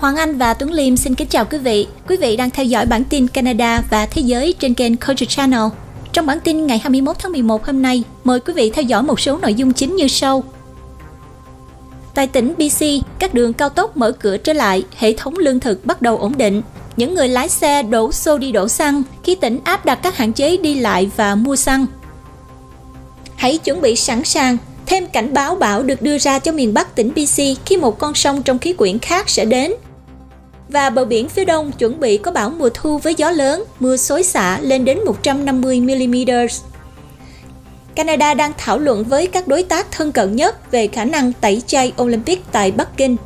Hoàng Anh và Tuấn Liêm xin kính chào quý vị. Quý vị đang theo dõi bản tin Canada và Thế giới trên kênh Culture Channel. Trong bản tin ngày 21 tháng 11 hôm nay, mời quý vị theo dõi một số nội dung chính như sau. Tại tỉnh BC, các đường cao tốc mở cửa trở lại, hệ thống lương thực bắt đầu ổn định. Những người lái xe đổ xô đi đổ xăng khi tỉnh áp đặt các hạn chế đi lại và mua xăng. Hãy chuẩn bị sẵn sàng Thêm cảnh báo bão được đưa ra cho miền Bắc tỉnh BC khi một con sông trong khí quyển khác sẽ đến và bờ biển phía đông chuẩn bị có bão mùa thu với gió lớn, mưa xối xả lên đến 150mm. Canada đang thảo luận với các đối tác thân cận nhất về khả năng tẩy chay Olympic tại Bắc Kinh.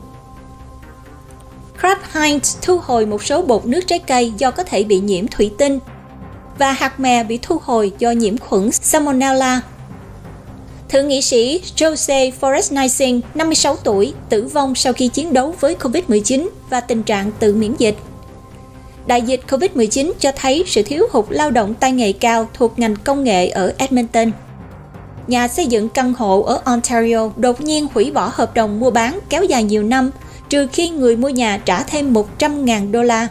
Kraft Heinz thu hồi một số bột nước trái cây do có thể bị nhiễm thủy tinh và hạt mè bị thu hồi do nhiễm khuẩn Salmonella Thượng nghị sĩ Jose Forrest Nysing, 56 tuổi, tử vong sau khi chiến đấu với COVID-19 và tình trạng tự miễn dịch. Đại dịch COVID-19 cho thấy sự thiếu hụt lao động tay nghề cao thuộc ngành công nghệ ở Edmonton. Nhà xây dựng căn hộ ở Ontario đột nhiên hủy bỏ hợp đồng mua bán kéo dài nhiều năm, trừ khi người mua nhà trả thêm 100.000 đô la.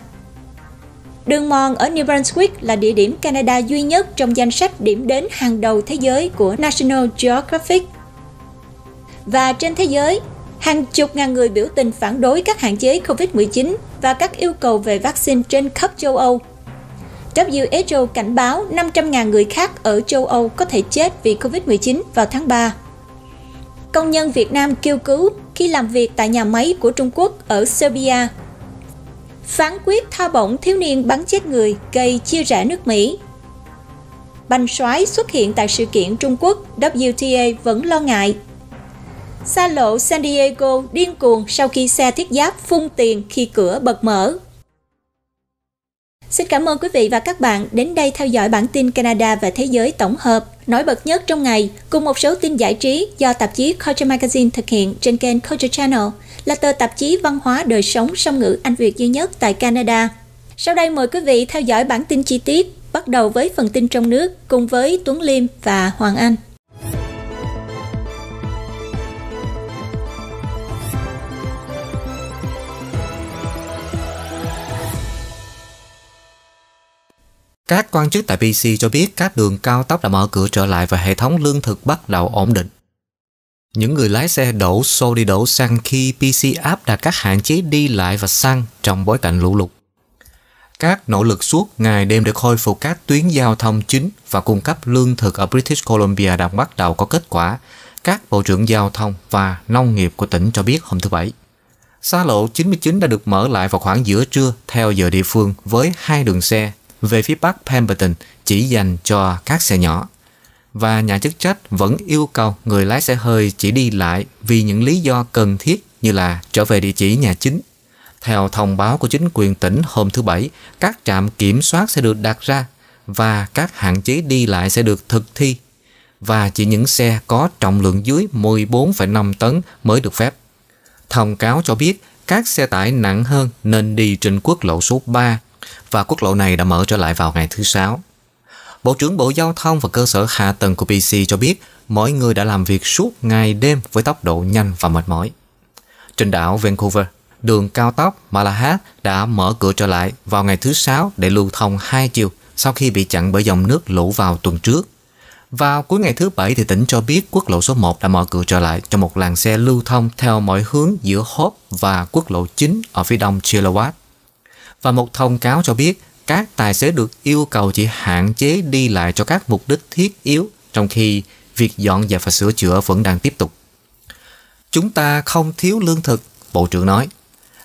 Đường mòn ở New Brunswick là địa điểm Canada duy nhất trong danh sách điểm đến hàng đầu thế giới của National Geographic. Và trên thế giới, hàng chục ngàn người biểu tình phản đối các hạn chế COVID-19 và các yêu cầu về vaccine trên khắp châu Âu. WHO cảnh báo 500.000 người khác ở châu Âu có thể chết vì COVID-19 vào tháng 3. Công nhân Việt Nam kêu cứu khi làm việc tại nhà máy của Trung Quốc ở Serbia phán quyết tha bổng thiếu niên bắn chết người gây chia rẽ nước Mỹ. Bành soái xuất hiện tại sự kiện Trung Quốc, WTA vẫn lo ngại. Xa lộ San Diego điên cuồng sau khi xe thiết giáp phun tiền khi cửa bật mở. Xin cảm ơn quý vị và các bạn đến đây theo dõi bản tin Canada và Thế giới tổng hợp. Nổi bật nhất trong ngày, cùng một số tin giải trí do tạp chí Culture Magazine thực hiện trên kênh Culture Channel, là tờ tạp chí văn hóa đời sống song ngữ Anh Việt duy nhất tại Canada. Sau đây mời quý vị theo dõi bản tin chi tiết, bắt đầu với phần tin trong nước cùng với Tuấn Liêm và Hoàng Anh. Các quan chức tại BC cho biết các đường cao tốc đã mở cửa trở lại và hệ thống lương thực bắt đầu ổn định. Những người lái xe đổ xô đi đổ xăng khi PC áp đặt các hạn chế đi lại và xăng trong bối cảnh lũ lụt. Các nỗ lực suốt ngày đêm để khôi phục các tuyến giao thông chính và cung cấp lương thực ở British Columbia đang bắt đầu có kết quả, các Bộ trưởng Giao thông và Nông nghiệp của tỉnh cho biết hôm thứ Bảy. Xa lộ 99 đã được mở lại vào khoảng giữa trưa theo giờ địa phương với hai đường xe về phía Bắc Pemberton chỉ dành cho các xe nhỏ. Và nhà chức trách vẫn yêu cầu người lái xe hơi chỉ đi lại vì những lý do cần thiết như là trở về địa chỉ nhà chính. Theo thông báo của chính quyền tỉnh hôm thứ Bảy, các trạm kiểm soát sẽ được đặt ra và các hạn chế đi lại sẽ được thực thi và chỉ những xe có trọng lượng dưới 14,5 tấn mới được phép. Thông cáo cho biết các xe tải nặng hơn nên đi trên quốc lộ số 3 và quốc lộ này đã mở trở lại vào ngày thứ Sáu. Bộ trưởng Bộ Giao thông và Cơ sở Hạ tầng của BC cho biết mọi người đã làm việc suốt ngày đêm với tốc độ nhanh và mệt mỏi. Trên đảo Vancouver, đường cao tốc Malahat đã mở cửa trở lại vào ngày thứ Sáu để lưu thông hai chiều sau khi bị chặn bởi dòng nước lũ vào tuần trước. Vào cuối ngày thứ Bảy thì tỉnh cho biết quốc lộ số 1 đã mở cửa trở lại cho một làn xe lưu thông theo mọi hướng giữa Hope và quốc lộ 9 ở phía đông Chilliwack và một thông cáo cho biết các tài xế được yêu cầu chỉ hạn chế đi lại cho các mục đích thiết yếu trong khi việc dọn dẹp và sửa chữa vẫn đang tiếp tục. Chúng ta không thiếu lương thực, Bộ trưởng nói,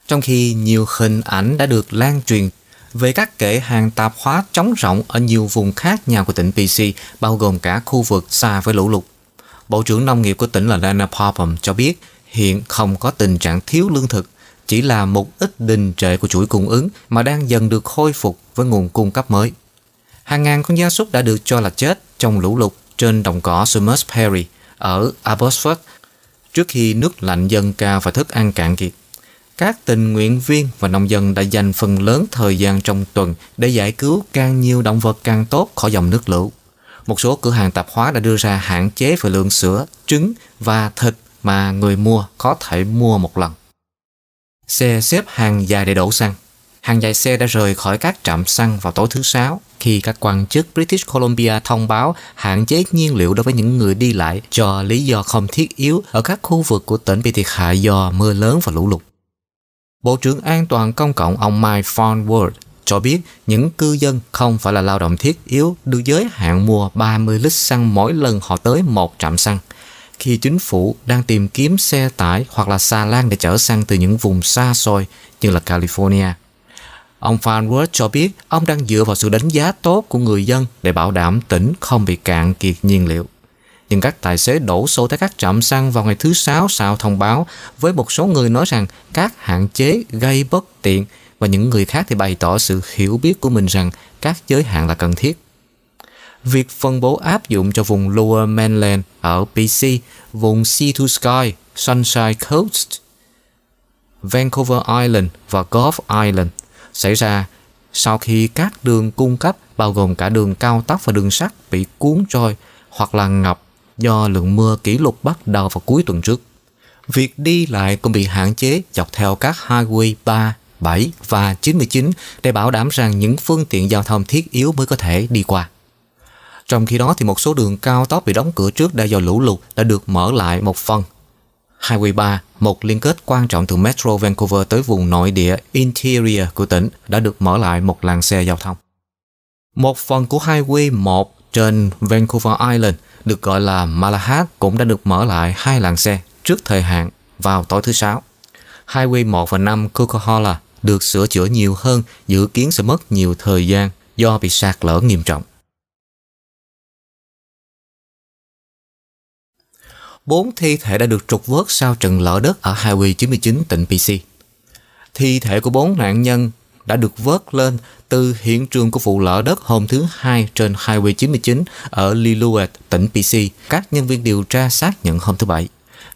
trong khi nhiều hình ảnh đã được lan truyền về các kệ hàng tạp hóa trống rỗng ở nhiều vùng khác nhau của tỉnh BC, bao gồm cả khu vực xa với lũ lụt. Bộ trưởng Nông nghiệp của tỉnh là Lana Popham cho biết hiện không có tình trạng thiếu lương thực chỉ là một ít đình trệ của chuỗi cung ứng mà đang dần được khôi phục với nguồn cung cấp mới. Hàng ngàn con gia súc đã được cho là chết trong lũ lụt trên đồng cỏ Summers Perry ở Abbotsford trước khi nước lạnh dâng cao và thức ăn cạn kiệt. Các tình nguyện viên và nông dân đã dành phần lớn thời gian trong tuần để giải cứu càng nhiều động vật càng tốt khỏi dòng nước lũ. Một số cửa hàng tạp hóa đã đưa ra hạn chế về lượng sữa, trứng và thịt mà người mua có thể mua một lần. Xe xếp hàng dài để đổ xăng. Hàng dài xe đã rời khỏi các trạm xăng vào tối thứ Sáu khi các quan chức British Columbia thông báo hạn chế nhiên liệu đối với những người đi lại cho lý do không thiết yếu ở các khu vực của tỉnh bị thiệt hại do mưa lớn và lũ lụt. Bộ trưởng An toàn Công cộng ông Mike Farnworth cho biết những cư dân không phải là lao động thiết yếu được giới hạn mua 30 lít xăng mỗi lần họ tới một trạm xăng – khi chính phủ đang tìm kiếm xe tải hoặc là xà lan để chở xăng từ những vùng xa xôi như là California. Ông Farnworth cho biết ông đang dựa vào sự đánh giá tốt của người dân để bảo đảm tỉnh không bị cạn kiệt nhiên liệu. Nhưng các tài xế đổ xô tới các trạm xăng vào ngày thứ Sáu sau thông báo với một số người nói rằng các hạn chế gây bất tiện và những người khác thì bày tỏ sự hiểu biết của mình rằng các giới hạn là cần thiết việc phân bố áp dụng cho vùng Lower Mainland ở BC, vùng Sea to Sky, Sunshine Coast, Vancouver Island và Gulf Island xảy ra sau khi các đường cung cấp bao gồm cả đường cao tốc và đường sắt bị cuốn trôi hoặc là ngập do lượng mưa kỷ lục bắt đầu vào cuối tuần trước. Việc đi lại cũng bị hạn chế dọc theo các highway 3, 7 và 99 để bảo đảm rằng những phương tiện giao thông thiết yếu mới có thể đi qua. Trong khi đó thì một số đường cao tốc bị đóng cửa trước đe do lũ lụt đã được mở lại một phần. Highway 3, một liên kết quan trọng từ Metro Vancouver tới vùng nội địa Interior của tỉnh đã được mở lại một làn xe giao thông. Một phần của Highway 1 trên Vancouver Island được gọi là Malahat cũng đã được mở lại hai làn xe trước thời hạn vào tối thứ Sáu. Highway 1 và 5 Coquihalla được sửa chữa nhiều hơn dự kiến sẽ mất nhiều thời gian do bị sạt lở nghiêm trọng. bốn thi thể đã được trục vớt sau trận lở đất ở Highway 99 tỉnh PC. Thi thể của bốn nạn nhân đã được vớt lên từ hiện trường của vụ lở đất hôm thứ hai trên Highway 99 ở Lillooet, tỉnh PC. Các nhân viên điều tra xác nhận hôm thứ Bảy.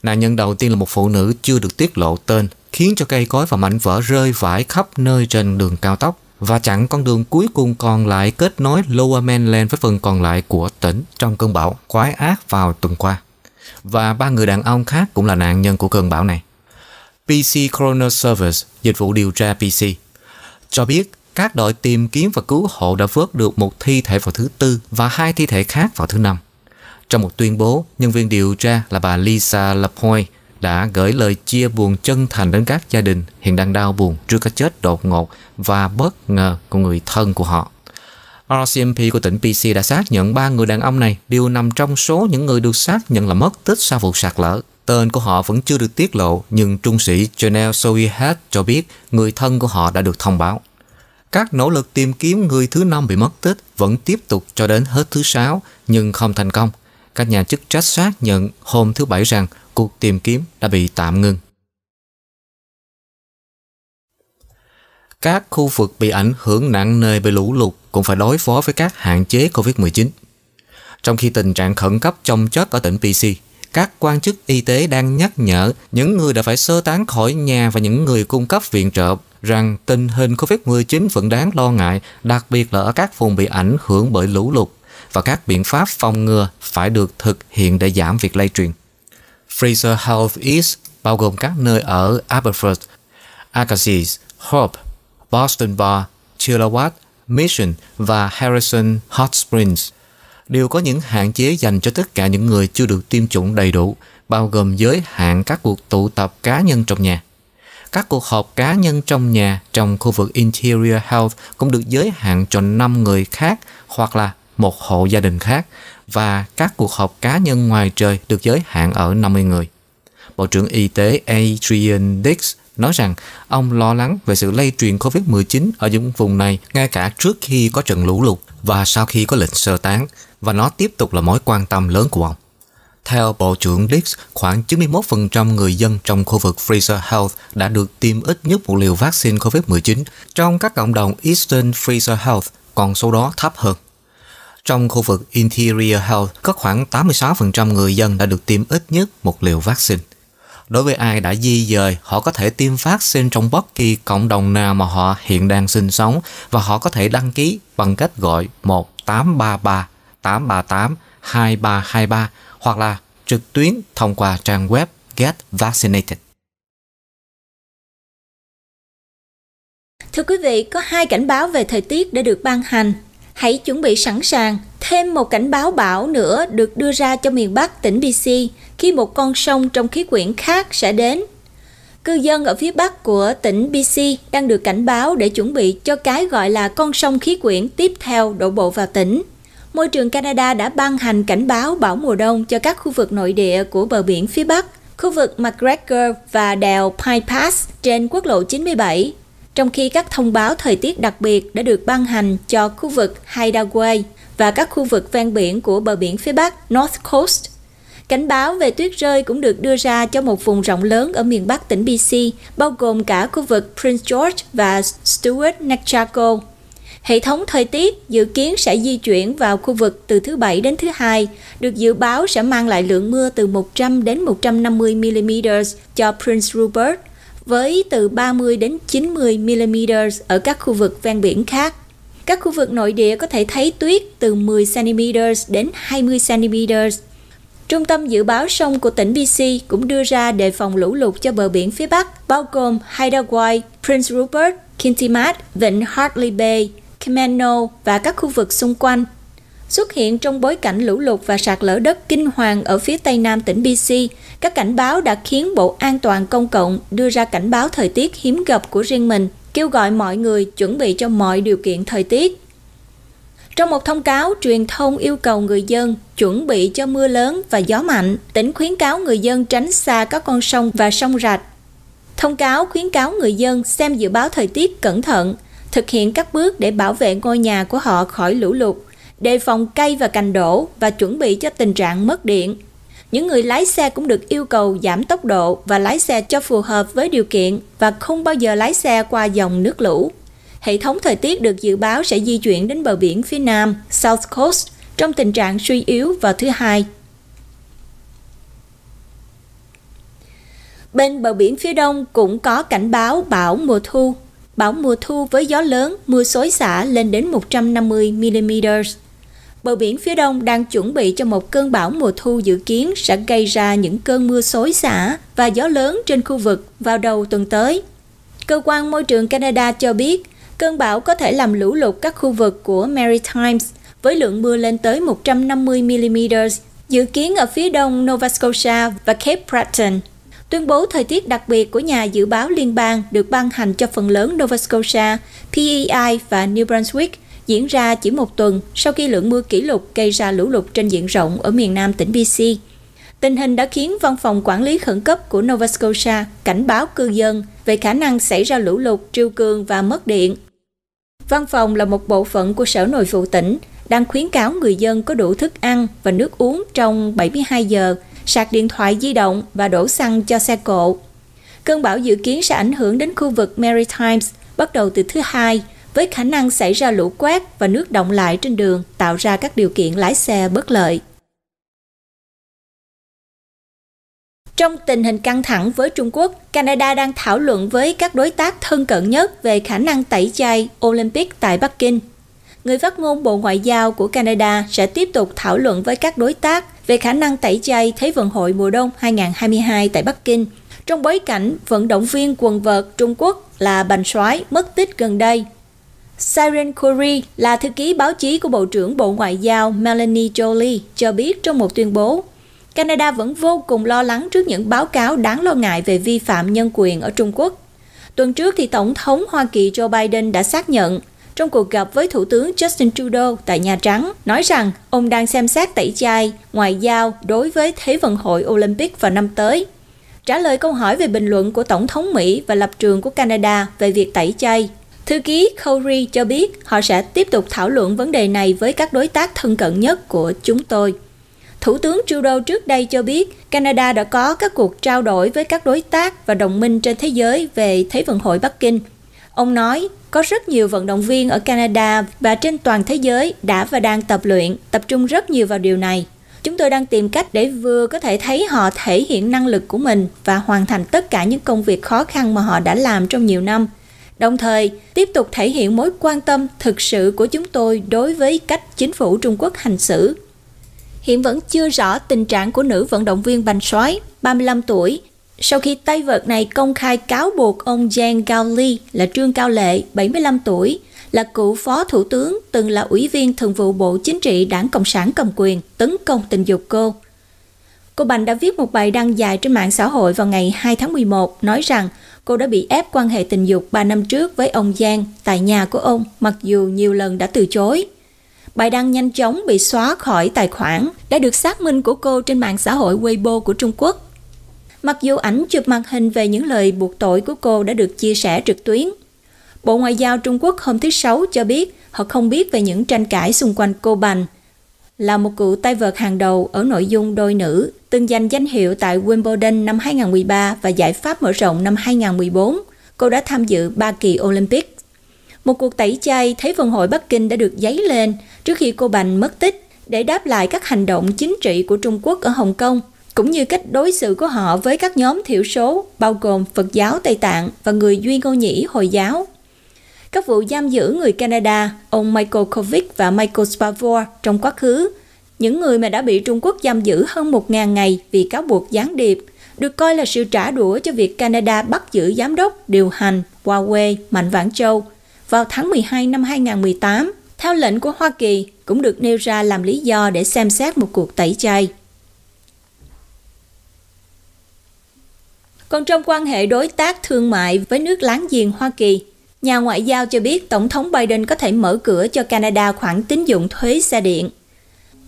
Nạn nhân đầu tiên là một phụ nữ chưa được tiết lộ tên, khiến cho cây cối và mảnh vỡ rơi vãi khắp nơi trên đường cao tốc và chặn con đường cuối cùng còn lại kết nối Lower Mainland với phần còn lại của tỉnh trong cơn bão quái ác vào tuần qua và ba người đàn ông khác cũng là nạn nhân của cơn bão này. PC Coroner Service, dịch vụ điều tra PC, cho biết các đội tìm kiếm và cứu hộ đã vớt được một thi thể vào thứ tư và hai thi thể khác vào thứ năm. Trong một tuyên bố, nhân viên điều tra là bà Lisa Lapointe đã gửi lời chia buồn chân thành đến các gia đình hiện đang đau buồn trước cái chết đột ngột và bất ngờ của người thân của họ. RCMP của tỉnh BC đã xác nhận ba người đàn ông này đều nằm trong số những người được xác nhận là mất tích sau vụ sạt lở. Tên của họ vẫn chưa được tiết lộ, nhưng trung sĩ Janelle Sohihat cho biết người thân của họ đã được thông báo. Các nỗ lực tìm kiếm người thứ năm bị mất tích vẫn tiếp tục cho đến hết thứ sáu, nhưng không thành công. Các nhà chức trách xác nhận hôm thứ Bảy rằng cuộc tìm kiếm đã bị tạm ngưng. Các khu vực bị ảnh hưởng nặng nề bởi lũ lụt cũng phải đối phó với các hạn chế COVID-19. Trong khi tình trạng khẩn cấp trong chất ở tỉnh PC, các quan chức y tế đang nhắc nhở những người đã phải sơ tán khỏi nhà và những người cung cấp viện trợ rằng tình hình COVID-19 vẫn đáng lo ngại, đặc biệt là ở các vùng bị ảnh hưởng bởi lũ lụt và các biện pháp phòng ngừa phải được thực hiện để giảm việc lây truyền. Fraser Health East bao gồm các nơi ở Aberford, Agassiz, Hope, Boston Bar, Chilliwack, Mission và Harrison Hot Springs đều có những hạn chế dành cho tất cả những người chưa được tiêm chủng đầy đủ, bao gồm giới hạn các cuộc tụ tập cá nhân trong nhà. Các cuộc họp cá nhân trong nhà trong khu vực Interior Health cũng được giới hạn cho 5 người khác hoặc là một hộ gia đình khác và các cuộc họp cá nhân ngoài trời được giới hạn ở 50 người. Bộ trưởng Y tế Adrian Dix nói rằng ông lo lắng về sự lây truyền COVID-19 ở những vùng này ngay cả trước khi có trận lũ lụt và sau khi có lệnh sơ tán và nó tiếp tục là mối quan tâm lớn của ông. Theo Bộ trưởng Dix, khoảng 91% người dân trong khu vực Fraser Health đã được tiêm ít nhất một liều vaccine COVID-19. Trong các cộng đồng Eastern Fraser Health, còn số đó thấp hơn. Trong khu vực Interior Health, có khoảng 86% người dân đã được tiêm ít nhất một liều vaccine. Đối với ai đã di dời, họ có thể tiêm phát vaccine trong bất kỳ cộng đồng nào mà họ hiện đang sinh sống và họ có thể đăng ký bằng cách gọi 1833 838 2323 hoặc là trực tuyến thông qua trang web Get Vaccinated. Thưa quý vị, có hai cảnh báo về thời tiết đã được ban hành hãy chuẩn bị sẵn sàng thêm một cảnh báo bão nữa được đưa ra cho miền Bắc tỉnh BC khi một con sông trong khí quyển khác sẽ đến. Cư dân ở phía Bắc của tỉnh BC đang được cảnh báo để chuẩn bị cho cái gọi là con sông khí quyển tiếp theo đổ bộ vào tỉnh. Môi trường Canada đã ban hành cảnh báo bão mùa đông cho các khu vực nội địa của bờ biển phía Bắc, khu vực McGregor và đèo Pine Pass trên quốc lộ 97 trong khi các thông báo thời tiết đặc biệt đã được ban hành cho khu vực Hideaway và các khu vực ven biển của bờ biển phía Bắc North Coast. Cảnh báo về tuyết rơi cũng được đưa ra cho một vùng rộng lớn ở miền Bắc tỉnh BC, bao gồm cả khu vực Prince George và Stuart Nunchaku. Hệ thống thời tiết dự kiến sẽ di chuyển vào khu vực từ thứ Bảy đến thứ Hai, được dự báo sẽ mang lại lượng mưa từ 100 đến 150 mm cho Prince Rupert – với từ 30 đến 90 mm ở các khu vực ven biển khác. Các khu vực nội địa có thể thấy tuyết từ 10 cm đến 20 cm. Trung tâm dự báo sông của tỉnh BC cũng đưa ra đề phòng lũ lụt cho bờ biển phía Bắc, bao gồm Haidawai, Prince Rupert, Kintimat, vịnh Hartley Bay, Kemeno và các khu vực xung quanh xuất hiện trong bối cảnh lũ lụt và sạt lở đất kinh hoàng ở phía tây nam tỉnh BC. Các cảnh báo đã khiến Bộ An toàn Công cộng đưa ra cảnh báo thời tiết hiếm gặp của riêng mình, kêu gọi mọi người chuẩn bị cho mọi điều kiện thời tiết. Trong một thông cáo, truyền thông yêu cầu người dân chuẩn bị cho mưa lớn và gió mạnh. Tỉnh khuyến cáo người dân tránh xa các con sông và sông rạch. Thông cáo khuyến cáo người dân xem dự báo thời tiết cẩn thận, thực hiện các bước để bảo vệ ngôi nhà của họ khỏi lũ lụt, đề phòng cây và cành đổ và chuẩn bị cho tình trạng mất điện. Những người lái xe cũng được yêu cầu giảm tốc độ và lái xe cho phù hợp với điều kiện và không bao giờ lái xe qua dòng nước lũ. Hệ thống thời tiết được dự báo sẽ di chuyển đến bờ biển phía nam, South Coast, trong tình trạng suy yếu vào thứ hai. Bên bờ biển phía đông cũng có cảnh báo bão mùa thu. Bão mùa thu với gió lớn, mưa xối xả lên đến 150 mm. Bờ biển phía đông đang chuẩn bị cho một cơn bão mùa thu dự kiến sẽ gây ra những cơn mưa xối xả và gió lớn trên khu vực vào đầu tuần tới. Cơ quan môi trường Canada cho biết, cơn bão có thể làm lũ lụt các khu vực của Maritimes với lượng mưa lên tới 150mm, dự kiến ở phía đông Nova Scotia và Cape Breton. Tuyên bố thời tiết đặc biệt của nhà dự báo liên bang được ban hành cho phần lớn Nova Scotia, PEI và New Brunswick diễn ra chỉ một tuần sau khi lượng mưa kỷ lục gây ra lũ lụt trên diện rộng ở miền nam tỉnh BC. Tình hình đã khiến Văn phòng Quản lý Khẩn cấp của Nova Scotia cảnh báo cư dân về khả năng xảy ra lũ lụt, triều cường và mất điện. Văn phòng là một bộ phận của Sở Nội vụ tỉnh, đang khuyến cáo người dân có đủ thức ăn và nước uống trong 72 giờ, sạc điện thoại di động và đổ xăng cho xe cộ. Cơn bão dự kiến sẽ ảnh hưởng đến khu vực Maritimes bắt đầu từ thứ Hai, với khả năng xảy ra lũ quét và nước động lại trên đường tạo ra các điều kiện lái xe bất lợi. Trong tình hình căng thẳng với Trung Quốc, Canada đang thảo luận với các đối tác thân cận nhất về khả năng tẩy chay Olympic tại Bắc Kinh. Người phát ngôn Bộ Ngoại giao của Canada sẽ tiếp tục thảo luận với các đối tác về khả năng tẩy chay Thế vận hội mùa đông 2022 tại Bắc Kinh, trong bối cảnh vận động viên quần vợt Trung Quốc là Bành Soái mất tích gần đây Siren Curry là thư ký báo chí của Bộ trưởng Bộ Ngoại giao Melanie Jolie cho biết trong một tuyên bố, Canada vẫn vô cùng lo lắng trước những báo cáo đáng lo ngại về vi phạm nhân quyền ở Trung Quốc. Tuần trước thì Tổng thống Hoa Kỳ Joe Biden đã xác nhận trong cuộc gặp với Thủ tướng Justin Trudeau tại Nhà Trắng, nói rằng ông đang xem xét tẩy chay ngoại giao đối với Thế vận hội Olympic vào năm tới. Trả lời câu hỏi về bình luận của Tổng thống Mỹ và lập trường của Canada về việc tẩy chay, Thư ký Khoury cho biết họ sẽ tiếp tục thảo luận vấn đề này với các đối tác thân cận nhất của chúng tôi. Thủ tướng Trudeau trước đây cho biết Canada đã có các cuộc trao đổi với các đối tác và đồng minh trên thế giới về Thế vận hội Bắc Kinh. Ông nói, có rất nhiều vận động viên ở Canada và trên toàn thế giới đã và đang tập luyện, tập trung rất nhiều vào điều này. Chúng tôi đang tìm cách để vừa có thể thấy họ thể hiện năng lực của mình và hoàn thành tất cả những công việc khó khăn mà họ đã làm trong nhiều năm – đồng thời tiếp tục thể hiện mối quan tâm thực sự của chúng tôi đối với cách chính phủ Trung Quốc hành xử. Hiện vẫn chưa rõ tình trạng của nữ vận động viên Bành Soái, 35 tuổi, sau khi tay vợt này công khai cáo buộc ông Zhang Gaoli là Trương Cao Lệ, 75 tuổi, là cựu phó thủ tướng từng là ủy viên thường vụ Bộ Chính trị Đảng Cộng sản cầm quyền tấn công tình dục cô. Cô Bành đã viết một bài đăng dài trên mạng xã hội vào ngày 2 tháng 11 nói rằng cô đã bị ép quan hệ tình dục 3 năm trước với ông Giang tại nhà của ông, mặc dù nhiều lần đã từ chối. Bài đăng nhanh chóng bị xóa khỏi tài khoản đã được xác minh của cô trên mạng xã hội Weibo của Trung Quốc. Mặc dù ảnh chụp màn hình về những lời buộc tội của cô đã được chia sẻ trực tuyến, Bộ Ngoại giao Trung Quốc hôm thứ Sáu cho biết họ không biết về những tranh cãi xung quanh cô Bành – là một cựu tay vợt hàng đầu ở nội dung đôi nữ, từng giành danh hiệu tại Wimbledon năm 2013 và giải Pháp mở rộng năm 2014. Cô đã tham dự 3 kỳ Olympic. Một cuộc tẩy chay thấy vận hội Bắc Kinh đã được giấy lên trước khi cô Bành mất tích để đáp lại các hành động chính trị của Trung Quốc ở Hồng Kông, cũng như cách đối xử của họ với các nhóm thiểu số, bao gồm Phật giáo Tây Tạng và người Duy Ngô Nhĩ Hồi giáo các vụ giam giữ người Canada, ông Michael Kovic và Michael Spavor trong quá khứ, những người mà đã bị Trung Quốc giam giữ hơn 1.000 ngày vì cáo buộc gián điệp, được coi là sự trả đũa cho việc Canada bắt giữ giám đốc điều hành Huawei Mạnh Vãn Châu vào tháng 12 năm 2018, theo lệnh của Hoa Kỳ cũng được nêu ra làm lý do để xem xét một cuộc tẩy chay. Còn trong quan hệ đối tác thương mại với nước láng giềng Hoa Kỳ, Nhà ngoại giao cho biết Tổng thống Biden có thể mở cửa cho Canada khoản tín dụng thuế xe điện.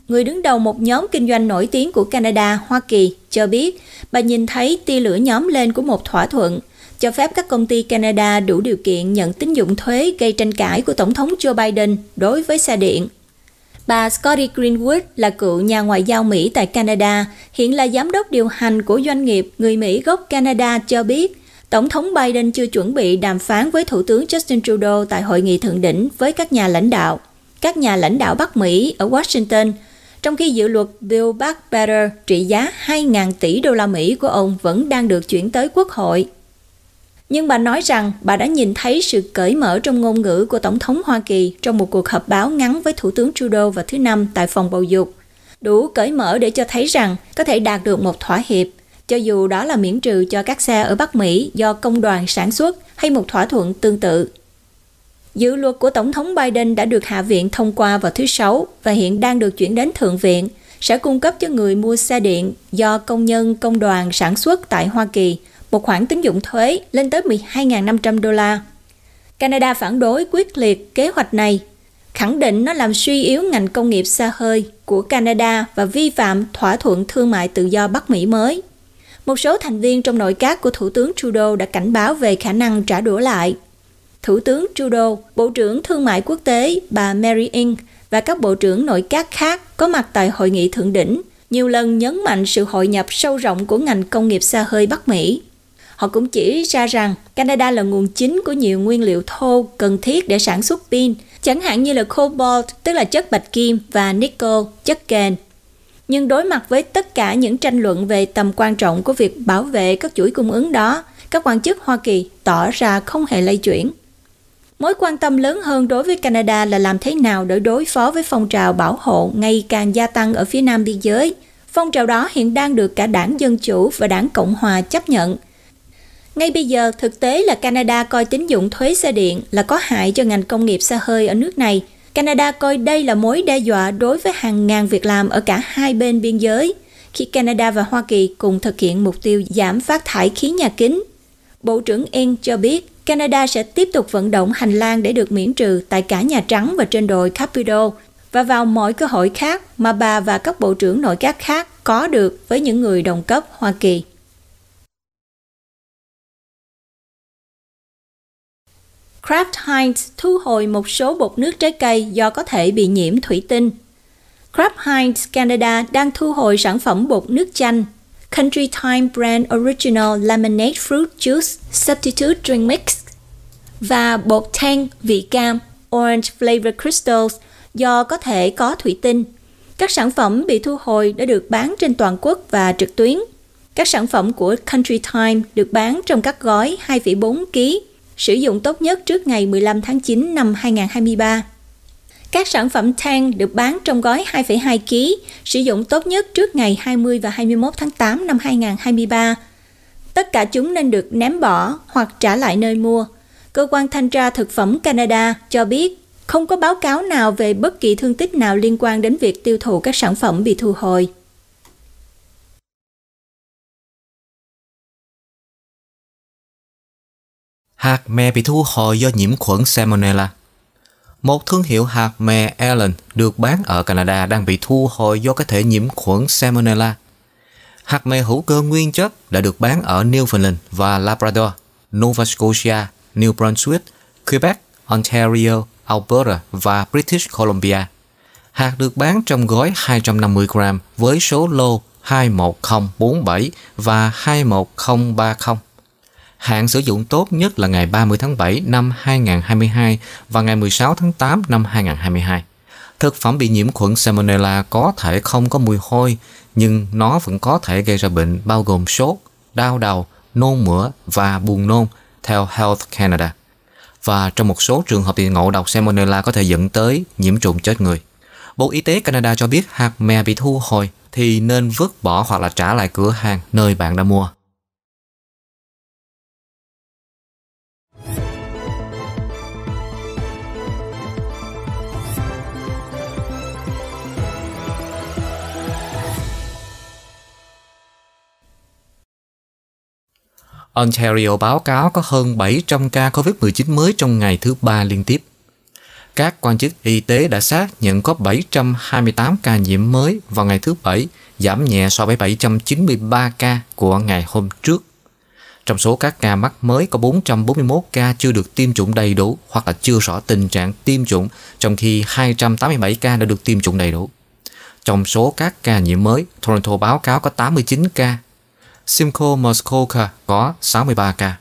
Người đứng đầu một nhóm kinh doanh nổi tiếng của Canada, Hoa Kỳ, cho biết bà nhìn thấy tia lửa nhóm lên của một thỏa thuận cho phép các công ty Canada đủ điều kiện nhận tín dụng thuế gây tranh cãi của Tổng thống Joe Biden đối với xe điện. Bà Scotty Greenwood là cựu nhà ngoại giao Mỹ tại Canada, hiện là giám đốc điều hành của doanh nghiệp người Mỹ gốc Canada cho biết – Tổng thống Biden chưa chuẩn bị đàm phán với Thủ tướng Justin Trudeau tại hội nghị thượng đỉnh với các nhà lãnh đạo, các nhà lãnh đạo Bắc Mỹ ở Washington, trong khi dự luật Bill Back Better trị giá 2.000 tỷ đô la Mỹ của ông vẫn đang được chuyển tới Quốc hội. Nhưng bà nói rằng bà đã nhìn thấy sự cởi mở trong ngôn ngữ của Tổng thống Hoa Kỳ trong một cuộc họp báo ngắn với Thủ tướng Trudeau vào thứ Năm tại phòng bầu dục. Đủ cởi mở để cho thấy rằng có thể đạt được một thỏa hiệp cho dù đó là miễn trừ cho các xe ở Bắc Mỹ do công đoàn sản xuất hay một thỏa thuận tương tự. Dự luật của Tổng thống Biden đã được Hạ viện thông qua vào thứ Sáu và hiện đang được chuyển đến Thượng viện, sẽ cung cấp cho người mua xe điện do công nhân công đoàn sản xuất tại Hoa Kỳ một khoản tín dụng thuế lên tới 12.500 đô la. Canada phản đối quyết liệt kế hoạch này, khẳng định nó làm suy yếu ngành công nghiệp xa hơi của Canada và vi phạm thỏa thuận thương mại tự do Bắc Mỹ mới một số thành viên trong nội các của Thủ tướng Trudeau đã cảnh báo về khả năng trả đũa lại. Thủ tướng Trudeau, Bộ trưởng Thương mại Quốc tế bà Mary Ing và các bộ trưởng nội các khác có mặt tại hội nghị thượng đỉnh, nhiều lần nhấn mạnh sự hội nhập sâu rộng của ngành công nghiệp xa hơi Bắc Mỹ. Họ cũng chỉ ra rằng Canada là nguồn chính của nhiều nguyên liệu thô cần thiết để sản xuất pin, chẳng hạn như là cobalt, tức là chất bạch kim, và nickel, chất kền nhưng đối mặt với tất cả những tranh luận về tầm quan trọng của việc bảo vệ các chuỗi cung ứng đó, các quan chức Hoa Kỳ tỏ ra không hề lay chuyển. Mối quan tâm lớn hơn đối với Canada là làm thế nào để đối phó với phong trào bảo hộ ngày càng gia tăng ở phía nam biên giới. Phong trào đó hiện đang được cả đảng Dân Chủ và đảng Cộng Hòa chấp nhận. Ngay bây giờ, thực tế là Canada coi tín dụng thuế xe điện là có hại cho ngành công nghiệp xe hơi ở nước này – Canada coi đây là mối đe dọa đối với hàng ngàn việc làm ở cả hai bên biên giới, khi Canada và Hoa Kỳ cùng thực hiện mục tiêu giảm phát thải khí nhà kính. Bộ trưởng Eng cho biết Canada sẽ tiếp tục vận động hành lang để được miễn trừ tại cả Nhà Trắng và trên đồi Capitol và vào mọi cơ hội khác mà bà và các bộ trưởng nội các khác có được với những người đồng cấp Hoa Kỳ. Kraft Heinz thu hồi một số bột nước trái cây do có thể bị nhiễm thủy tinh. Kraft Heinz Canada đang thu hồi sản phẩm bột nước chanh Country Time Brand Original Lemonade Fruit Juice Substitute Drink Mix và bột tang vị cam Orange Flavor Crystals do có thể có thủy tinh. Các sản phẩm bị thu hồi đã được bán trên toàn quốc và trực tuyến. Các sản phẩm của Country Time được bán trong các gói 2,4 kg sử dụng tốt nhất trước ngày 15 tháng 9 năm 2023. Các sản phẩm tang được bán trong gói 2,2 kg, sử dụng tốt nhất trước ngày 20 và 21 tháng 8 năm 2023. Tất cả chúng nên được ném bỏ hoặc trả lại nơi mua. Cơ quan thanh tra thực phẩm Canada cho biết không có báo cáo nào về bất kỳ thương tích nào liên quan đến việc tiêu thụ các sản phẩm bị thu hồi. hạt mè bị thu hồi do nhiễm khuẩn Salmonella. Một thương hiệu hạt mè Allen được bán ở Canada đang bị thu hồi do có thể nhiễm khuẩn Salmonella. Hạt mè hữu cơ nguyên chất đã được bán ở Newfoundland và Labrador, Nova Scotia, New Brunswick, Quebec, Ontario, Alberta và British Columbia. Hạt được bán trong gói 250 gram với số lô 21047 và 21030. Hạn sử dụng tốt nhất là ngày 30 tháng 7 năm 2022 và ngày 16 tháng 8 năm 2022. Thực phẩm bị nhiễm khuẩn Salmonella có thể không có mùi hôi, nhưng nó vẫn có thể gây ra bệnh bao gồm sốt, đau đầu, nôn mửa và buồn nôn, theo Health Canada. Và trong một số trường hợp bị ngộ độc Salmonella có thể dẫn tới nhiễm trùng chết người. Bộ Y tế Canada cho biết hạt mè bị thu hồi thì nên vứt bỏ hoặc là trả lại cửa hàng nơi bạn đã mua. Ontario báo cáo có hơn 700 ca COVID-19 mới trong ngày thứ ba liên tiếp. Các quan chức y tế đã xác nhận có 728 ca nhiễm mới vào ngày thứ Bảy, giảm nhẹ so với 793 ca của ngày hôm trước. Trong số các ca mắc mới có 441 ca chưa được tiêm chủng đầy đủ hoặc là chưa rõ tình trạng tiêm chủng, trong khi 287 ca đã được tiêm chủng đầy đủ. Trong số các ca nhiễm mới, Toronto báo cáo có 89 ca Simcoe Muskoka có 63 ca,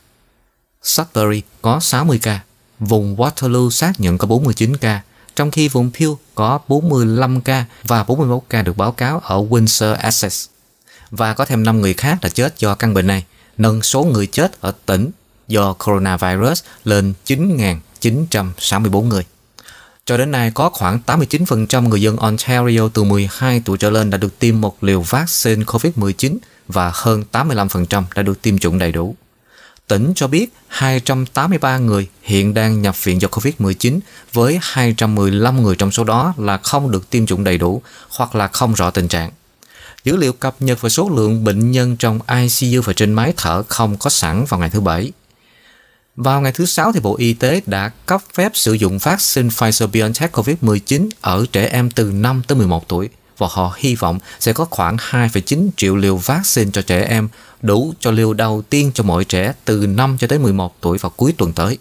Sudbury có 60 ca, vùng Waterloo xác nhận có 49 ca, trong khi vùng Peel có 45 ca và 41 ca được báo cáo ở Windsor Essex. Và có thêm 5 người khác đã chết do căn bệnh này, nâng số người chết ở tỉnh do coronavirus lên 9.964 người. Cho đến nay, có khoảng 89% người dân Ontario từ 12 tuổi trở lên đã được tiêm một liều vaccine COVID-19, và hơn 85% đã được tiêm chủng đầy đủ. Tỉnh cho biết 283 người hiện đang nhập viện do COVID-19 với 215 người trong số đó là không được tiêm chủng đầy đủ hoặc là không rõ tình trạng. Dữ liệu cập nhật về số lượng bệnh nhân trong ICU và trên máy thở không có sẵn vào ngày thứ Bảy. Vào ngày thứ Sáu, thì Bộ Y tế đã cấp phép sử dụng vaccine Pfizer BioNTech COVID-19 ở trẻ em từ 5 tới 11 tuổi – và họ hy vọng sẽ có khoảng 2,9 triệu liều vaccine cho trẻ em, đủ cho liều đầu tiên cho mọi trẻ từ 5 cho tới 11 tuổi vào cuối tuần tới.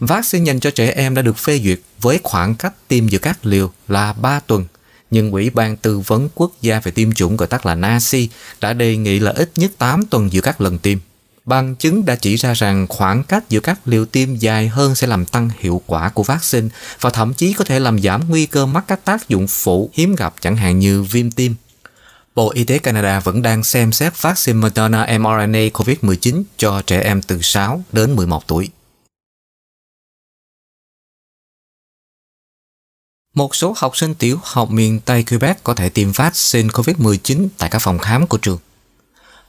Vaccine dành cho trẻ em đã được phê duyệt với khoảng cách tiêm giữa các liều là 3 tuần nhưng Ủy ban Tư vấn Quốc gia về tiêm chủng gọi tắt là NACI đã đề nghị là ít nhất 8 tuần giữa các lần tiêm. Bằng chứng đã chỉ ra rằng khoảng cách giữa các liều tiêm dài hơn sẽ làm tăng hiệu quả của vaccine và thậm chí có thể làm giảm nguy cơ mắc các tác dụng phụ hiếm gặp chẳng hạn như viêm tim. Bộ Y tế Canada vẫn đang xem xét vaccine Moderna mRNA COVID-19 cho trẻ em từ 6 đến 11 tuổi. Một số học sinh tiểu học miền Tây Quebec có thể tiêm vaccine COVID-19 tại các phòng khám của trường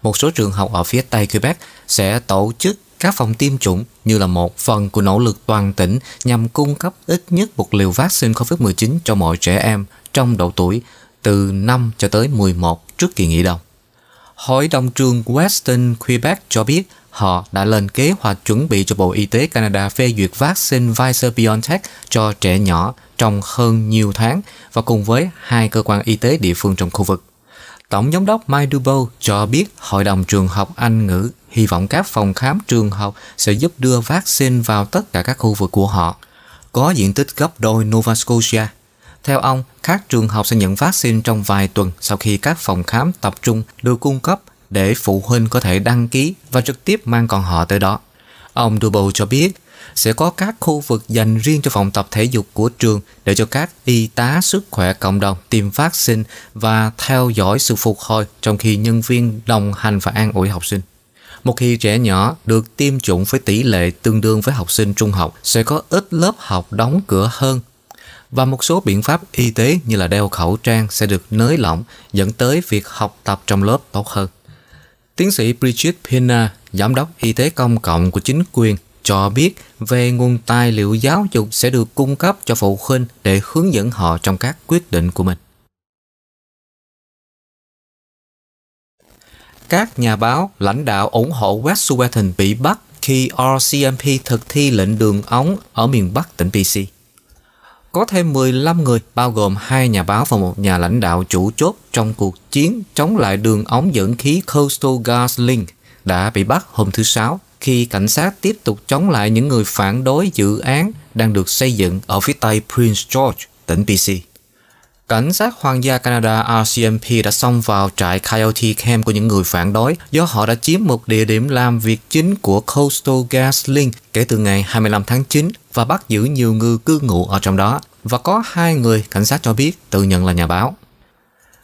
một số trường học ở phía Tây Quebec sẽ tổ chức các phòng tiêm chủng như là một phần của nỗ lực toàn tỉnh nhằm cung cấp ít nhất một liều vaccine COVID-19 cho mọi trẻ em trong độ tuổi từ 5 cho tới 11 trước kỳ nghỉ đông. Hội đồng trường Western Quebec cho biết họ đã lên kế hoạch chuẩn bị cho Bộ Y tế Canada phê duyệt vaccine Pfizer-BioNTech cho trẻ nhỏ trong hơn nhiều tháng và cùng với hai cơ quan y tế địa phương trong khu vực. Tổng giám đốc Mike Dubois cho biết Hội đồng trường học Anh ngữ hy vọng các phòng khám trường học sẽ giúp đưa vaccine vào tất cả các khu vực của họ, có diện tích gấp đôi Nova Scotia. Theo ông, các trường học sẽ nhận vaccine trong vài tuần sau khi các phòng khám tập trung được cung cấp để phụ huynh có thể đăng ký và trực tiếp mang con họ tới đó. Ông Dubois cho biết sẽ có các khu vực dành riêng cho phòng tập thể dục của trường để cho các y tá sức khỏe cộng đồng tiêm vaccine và theo dõi sự phục hồi trong khi nhân viên đồng hành và an ủi học sinh. Một khi trẻ nhỏ được tiêm chủng với tỷ lệ tương đương với học sinh trung học sẽ có ít lớp học đóng cửa hơn và một số biện pháp y tế như là đeo khẩu trang sẽ được nới lỏng dẫn tới việc học tập trong lớp tốt hơn. Tiến sĩ Bridget Pina, giám đốc y tế công cộng của chính quyền cho biết về nguồn tài liệu giáo dục sẽ được cung cấp cho phụ huynh để hướng dẫn họ trong các quyết định của mình. Các nhà báo, lãnh đạo ủng hộ Westwatten bị bắt khi RCMP thực thi lệnh đường ống ở miền Bắc tỉnh BC. Có thêm 15 người, bao gồm hai nhà báo và một nhà lãnh đạo chủ chốt trong cuộc chiến chống lại đường ống dẫn khí Coastal Gas Link đã bị bắt hôm thứ Sáu khi cảnh sát tiếp tục chống lại những người phản đối dự án đang được xây dựng ở phía tây Prince George, tỉnh BC. Cảnh sát Hoàng gia Canada RCMP đã xông vào trại Coyote Camp của những người phản đối do họ đã chiếm một địa điểm làm việc chính của Coastal Gas Link kể từ ngày 25 tháng 9 và bắt giữ nhiều người cư ngụ ở trong đó và có hai người cảnh sát cho biết tự nhận là nhà báo.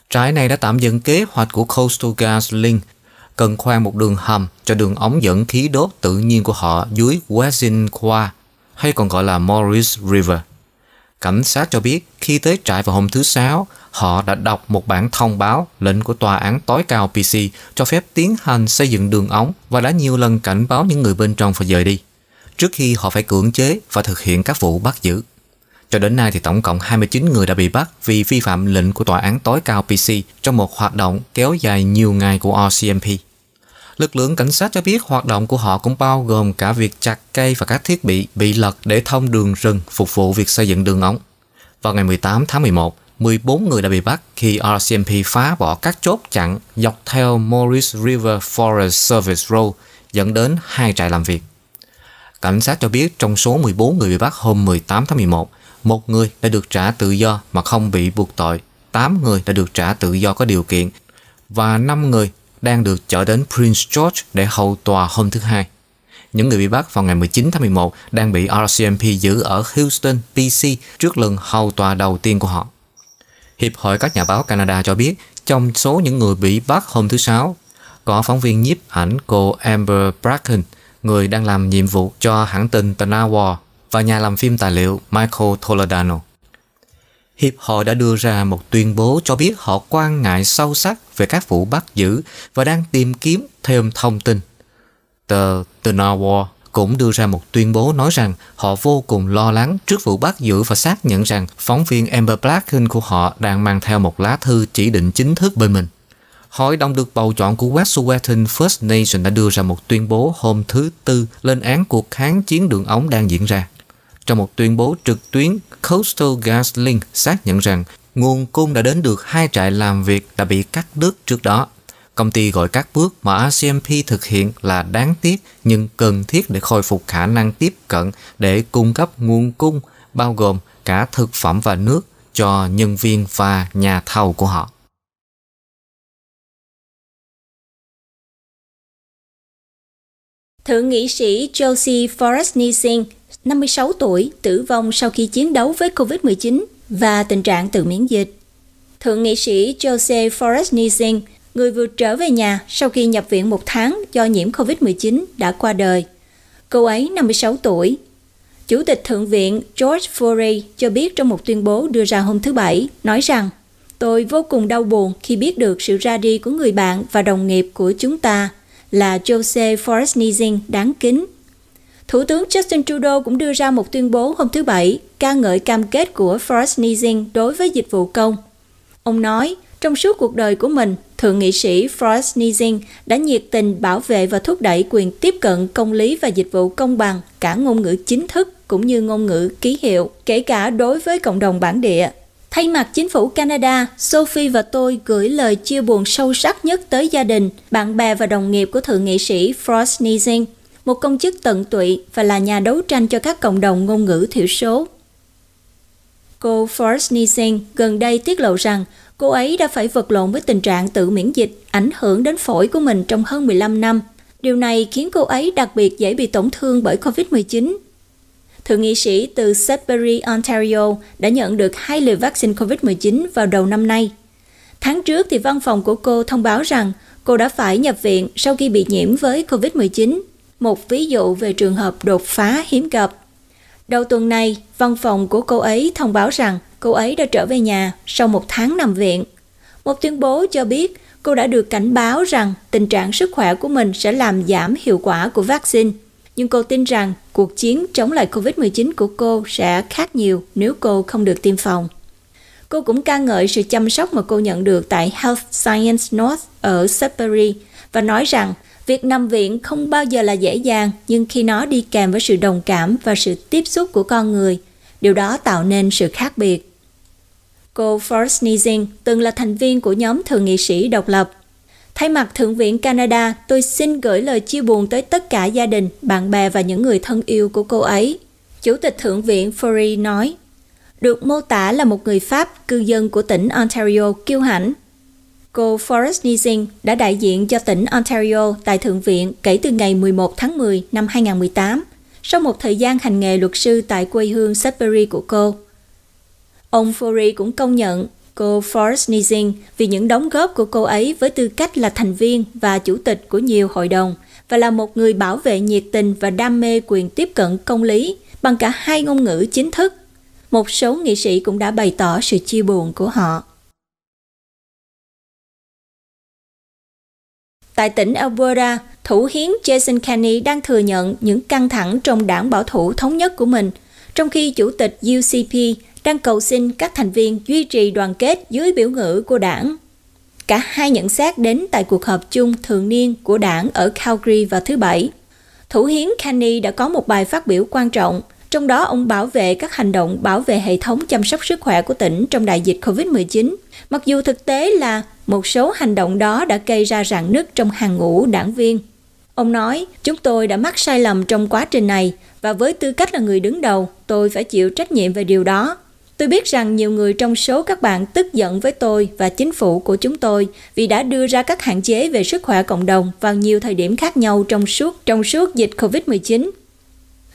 Trại này đã tạm dừng kế hoạch của Coastal Gas Link cần khoan một đường hầm cho đường ống dẫn khí đốt tự nhiên của họ dưới qua, hay còn gọi là Morris River. Cảnh sát cho biết khi tới trại vào hôm thứ Sáu, họ đã đọc một bản thông báo lệnh của tòa án tối cao PC cho phép tiến hành xây dựng đường ống và đã nhiều lần cảnh báo những người bên trong phải rời đi, trước khi họ phải cưỡng chế và thực hiện các vụ bắt giữ. Cho đến nay thì tổng cộng 29 người đã bị bắt vì vi phạm lệnh của tòa án tối cao PC trong một hoạt động kéo dài nhiều ngày của RCMP. Lực lượng cảnh sát cho biết hoạt động của họ cũng bao gồm cả việc chặt cây và các thiết bị bị lật để thông đường rừng phục vụ việc xây dựng đường ống. Vào ngày 18 tháng 11, 14 người đã bị bắt khi RCMP phá bỏ các chốt chặn dọc theo Morris River Forest Service Road dẫn đến hai trại làm việc. Cảnh sát cho biết trong số 14 người bị bắt hôm 18 tháng 11, một người đã được trả tự do mà không bị buộc tội, 8 người đã được trả tự do có điều kiện và 5 người đang được chở đến Prince George để hầu tòa hôm thứ Hai. Những người bị bắt vào ngày 19 tháng 11 đang bị RCMP giữ ở Houston, BC trước lần hầu tòa đầu tiên của họ. Hiệp hội các nhà báo Canada cho biết trong số những người bị bắt hôm thứ Sáu có phóng viên nhiếp ảnh cô Amber Bracken, người đang làm nhiệm vụ cho hãng tin The và nhà làm phim tài liệu Michael Toledano. Hiệp hội đã đưa ra một tuyên bố cho biết họ quan ngại sâu sắc về các vụ bắt giữ và đang tìm kiếm thêm thông tin. Tờ The War cũng đưa ra một tuyên bố nói rằng họ vô cùng lo lắng trước vụ bắt giữ và xác nhận rằng phóng viên Amber Blacken của họ đang mang theo một lá thư chỉ định chính thức bên mình. Hội đồng được bầu chọn của Western First Nation đã đưa ra một tuyên bố hôm thứ Tư lên án cuộc kháng chiến đường ống đang diễn ra. Trong một tuyên bố trực tuyến, Coastal GasLink xác nhận rằng nguồn cung đã đến được hai trại làm việc đã bị cắt đứt trước đó. Công ty gọi các bước mà RCMP thực hiện là đáng tiếc nhưng cần thiết để khôi phục khả năng tiếp cận để cung cấp nguồn cung bao gồm cả thực phẩm và nước cho nhân viên và nhà thầu của họ. Thượng nghị sĩ Josie Forrest Nissing 56 tuổi, tử vong sau khi chiến đấu với COVID-19 và tình trạng tự miễn dịch. Thượng nghị sĩ Jose Forrest Nizing, người vừa trở về nhà sau khi nhập viện một tháng do nhiễm COVID-19 đã qua đời. Cô ấy 56 tuổi. Chủ tịch Thượng viện George Forey cho biết trong một tuyên bố đưa ra hôm thứ Bảy, nói rằng Tôi vô cùng đau buồn khi biết được sự ra đi của người bạn và đồng nghiệp của chúng ta là Jose Forrest Nizing đáng kính Thủ tướng Justin Trudeau cũng đưa ra một tuyên bố hôm thứ Bảy ca ngợi cam kết của Forrest Nizing đối với dịch vụ công. Ông nói, trong suốt cuộc đời của mình, Thượng nghị sĩ Frost Nizing đã nhiệt tình bảo vệ và thúc đẩy quyền tiếp cận công lý và dịch vụ công bằng cả ngôn ngữ chính thức cũng như ngôn ngữ ký hiệu, kể cả đối với cộng đồng bản địa. Thay mặt chính phủ Canada, Sophie và tôi gửi lời chia buồn sâu sắc nhất tới gia đình, bạn bè và đồng nghiệp của Thượng nghị sĩ Frost Nizing một công chức tận tụy và là nhà đấu tranh cho các cộng đồng ngôn ngữ thiểu số. Cô Forsnisen gần đây tiết lộ rằng cô ấy đã phải vật lộn với tình trạng tự miễn dịch ảnh hưởng đến phổi của mình trong hơn 15 năm. Điều này khiến cô ấy đặc biệt dễ bị tổn thương bởi COVID-19. Thượng nghị sĩ từ Sudbury, Ontario đã nhận được hai liều vaccine COVID-19 vào đầu năm nay. Tháng trước thì văn phòng của cô thông báo rằng cô đã phải nhập viện sau khi bị nhiễm với COVID-19 một ví dụ về trường hợp đột phá hiếm gặp. Đầu tuần này, văn phòng của cô ấy thông báo rằng cô ấy đã trở về nhà sau một tháng nằm viện. Một tuyên bố cho biết cô đã được cảnh báo rằng tình trạng sức khỏe của mình sẽ làm giảm hiệu quả của vaccine. Nhưng cô tin rằng cuộc chiến chống lại COVID-19 của cô sẽ khác nhiều nếu cô không được tiêm phòng. Cô cũng ca ngợi sự chăm sóc mà cô nhận được tại Health Science North ở Sudbury và nói rằng Việc nằm viện không bao giờ là dễ dàng, nhưng khi nó đi kèm với sự đồng cảm và sự tiếp xúc của con người, điều đó tạo nên sự khác biệt. Cô Forrest Nizing từng là thành viên của nhóm thượng nghị sĩ độc lập. Thay mặt Thượng viện Canada, tôi xin gửi lời chia buồn tới tất cả gia đình, bạn bè và những người thân yêu của cô ấy. Chủ tịch Thượng viện Fury nói, được mô tả là một người Pháp, cư dân của tỉnh Ontario kiêu hãnh, Cô Forrest Nizing đã đại diện cho tỉnh Ontario tại Thượng viện kể từ ngày 11 tháng 10 năm 2018, sau một thời gian hành nghề luật sư tại quê hương Sudbury của cô. Ông Forey cũng công nhận cô Forrest Nizing vì những đóng góp của cô ấy với tư cách là thành viên và chủ tịch của nhiều hội đồng và là một người bảo vệ nhiệt tình và đam mê quyền tiếp cận công lý bằng cả hai ngôn ngữ chính thức. Một số nghị sĩ cũng đã bày tỏ sự chia buồn của họ. Tại tỉnh Alberta, thủ hiến Jason Kenney đang thừa nhận những căng thẳng trong đảng bảo thủ thống nhất của mình, trong khi chủ tịch UCP đang cầu xin các thành viên duy trì đoàn kết dưới biểu ngữ của đảng. Cả hai nhận xét đến tại cuộc họp chung thường niên của đảng ở Calgary vào thứ Bảy. Thủ hiến Kenney đã có một bài phát biểu quan trọng, trong đó ông bảo vệ các hành động bảo vệ hệ thống chăm sóc sức khỏe của tỉnh trong đại dịch COVID-19. Mặc dù thực tế là một số hành động đó đã gây ra rạn nứt trong hàng ngũ đảng viên. Ông nói, chúng tôi đã mắc sai lầm trong quá trình này và với tư cách là người đứng đầu, tôi phải chịu trách nhiệm về điều đó. Tôi biết rằng nhiều người trong số các bạn tức giận với tôi và chính phủ của chúng tôi vì đã đưa ra các hạn chế về sức khỏe cộng đồng vào nhiều thời điểm khác nhau trong suốt trong suốt dịch Covid-19.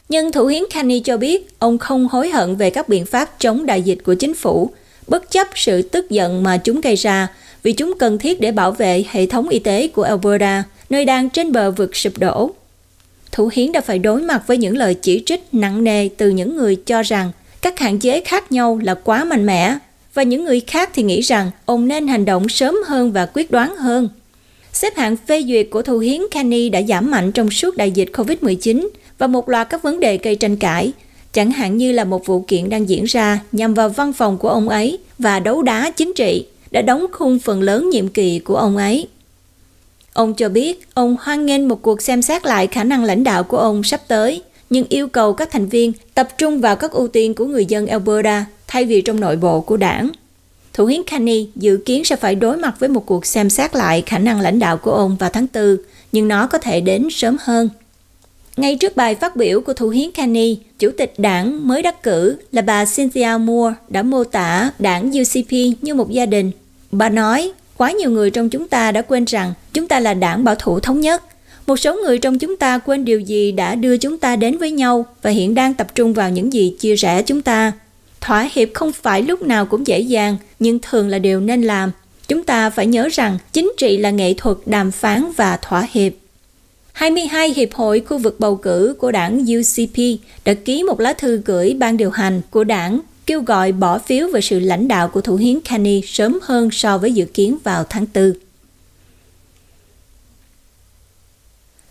Nhưng thủ hiến Kani cho biết ông không hối hận về các biện pháp chống đại dịch của chính phủ, bất chấp sự tức giận mà chúng gây ra vì chúng cần thiết để bảo vệ hệ thống y tế của Alberta, nơi đang trên bờ vực sụp đổ. Thủ hiến đã phải đối mặt với những lời chỉ trích nặng nề từ những người cho rằng các hạn chế khác nhau là quá mạnh mẽ và những người khác thì nghĩ rằng ông nên hành động sớm hơn và quyết đoán hơn. Xếp hạng phê duyệt của Thủ hiến Kenny đã giảm mạnh trong suốt đại dịch COVID-19 và một loạt các vấn đề gây tranh cãi, chẳng hạn như là một vụ kiện đang diễn ra nhằm vào văn phòng của ông ấy và đấu đá chính trị đã đóng khung phần lớn nhiệm kỳ của ông ấy. Ông cho biết ông hoan nghênh một cuộc xem xét lại khả năng lãnh đạo của ông sắp tới, nhưng yêu cầu các thành viên tập trung vào các ưu tiên của người dân Alberta thay vì trong nội bộ của đảng. Thủ hiến Kenny dự kiến sẽ phải đối mặt với một cuộc xem xét lại khả năng lãnh đạo của ông vào tháng 4, nhưng nó có thể đến sớm hơn. Ngay trước bài phát biểu của thủ hiến Kenny, chủ tịch đảng mới đắc cử là bà Cynthia Moore đã mô tả đảng UCP như một gia đình Bà nói, quá nhiều người trong chúng ta đã quên rằng chúng ta là đảng bảo thủ thống nhất. Một số người trong chúng ta quên điều gì đã đưa chúng ta đến với nhau và hiện đang tập trung vào những gì chia rẽ chúng ta. Thỏa hiệp không phải lúc nào cũng dễ dàng, nhưng thường là điều nên làm. Chúng ta phải nhớ rằng chính trị là nghệ thuật đàm phán và thỏa hiệp. 22 hiệp hội khu vực bầu cử của đảng UCP đã ký một lá thư gửi ban điều hành của đảng kêu gọi bỏ phiếu về sự lãnh đạo của thủ hiến Kenny sớm hơn so với dự kiến vào tháng 4.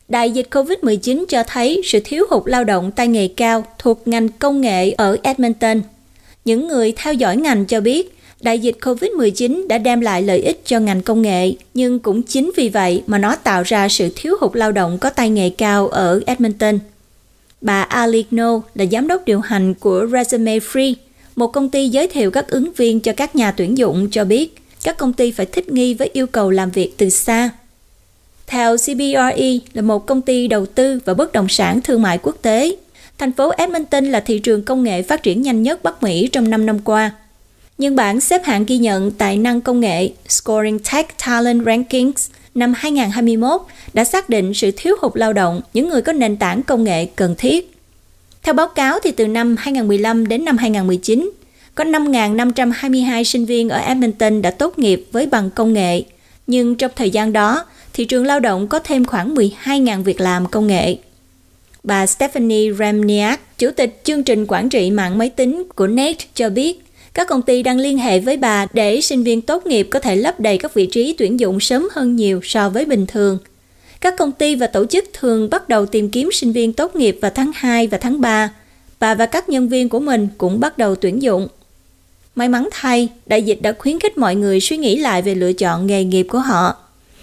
Đại dịch COVID-19 cho thấy sự thiếu hụt lao động tay nghề cao thuộc ngành công nghệ ở Edmonton. Những người theo dõi ngành cho biết, đại dịch COVID-19 đã đem lại lợi ích cho ngành công nghệ, nhưng cũng chính vì vậy mà nó tạo ra sự thiếu hụt lao động có tay nghề cao ở Edmonton. Bà Aligno là giám đốc điều hành của Resume Free, một công ty giới thiệu các ứng viên cho các nhà tuyển dụng cho biết các công ty phải thích nghi với yêu cầu làm việc từ xa. Theo CBRE là một công ty đầu tư và bất động sản thương mại quốc tế, thành phố Edmonton là thị trường công nghệ phát triển nhanh nhất Bắc Mỹ trong 5 năm qua. Nhưng bảng xếp hạng ghi nhận tài năng công nghệ Scoring Tech Talent Rankings năm 2021 đã xác định sự thiếu hụt lao động những người có nền tảng công nghệ cần thiết theo báo cáo thì từ năm 2015 đến năm 2019, có 5.522 sinh viên ở Edmonton đã tốt nghiệp với bằng công nghệ, nhưng trong thời gian đó, thị trường lao động có thêm khoảng 12.000 việc làm công nghệ. Bà Stephanie Ramniak, chủ tịch chương trình quản trị mạng máy tính của NET cho biết, các công ty đang liên hệ với bà để sinh viên tốt nghiệp có thể lấp đầy các vị trí tuyển dụng sớm hơn nhiều so với bình thường – các công ty và tổ chức thường bắt đầu tìm kiếm sinh viên tốt nghiệp vào tháng 2 và tháng 3. Bà và các nhân viên của mình cũng bắt đầu tuyển dụng. May mắn thay, đại dịch đã khuyến khích mọi người suy nghĩ lại về lựa chọn nghề nghiệp của họ.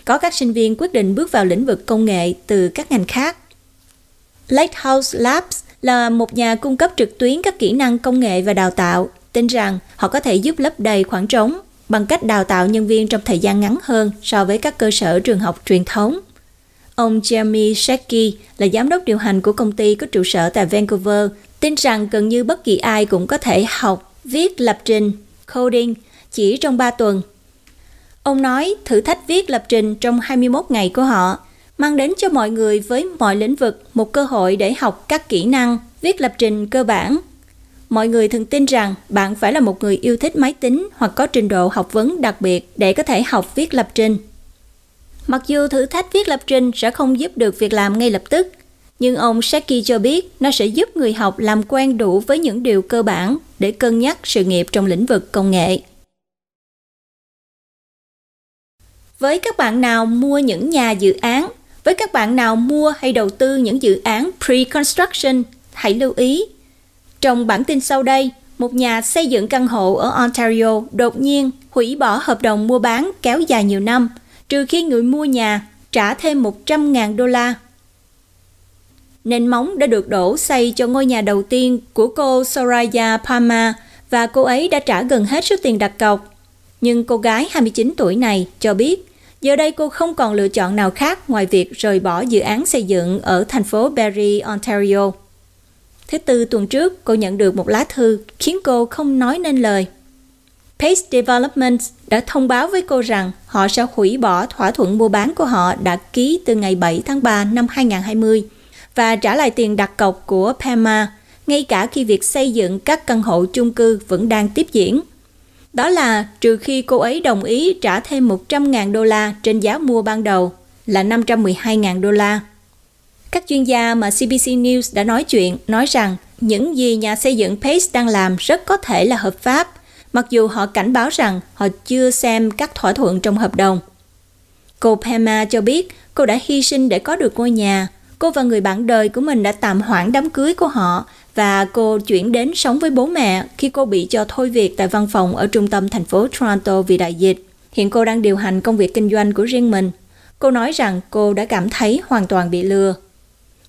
Có các sinh viên quyết định bước vào lĩnh vực công nghệ từ các ngành khác. Lighthouse Labs là một nhà cung cấp trực tuyến các kỹ năng công nghệ và đào tạo, tin rằng họ có thể giúp lấp đầy khoảng trống bằng cách đào tạo nhân viên trong thời gian ngắn hơn so với các cơ sở trường học truyền thống. Ông Jeremy Shecky là giám đốc điều hành của công ty có trụ sở tại Vancouver, tin rằng gần như bất kỳ ai cũng có thể học, viết lập trình, coding chỉ trong 3 tuần. Ông nói thử thách viết lập trình trong 21 ngày của họ mang đến cho mọi người với mọi lĩnh vực một cơ hội để học các kỹ năng viết lập trình cơ bản. Mọi người thường tin rằng bạn phải là một người yêu thích máy tính hoặc có trình độ học vấn đặc biệt để có thể học viết lập trình. Mặc dù thử thách viết lập trình sẽ không giúp được việc làm ngay lập tức, nhưng ông Saki cho biết nó sẽ giúp người học làm quen đủ với những điều cơ bản để cân nhắc sự nghiệp trong lĩnh vực công nghệ. Với các bạn nào mua những nhà dự án, với các bạn nào mua hay đầu tư những dự án pre-construction, hãy lưu ý. Trong bản tin sau đây, một nhà xây dựng căn hộ ở Ontario đột nhiên hủy bỏ hợp đồng mua bán kéo dài nhiều năm – trừ khi người mua nhà trả thêm 100.000 đô la. Nền móng đã được đổ xây cho ngôi nhà đầu tiên của cô Soraya Palmer và cô ấy đã trả gần hết số tiền đặt cọc. Nhưng cô gái 29 tuổi này cho biết giờ đây cô không còn lựa chọn nào khác ngoài việc rời bỏ dự án xây dựng ở thành phố Barrie, Ontario. Thứ tư tuần trước, cô nhận được một lá thư khiến cô không nói nên lời – Pace Development đã thông báo với cô rằng họ sẽ hủy bỏ thỏa thuận mua bán của họ đã ký từ ngày 7 tháng 3 năm 2020 và trả lại tiền đặt cọc của Pema, ngay cả khi việc xây dựng các căn hộ chung cư vẫn đang tiếp diễn. Đó là trừ khi cô ấy đồng ý trả thêm 100.000 đô la trên giá mua ban đầu là 512.000 đô la. Các chuyên gia mà CBC News đã nói chuyện nói rằng những gì nhà xây dựng Pace đang làm rất có thể là hợp pháp mặc dù họ cảnh báo rằng họ chưa xem các thỏa thuận trong hợp đồng. Cô Pema cho biết cô đã hy sinh để có được ngôi nhà. Cô và người bạn đời của mình đã tạm hoãn đám cưới của họ và cô chuyển đến sống với bố mẹ khi cô bị cho thôi việc tại văn phòng ở trung tâm thành phố Toronto vì đại dịch. Hiện cô đang điều hành công việc kinh doanh của riêng mình. Cô nói rằng cô đã cảm thấy hoàn toàn bị lừa.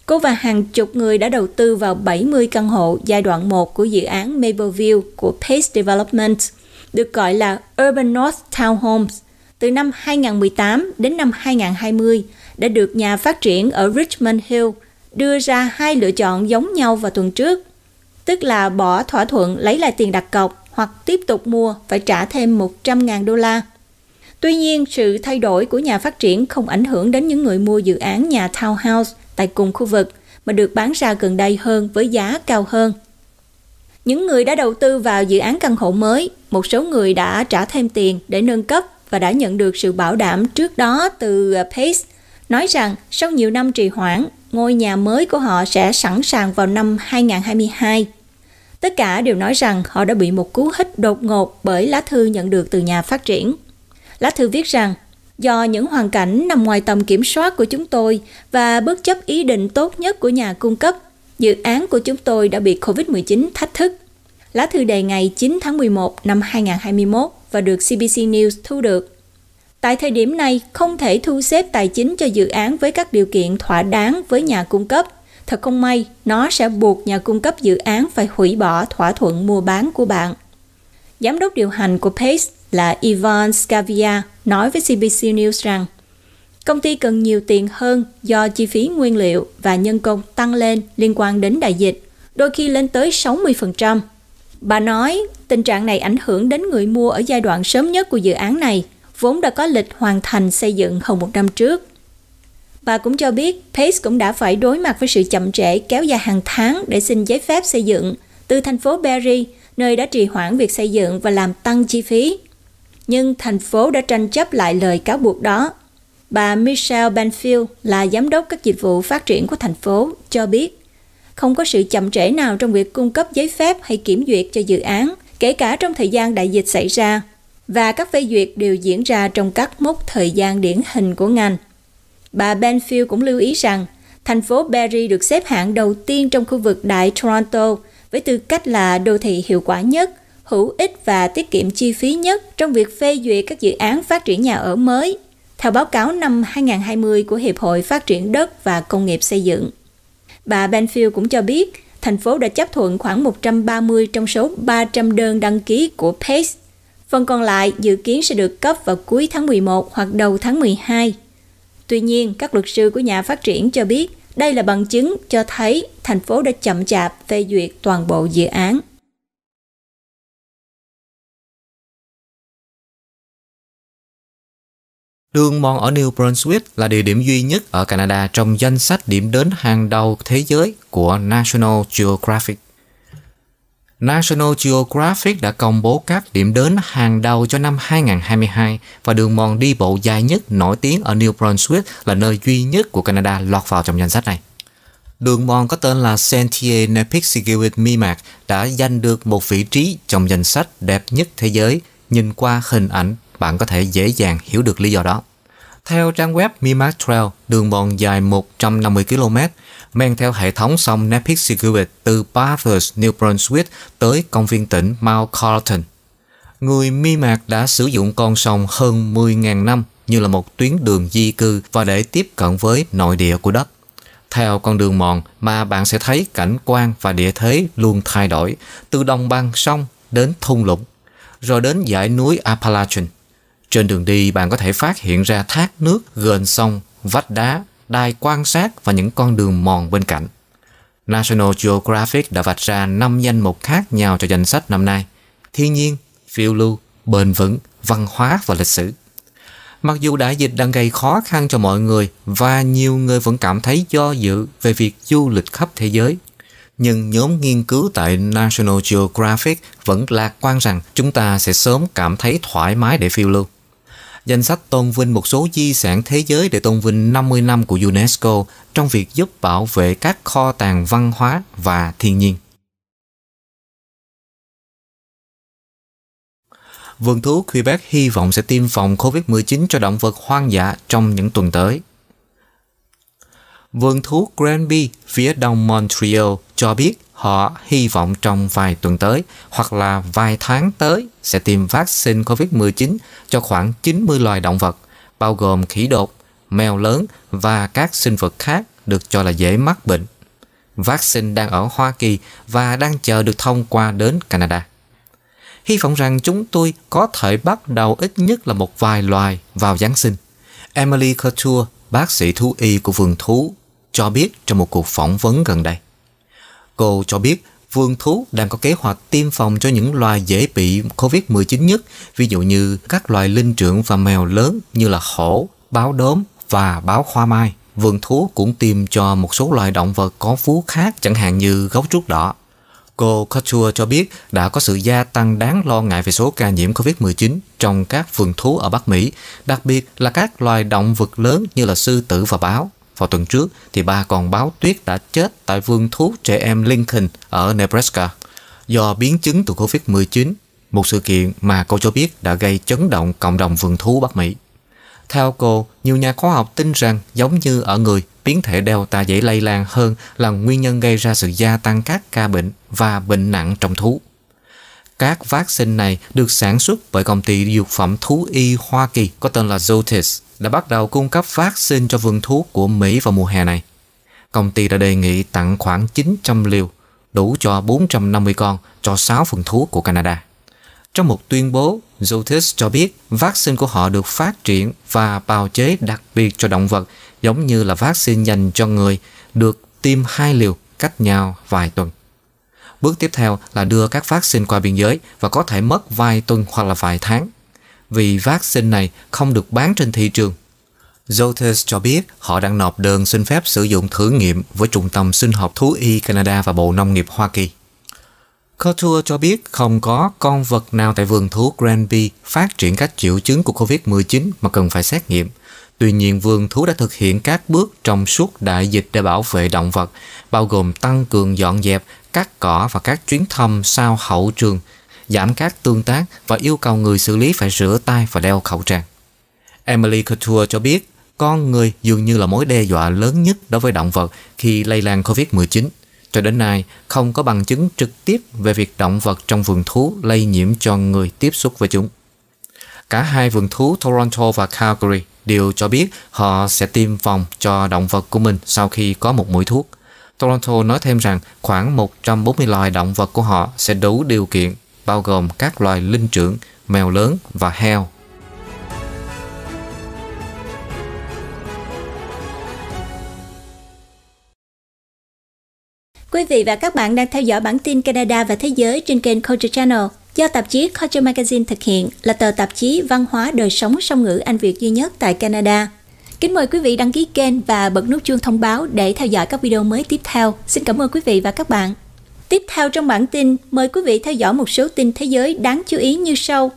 Cô và hàng chục người đã đầu tư vào 70 căn hộ giai đoạn 1 của dự án Mapleview của Pace Development, được gọi là Urban North Townhomes, từ năm 2018 đến năm 2020 đã được nhà phát triển ở Richmond Hill đưa ra hai lựa chọn giống nhau vào tuần trước, tức là bỏ thỏa thuận lấy lại tiền đặt cọc hoặc tiếp tục mua phải trả thêm 100.000 đô la. Tuy nhiên, sự thay đổi của nhà phát triển không ảnh hưởng đến những người mua dự án nhà townhouse tại cùng khu vực mà được bán ra gần đây hơn với giá cao hơn. Những người đã đầu tư vào dự án căn hộ mới, một số người đã trả thêm tiền để nâng cấp và đã nhận được sự bảo đảm trước đó từ ờ, Pace, nói rằng sau nhiều năm trì hoãn, ngôi nhà mới của họ sẽ sẵn sàng vào năm 2022. Tất cả đều nói rằng họ đã bị một cú hích đột ngột bởi lá thư nhận được từ nhà phát triển. Lá thư viết rằng do những hoàn cảnh nằm ngoài tầm kiểm soát của chúng tôi và bất chấp ý định tốt nhất của nhà cung cấp, dự án của chúng tôi đã bị COVID-19 thách thức. Lá thư đề ngày 9 tháng 11 năm 2021 và được CBC News thu được. Tại thời điểm này, không thể thu xếp tài chính cho dự án với các điều kiện thỏa đáng với nhà cung cấp. Thật không may, nó sẽ buộc nhà cung cấp dự án phải hủy bỏ thỏa thuận mua bán của bạn. Giám đốc điều hành của Pace là Ivan Scavia nói với CBC News rằng công ty cần nhiều tiền hơn do chi phí nguyên liệu và nhân công tăng lên liên quan đến đại dịch, đôi khi lên tới 60%. Bà nói tình trạng này ảnh hưởng đến người mua ở giai đoạn sớm nhất của dự án này, vốn đã có lịch hoàn thành xây dựng hơn một năm trước. Bà cũng cho biết Pace cũng đã phải đối mặt với sự chậm trễ kéo dài hàng tháng để xin giấy phép xây dựng từ thành phố Berry, nơi đã trì hoãn việc xây dựng và làm tăng chi phí nhưng thành phố đã tranh chấp lại lời cáo buộc đó. Bà Michelle Banfield là giám đốc các dịch vụ phát triển của thành phố cho biết, không có sự chậm trễ nào trong việc cung cấp giấy phép hay kiểm duyệt cho dự án, kể cả trong thời gian đại dịch xảy ra, và các phê duyệt đều diễn ra trong các mốc thời gian điển hình của ngành. Bà Benfield cũng lưu ý rằng, thành phố Barrie được xếp hạng đầu tiên trong khu vực Đại Toronto với tư cách là đô thị hiệu quả nhất hữu ích và tiết kiệm chi phí nhất trong việc phê duyệt các dự án phát triển nhà ở mới, theo báo cáo năm 2020 của Hiệp hội Phát triển Đất và Công nghiệp Xây dựng. Bà Benfield cũng cho biết, thành phố đã chấp thuận khoảng 130 trong số 300 đơn đăng ký của PACE. Phần còn lại dự kiến sẽ được cấp vào cuối tháng 11 hoặc đầu tháng 12. Tuy nhiên, các luật sư của nhà phát triển cho biết đây là bằng chứng cho thấy thành phố đã chậm chạp phê duyệt toàn bộ dự án. Đường mòn ở New Brunswick là địa điểm duy nhất ở Canada trong danh sách điểm đến hàng đầu thế giới của National Geographic. National Geographic đã công bố các điểm đến hàng đầu cho năm 2022 và đường mòn đi bộ dài nhất nổi tiếng ở New Brunswick là nơi duy nhất của Canada lọt vào trong danh sách này. Đường mòn có tên là Sentier Nepixigewit Mimac đã giành được một vị trí trong danh sách đẹp nhất thế giới nhìn qua hình ảnh bạn có thể dễ dàng hiểu được lý do đó. Theo trang web Mimac Trail, đường mòn dài 150 km, men theo hệ thống sông Nepean từ Bathurst, New Brunswick tới công viên tỉnh Mount Carlton. Người Mimac đã sử dụng con sông hơn 10.000 năm như là một tuyến đường di cư và để tiếp cận với nội địa của đất. Theo con đường mòn mà bạn sẽ thấy cảnh quan và địa thế luôn thay đổi, từ đồng bằng sông đến thung lũng, rồi đến dãy núi Appalachian. Trên đường đi, bạn có thể phát hiện ra thác nước, gần sông, vách đá, đài quan sát và những con đường mòn bên cạnh. National Geographic đã vạch ra 5 danh mục khác nhau cho danh sách năm nay. Thiên nhiên, phiêu lưu, bền vững, văn hóa và lịch sử. Mặc dù đại dịch đang gây khó khăn cho mọi người và nhiều người vẫn cảm thấy do dự về việc du lịch khắp thế giới, nhưng nhóm nghiên cứu tại National Geographic vẫn lạc quan rằng chúng ta sẽ sớm cảm thấy thoải mái để phiêu lưu danh sách tôn vinh một số di sản thế giới để tôn vinh 50 năm của UNESCO trong việc giúp bảo vệ các kho tàng văn hóa và thiên nhiên. Vườn thú Quebec hy vọng sẽ tiêm phòng COVID-19 cho động vật hoang dã trong những tuần tới. Vườn thú Granby phía đông Montreal cho biết họ hy vọng trong vài tuần tới hoặc là vài tháng tới sẽ tìm vaccine COVID-19 cho khoảng 90 loài động vật, bao gồm khỉ đột, mèo lớn và các sinh vật khác được cho là dễ mắc bệnh. Vaccine đang ở Hoa Kỳ và đang chờ được thông qua đến Canada. Hy vọng rằng chúng tôi có thể bắt đầu ít nhất là một vài loài vào Giáng sinh. Emily Couture, bác sĩ thú y của vườn thú, cho biết trong một cuộc phỏng vấn gần đây. Cô cho biết Vườn thú đang có kế hoạch tiêm phòng cho những loài dễ bị COVID-19 nhất, ví dụ như các loài linh trưởng và mèo lớn như là hổ, báo đốm và báo hoa mai. Vườn thú cũng tiêm cho một số loài động vật có vú khác, chẳng hạn như gấu trúc đỏ. Cô Couture cho biết đã có sự gia tăng đáng lo ngại về số ca nhiễm COVID-19 trong các vườn thú ở Bắc Mỹ, đặc biệt là các loài động vật lớn như là sư tử và báo. Vào tuần trước thì ba con báo tuyết đã chết tại vườn thú trẻ em Lincoln ở Nebraska do biến chứng từ Covid-19, một sự kiện mà cô cho biết đã gây chấn động cộng đồng vườn thú Bắc Mỹ. Theo cô, nhiều nhà khoa học tin rằng giống như ở người, biến thể Delta dễ lây lan hơn là nguyên nhân gây ra sự gia tăng các ca bệnh và bệnh nặng trong thú. Các vaccine này được sản xuất bởi công ty dược phẩm thú y Hoa Kỳ có tên là Zoetis đã bắt đầu cung cấp vaccine cho vườn thuốc của Mỹ vào mùa hè này. Công ty đã đề nghị tặng khoảng 900 liều, đủ cho 450 con cho 6 vườn thuốc của Canada. Trong một tuyên bố, Zotis cho biết vaccine của họ được phát triển và bào chế đặc biệt cho động vật giống như là vaccine dành cho người được tiêm hai liều cách nhau vài tuần. Bước tiếp theo là đưa các vaccine qua biên giới và có thể mất vài tuần hoặc là vài tháng – vì vaccine này không được bán trên thị trường. Zotes cho biết họ đang nộp đơn xin phép sử dụng thử nghiệm với Trung tâm Sinh học Thú y Canada và Bộ Nông nghiệp Hoa Kỳ. Couture cho biết không có con vật nào tại vườn thú Granby phát triển các triệu chứng của COVID-19 mà cần phải xét nghiệm. Tuy nhiên, vườn thú đã thực hiện các bước trong suốt đại dịch để bảo vệ động vật, bao gồm tăng cường dọn dẹp, cắt cỏ và các chuyến thăm sau hậu trường – giảm các tương tác và yêu cầu người xử lý phải rửa tay và đeo khẩu trang. Emily Couture cho biết, con người dường như là mối đe dọa lớn nhất đối với động vật khi lây lan COVID-19. Cho đến nay, không có bằng chứng trực tiếp về việc động vật trong vườn thú lây nhiễm cho người tiếp xúc với chúng. Cả hai vườn thú Toronto và Calgary đều cho biết họ sẽ tiêm phòng cho động vật của mình sau khi có một mũi thuốc. Toronto nói thêm rằng khoảng 140 loài động vật của họ sẽ đủ điều kiện bao gồm các loài linh trưởng, mèo lớn và heo. Quý vị và các bạn đang theo dõi bản tin Canada và Thế giới trên kênh Culture Channel do tạp chí Culture Magazine thực hiện là tờ tạp chí văn hóa đời sống song ngữ Anh Việt duy nhất tại Canada. Kính mời quý vị đăng ký kênh và bật nút chuông thông báo để theo dõi các video mới tiếp theo. Xin cảm ơn quý vị và các bạn. Tiếp theo trong bản tin, mời quý vị theo dõi một số tin thế giới đáng chú ý như sau.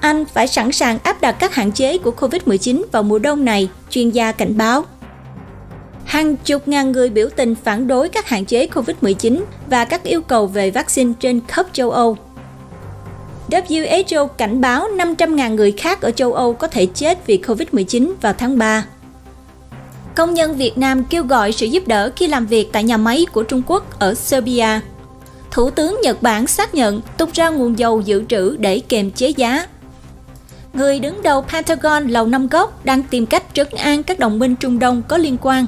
Anh phải sẵn sàng áp đặt các hạn chế của Covid-19 vào mùa đông này, chuyên gia cảnh báo. Hàng chục ngàn người biểu tình phản đối các hạn chế Covid-19 và các yêu cầu về vaccine trên khắp châu Âu. WHO cảnh báo 500.000 người khác ở châu Âu có thể chết vì Covid-19 vào tháng 3. Công nhân Việt Nam kêu gọi sự giúp đỡ khi làm việc tại nhà máy của Trung Quốc ở Serbia. Thủ tướng Nhật Bản xác nhận tung ra nguồn dầu dự trữ để kiềm chế giá. Người đứng đầu Pentagon Lầu Năm Góc đang tìm cách trấn an các đồng minh Trung Đông có liên quan.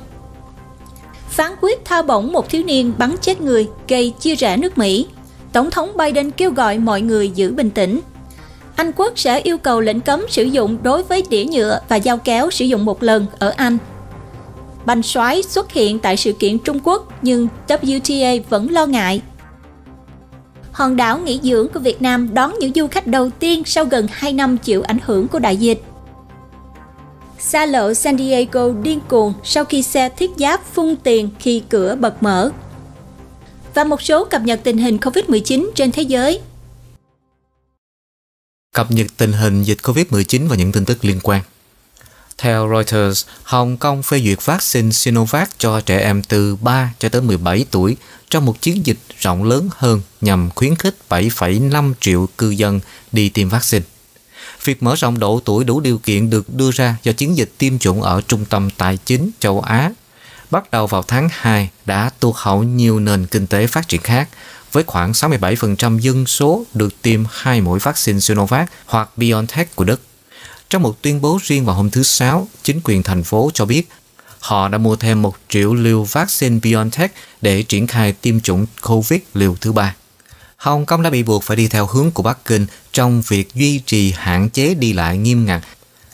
Phán quyết tha bổng một thiếu niên bắn chết người gây chia rẽ nước Mỹ. Tổng thống Biden kêu gọi mọi người giữ bình tĩnh. Anh quốc sẽ yêu cầu lệnh cấm sử dụng đối với đĩa nhựa và dao kéo sử dụng một lần ở Anh Bành xoái xuất hiện tại sự kiện Trung Quốc nhưng WTA vẫn lo ngại. Hòn đảo nghỉ dưỡng của Việt Nam đón những du khách đầu tiên sau gần 2 năm chịu ảnh hưởng của đại dịch. Xa lộ San Diego điên cuồng sau khi xe thiết giáp phun tiền khi cửa bật mở. Và một số cập nhật tình hình COVID-19 trên thế giới. Cập nhật tình hình dịch COVID-19 và những tin tức liên quan. Theo Reuters, Hồng Kông phê duyệt vaccine Sinovac cho trẻ em từ 3 cho tới 17 tuổi trong một chiến dịch rộng lớn hơn nhằm khuyến khích 7,5 triệu cư dân đi tiêm vaccine. Việc mở rộng độ tuổi đủ điều kiện được đưa ra do chiến dịch tiêm chủng ở Trung tâm Tài chính châu Á bắt đầu vào tháng 2 đã tuột hậu nhiều nền kinh tế phát triển khác, với khoảng 67% dân số được tiêm hai mũi vaccine Sinovac hoặc BioNTech của Đức. Trong một tuyên bố riêng vào hôm thứ Sáu, chính quyền thành phố cho biết họ đã mua thêm một triệu liều vaccine BioNTech để triển khai tiêm chủng COVID liều thứ ba. Hồng Kông đã bị buộc phải đi theo hướng của Bắc Kinh trong việc duy trì hạn chế đi lại nghiêm ngặt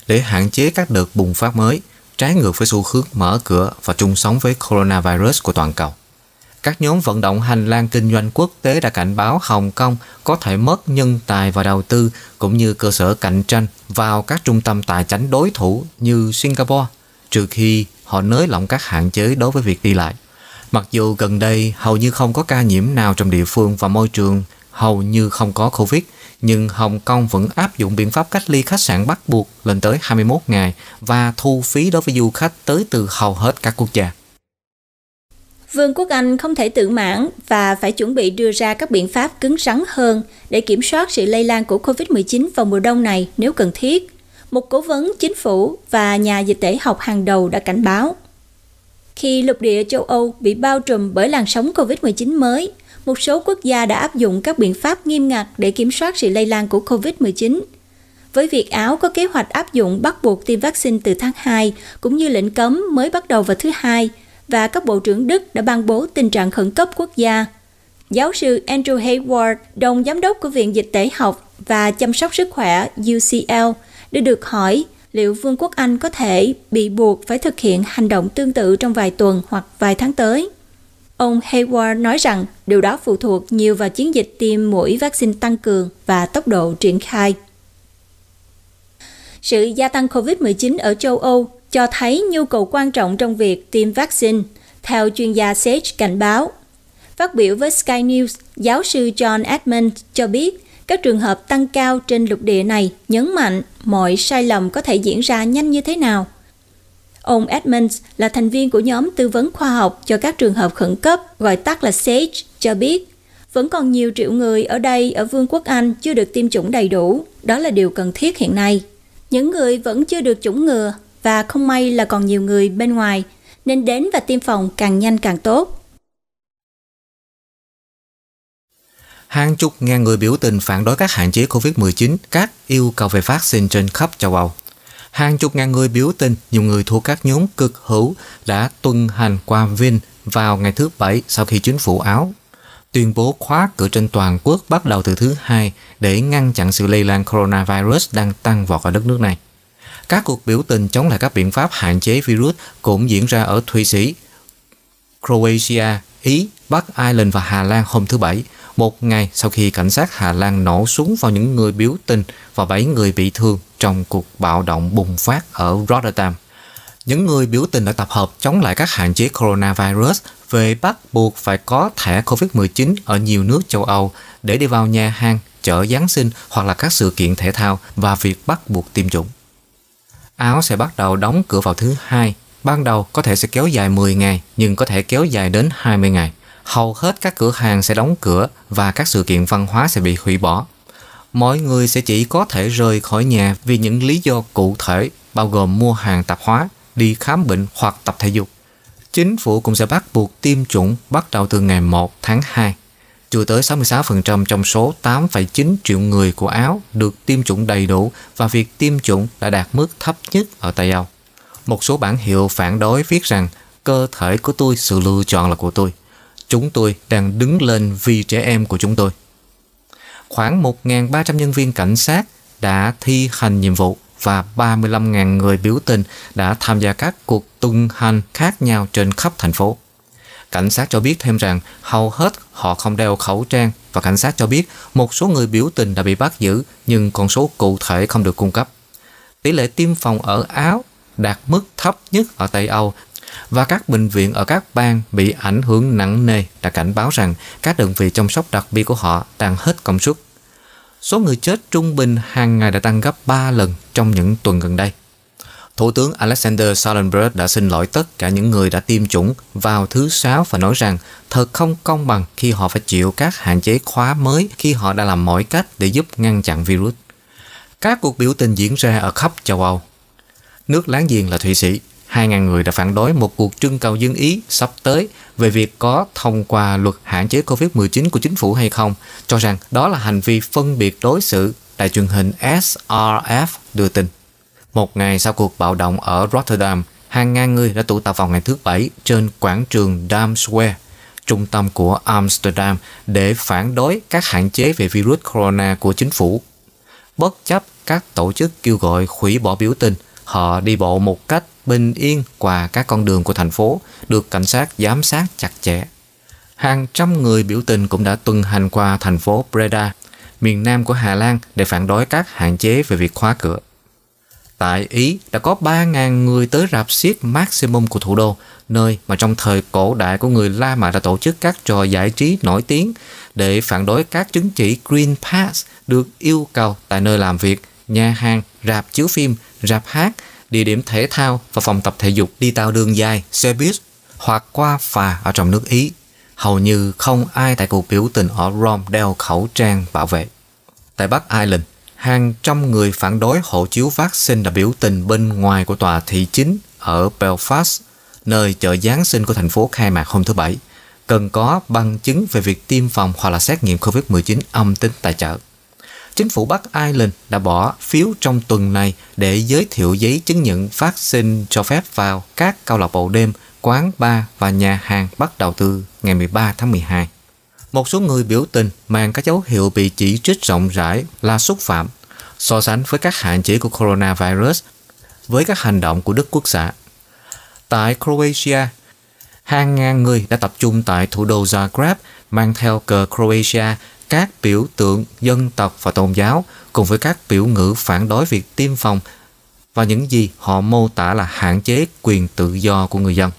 để hạn chế các đợt bùng phát mới, trái ngược với xu hướng mở cửa và chung sống với coronavirus của toàn cầu. Các nhóm vận động hành lang kinh doanh quốc tế đã cảnh báo Hồng Kông có thể mất nhân tài và đầu tư cũng như cơ sở cạnh tranh vào các trung tâm tài chính đối thủ như Singapore trừ khi họ nới lỏng các hạn chế đối với việc đi lại. Mặc dù gần đây hầu như không có ca nhiễm nào trong địa phương và môi trường hầu như không có Covid, nhưng Hồng Kông vẫn áp dụng biện pháp cách ly khách sạn bắt buộc lên tới 21 ngày và thu phí đối với du khách tới từ hầu hết các quốc gia. Vương quốc Anh không thể tự mãn và phải chuẩn bị đưa ra các biện pháp cứng rắn hơn để kiểm soát sự lây lan của COVID-19 vào mùa đông này nếu cần thiết. Một cố vấn chính phủ và nhà dịch tễ học hàng đầu đã cảnh báo. Khi lục địa châu Âu bị bao trùm bởi làn sóng COVID-19 mới, một số quốc gia đã áp dụng các biện pháp nghiêm ngặt để kiểm soát sự lây lan của COVID-19. Với việc Áo có kế hoạch áp dụng bắt buộc tiêm vaccine từ tháng 2, cũng như lệnh cấm mới bắt đầu vào thứ Hai – và các bộ trưởng Đức đã ban bố tình trạng khẩn cấp quốc gia. Giáo sư Andrew Hayward, đồng giám đốc của Viện Dịch tễ học và chăm sóc sức khỏe UCL, đã được hỏi liệu Vương quốc Anh có thể bị buộc phải thực hiện hành động tương tự trong vài tuần hoặc vài tháng tới. Ông Hayward nói rằng điều đó phụ thuộc nhiều vào chiến dịch tiêm mũi vaccine tăng cường và tốc độ triển khai. Sự gia tăng COVID-19 ở châu Âu cho thấy nhu cầu quan trọng trong việc tiêm vaccine, theo chuyên gia Sage cảnh báo. Phát biểu với Sky News, giáo sư John Edmond cho biết các trường hợp tăng cao trên lục địa này nhấn mạnh mọi sai lầm có thể diễn ra nhanh như thế nào. Ông Edmonds là thành viên của nhóm tư vấn khoa học cho các trường hợp khẩn cấp, gọi tắt là SAGE, cho biết vẫn còn nhiều triệu người ở đây ở Vương quốc Anh chưa được tiêm chủng đầy đủ, đó là điều cần thiết hiện nay. Những người vẫn chưa được chủng ngừa và không may là còn nhiều người bên ngoài, nên đến và tiêm phòng càng nhanh càng tốt. Hàng chục ngàn người biểu tình phản đối các hạn chế COVID-19, các yêu cầu về vaccine trên khắp châu Âu. Hàng chục ngàn người biểu tình, nhiều người thuộc các nhóm cực hữu đã tuần hành qua Vinh vào ngày thứ Bảy sau khi chính phủ Áo tuyên bố khóa cửa trên toàn quốc bắt đầu từ thứ hai để ngăn chặn sự lây lan coronavirus đang tăng vọt ở đất nước này. Các cuộc biểu tình chống lại các biện pháp hạn chế virus cũng diễn ra ở Thụy Sĩ, Croatia, Ý, Bắc Ireland và Hà Lan hôm thứ Bảy, một ngày sau khi cảnh sát Hà Lan nổ súng vào những người biểu tình và 7 người bị thương trong cuộc bạo động bùng phát ở Rotterdam. Những người biểu tình đã tập hợp chống lại các hạn chế coronavirus về bắt buộc phải có thẻ COVID-19 ở nhiều nước châu Âu để đi vào nhà hàng, chợ Giáng sinh hoặc là các sự kiện thể thao và việc bắt buộc tiêm chủng. Áo sẽ bắt đầu đóng cửa vào thứ hai. Ban đầu có thể sẽ kéo dài 10 ngày, nhưng có thể kéo dài đến 20 ngày. Hầu hết các cửa hàng sẽ đóng cửa và các sự kiện văn hóa sẽ bị hủy bỏ. Mọi người sẽ chỉ có thể rời khỏi nhà vì những lý do cụ thể, bao gồm mua hàng tạp hóa, đi khám bệnh hoặc tập thể dục. Chính phủ cũng sẽ bắt buộc tiêm chủng bắt đầu từ ngày 1 tháng 2 chưa tới 66% trong số 8,9 triệu người của Áo được tiêm chủng đầy đủ và việc tiêm chủng đã đạt mức thấp nhất ở Tây Âu. Một số bản hiệu phản đối viết rằng cơ thể của tôi, sự lựa chọn là của tôi. Chúng tôi đang đứng lên vì trẻ em của chúng tôi. Khoảng 1.300 nhân viên cảnh sát đã thi hành nhiệm vụ và 35.000 người biểu tình đã tham gia các cuộc tuần hành khác nhau trên khắp thành phố. Cảnh sát cho biết thêm rằng hầu hết họ không đeo khẩu trang và cảnh sát cho biết một số người biểu tình đã bị bắt giữ nhưng con số cụ thể không được cung cấp. Tỷ lệ tiêm phòng ở Áo đạt mức thấp nhất ở Tây Âu và các bệnh viện ở các bang bị ảnh hưởng nặng nề đã cảnh báo rằng các đơn vị chăm sóc đặc biệt của họ đang hết công suất. Số người chết trung bình hàng ngày đã tăng gấp 3 lần trong những tuần gần đây. Thủ tướng Alexander Schallenberg đã xin lỗi tất cả những người đã tiêm chủng vào thứ sáu và nói rằng thật không công bằng khi họ phải chịu các hạn chế khóa mới khi họ đã làm mọi cách để giúp ngăn chặn virus. Các cuộc biểu tình diễn ra ở khắp châu Âu. Nước láng giềng là Thụy Sĩ, 2.000 người đã phản đối một cuộc trưng cầu dân ý sắp tới về việc có thông qua luật hạn chế COVID-19 của chính phủ hay không, cho rằng đó là hành vi phân biệt đối xử đài truyền hình SRF đưa tin. Một ngày sau cuộc bạo động ở Rotterdam, hàng ngàn người đã tụ tập vào ngày thứ Bảy trên quảng trường Dam Square, trung tâm của Amsterdam để phản đối các hạn chế về virus corona của chính phủ. Bất chấp các tổ chức kêu gọi hủy bỏ biểu tình, họ đi bộ một cách bình yên qua các con đường của thành phố, được cảnh sát giám sát chặt chẽ. Hàng trăm người biểu tình cũng đã tuần hành qua thành phố Breda, miền nam của Hà Lan để phản đối các hạn chế về việc khóa cửa. Tại Ý đã có 3.000 người tới rạp siếc Maximum của thủ đô, nơi mà trong thời cổ đại của người La Mã đã tổ chức các trò giải trí nổi tiếng để phản đối các chứng chỉ Green Pass được yêu cầu tại nơi làm việc, nhà hàng, rạp chiếu phim, rạp hát, địa điểm thể thao và phòng tập thể dục đi tàu đường dài, xe buýt hoặc qua phà ở trong nước Ý. Hầu như không ai tại cuộc biểu tình ở Rome đeo khẩu trang bảo vệ. Tại Bắc Ireland, hàng trăm người phản đối hộ chiếu vaccine đã biểu tình bên ngoài của tòa thị chính ở Belfast, nơi chợ Giáng sinh của thành phố khai mạc hôm thứ Bảy, cần có bằng chứng về việc tiêm phòng hoặc là xét nghiệm COVID-19 âm tính tại chợ. Chính phủ Bắc Ireland đã bỏ phiếu trong tuần này để giới thiệu giấy chứng nhận phát sinh cho phép vào các câu lạc bộ đêm, quán bar và nhà hàng bắt đầu từ ngày 13 tháng 12 một số người biểu tình mang các dấu hiệu bị chỉ trích rộng rãi là xúc phạm so sánh với các hạn chế của coronavirus với các hành động của Đức Quốc xã. Tại Croatia, hàng ngàn người đã tập trung tại thủ đô Zagreb mang theo cờ Croatia, các biểu tượng dân tộc và tôn giáo cùng với các biểu ngữ phản đối việc tiêm phòng và những gì họ mô tả là hạn chế quyền tự do của người dân.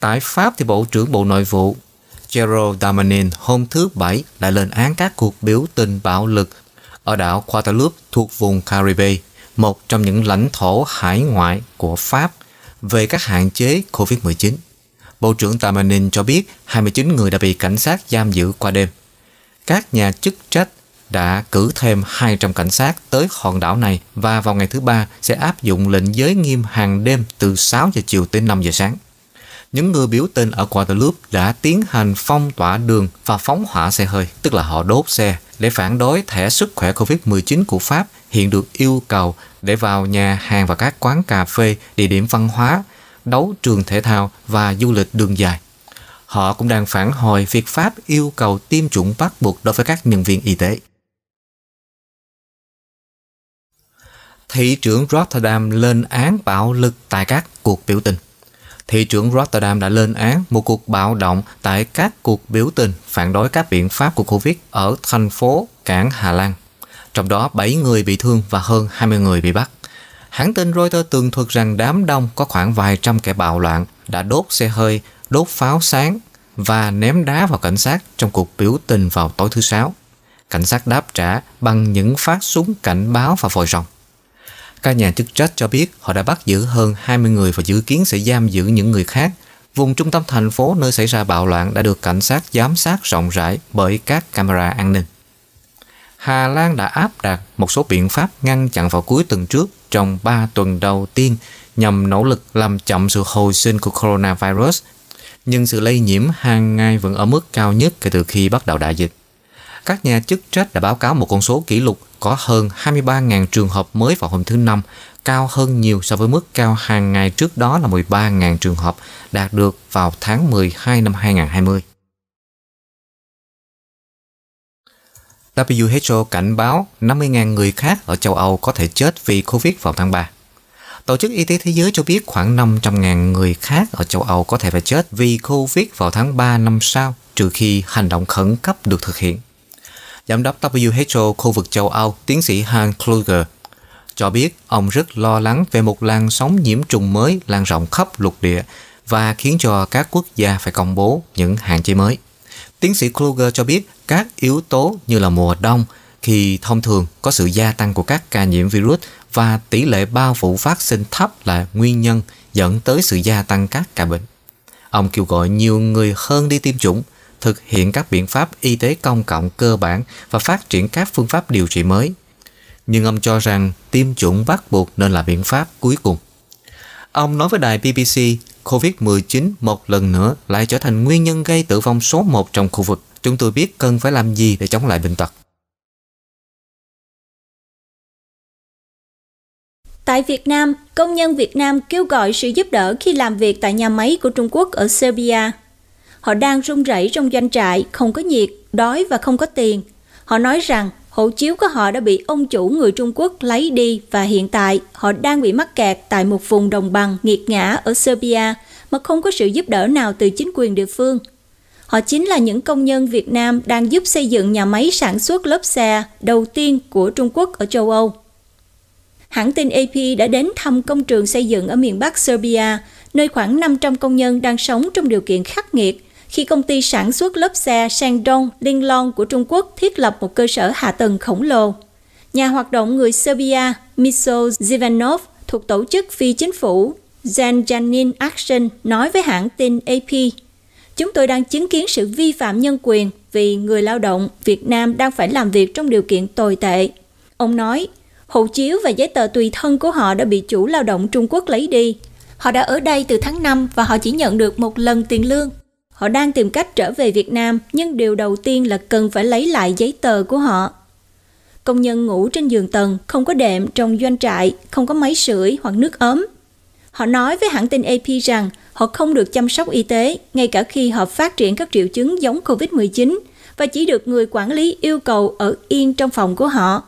Tại Pháp thì Bộ trưởng Bộ Nội vụ Gerald Damanin hôm thứ Bảy đã lên án các cuộc biểu tình bạo lực ở đảo Guadeloupe thuộc vùng Caribbean, một trong những lãnh thổ hải ngoại của Pháp, về các hạn chế COVID-19. Bộ trưởng Tamanin cho biết 29 người đã bị cảnh sát giam giữ qua đêm. Các nhà chức trách đã cử thêm 200 cảnh sát tới hòn đảo này và vào ngày thứ ba sẽ áp dụng lệnh giới nghiêm hàng đêm từ 6 giờ chiều tới 5 giờ sáng những người biểu tình ở Guadeloupe đã tiến hành phong tỏa đường và phóng hỏa xe hơi, tức là họ đốt xe, để phản đối thẻ sức khỏe COVID-19 của Pháp hiện được yêu cầu để vào nhà hàng và các quán cà phê, địa điểm văn hóa, đấu trường thể thao và du lịch đường dài. Họ cũng đang phản hồi việc Pháp yêu cầu tiêm chủng bắt buộc đối với các nhân viên y tế. Thị trưởng Rotterdam lên án bạo lực tại các cuộc biểu tình thị trưởng Rotterdam đã lên án một cuộc bạo động tại các cuộc biểu tình phản đối các biện pháp của Covid ở thành phố cảng Hà Lan. Trong đó 7 người bị thương và hơn 20 người bị bắt. Hãng tin Reuters tường thuật rằng đám đông có khoảng vài trăm kẻ bạo loạn đã đốt xe hơi, đốt pháo sáng và ném đá vào cảnh sát trong cuộc biểu tình vào tối thứ Sáu. Cảnh sát đáp trả bằng những phát súng cảnh báo và vòi rồng. Các nhà chức trách cho biết họ đã bắt giữ hơn 20 người và dự kiến sẽ giam giữ những người khác. Vùng trung tâm thành phố nơi xảy ra bạo loạn đã được cảnh sát giám sát rộng rãi bởi các camera an ninh. Hà Lan đã áp đặt một số biện pháp ngăn chặn vào cuối tuần trước trong 3 tuần đầu tiên nhằm nỗ lực làm chậm sự hồi sinh của coronavirus, nhưng sự lây nhiễm hàng ngày vẫn ở mức cao nhất kể từ khi bắt đầu đại dịch. Các nhà chức trách đã báo cáo một con số kỷ lục có hơn 23.000 trường hợp mới vào hôm thứ Năm, cao hơn nhiều so với mức cao hàng ngày trước đó là 13.000 trường hợp đạt được vào tháng 12 năm 2020. WHO cảnh báo 50.000 người khác ở châu Âu có thể chết vì Covid vào tháng 3. Tổ chức Y tế Thế giới cho biết khoảng 500.000 người khác ở châu Âu có thể phải chết vì Covid vào tháng 3 năm sau, trừ khi hành động khẩn cấp được thực hiện. Giám đốc WHO khu vực châu Âu, tiến sĩ Hans Kluger, cho biết ông rất lo lắng về một làn sóng nhiễm trùng mới lan rộng khắp lục địa và khiến cho các quốc gia phải công bố những hạn chế mới. Tiến sĩ Kluger cho biết các yếu tố như là mùa đông khi thông thường có sự gia tăng của các ca nhiễm virus và tỷ lệ bao phủ phát sinh thấp là nguyên nhân dẫn tới sự gia tăng các ca bệnh. Ông kêu gọi nhiều người hơn đi tiêm chủng – thực hiện các biện pháp y tế công cộng cơ bản và phát triển các phương pháp điều trị mới. Nhưng ông cho rằng tiêm chủng bắt buộc nên là biện pháp cuối cùng. Ông nói với đài BBC, COVID-19 một lần nữa lại trở thành nguyên nhân gây tử vong số 1 trong khu vực. Chúng tôi biết cần phải làm gì để chống lại bệnh tật. Tại Việt Nam, công nhân Việt Nam kêu gọi sự giúp đỡ khi làm việc tại nhà máy của Trung Quốc ở Serbia. Họ đang run rẩy trong doanh trại, không có nhiệt, đói và không có tiền. Họ nói rằng hộ chiếu của họ đã bị ông chủ người Trung Quốc lấy đi và hiện tại họ đang bị mắc kẹt tại một vùng đồng bằng nghiệt ngã ở Serbia mà không có sự giúp đỡ nào từ chính quyền địa phương. Họ chính là những công nhân Việt Nam đang giúp xây dựng nhà máy sản xuất lớp xe đầu tiên của Trung Quốc ở châu Âu. Hãng tin AP đã đến thăm công trường xây dựng ở miền Bắc Serbia, nơi khoảng 500 công nhân đang sống trong điều kiện khắc nghiệt khi công ty sản xuất lớp xe Shandong Linh Long của Trung Quốc thiết lập một cơ sở hạ tầng khổng lồ. Nhà hoạt động người Serbia Miso Zivanov thuộc tổ chức phi chính phủ Janjanin Action nói với hãng tin AP, Chúng tôi đang chứng kiến sự vi phạm nhân quyền vì người lao động Việt Nam đang phải làm việc trong điều kiện tồi tệ. Ông nói, hộ chiếu và giấy tờ tùy thân của họ đã bị chủ lao động Trung Quốc lấy đi. Họ đã ở đây từ tháng 5 và họ chỉ nhận được một lần tiền lương Họ đang tìm cách trở về Việt Nam nhưng điều đầu tiên là cần phải lấy lại giấy tờ của họ. Công nhân ngủ trên giường tầng, không có đệm trong doanh trại, không có máy sưởi hoặc nước ấm. Họ nói với hãng tin AP rằng họ không được chăm sóc y tế ngay cả khi họ phát triển các triệu chứng giống COVID-19 và chỉ được người quản lý yêu cầu ở yên trong phòng của họ.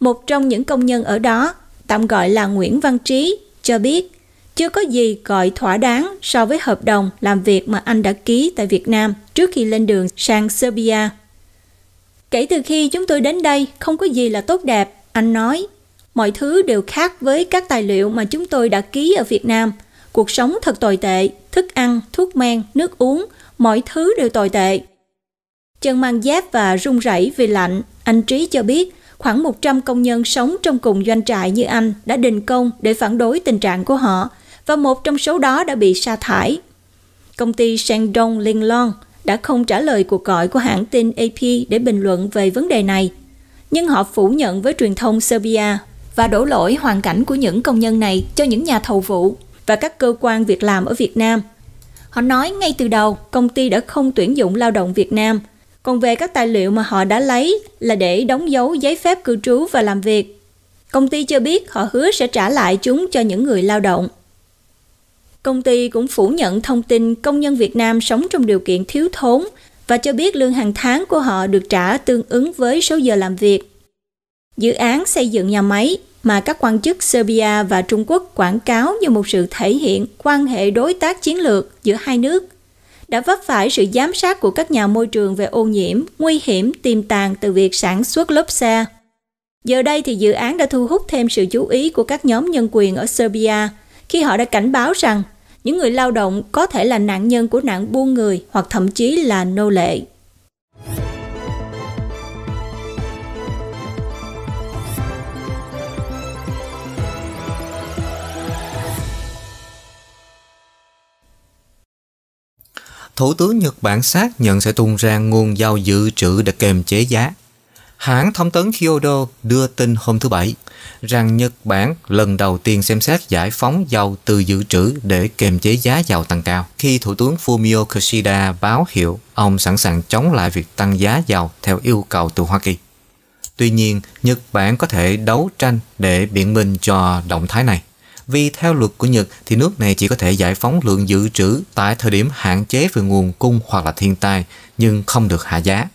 Một trong những công nhân ở đó, tạm gọi là Nguyễn Văn Trí, cho biết chưa có gì gọi thỏa đáng so với hợp đồng làm việc mà anh đã ký tại Việt Nam trước khi lên đường sang Serbia. Kể từ khi chúng tôi đến đây, không có gì là tốt đẹp, anh nói. Mọi thứ đều khác với các tài liệu mà chúng tôi đã ký ở Việt Nam. Cuộc sống thật tồi tệ, thức ăn, thuốc men, nước uống, mọi thứ đều tồi tệ. Chân mang dép và run rẩy vì lạnh, anh Trí cho biết khoảng 100 công nhân sống trong cùng doanh trại như anh đã đình công để phản đối tình trạng của họ và một trong số đó đã bị sa thải. Công ty Shandong Liên Long đã không trả lời cuộc gọi của hãng tin AP để bình luận về vấn đề này, nhưng họ phủ nhận với truyền thông Serbia và đổ lỗi hoàn cảnh của những công nhân này cho những nhà thầu vụ và các cơ quan việc làm ở Việt Nam. Họ nói ngay từ đầu công ty đã không tuyển dụng lao động Việt Nam còn về các tài liệu mà họ đã lấy là để đóng dấu giấy phép cư trú và làm việc. Công ty cho biết họ hứa sẽ trả lại chúng cho những người lao động. Công ty cũng phủ nhận thông tin công nhân Việt Nam sống trong điều kiện thiếu thốn và cho biết lương hàng tháng của họ được trả tương ứng với số giờ làm việc. Dự án xây dựng nhà máy mà các quan chức Serbia và Trung Quốc quảng cáo như một sự thể hiện quan hệ đối tác chiến lược giữa hai nước đã vấp phải sự giám sát của các nhà môi trường về ô nhiễm, nguy hiểm tiềm tàng từ việc sản xuất lốp xe. Giờ đây thì dự án đã thu hút thêm sự chú ý của các nhóm nhân quyền ở Serbia khi họ đã cảnh báo rằng những người lao động có thể là nạn nhân của nạn buôn người hoặc thậm chí là nô lệ. Thủ tướng Nhật Bản xác nhận sẽ tung ra nguồn giao dự trữ để kềm chế giá. Hãng thông tấn Kyodo đưa tin hôm thứ Bảy rằng Nhật Bản lần đầu tiên xem xét giải phóng dầu từ dự trữ để kềm chế giá dầu tăng cao. Khi Thủ tướng Fumio Kishida báo hiệu ông sẵn sàng chống lại việc tăng giá dầu theo yêu cầu từ Hoa Kỳ. Tuy nhiên, Nhật Bản có thể đấu tranh để biện minh cho động thái này vì theo luật của Nhật thì nước này chỉ có thể giải phóng lượng dự trữ tại thời điểm hạn chế về nguồn cung hoặc là thiên tai, nhưng không được hạ giá.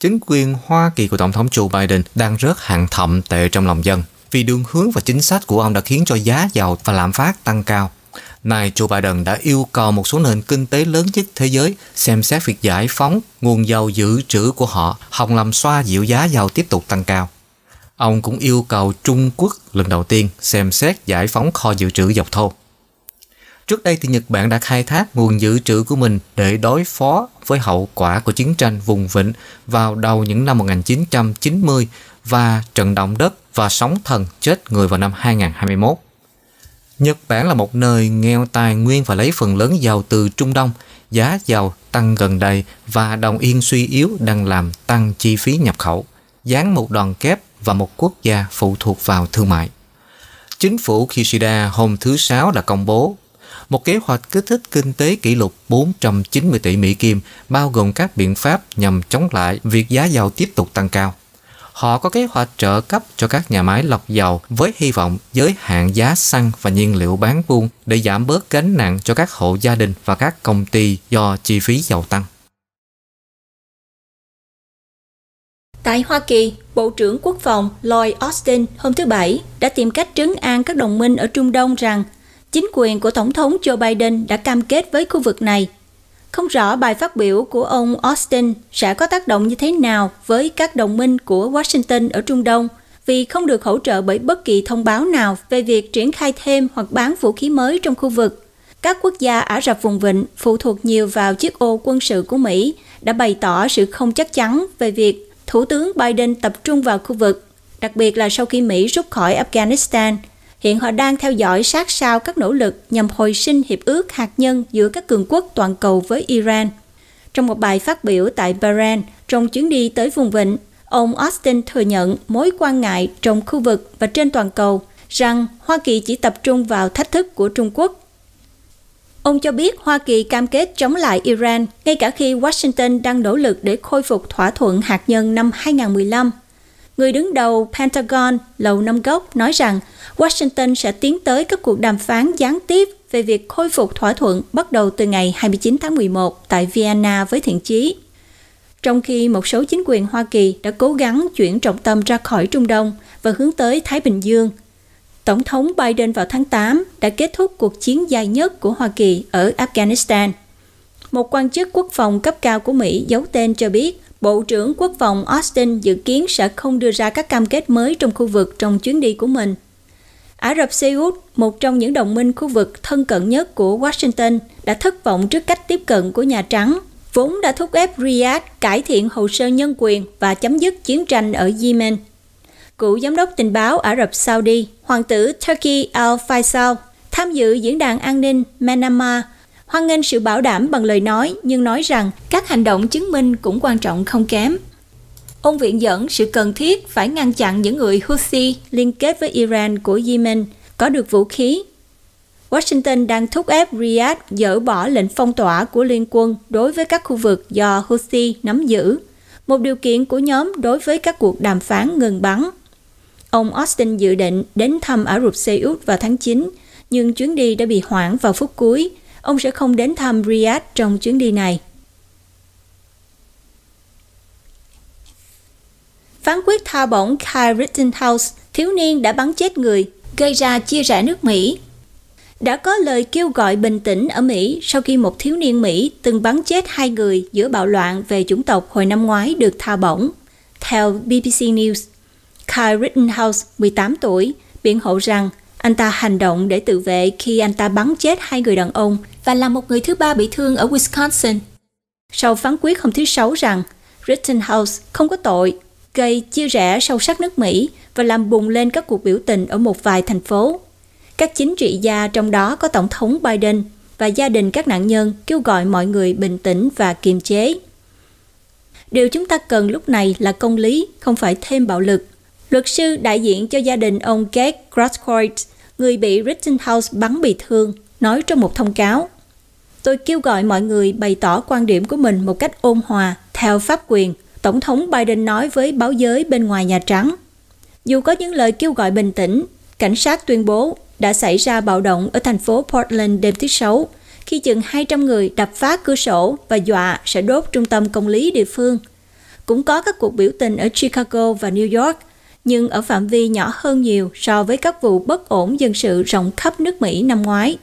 Chính quyền Hoa Kỳ của Tổng thống Joe Biden đang rớt hạng thậm tệ trong lòng dân vì đường hướng và chính sách của ông đã khiến cho giá dầu và lạm phát tăng cao. Nay Joe Biden đã yêu cầu một số nền kinh tế lớn nhất thế giới xem xét việc giải phóng nguồn dầu dự trữ của họ, hòng làm xoa dịu giá dầu tiếp tục tăng cao. Ông cũng yêu cầu Trung Quốc lần đầu tiên xem xét giải phóng kho dự trữ dầu thô. Trước đây thì Nhật Bản đã khai thác nguồn dự trữ của mình để đối phó với hậu quả của chiến tranh vùng vịnh vào đầu những năm 1990 và trận động đất và sóng thần chết người vào năm 2021. Nhật Bản là một nơi nghèo tài nguyên và lấy phần lớn dầu từ Trung Đông. Giá dầu tăng gần đây và đồng yên suy yếu đang làm tăng chi phí nhập khẩu. Dán một đòn kép và một quốc gia phụ thuộc vào thương mại. Chính phủ Kishida hôm thứ Sáu đã công bố một kế hoạch kích thích kinh tế kỷ lục 490 tỷ Mỹ Kim bao gồm các biện pháp nhằm chống lại việc giá dầu tiếp tục tăng cao. Họ có kế hoạch trợ cấp cho các nhà máy lọc dầu với hy vọng giới hạn giá xăng và nhiên liệu bán buôn để giảm bớt gánh nặng cho các hộ gia đình và các công ty do chi phí dầu tăng. Tại Hoa Kỳ, Bộ trưởng Quốc phòng Lloyd Austin hôm thứ Bảy đã tìm cách trấn an các đồng minh ở Trung Đông rằng chính quyền của Tổng thống Joe Biden đã cam kết với khu vực này. Không rõ bài phát biểu của ông Austin sẽ có tác động như thế nào với các đồng minh của Washington ở Trung Đông vì không được hỗ trợ bởi bất kỳ thông báo nào về việc triển khai thêm hoặc bán vũ khí mới trong khu vực. Các quốc gia Ả Rập vùng vịnh phụ thuộc nhiều vào chiếc ô quân sự của Mỹ đã bày tỏ sự không chắc chắn về việc Thủ tướng Biden tập trung vào khu vực, đặc biệt là sau khi Mỹ rút khỏi Afghanistan. Hiện họ đang theo dõi sát sao các nỗ lực nhằm hồi sinh hiệp ước hạt nhân giữa các cường quốc toàn cầu với Iran. Trong một bài phát biểu tại Bahrain trong chuyến đi tới vùng vịnh, ông Austin thừa nhận mối quan ngại trong khu vực và trên toàn cầu rằng Hoa Kỳ chỉ tập trung vào thách thức của Trung Quốc Ông cho biết Hoa Kỳ cam kết chống lại Iran ngay cả khi Washington đang nỗ lực để khôi phục thỏa thuận hạt nhân năm 2015. Người đứng đầu Pentagon, Lầu Năm Góc, nói rằng Washington sẽ tiến tới các cuộc đàm phán gián tiếp về việc khôi phục thỏa thuận bắt đầu từ ngày 29 tháng 11 tại Vienna với thiện chí. Trong khi một số chính quyền Hoa Kỳ đã cố gắng chuyển trọng tâm ra khỏi Trung Đông và hướng tới Thái Bình Dương – Tổng thống Biden vào tháng 8 đã kết thúc cuộc chiến dài nhất của Hoa Kỳ ở Afghanistan. Một quan chức quốc phòng cấp cao của Mỹ giấu tên cho biết Bộ trưởng Quốc phòng Austin dự kiến sẽ không đưa ra các cam kết mới trong khu vực trong chuyến đi của mình. Ả Rập Xê Út, một trong những đồng minh khu vực thân cận nhất của Washington, đã thất vọng trước cách tiếp cận của Nhà Trắng, vốn đã thúc ép Riyadh cải thiện hồ sơ nhân quyền và chấm dứt chiến tranh ở Yemen cựu giám đốc tình báo Ả Rập Saudi, hoàng tử Turkey Al-Faisal, tham dự diễn đàn an ninh Myanmar hoan nghênh sự bảo đảm bằng lời nói nhưng nói rằng các hành động chứng minh cũng quan trọng không kém. Ông viện dẫn sự cần thiết phải ngăn chặn những người Houthi liên kết với Iran của Yemen có được vũ khí. Washington đang thúc ép Riyadh dỡ bỏ lệnh phong tỏa của Liên quân đối với các khu vực do Houthi nắm giữ, một điều kiện của nhóm đối với các cuộc đàm phán ngừng bắn Ông Austin dự định đến thăm Ả Rập Xê Út vào tháng 9, nhưng chuyến đi đã bị hoãn vào phút cuối. Ông sẽ không đến thăm Riyadh trong chuyến đi này. Phán quyết tha bổng Kyle Rittenhouse, thiếu niên đã bắn chết người, gây ra chia rẽ nước Mỹ. Đã có lời kêu gọi bình tĩnh ở Mỹ sau khi một thiếu niên Mỹ từng bắn chết hai người giữa bạo loạn về chủng tộc hồi năm ngoái được tha bổng. Theo BBC News, Kyle Rittenhouse, 18 tuổi, biện hộ rằng anh ta hành động để tự vệ khi anh ta bắn chết hai người đàn ông và làm một người thứ ba bị thương ở Wisconsin. Sau phán quyết hôm thứ Sáu rằng Rittenhouse không có tội, gây chia rẽ sâu sắc nước Mỹ và làm bùng lên các cuộc biểu tình ở một vài thành phố. Các chính trị gia trong đó có Tổng thống Biden và gia đình các nạn nhân kêu gọi mọi người bình tĩnh và kiềm chế. Điều chúng ta cần lúc này là công lý, không phải thêm bạo lực – Luật sư đại diện cho gia đình ông Gage Grascoit, người bị Rittenhouse bắn bị thương, nói trong một thông cáo. Tôi kêu gọi mọi người bày tỏ quan điểm của mình một cách ôn hòa, theo pháp quyền, Tổng thống Biden nói với báo giới bên ngoài Nhà Trắng. Dù có những lời kêu gọi bình tĩnh, cảnh sát tuyên bố đã xảy ra bạo động ở thành phố Portland đêm thứ Sáu, khi chừng 200 người đập phá cửa sổ và dọa sẽ đốt trung tâm công lý địa phương. Cũng có các cuộc biểu tình ở Chicago và New York – nhưng ở phạm vi nhỏ hơn nhiều so với các vụ bất ổn dân sự rộng khắp nước Mỹ năm ngoái.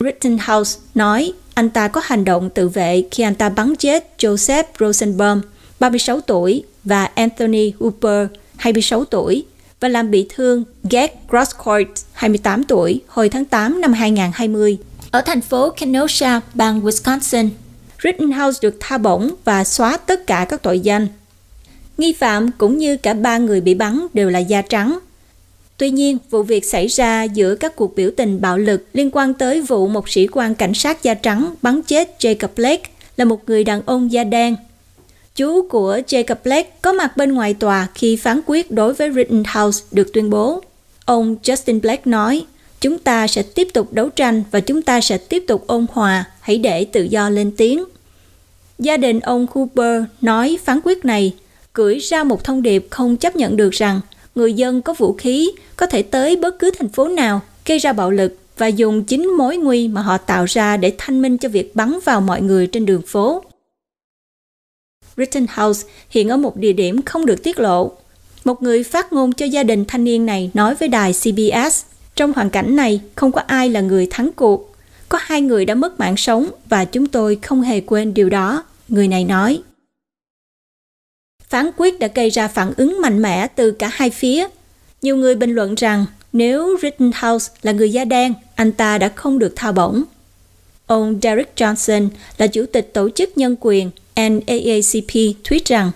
Rittenhouse nói anh ta có hành động tự vệ khi anh ta bắn chết Joseph Rosenbaum, 36 tuổi, và Anthony Hooper, 26 tuổi, và làm bị thương Gag Groscourt, 28 tuổi, hồi tháng 8 năm 2020, ở thành phố Kenosha, bang Wisconsin. Rittenhouse được tha bổng và xóa tất cả các tội danh, Nghi phạm cũng như cả ba người bị bắn đều là da trắng. Tuy nhiên, vụ việc xảy ra giữa các cuộc biểu tình bạo lực liên quan tới vụ một sĩ quan cảnh sát da trắng bắn chết Jacob Blake là một người đàn ông da đen. Chú của Jacob Blake có mặt bên ngoài tòa khi phán quyết đối với Rittenhouse được tuyên bố. Ông Justin Blake nói, chúng ta sẽ tiếp tục đấu tranh và chúng ta sẽ tiếp tục ôn hòa, hãy để tự do lên tiếng. Gia đình ông Cooper nói phán quyết này gửi ra một thông điệp không chấp nhận được rằng người dân có vũ khí có thể tới bất cứ thành phố nào gây ra bạo lực và dùng chính mối nguy mà họ tạo ra để thanh minh cho việc bắn vào mọi người trên đường phố. Rittenhouse hiện ở một địa điểm không được tiết lộ. Một người phát ngôn cho gia đình thanh niên này nói với đài CBS, trong hoàn cảnh này không có ai là người thắng cuộc. Có hai người đã mất mạng sống và chúng tôi không hề quên điều đó, người này nói phán quyết đã gây ra phản ứng mạnh mẽ từ cả hai phía. Nhiều người bình luận rằng nếu Rittenhouse là người da đen, anh ta đã không được tha bổng. Ông Derek Johnson là chủ tịch tổ chức nhân quyền NAACP thuyết rằng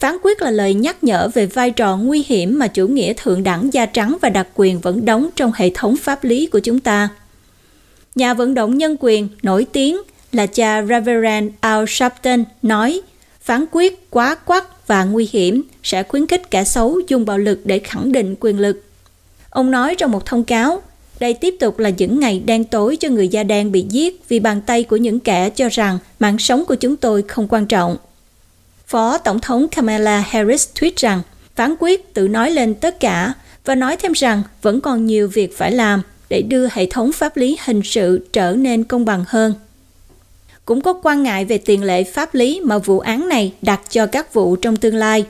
phán quyết là lời nhắc nhở về vai trò nguy hiểm mà chủ nghĩa thượng đẳng da trắng và đặc quyền vẫn đóng trong hệ thống pháp lý của chúng ta. Nhà vận động nhân quyền nổi tiếng là cha Reverend Al Sharpton nói phán quyết quá quắc và nguy hiểm sẽ khuyến khích kẻ xấu dùng bạo lực để khẳng định quyền lực. Ông nói trong một thông cáo, đây tiếp tục là những ngày đen tối cho người da đen bị giết vì bàn tay của những kẻ cho rằng mạng sống của chúng tôi không quan trọng. Phó Tổng thống Kamala Harris tweet rằng phán quyết tự nói lên tất cả và nói thêm rằng vẫn còn nhiều việc phải làm để đưa hệ thống pháp lý hình sự trở nên công bằng hơn cũng có quan ngại về tiền lệ pháp lý mà vụ án này đặt cho các vụ trong tương lai.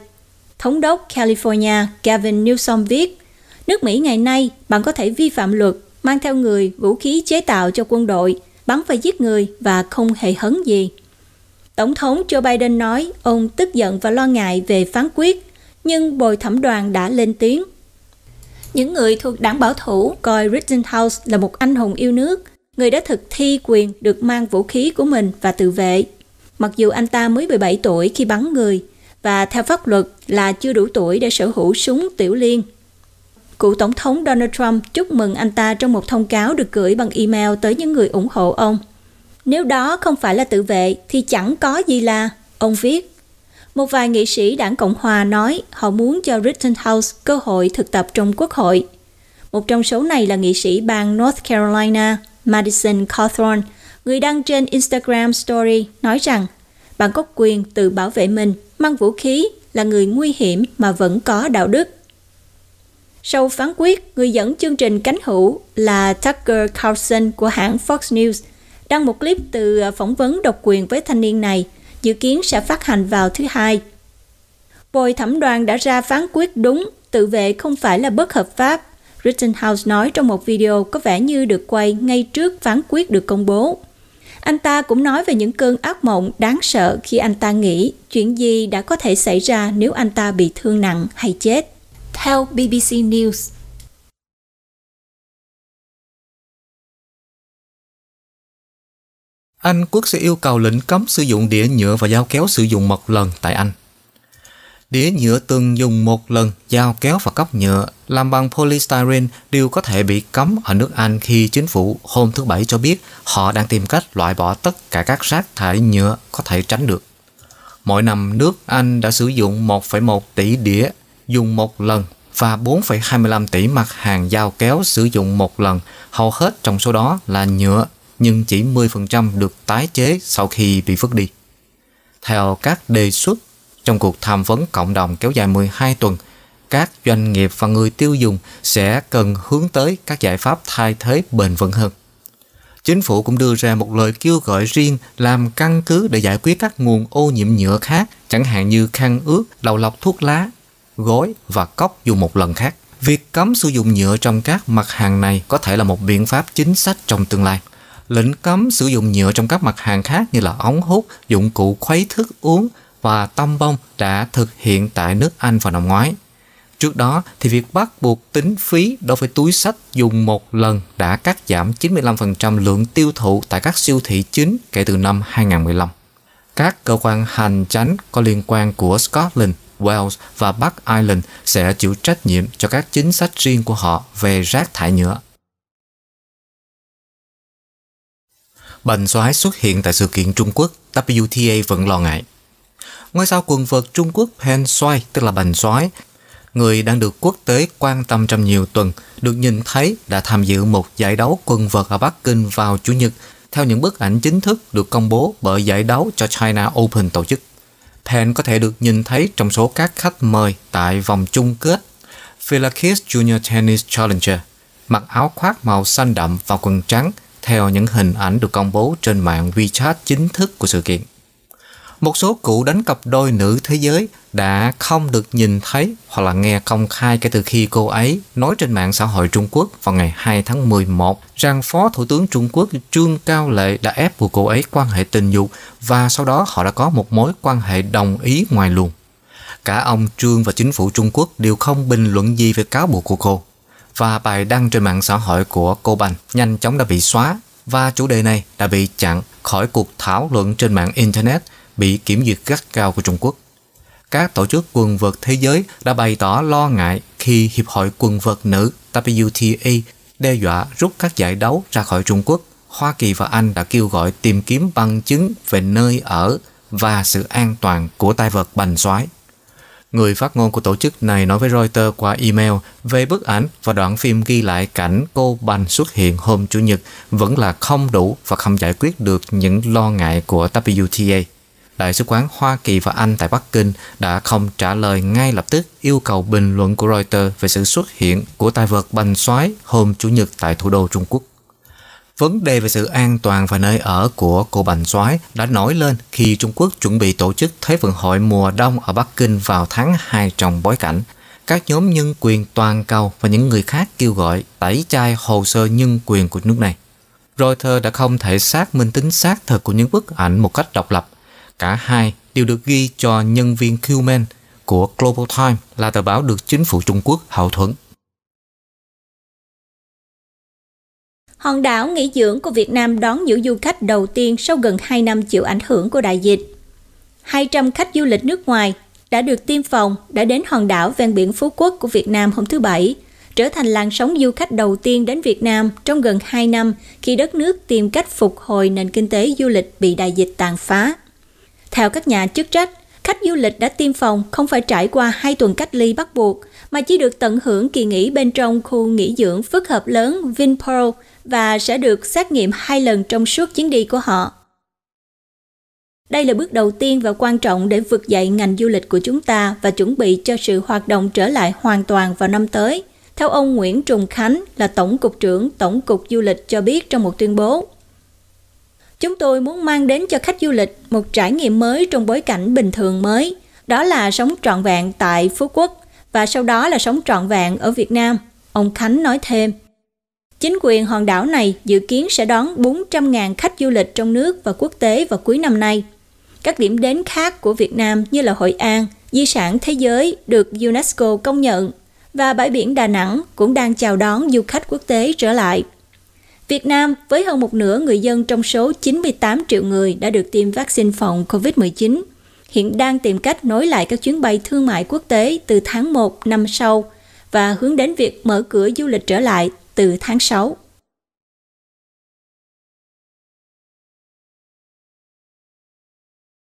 Thống đốc California Gavin Newsom viết, nước Mỹ ngày nay bạn có thể vi phạm luật, mang theo người, vũ khí chế tạo cho quân đội, bắn và giết người và không hề hấn gì. Tổng thống Joe Biden nói ông tức giận và lo ngại về phán quyết, nhưng bồi thẩm đoàn đã lên tiếng. Những người thuộc đảng bảo thủ coi Rittenhouse là một anh hùng yêu nước người đã thực thi quyền được mang vũ khí của mình và tự vệ. Mặc dù anh ta mới 17 tuổi khi bắn người, và theo pháp luật là chưa đủ tuổi để sở hữu súng tiểu liên. Cựu Tổng thống Donald Trump chúc mừng anh ta trong một thông cáo được gửi bằng email tới những người ủng hộ ông. Nếu đó không phải là tự vệ thì chẳng có gì là, ông viết. Một vài nghị sĩ đảng Cộng hòa nói họ muốn cho Rittenhouse cơ hội thực tập trong quốc hội. Một trong số này là nghị sĩ bang North Carolina – Madison Cawthorn, người đăng trên Instagram Story, nói rằng bạn có quyền tự bảo vệ mình, mang vũ khí là người nguy hiểm mà vẫn có đạo đức. Sau phán quyết, người dẫn chương trình cánh hữu là Tucker Carlson của hãng Fox News đăng một clip từ à, phỏng vấn độc quyền với thanh niên này, dự kiến sẽ phát hành vào thứ hai. Bồi thẩm đoàn đã ra phán quyết đúng, tự vệ không phải là bất hợp pháp Rittenhouse nói trong một video có vẻ như được quay ngay trước phán quyết được công bố. Anh ta cũng nói về những cơn ác mộng đáng sợ khi anh ta nghĩ chuyện gì đã có thể xảy ra nếu anh ta bị thương nặng hay chết. Theo BBC News, Anh quốc sẽ yêu cầu lệnh cấm sử dụng đĩa nhựa và dao kéo sử dụng một lần tại Anh. Đĩa nhựa từng dùng một lần, dao kéo và cốc nhựa làm bằng polystyrene đều có thể bị cấm ở nước Anh khi chính phủ hôm thứ Bảy cho biết họ đang tìm cách loại bỏ tất cả các rác thải nhựa có thể tránh được. Mỗi năm nước Anh đã sử dụng 1,1 tỷ đĩa dùng một lần và 4,25 tỷ mặt hàng dao kéo sử dụng một lần, hầu hết trong số đó là nhựa, nhưng chỉ 10% được tái chế sau khi bị vứt đi. Theo các đề xuất trong cuộc tham vấn cộng đồng kéo dài 12 tuần, các doanh nghiệp và người tiêu dùng sẽ cần hướng tới các giải pháp thay thế bền vững hơn. Chính phủ cũng đưa ra một lời kêu gọi riêng làm căn cứ để giải quyết các nguồn ô nhiễm nhựa khác, chẳng hạn như khăn ướt, đầu lọc thuốc lá, gối và cốc dùng một lần khác. Việc cấm sử dụng nhựa trong các mặt hàng này có thể là một biện pháp chính sách trong tương lai. Lệnh cấm sử dụng nhựa trong các mặt hàng khác như là ống hút, dụng cụ khuấy thức uống và Tâm Bông đã thực hiện tại nước Anh vào năm ngoái. Trước đó thì việc bắt buộc tính phí đối với túi sách dùng một lần đã cắt giảm 95% lượng tiêu thụ tại các siêu thị chính kể từ năm 2015. Các cơ quan hành chánh có liên quan của Scotland, Wales và Bắc Ireland sẽ chịu trách nhiệm cho các chính sách riêng của họ về rác thải nhựa. Bệnh xoáy xuất hiện tại sự kiện Trung Quốc, WTA vẫn lo ngại. Ngôi sao quần vợt Trung Quốc Pan Soi, tức là Bành Soái, người đang được quốc tế quan tâm trong nhiều tuần, được nhìn thấy đã tham dự một giải đấu quần vợt ở Bắc Kinh vào Chủ nhật, theo những bức ảnh chính thức được công bố bởi giải đấu cho China Open tổ chức. Pan có thể được nhìn thấy trong số các khách mời tại vòng chung kết Philakis Junior Tennis Challenger, mặc áo khoác màu xanh đậm và quần trắng theo những hình ảnh được công bố trên mạng WeChat chính thức của sự kiện một số cụ đánh cặp đôi nữ thế giới đã không được nhìn thấy hoặc là nghe công khai kể từ khi cô ấy nói trên mạng xã hội Trung Quốc vào ngày 2 tháng 11 rằng Phó Thủ tướng Trung Quốc Trương Cao Lệ đã ép buộc cô ấy quan hệ tình dục và sau đó họ đã có một mối quan hệ đồng ý ngoài luồng. Cả ông Trương và chính phủ Trung Quốc đều không bình luận gì về cáo buộc của cô. Và bài đăng trên mạng xã hội của cô Bành nhanh chóng đã bị xóa và chủ đề này đã bị chặn khỏi cuộc thảo luận trên mạng Internet – bị kiểm duyệt gắt cao của Trung Quốc. Các tổ chức quần vợt thế giới đã bày tỏ lo ngại khi Hiệp hội quần vợt nữ WTA đe dọa rút các giải đấu ra khỏi Trung Quốc. Hoa Kỳ và Anh đã kêu gọi tìm kiếm bằng chứng về nơi ở và sự an toàn của tay vợt bành xoái. Người phát ngôn của tổ chức này nói với Reuters qua email về bức ảnh và đoạn phim ghi lại cảnh cô Bành xuất hiện hôm Chủ nhật vẫn là không đủ và không giải quyết được những lo ngại của WTA. Đại sứ quán Hoa Kỳ và Anh tại Bắc Kinh đã không trả lời ngay lập tức yêu cầu bình luận của Reuters về sự xuất hiện của tài vật bành xoái hôm Chủ nhật tại thủ đô Trung Quốc. Vấn đề về sự an toàn và nơi ở của cô Bành Soái đã nổi lên khi Trung Quốc chuẩn bị tổ chức Thế vận hội mùa đông ở Bắc Kinh vào tháng 2 trong bối cảnh các nhóm nhân quyền toàn cầu và những người khác kêu gọi tẩy chay hồ sơ nhân quyền của nước này. Reuters đã không thể xác minh tính xác thực của những bức ảnh một cách độc lập, Cả hai đều được ghi cho nhân viên Qman của Global Times là tờ báo được chính phủ Trung Quốc hậu thuẫn. Hòn đảo nghỉ dưỡng của Việt Nam đón những du khách đầu tiên sau gần 2 năm chịu ảnh hưởng của đại dịch. 200 khách du lịch nước ngoài đã được tiêm phòng đã đến hòn đảo ven biển Phú Quốc của Việt Nam hôm thứ Bảy, trở thành làn sóng du khách đầu tiên đến Việt Nam trong gần 2 năm khi đất nước tìm cách phục hồi nền kinh tế du lịch bị đại dịch tàn phá. Theo các nhà chức trách, khách du lịch đã tiêm phòng không phải trải qua hai tuần cách ly bắt buộc, mà chỉ được tận hưởng kỳ nghỉ bên trong khu nghỉ dưỡng phức hợp lớn Vinpearl và sẽ được xét nghiệm hai lần trong suốt chuyến đi của họ. Đây là bước đầu tiên và quan trọng để vực dậy ngành du lịch của chúng ta và chuẩn bị cho sự hoạt động trở lại hoàn toàn vào năm tới. Theo ông Nguyễn Trùng Khánh là Tổng cục trưởng Tổng cục Du lịch cho biết trong một tuyên bố, Chúng tôi muốn mang đến cho khách du lịch một trải nghiệm mới trong bối cảnh bình thường mới, đó là sống trọn vẹn tại Phú Quốc và sau đó là sống trọn vẹn ở Việt Nam, ông Khánh nói thêm. Chính quyền hòn đảo này dự kiến sẽ đón 400.000 khách du lịch trong nước và quốc tế vào cuối năm nay. Các điểm đến khác của Việt Nam như là Hội An, di sản thế giới được UNESCO công nhận và bãi biển Đà Nẵng cũng đang chào đón du khách quốc tế trở lại. Việt Nam, với hơn một nửa người dân trong số 98 triệu người đã được tiêm vaccine phòng COVID-19, hiện đang tìm cách nối lại các chuyến bay thương mại quốc tế từ tháng 1 năm sau và hướng đến việc mở cửa du lịch trở lại từ tháng 6.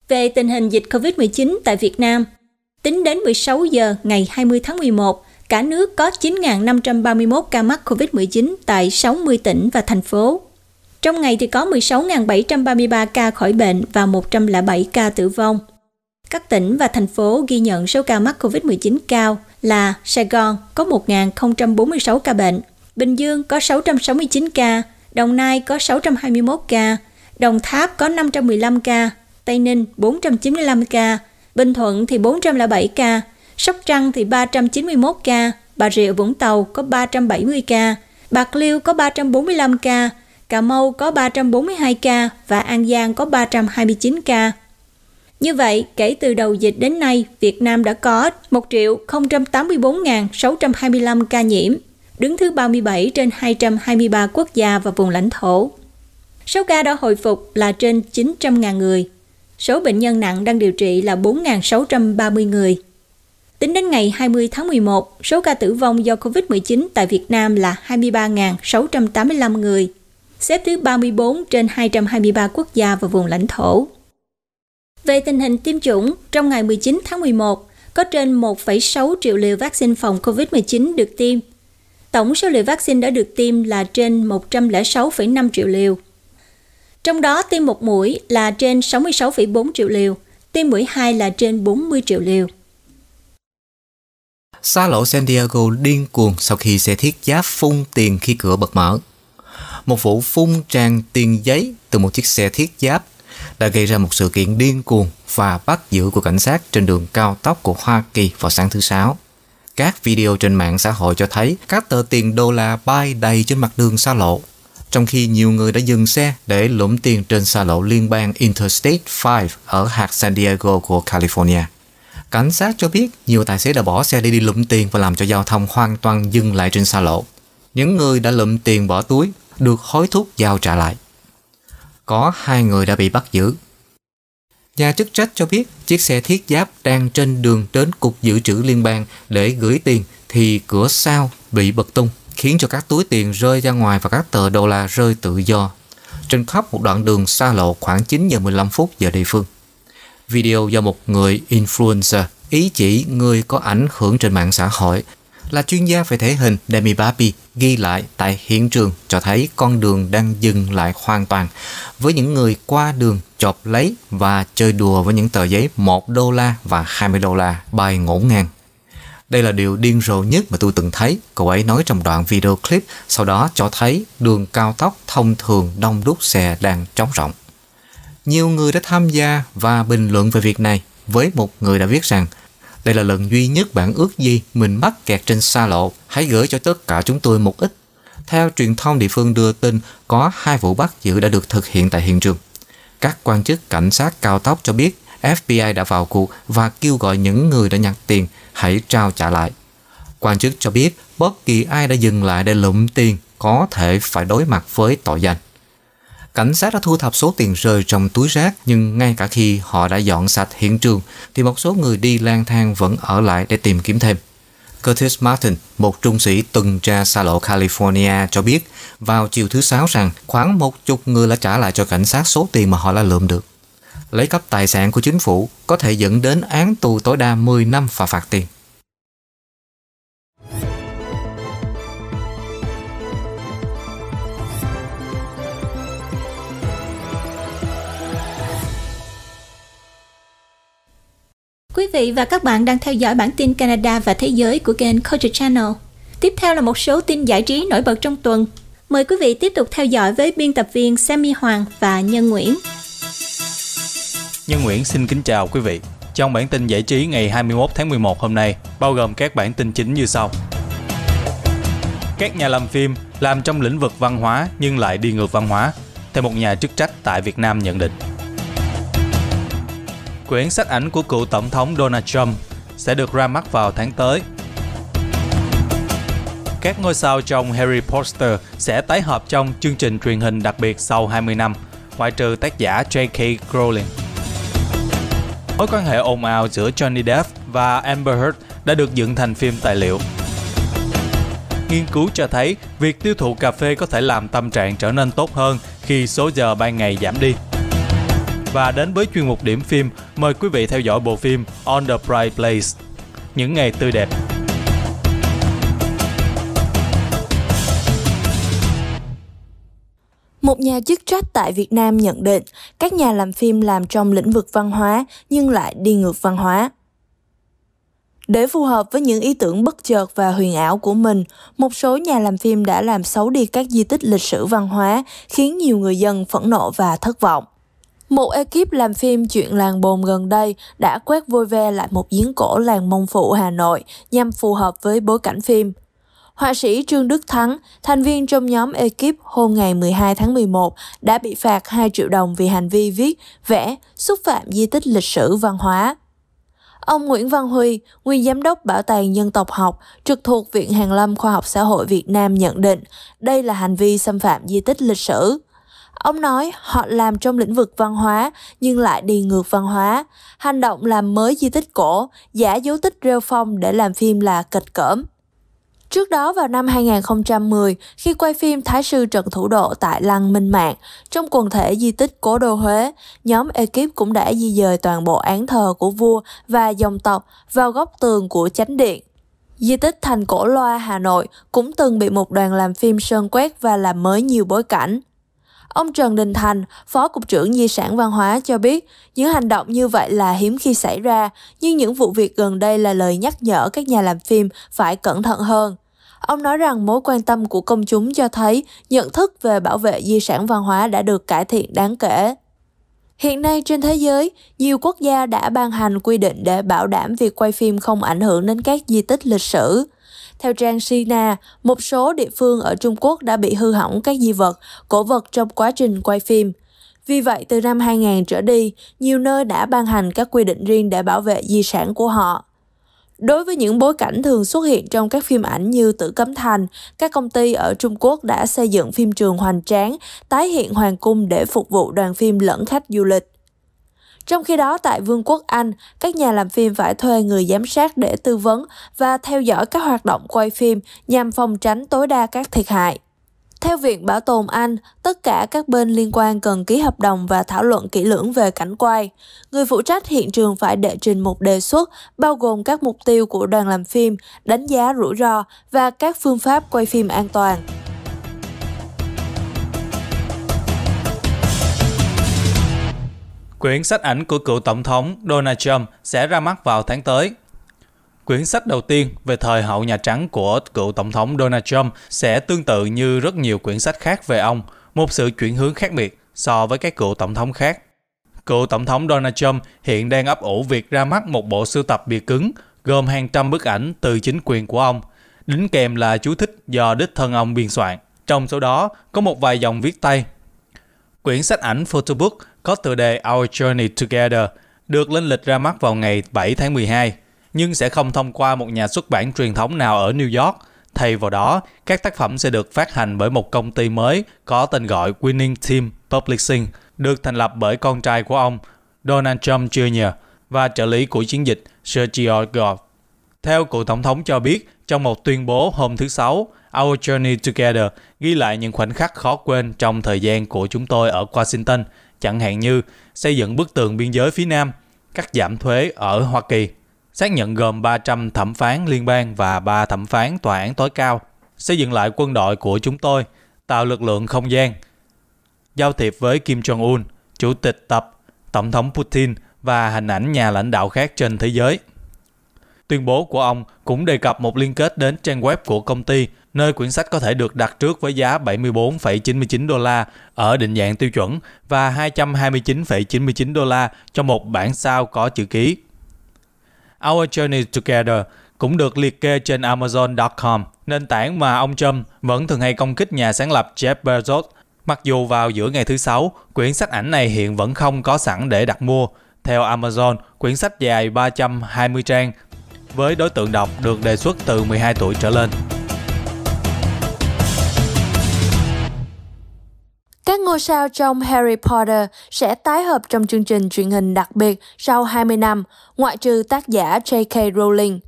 Về tình hình dịch COVID-19 tại Việt Nam, tính đến 16 giờ ngày 20 tháng 11, cả nước có 9.531 ca mắc COVID-19 tại 60 tỉnh và thành phố. Trong ngày thì có 16.733 ca khỏi bệnh và 107 ca tử vong. Các tỉnh và thành phố ghi nhận số ca mắc COVID-19 cao là Sài Gòn có 1.046 ca bệnh, Bình Dương có 669 ca, Đồng Nai có 621 ca, Đồng Tháp có 515 ca, Tây Ninh 495 ca, Bình Thuận thì 407 ca, Sóc Trăng thì 391 ca, Bà Rịa Vũng Tàu có 370 ca, Bạc Liêu có 345 ca, Cà Mau có 342 ca và An Giang có 329 ca. Như vậy, kể từ đầu dịch đến nay, Việt Nam đã có 1.084.625 ca nhiễm, đứng thứ 37 trên 223 quốc gia và vùng lãnh thổ. Số ca đã hồi phục là trên 900.000 người. Số bệnh nhân nặng đang điều trị là 4.630 người. Tính đến ngày 20 tháng 11, số ca tử vong do COVID-19 tại Việt Nam là 23.685 người, xếp thứ 34 trên 223 quốc gia và vùng lãnh thổ. Về tình hình tiêm chủng, trong ngày 19 tháng 11, có trên 1,6 triệu liều vaccine phòng COVID-19 được tiêm. Tổng số liều vaccine đã được tiêm là trên 106,5 triệu liều. Trong đó tiêm một mũi là trên 66,4 triệu liều, tiêm mũi 2 là trên 40 triệu liều. Xa lộ San Diego điên cuồng sau khi xe thiết giáp phun tiền khi cửa bật mở. Một vụ phun tràn tiền giấy từ một chiếc xe thiết giáp đã gây ra một sự kiện điên cuồng và bắt giữ của cảnh sát trên đường cao tốc của Hoa Kỳ vào sáng thứ Sáu. Các video trên mạng xã hội cho thấy các tờ tiền đô la bay đầy trên mặt đường xa lộ, trong khi nhiều người đã dừng xe để lũm tiền trên xa lộ liên bang Interstate 5 ở hạt San Diego của California. Cảnh sát cho biết nhiều tài xế đã bỏ xe đi đi lụm tiền và làm cho giao thông hoàn toàn dừng lại trên xa lộ. Những người đã lụm tiền bỏ túi được hối thúc giao trả lại. Có hai người đã bị bắt giữ. Nhà chức trách cho biết chiếc xe thiết giáp đang trên đường đến Cục Dự trữ Liên bang để gửi tiền thì cửa sau bị bật tung khiến cho các túi tiền rơi ra ngoài và các tờ đô la rơi tự do trên khắp một đoạn đường xa lộ khoảng 9 giờ 15 phút giờ địa phương video do một người influencer, ý chỉ người có ảnh hưởng trên mạng xã hội, là chuyên gia về thể hình Demi Babi ghi lại tại hiện trường cho thấy con đường đang dừng lại hoàn toàn với những người qua đường chộp lấy và chơi đùa với những tờ giấy 1 đô la và 20 đô la bay ngổn ngang. Đây là điều điên rồ nhất mà tôi từng thấy, cậu ấy nói trong đoạn video clip, sau đó cho thấy đường cao tốc thông thường đông đúc xe đang trống rỗng nhiều người đã tham gia và bình luận về việc này với một người đã viết rằng đây là lần duy nhất bạn ước gì mình mắc kẹt trên xa lộ, hãy gửi cho tất cả chúng tôi một ít. Theo truyền thông địa phương đưa tin, có hai vụ bắt giữ đã được thực hiện tại hiện trường. Các quan chức cảnh sát cao tốc cho biết FBI đã vào cuộc và kêu gọi những người đã nhặt tiền hãy trao trả lại. Quan chức cho biết bất kỳ ai đã dừng lại để lụm tiền có thể phải đối mặt với tội danh. Cảnh sát đã thu thập số tiền rơi trong túi rác nhưng ngay cả khi họ đã dọn sạch hiện trường thì một số người đi lang thang vẫn ở lại để tìm kiếm thêm. Curtis Martin, một trung sĩ tuần tra xa lộ California cho biết vào chiều thứ Sáu rằng khoảng một chục người đã trả lại cho cảnh sát số tiền mà họ đã lượm được. Lấy cắp tài sản của chính phủ có thể dẫn đến án tù tối đa 10 năm và phạt tiền. Quý vị và các bạn đang theo dõi bản tin Canada và Thế giới của kênh Culture Channel. Tiếp theo là một số tin giải trí nổi bật trong tuần. Mời quý vị tiếp tục theo dõi với biên tập viên Sammy Hoàng và Nhân Nguyễn. Nhân Nguyễn xin kính chào quý vị. Trong bản tin giải trí ngày 21 tháng 11 hôm nay, bao gồm các bản tin chính như sau. Các nhà làm phim làm trong lĩnh vực văn hóa nhưng lại đi ngược văn hóa, theo một nhà chức trách tại Việt Nam nhận định quyển sách ảnh của cựu tổng thống Donald Trump sẽ được ra mắt vào tháng tới. Các ngôi sao trong Harry Potter sẽ tái hợp trong chương trình truyền hình đặc biệt sau 20 năm, ngoại trừ tác giả J.K. Rowling. Mối quan hệ ồn ào giữa Johnny Depp và Amber Heard đã được dựng thành phim tài liệu. Nghiên cứu cho thấy việc tiêu thụ cà phê có thể làm tâm trạng trở nên tốt hơn khi số giờ ban ngày giảm đi và đến với chuyên mục điểm phim, mời quý vị theo dõi bộ phim On the Bright Place. Những ngày tươi đẹp. Một nhà chức trách tại Việt Nam nhận định các nhà làm phim làm trong lĩnh vực văn hóa nhưng lại đi ngược văn hóa. Để phù hợp với những ý tưởng bất chợt và huyền ảo của mình, một số nhà làm phim đã làm xấu đi các di tích lịch sử văn hóa, khiến nhiều người dân phẫn nộ và thất vọng. Một ekip làm phim chuyện làng bồn gần đây đã quét vôi ve lại một giếng cổ làng Mông Phụ Hà Nội nhằm phù hợp với bối cảnh phim. Họa sĩ Trương Đức Thắng, thành viên trong nhóm ekip hôm ngày 12 tháng 11 đã bị phạt 2 triệu đồng vì hành vi viết, vẽ, xúc phạm di tích lịch sử văn hóa. Ông Nguyễn Văn Huy, nguyên giám đốc Bảo tàng Dân tộc học, trực thuộc Viện Hàn Lâm Khoa học Xã hội Việt Nam nhận định đây là hành vi xâm phạm di tích lịch sử. Ông nói họ làm trong lĩnh vực văn hóa nhưng lại đi ngược văn hóa. Hành động làm mới di tích cổ, giả dấu tích rêu phong để làm phim là kịch cỡm. Trước đó vào năm 2010, khi quay phim Thái sư Trần Thủ Độ tại Lăng Minh Mạng, trong quần thể di tích Cố Đô Huế, nhóm ekip cũng đã di dời toàn bộ án thờ của vua và dòng tộc vào góc tường của chánh điện. Di tích thành cổ loa Hà Nội cũng từng bị một đoàn làm phim sơn quét và làm mới nhiều bối cảnh. Ông Trần Đình Thành, Phó Cục trưởng Di sản Văn hóa cho biết, những hành động như vậy là hiếm khi xảy ra, nhưng những vụ việc gần đây là lời nhắc nhở các nhà làm phim phải cẩn thận hơn. Ông nói rằng mối quan tâm của công chúng cho thấy nhận thức về bảo vệ di sản văn hóa đã được cải thiện đáng kể. Hiện nay trên thế giới, nhiều quốc gia đã ban hành quy định để bảo đảm việc quay phim không ảnh hưởng đến các di tích lịch sử. Theo trang Sina, một số địa phương ở Trung Quốc đã bị hư hỏng các di vật, cổ vật trong quá trình quay phim. Vì vậy, từ năm 2000 trở đi, nhiều nơi đã ban hành các quy định riêng để bảo vệ di sản của họ. Đối với những bối cảnh thường xuất hiện trong các phim ảnh như Tử Cấm Thành, các công ty ở Trung Quốc đã xây dựng phim trường hoành tráng, tái hiện hoàng cung để phục vụ đoàn phim lẫn khách du lịch. Trong khi đó, tại Vương quốc Anh, các nhà làm phim phải thuê người giám sát để tư vấn và theo dõi các hoạt động quay phim nhằm phòng tránh tối đa các thiệt hại. Theo Viện Bảo tồn Anh, tất cả các bên liên quan cần ký hợp đồng và thảo luận kỹ lưỡng về cảnh quay. Người phụ trách hiện trường phải đệ trình một đề xuất bao gồm các mục tiêu của đoàn làm phim, đánh giá rủi ro và các phương pháp quay phim an toàn. Quyển sách ảnh của cựu tổng thống Donald Trump sẽ ra mắt vào tháng tới. Quyển sách đầu tiên về thời hậu Nhà Trắng của cựu tổng thống Donald Trump sẽ tương tự như rất nhiều quyển sách khác về ông, một sự chuyển hướng khác biệt so với các cựu tổng thống khác. Cựu tổng thống Donald Trump hiện đang ấp ủ việc ra mắt một bộ sưu tập bìa cứng gồm hàng trăm bức ảnh từ chính quyền của ông, đính kèm là chú thích do đích thân ông biên soạn. Trong số đó có một vài dòng viết tay. Quyển sách ảnh Photobook có tựa đề Our Journey Together được lên lịch ra mắt vào ngày 7 tháng 12, nhưng sẽ không thông qua một nhà xuất bản truyền thống nào ở New York. Thay vào đó, các tác phẩm sẽ được phát hành bởi một công ty mới có tên gọi Winning Team Publishing, được thành lập bởi con trai của ông, Donald Trump Jr. và trợ lý của chiến dịch Sergio Gov. Theo cựu tổng thống cho biết, trong một tuyên bố hôm thứ Sáu, Our Journey Together ghi lại những khoảnh khắc khó quên trong thời gian của chúng tôi ở Washington – chẳng hạn như xây dựng bức tường biên giới phía Nam, cắt giảm thuế ở Hoa Kỳ, xác nhận gồm 300 thẩm phán liên bang và 3 thẩm phán tòa án tối cao, xây dựng lại quân đội của chúng tôi, tạo lực lượng không gian, giao thiệp với Kim Jong-un, Chủ tịch Tập, Tổng thống Putin và hình ảnh nhà lãnh đạo khác trên thế giới. Tuyên bố của ông cũng đề cập một liên kết đến trang web của công ty nơi quyển sách có thể được đặt trước với giá 74,99 đô la ở định dạng tiêu chuẩn và 229,99 đô la cho một bản sao có chữ ký. Our Journey Together cũng được liệt kê trên Amazon.com, nền tảng mà ông Trump vẫn thường hay công kích nhà sáng lập Jeff Bezos. Mặc dù vào giữa ngày thứ Sáu, quyển sách ảnh này hiện vẫn không có sẵn để đặt mua. Theo Amazon, quyển sách dài 320 trang với đối tượng đọc được đề xuất từ 12 tuổi trở lên. Các ngôi sao trong Harry Potter sẽ tái hợp trong chương trình truyền hình đặc biệt sau 20 năm, ngoại trừ tác giả J.K. Rowling.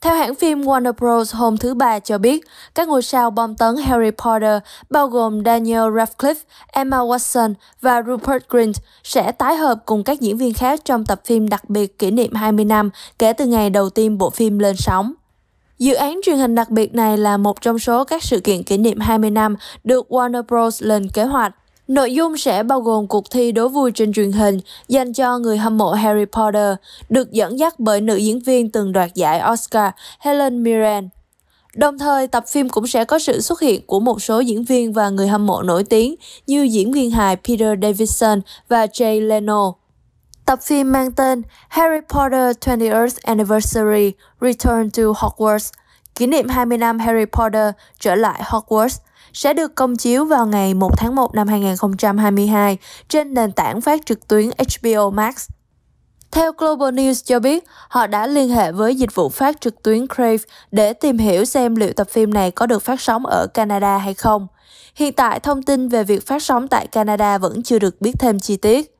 Theo hãng phim Warner Bros. hôm thứ Ba cho biết, các ngôi sao bom tấn Harry Potter bao gồm Daniel Radcliffe, Emma Watson và Rupert Grint sẽ tái hợp cùng các diễn viên khác trong tập phim đặc biệt kỷ niệm 20 năm kể từ ngày đầu tiên bộ phim lên sóng. Dự án truyền hình đặc biệt này là một trong số các sự kiện kỷ niệm 20 năm được Warner Bros. lên kế hoạch. Nội dung sẽ bao gồm cuộc thi đố vui trên truyền hình dành cho người hâm mộ Harry Potter, được dẫn dắt bởi nữ diễn viên từng đoạt giải Oscar Helen Mirren. Đồng thời, tập phim cũng sẽ có sự xuất hiện của một số diễn viên và người hâm mộ nổi tiếng như diễn viên hài Peter Davison và Jay Leno. Tập phim mang tên Harry Potter 20th Anniversary Return to Hogwarts, kỷ niệm 20 năm Harry Potter trở lại Hogwarts, sẽ được công chiếu vào ngày 1 tháng 1 năm 2022 trên nền tảng phát trực tuyến HBO Max. Theo Global News cho biết, họ đã liên hệ với dịch vụ phát trực tuyến Crave để tìm hiểu xem liệu tập phim này có được phát sóng ở Canada hay không. Hiện tại, thông tin về việc phát sóng tại Canada vẫn chưa được biết thêm chi tiết.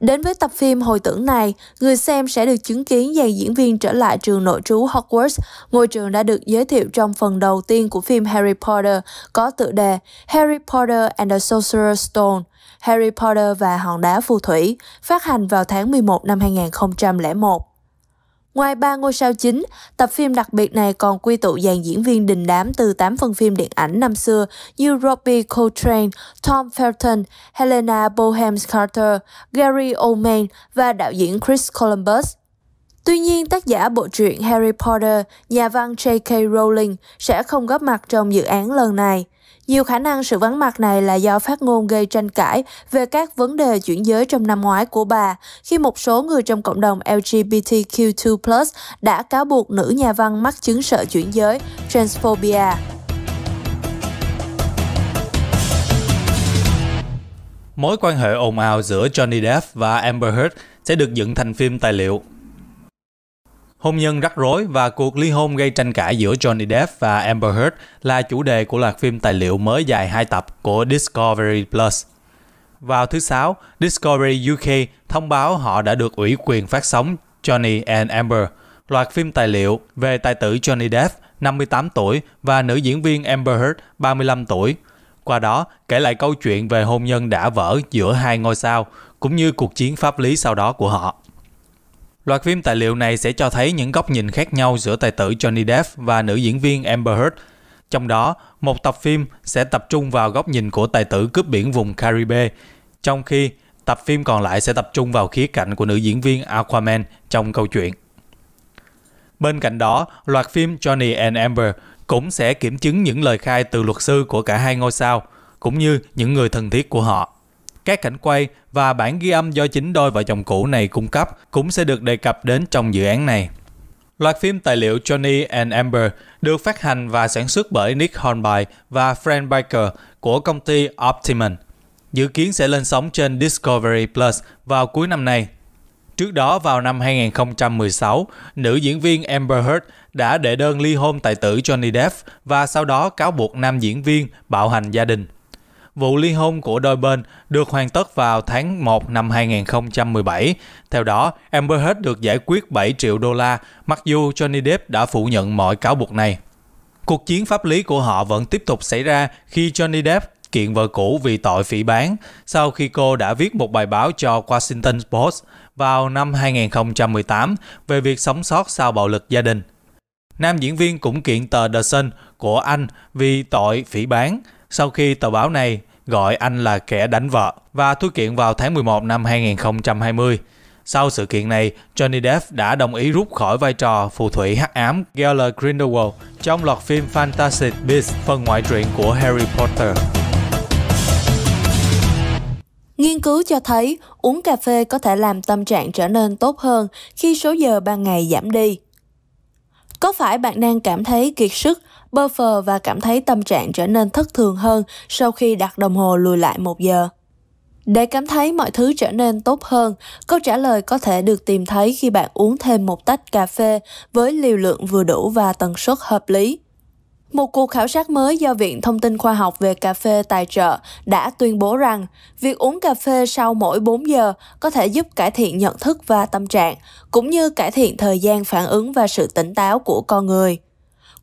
Đến với tập phim hồi tưởng này, người xem sẽ được chứng kiến dàn diễn viên trở lại trường nội trú Hogwarts, ngôi trường đã được giới thiệu trong phần đầu tiên của phim Harry Potter có tựa đề Harry Potter and the Sorcerer's Stone, Harry Potter và hòn đá phù thủy, phát hành vào tháng 11 năm 2001. Ngoài ba ngôi sao chính, tập phim đặc biệt này còn quy tụ dàn diễn viên đình đám từ 8 phần phim điện ảnh năm xưa như Robbie Coltrane, Tom Felton, Helena Bohem Carter, Gary Oldman và đạo diễn Chris Columbus. Tuy nhiên, tác giả bộ truyện Harry Potter, nhà văn J.K. Rowling sẽ không góp mặt trong dự án lần này. Nhiều khả năng sự vắng mặt này là do phát ngôn gây tranh cãi về các vấn đề chuyển giới trong năm ngoái của bà, khi một số người trong cộng đồng LGBTQ2+, đã cáo buộc nữ nhà văn mắc chứng sợ chuyển giới, transphobia. Mối quan hệ ồn ào giữa Johnny Depp và Amber Heard sẽ được dựng thành phim tài liệu Hôn nhân rắc rối và cuộc ly hôn gây tranh cãi giữa Johnny Depp và Amber Heard là chủ đề của loạt phim tài liệu mới dài 2 tập của Discovery Plus. Vào thứ Sáu, Discovery UK thông báo họ đã được ủy quyền phát sóng Johnny and Amber, loạt phim tài liệu về tài tử Johnny Depp, 58 tuổi, và nữ diễn viên Amber Heard, 35 tuổi. Qua đó, kể lại câu chuyện về hôn nhân đã vỡ giữa hai ngôi sao, cũng như cuộc chiến pháp lý sau đó của họ. Loạt phim tài liệu này sẽ cho thấy những góc nhìn khác nhau giữa tài tử Johnny Depp và nữ diễn viên Amber Heard. Trong đó, một tập phim sẽ tập trung vào góc nhìn của tài tử cướp biển vùng Caribe, trong khi tập phim còn lại sẽ tập trung vào khía cạnh của nữ diễn viên Aquaman trong câu chuyện. Bên cạnh đó, loạt phim Johnny and Amber cũng sẽ kiểm chứng những lời khai từ luật sư của cả hai ngôi sao, cũng như những người thân thiết của họ. Các cảnh quay và bản ghi âm do chính đôi vợ chồng cũ này cung cấp cũng sẽ được đề cập đến trong dự án này. Loạt phim tài liệu Johnny and Amber được phát hành và sản xuất bởi Nick Hornby và Frank Baker của công ty Optimum. Dự kiến sẽ lên sóng trên Discovery Plus vào cuối năm nay. Trước đó vào năm 2016, nữ diễn viên Amber Heard đã đệ đơn ly hôn tài tử Johnny Depp và sau đó cáo buộc nam diễn viên bạo hành gia đình. Vụ ly hôn của đôi bên được hoàn tất vào tháng 1 năm 2017. Theo đó, Amber Heard được giải quyết 7 triệu đô la, mặc dù Johnny Depp đã phủ nhận mọi cáo buộc này. Cuộc chiến pháp lý của họ vẫn tiếp tục xảy ra khi Johnny Depp kiện vợ cũ vì tội phỉ bán sau khi cô đã viết một bài báo cho Washington Post vào năm 2018 về việc sống sót sau bạo lực gia đình. Nam diễn viên cũng kiện tờ The Sun của Anh vì tội phỉ bán sau khi tờ báo này gọi anh là kẻ đánh vợ và thú kiện vào tháng 11 năm 2020. Sau sự kiện này, Johnny Depp đã đồng ý rút khỏi vai trò phù thủy hắc ám Geller Grindelwald trong loạt phim Fantastic Beasts phần ngoại truyện của Harry Potter. Nghiên cứu cho thấy uống cà phê có thể làm tâm trạng trở nên tốt hơn khi số giờ ban ngày giảm đi. Có phải bạn đang cảm thấy kiệt sức bơ phờ và cảm thấy tâm trạng trở nên thất thường hơn sau khi đặt đồng hồ lùi lại một giờ. Để cảm thấy mọi thứ trở nên tốt hơn, câu trả lời có thể được tìm thấy khi bạn uống thêm một tách cà phê với liều lượng vừa đủ và tần suất hợp lý. Một cuộc khảo sát mới do Viện Thông tin Khoa học về cà phê tài trợ đã tuyên bố rằng việc uống cà phê sau mỗi 4 giờ có thể giúp cải thiện nhận thức và tâm trạng, cũng như cải thiện thời gian phản ứng và sự tỉnh táo của con người.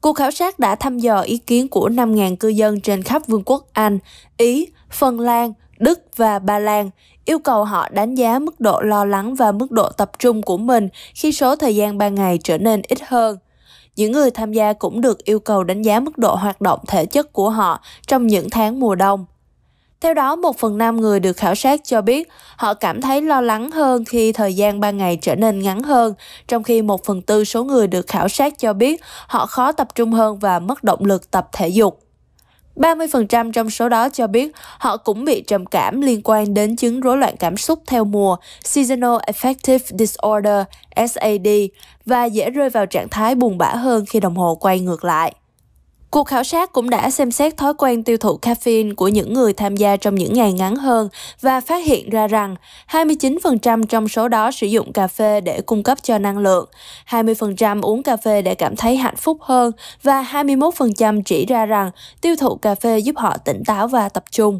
Cuộc khảo sát đã thăm dò ý kiến của 5.000 cư dân trên khắp Vương quốc Anh, Ý, Phần Lan, Đức và Ba Lan, yêu cầu họ đánh giá mức độ lo lắng và mức độ tập trung của mình khi số thời gian ban ngày trở nên ít hơn. Những người tham gia cũng được yêu cầu đánh giá mức độ hoạt động thể chất của họ trong những tháng mùa đông. Theo đó, một phần năm người được khảo sát cho biết họ cảm thấy lo lắng hơn khi thời gian 3 ngày trở nên ngắn hơn, trong khi một phần tư số người được khảo sát cho biết họ khó tập trung hơn và mất động lực tập thể dục. 30% trong số đó cho biết họ cũng bị trầm cảm liên quan đến chứng rối loạn cảm xúc theo mùa, Seasonal Affective Disorder, SAD, và dễ rơi vào trạng thái buồn bã hơn khi đồng hồ quay ngược lại. Cuộc khảo sát cũng đã xem xét thói quen tiêu thụ caffeine của những người tham gia trong những ngày ngắn hơn và phát hiện ra rằng 29% trong số đó sử dụng cà phê để cung cấp cho năng lượng, 20% uống cà phê để cảm thấy hạnh phúc hơn và 21% chỉ ra rằng tiêu thụ cà phê giúp họ tỉnh táo và tập trung.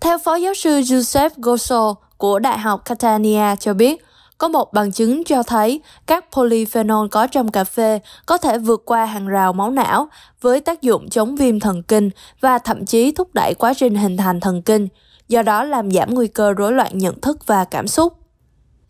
Theo Phó Giáo sư Joseph Gosso của Đại học Catania cho biết, có một bằng chứng cho thấy các polyphenol có trong cà phê có thể vượt qua hàng rào máu não với tác dụng chống viêm thần kinh và thậm chí thúc đẩy quá trình hình thành thần kinh, do đó làm giảm nguy cơ rối loạn nhận thức và cảm xúc.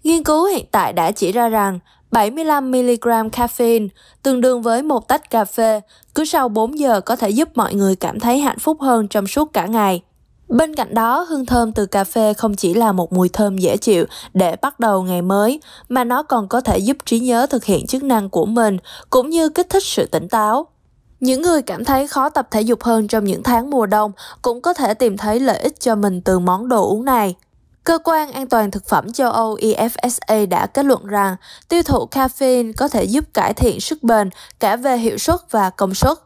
Nghiên cứu hiện tại đã chỉ ra rằng 75mg caffeine tương đương với một tách cà phê cứ sau 4 giờ có thể giúp mọi người cảm thấy hạnh phúc hơn trong suốt cả ngày. Bên cạnh đó, hương thơm từ cà phê không chỉ là một mùi thơm dễ chịu để bắt đầu ngày mới, mà nó còn có thể giúp trí nhớ thực hiện chức năng của mình, cũng như kích thích sự tỉnh táo. Những người cảm thấy khó tập thể dục hơn trong những tháng mùa đông cũng có thể tìm thấy lợi ích cho mình từ món đồ uống này. Cơ quan An toàn Thực phẩm châu Âu EFSA đã kết luận rằng tiêu thụ caffeine có thể giúp cải thiện sức bền cả về hiệu suất và công suất.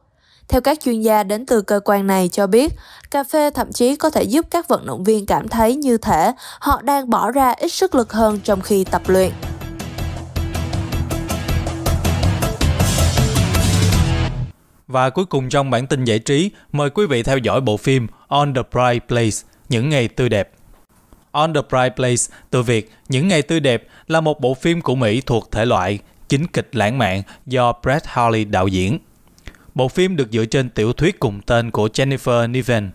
Theo các chuyên gia đến từ cơ quan này cho biết, cà phê thậm chí có thể giúp các vận động viên cảm thấy như thể họ đang bỏ ra ít sức lực hơn trong khi tập luyện. Và cuối cùng trong bản tin giải trí, mời quý vị theo dõi bộ phim On the Bright Place, Những ngày tươi đẹp. On the Bright Place từ Việt Những ngày tươi đẹp là một bộ phim của Mỹ thuộc thể loại chính kịch lãng mạn do Brett Harley đạo diễn. Bộ phim được dựa trên tiểu thuyết cùng tên của Jennifer Niven.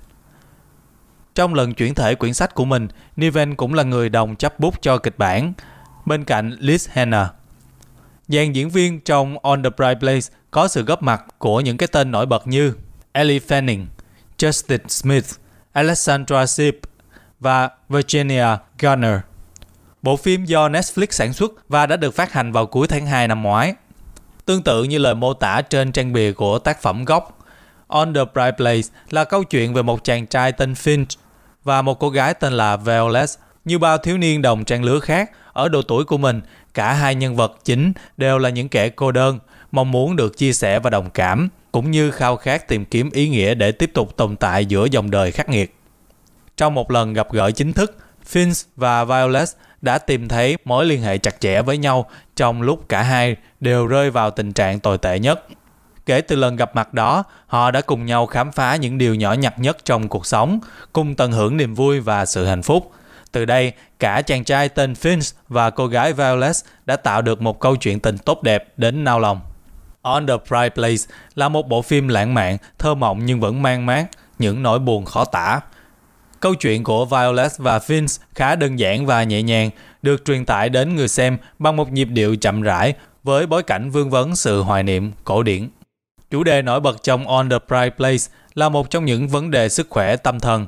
Trong lần chuyển thể quyển sách của mình, Niven cũng là người đồng chấp bút cho kịch bản, bên cạnh Liz Hannah. Dàn diễn viên trong On the Bright Place có sự góp mặt của những cái tên nổi bật như Ellie Fanning, Justin Smith, Alessandra Shipp và Virginia Garner. Bộ phim do Netflix sản xuất và đã được phát hành vào cuối tháng 2 năm ngoái. Tương tự như lời mô tả trên trang bìa của tác phẩm gốc, On the Bright Place là câu chuyện về một chàng trai tên Finch và một cô gái tên là Violet. Như bao thiếu niên đồng trang lứa khác, ở độ tuổi của mình, cả hai nhân vật chính đều là những kẻ cô đơn, mong muốn được chia sẻ và đồng cảm, cũng như khao khát tìm kiếm ý nghĩa để tiếp tục tồn tại giữa dòng đời khắc nghiệt. Trong một lần gặp gỡ chính thức, Finch và Violet đã tìm thấy mối liên hệ chặt chẽ với nhau trong lúc cả hai đều rơi vào tình trạng tồi tệ nhất. Kể từ lần gặp mặt đó, họ đã cùng nhau khám phá những điều nhỏ nhặt nhất trong cuộc sống, cùng tận hưởng niềm vui và sự hạnh phúc. Từ đây, cả chàng trai tên Finch và cô gái Violet đã tạo được một câu chuyện tình tốt đẹp đến nao lòng. On the Bright Place là một bộ phim lãng mạn, thơ mộng nhưng vẫn mang mát những nỗi buồn khó tả. Câu chuyện của Violet và Vince khá đơn giản và nhẹ nhàng, được truyền tải đến người xem bằng một nhịp điệu chậm rãi với bối cảnh vương vấn sự hoài niệm cổ điển. Chủ đề nổi bật trong On the Bright Place là một trong những vấn đề sức khỏe tâm thần.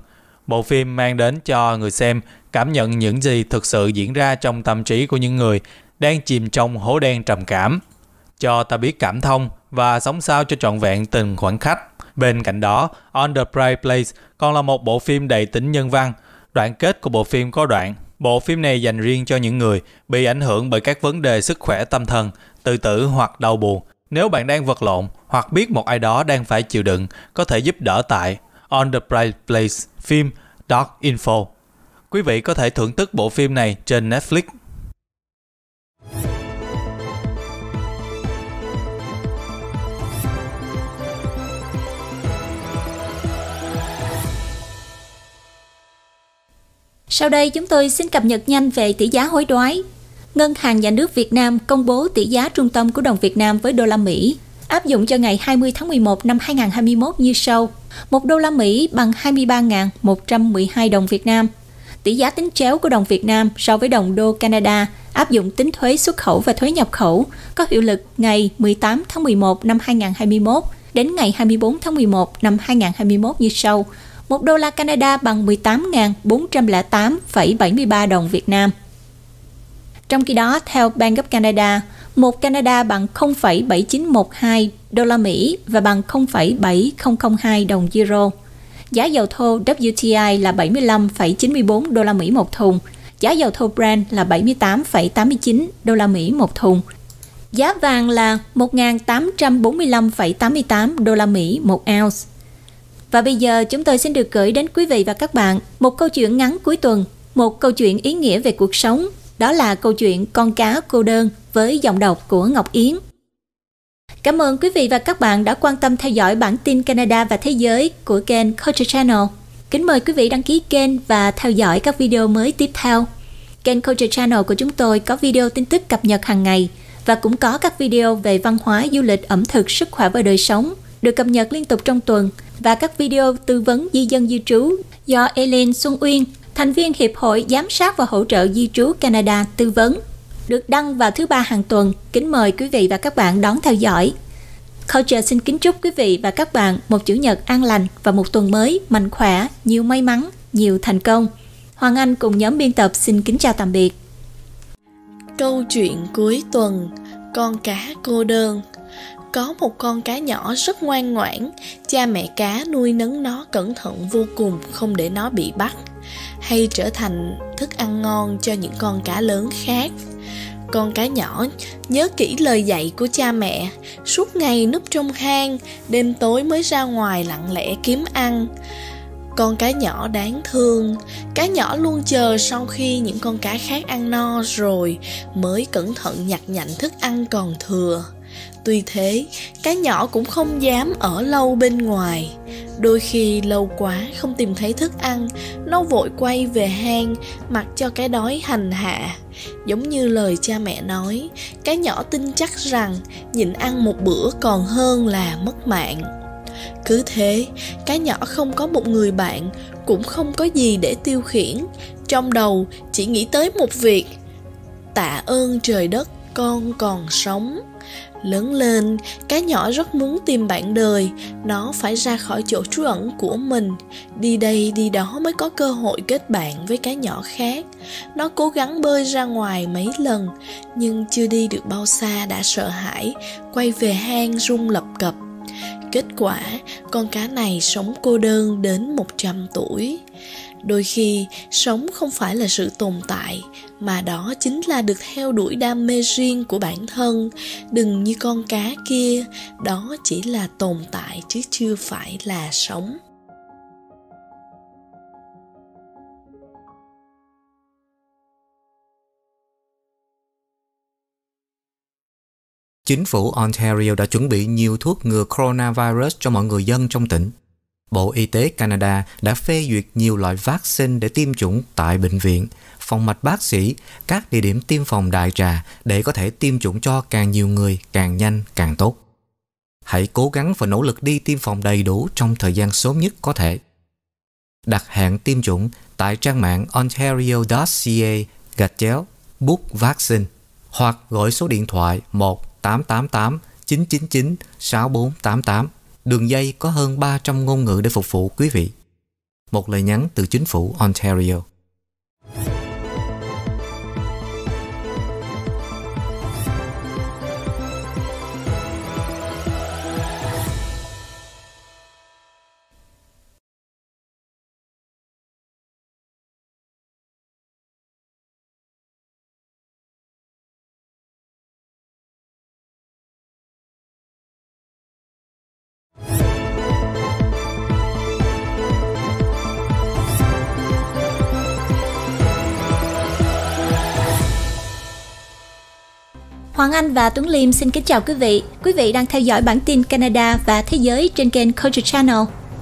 Bộ phim mang đến cho người xem cảm nhận những gì thực sự diễn ra trong tâm trí của những người đang chìm trong hố đen trầm cảm. Cho ta biết cảm thông và sống sao cho trọn vẹn từng khoảnh khắc. Bên cạnh đó, On the Bright Place còn là một bộ phim đầy tính nhân văn. Đoạn kết của bộ phim có đoạn Bộ phim này dành riêng cho những người bị ảnh hưởng bởi các vấn đề sức khỏe tâm thần, tự tử hoặc đau buồn. Nếu bạn đang vật lộn hoặc biết một ai đó đang phải chịu đựng, có thể giúp đỡ tại On the Bright Place phim Dark Info. Quý vị có thể thưởng thức bộ phim này trên Netflix. Sau đây chúng tôi xin cập nhật nhanh về tỷ giá hối đoái. Ngân hàng Nhà nước Việt Nam công bố tỷ giá trung tâm của đồng Việt Nam với đô la Mỹ áp dụng cho ngày 20 tháng 11 năm 2021 như sau. 1 đô la Mỹ bằng 23.112 đồng Việt Nam. Tỷ giá tính chéo của đồng Việt Nam so với đồng đô Canada áp dụng tính thuế xuất khẩu và thuế nhập khẩu có hiệu lực ngày 18 tháng 11 năm 2021 đến ngày 24 tháng 11 năm 2021 như sau – 1 đô la Canada bằng 18.408,73 đồng Việt Nam. Trong khi đó, theo Bank of Canada, 1 Canada bằng 0,7912 đô la Mỹ và bằng 0,7002 đồng euro. Giá dầu thô WTI là 75,94 đô la Mỹ một thùng, giá dầu thô Brent là 78,89 đô la Mỹ một thùng. Giá vàng là 1.845,88 đô la Mỹ một ounce. Và bây giờ chúng tôi xin được gửi đến quý vị và các bạn một câu chuyện ngắn cuối tuần, một câu chuyện ý nghĩa về cuộc sống, đó là câu chuyện Con cá cô đơn với giọng đọc của Ngọc Yến. Cảm ơn quý vị và các bạn đã quan tâm theo dõi bản tin Canada và Thế giới của kênh Culture Channel. Kính mời quý vị đăng ký kênh và theo dõi các video mới tiếp theo. Kênh Culture Channel của chúng tôi có video tin tức cập nhật hàng ngày và cũng có các video về văn hóa, du lịch, ẩm thực, sức khỏe và đời sống được cập nhật liên tục trong tuần – và các video tư vấn di dân di trú do Ellen Xuân Uyên, thành viên Hiệp hội Giám sát và Hỗ trợ Di trú Canada tư vấn. Được đăng vào thứ ba hàng tuần, kính mời quý vị và các bạn đón theo dõi. Culture xin kính chúc quý vị và các bạn một chủ nhật an lành và một tuần mới mạnh khỏe, nhiều may mắn, nhiều thành công. Hoàng Anh cùng nhóm biên tập xin kính chào tạm biệt. Câu chuyện cuối tuần Con cá cô đơn có một con cá nhỏ rất ngoan ngoãn cha mẹ cá nuôi nấng nó cẩn thận vô cùng không để nó bị bắt hay trở thành thức ăn ngon cho những con cá lớn khác con cá nhỏ nhớ kỹ lời dạy của cha mẹ suốt ngày núp trong hang đêm tối mới ra ngoài lặng lẽ kiếm ăn con cá nhỏ đáng thương cá nhỏ luôn chờ sau khi những con cá khác ăn no rồi mới cẩn thận nhặt nhạnh thức ăn còn thừa Tuy thế, cá nhỏ cũng không dám ở lâu bên ngoài. Đôi khi lâu quá không tìm thấy thức ăn, nó vội quay về hang mặc cho cái đói hành hạ. Giống như lời cha mẹ nói, cá nhỏ tin chắc rằng nhịn ăn một bữa còn hơn là mất mạng. Cứ thế, cá nhỏ không có một người bạn, cũng không có gì để tiêu khiển. Trong đầu chỉ nghĩ tới một việc, tạ ơn trời đất con còn sống lớn lên cá nhỏ rất muốn tìm bạn đời nó phải ra khỏi chỗ trú ẩn của mình đi đây đi đó mới có cơ hội kết bạn với cá nhỏ khác nó cố gắng bơi ra ngoài mấy lần nhưng chưa đi được bao xa đã sợ hãi quay về hang rung lập cập kết quả con cá này sống cô đơn đến 100 tuổi đôi khi sống không phải là sự tồn tại mà đó chính là được theo đuổi đam mê riêng của bản thân đừng như con cá kia đó chỉ là tồn tại chứ chưa phải là sống Chính phủ Ontario đã chuẩn bị nhiều thuốc ngừa coronavirus cho mọi người dân trong tỉnh. Bộ Y tế Canada đã phê duyệt nhiều loại vaccine để tiêm chủng tại bệnh viện phòng mạch bác sĩ, các địa điểm tiêm phòng đại trà để có thể tiêm chủng cho càng nhiều người càng nhanh càng tốt. Hãy cố gắng và nỗ lực đi tiêm phòng đầy đủ trong thời gian sớm nhất có thể. Đặt hẹn tiêm chủng tại trang mạng ontario.ca gạch chéo book vaccine hoặc gọi số điện thoại 1888 999 6488. Đường dây có hơn 300 ngôn ngữ để phục vụ quý vị. Một lời nhắn từ chính phủ Ontario. Anh và Tuấn Liêm xin kính chào quý vị. Quý vị đang theo dõi bản tin Canada và Thế giới trên kênh Culture Channel.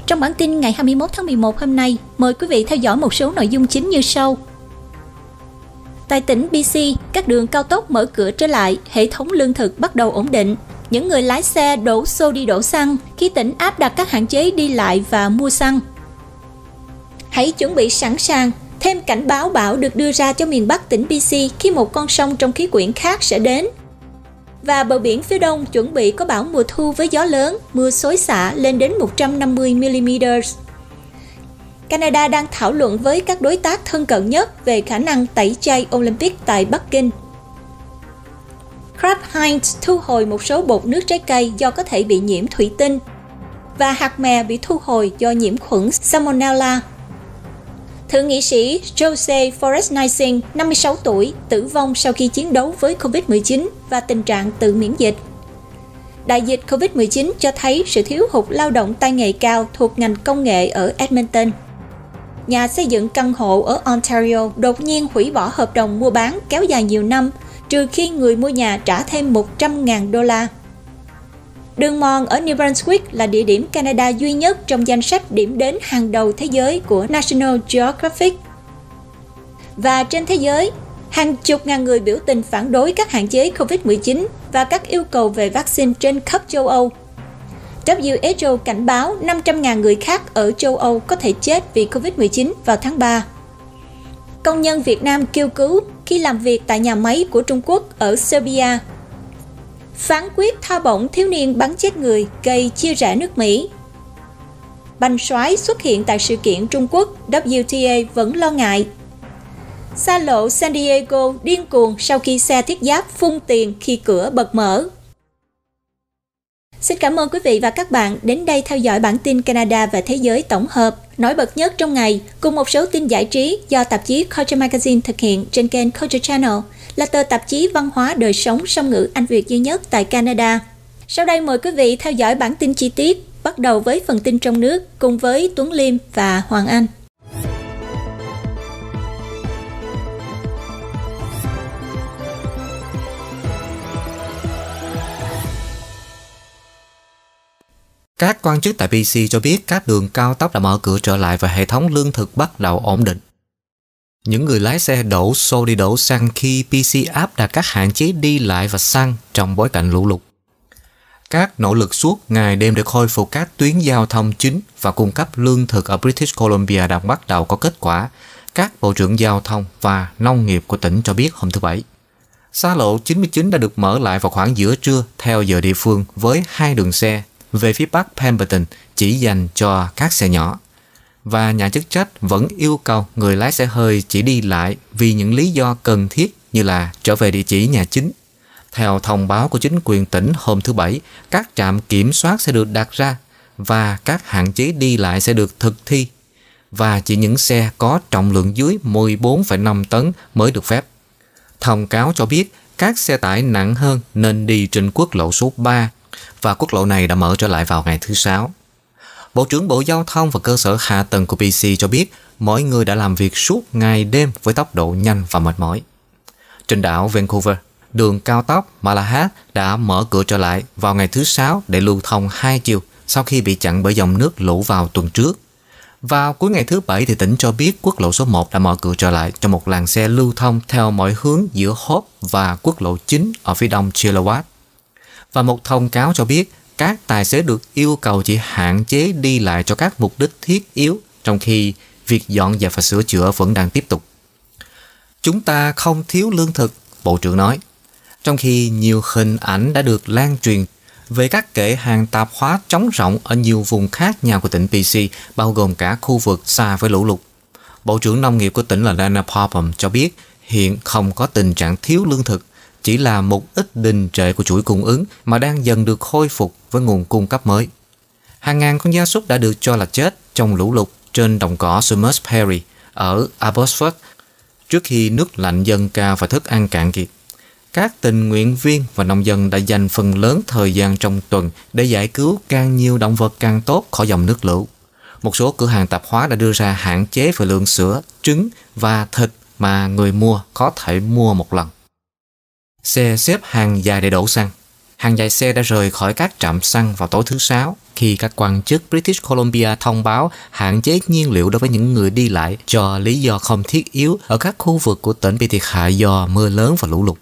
Trong bản tin ngày 21 tháng 11 hôm nay, mời quý vị theo dõi một số nội dung chính như sau. Tại tỉnh BC, các đường cao tốc mở cửa trở lại, hệ thống lương thực bắt đầu ổn định. Những người lái xe đổ xô đi đổ xăng khi tỉnh áp đặt các hạn chế đi lại và mua xăng. Hãy chuẩn bị sẵn sàng Thêm cảnh báo bão được đưa ra cho miền Bắc tỉnh BC khi một con sông trong khí quyển khác sẽ đến và bờ biển phía đông chuẩn bị có bão mùa thu với gió lớn, mưa xối xả lên đến 150mm. Canada đang thảo luận với các đối tác thân cận nhất về khả năng tẩy chay Olympic tại Bắc Kinh. Kraft Heinz thu hồi một số bột nước trái cây do có thể bị nhiễm thủy tinh và hạt mè bị thu hồi do nhiễm khuẩn Salmonella Thượng nghị sĩ Jose Forrest Nysing, 56 tuổi, tử vong sau khi chiến đấu với COVID-19 và tình trạng tự miễn dịch. Đại dịch COVID-19 cho thấy sự thiếu hụt lao động tay nghề cao thuộc ngành công nghệ ở Edmonton. Nhà xây dựng căn hộ ở Ontario đột nhiên hủy bỏ hợp đồng mua bán kéo dài nhiều năm, trừ khi người mua nhà trả thêm 100.000 đô la Đường mòn ở New Brunswick là địa điểm Canada duy nhất trong danh sách điểm đến hàng đầu thế giới của National Geographic. Và trên thế giới, hàng chục ngàn người biểu tình phản đối các hạn chế COVID-19 và các yêu cầu về vaccine trên khắp châu Âu. WHO cảnh báo 500.000 người khác ở châu Âu có thể chết vì COVID-19 vào tháng 3. Công nhân Việt Nam kêu cứu khi làm việc tại nhà máy của Trung Quốc ở Serbia phán quyết tha bổng thiếu niên bắn chết người gây chia rẽ nước Mỹ. Bành soái xuất hiện tại sự kiện Trung Quốc, WTA vẫn lo ngại. Xa lộ San Diego điên cuồng sau khi xe thiết giáp phun tiền khi cửa bật mở. Xin cảm ơn quý vị và các bạn đến đây theo dõi bản tin Canada và Thế giới tổng hợp. Nổi bật nhất trong ngày, cùng một số tin giải trí do tạp chí Culture Magazine thực hiện trên kênh Culture Channel, là tờ tạp chí văn hóa đời sống song ngữ Anh Việt duy nhất tại Canada. Sau đây mời quý vị theo dõi bản tin chi tiết, bắt đầu với phần tin trong nước cùng với Tuấn Liêm và Hoàng Anh. Các quan chức tại BC cho biết các đường cao tốc đã mở cửa trở lại và hệ thống lương thực bắt đầu ổn định. Những người lái xe đổ xô đi đổ xăng khi PC áp đặt các hạn chế đi lại và xăng trong bối cảnh lũ lụt. Các nỗ lực suốt ngày đêm để khôi phục các tuyến giao thông chính và cung cấp lương thực ở British Columbia đã bắt đầu có kết quả, các Bộ trưởng Giao thông và Nông nghiệp của tỉnh cho biết hôm thứ Bảy. Xa lộ 99 đã được mở lại vào khoảng giữa trưa theo giờ địa phương với hai đường xe về phía Bắc Pemberton chỉ dành cho các xe nhỏ. Và nhà chức trách vẫn yêu cầu người lái xe hơi chỉ đi lại vì những lý do cần thiết như là trở về địa chỉ nhà chính. Theo thông báo của chính quyền tỉnh hôm thứ Bảy, các trạm kiểm soát sẽ được đặt ra và các hạn chế đi lại sẽ được thực thi và chỉ những xe có trọng lượng dưới 14,5 tấn mới được phép. Thông cáo cho biết các xe tải nặng hơn nên đi trên quốc lộ số 3 và quốc lộ này đã mở trở lại vào ngày thứ Sáu. Bộ trưởng Bộ Giao thông và Cơ sở Hạ tầng của BC cho biết mỗi người đã làm việc suốt ngày đêm với tốc độ nhanh và mệt mỏi. Trên đảo Vancouver, đường cao tốc Malahat đã mở cửa trở lại vào ngày thứ Sáu để lưu thông hai chiều sau khi bị chặn bởi dòng nước lũ vào tuần trước. Vào cuối ngày thứ Bảy thì tỉnh cho biết quốc lộ số 1 đã mở cửa trở lại cho một làn xe lưu thông theo mọi hướng giữa Hope và quốc lộ 9 ở phía đông Chilliwack và một thông cáo cho biết các tài xế được yêu cầu chỉ hạn chế đi lại cho các mục đích thiết yếu trong khi việc dọn dẹp và sửa chữa vẫn đang tiếp tục. Chúng ta không thiếu lương thực, Bộ trưởng nói, trong khi nhiều hình ảnh đã được lan truyền về các kệ hàng tạp hóa trống rỗng ở nhiều vùng khác nhau của tỉnh PC, bao gồm cả khu vực xa với lũ lụt. Bộ trưởng Nông nghiệp của tỉnh là Lana Popham cho biết hiện không có tình trạng thiếu lương thực chỉ là một ít đình trệ của chuỗi cung ứng mà đang dần được khôi phục với nguồn cung cấp mới. Hàng ngàn con gia súc đã được cho là chết trong lũ lụt trên đồng cỏ Summers Perry ở Abbotsford trước khi nước lạnh dâng cao và thức ăn cạn kiệt. Các tình nguyện viên và nông dân đã dành phần lớn thời gian trong tuần để giải cứu càng nhiều động vật càng tốt khỏi dòng nước lũ. Một số cửa hàng tạp hóa đã đưa ra hạn chế về lượng sữa, trứng và thịt mà người mua có thể mua một lần. Xe xếp hàng dài để đổ xăng. Hàng dài xe đã rời khỏi các trạm xăng vào tối thứ Sáu khi các quan chức British Columbia thông báo hạn chế nhiên liệu đối với những người đi lại cho lý do không thiết yếu ở các khu vực của tỉnh bị thiệt hại do mưa lớn và lũ lụt.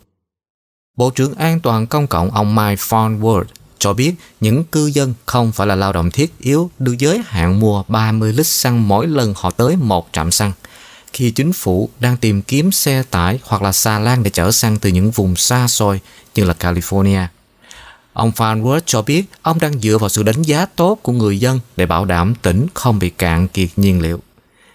Bộ trưởng An toàn Công cộng ông Mike Farnworth cho biết những cư dân không phải là lao động thiết yếu được giới hạn mua 30 lít xăng mỗi lần họ tới một trạm xăng – khi chính phủ đang tìm kiếm xe tải hoặc là xà lan để chở xăng từ những vùng xa xôi như là California. Ông Farnworth cho biết ông đang dựa vào sự đánh giá tốt của người dân để bảo đảm tỉnh không bị cạn kiệt nhiên liệu.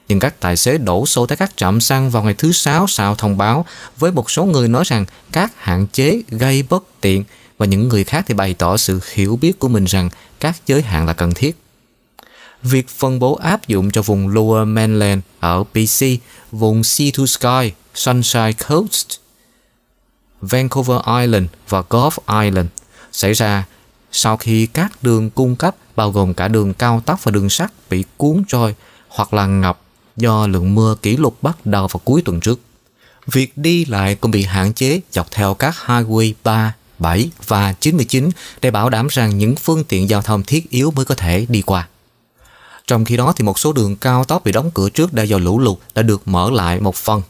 Nhưng các tài xế đổ xô tới các trạm xăng vào ngày thứ Sáu sau thông báo với một số người nói rằng các hạn chế gây bất tiện và những người khác thì bày tỏ sự hiểu biết của mình rằng các giới hạn là cần thiết việc phân bố áp dụng cho vùng Lower Mainland ở BC, vùng Sea to Sky, Sunshine Coast, Vancouver Island và Gulf Island xảy ra sau khi các đường cung cấp bao gồm cả đường cao tốc và đường sắt bị cuốn trôi hoặc là ngập do lượng mưa kỷ lục bắt đầu vào cuối tuần trước. Việc đi lại cũng bị hạn chế dọc theo các highway 3, 7 và 99 để bảo đảm rằng những phương tiện giao thông thiết yếu mới có thể đi qua. Trong khi đó thì một số đường cao tốc bị đóng cửa trước đe do lũ lụt đã được mở lại một phần.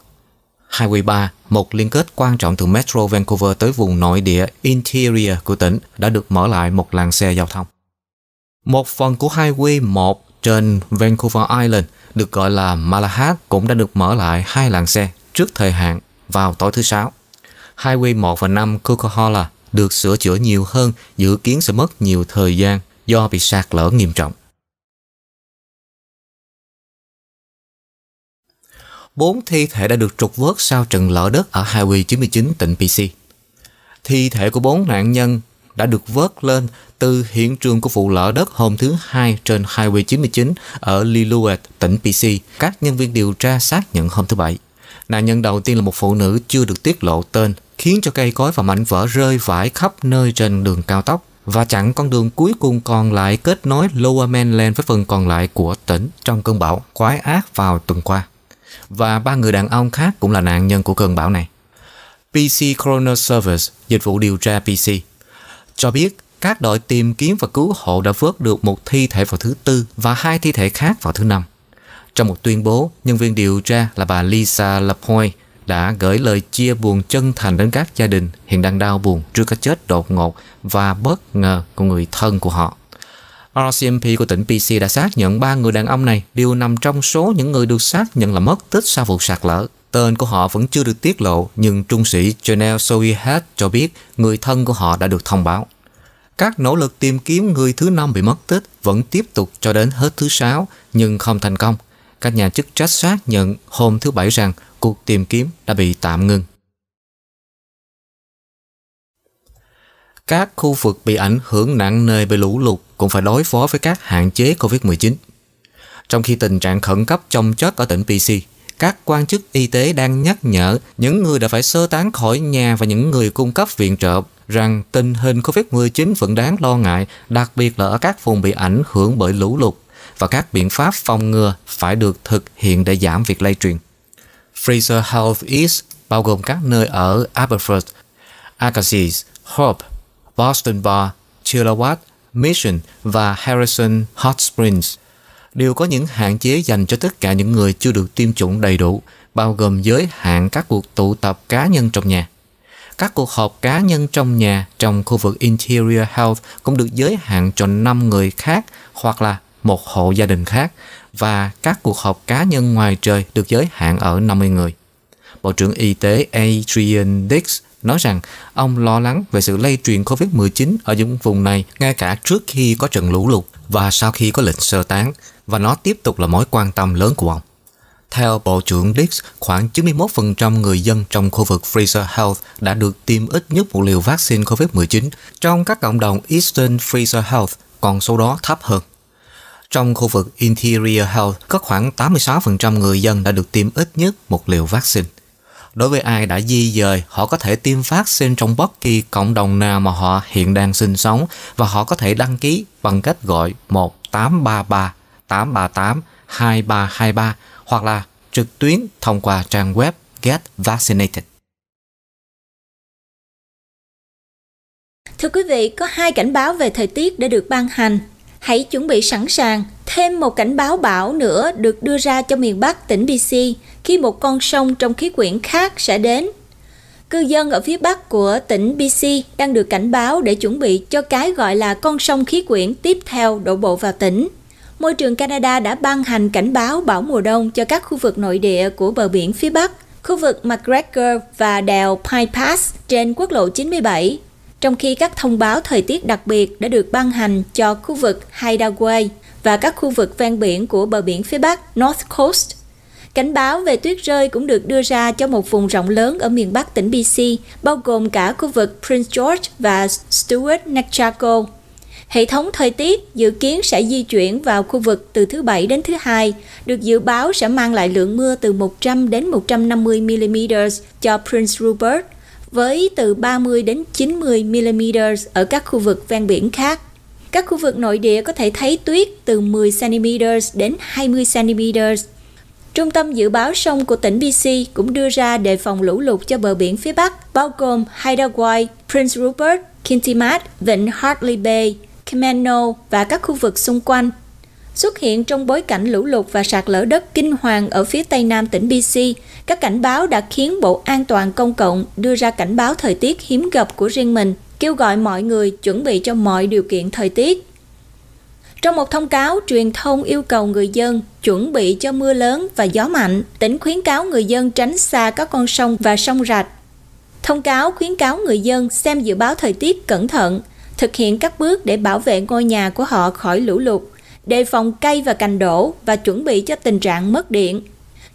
Highway 3, một liên kết quan trọng từ Metro Vancouver tới vùng nội địa Interior của tỉnh đã được mở lại một làn xe giao thông. Một phần của Highway 1 trên Vancouver Island được gọi là Malahat cũng đã được mở lại hai làn xe trước thời hạn vào tối thứ Sáu. Highway 1 và 5 Coquihalla được sửa chữa nhiều hơn dự kiến sẽ mất nhiều thời gian do bị sạt lở nghiêm trọng. bốn thi thể đã được trục vớt sau trận lở đất ở Highway 99 tỉnh PC. Thi thể của bốn nạn nhân đã được vớt lên từ hiện trường của vụ lở đất hôm thứ hai trên Highway 99 ở Lillooet, tỉnh PC. Các nhân viên điều tra xác nhận hôm thứ Bảy. Nạn nhân đầu tiên là một phụ nữ chưa được tiết lộ tên, khiến cho cây cối và mảnh vỡ rơi vãi khắp nơi trên đường cao tốc và chặn con đường cuối cùng còn lại kết nối Lower Mainland với phần còn lại của tỉnh trong cơn bão quái ác vào tuần qua và ba người đàn ông khác cũng là nạn nhân của cơn bão này. PC Coroner Service, dịch vụ điều tra PC, cho biết các đội tìm kiếm và cứu hộ đã vớt được một thi thể vào thứ tư và hai thi thể khác vào thứ năm. Trong một tuyên bố, nhân viên điều tra là bà Lisa Lapointe đã gửi lời chia buồn chân thành đến các gia đình hiện đang đau buồn trước cái chết đột ngột và bất ngờ của người thân của họ. RCMP của tỉnh BC đã xác nhận ba người đàn ông này đều nằm trong số những người được xác nhận là mất tích sau vụ sạt lở. Tên của họ vẫn chưa được tiết lộ, nhưng trung sĩ Janelle Sowihat cho biết người thân của họ đã được thông báo. Các nỗ lực tìm kiếm người thứ năm bị mất tích vẫn tiếp tục cho đến hết thứ sáu, nhưng không thành công. Các nhà chức trách xác nhận hôm thứ Bảy rằng cuộc tìm kiếm đã bị tạm ngừng. các khu vực bị ảnh hưởng nặng nề bởi lũ lụt cũng phải đối phó với các hạn chế COVID-19. Trong khi tình trạng khẩn cấp trong chất ở tỉnh PC, các quan chức y tế đang nhắc nhở những người đã phải sơ tán khỏi nhà và những người cung cấp viện trợ rằng tình hình COVID-19 vẫn đáng lo ngại, đặc biệt là ở các vùng bị ảnh hưởng bởi lũ lụt và các biện pháp phòng ngừa phải được thực hiện để giảm việc lây truyền. Fraser Health East bao gồm các nơi ở aberforth Agassiz, Hope, Boston Bar, Chilliwack, Mission và Harrison Hot Springs đều có những hạn chế dành cho tất cả những người chưa được tiêm chủng đầy đủ, bao gồm giới hạn các cuộc tụ tập cá nhân trong nhà. Các cuộc họp cá nhân trong nhà trong khu vực Interior Health cũng được giới hạn cho 5 người khác hoặc là một hộ gia đình khác và các cuộc họp cá nhân ngoài trời được giới hạn ở 50 người. Bộ trưởng Y tế Adrian Dix nói rằng ông lo lắng về sự lây truyền COVID-19 ở những vùng này ngay cả trước khi có trận lũ lụt và sau khi có lệnh sơ tán và nó tiếp tục là mối quan tâm lớn của ông. Theo Bộ trưởng Dix, khoảng 91% người dân trong khu vực Fraser Health đã được tiêm ít nhất một liều vaccine COVID-19. Trong các cộng đồng Eastern Fraser Health, còn số đó thấp hơn. Trong khu vực Interior Health, có khoảng 86% người dân đã được tiêm ít nhất một liều vaccine đối với ai đã di dời, họ có thể tiêm phát vaccine trong bất kỳ cộng đồng nào mà họ hiện đang sinh sống và họ có thể đăng ký bằng cách gọi 1833 838 2323 hoặc là trực tuyến thông qua trang web Get Vaccinated. Thưa quý vị, có hai cảnh báo về thời tiết đã được ban hành hãy chuẩn bị sẵn sàng. Thêm một cảnh báo bão nữa được đưa ra cho miền Bắc tỉnh BC khi một con sông trong khí quyển khác sẽ đến. Cư dân ở phía Bắc của tỉnh BC đang được cảnh báo để chuẩn bị cho cái gọi là con sông khí quyển tiếp theo đổ bộ vào tỉnh. Môi trường Canada đã ban hành cảnh báo bão mùa đông cho các khu vực nội địa của bờ biển phía Bắc khu vực McGregor và đèo Pine Pass trên quốc lộ 97 trong khi các thông báo thời tiết đặc biệt đã được ban hành cho khu vực Haidaway và các khu vực ven biển của bờ biển phía Bắc North Coast. Cảnh báo về tuyết rơi cũng được đưa ra cho một vùng rộng lớn ở miền Bắc tỉnh BC, bao gồm cả khu vực Prince George và Stuart Nunchaku. Hệ thống thời tiết dự kiến sẽ di chuyển vào khu vực từ thứ Bảy đến thứ Hai, được dự báo sẽ mang lại lượng mưa từ 100 đến 150 mm cho Prince Rupert với từ 30 đến 90 mm ở các khu vực ven biển khác. Các khu vực nội địa có thể thấy tuyết từ 10 cm đến 20 cm. Trung tâm dự báo sông của tỉnh BC cũng đưa ra đề phòng lũ lụt cho bờ biển phía Bắc, bao gồm Haida Gwaii, Prince Rupert, Kintimat, Vịnh Hartley Bay, Kemeno và các khu vực xung quanh xuất hiện trong bối cảnh lũ lụt và sạt lở đất kinh hoàng ở phía tây nam tỉnh BC. Các cảnh báo đã khiến Bộ An toàn Công cộng đưa ra cảnh báo thời tiết hiếm gặp của riêng mình, kêu gọi mọi người chuẩn bị cho mọi điều kiện thời tiết. Trong một thông cáo, truyền thông yêu cầu người dân chuẩn bị cho mưa lớn và gió mạnh. Tỉnh khuyến cáo người dân tránh xa các con sông và sông rạch. Thông cáo khuyến cáo người dân xem dự báo thời tiết cẩn thận, thực hiện các bước để bảo vệ ngôi nhà của họ khỏi lũ lụt, đề phòng cây và cành đổ và chuẩn bị cho tình trạng mất điện.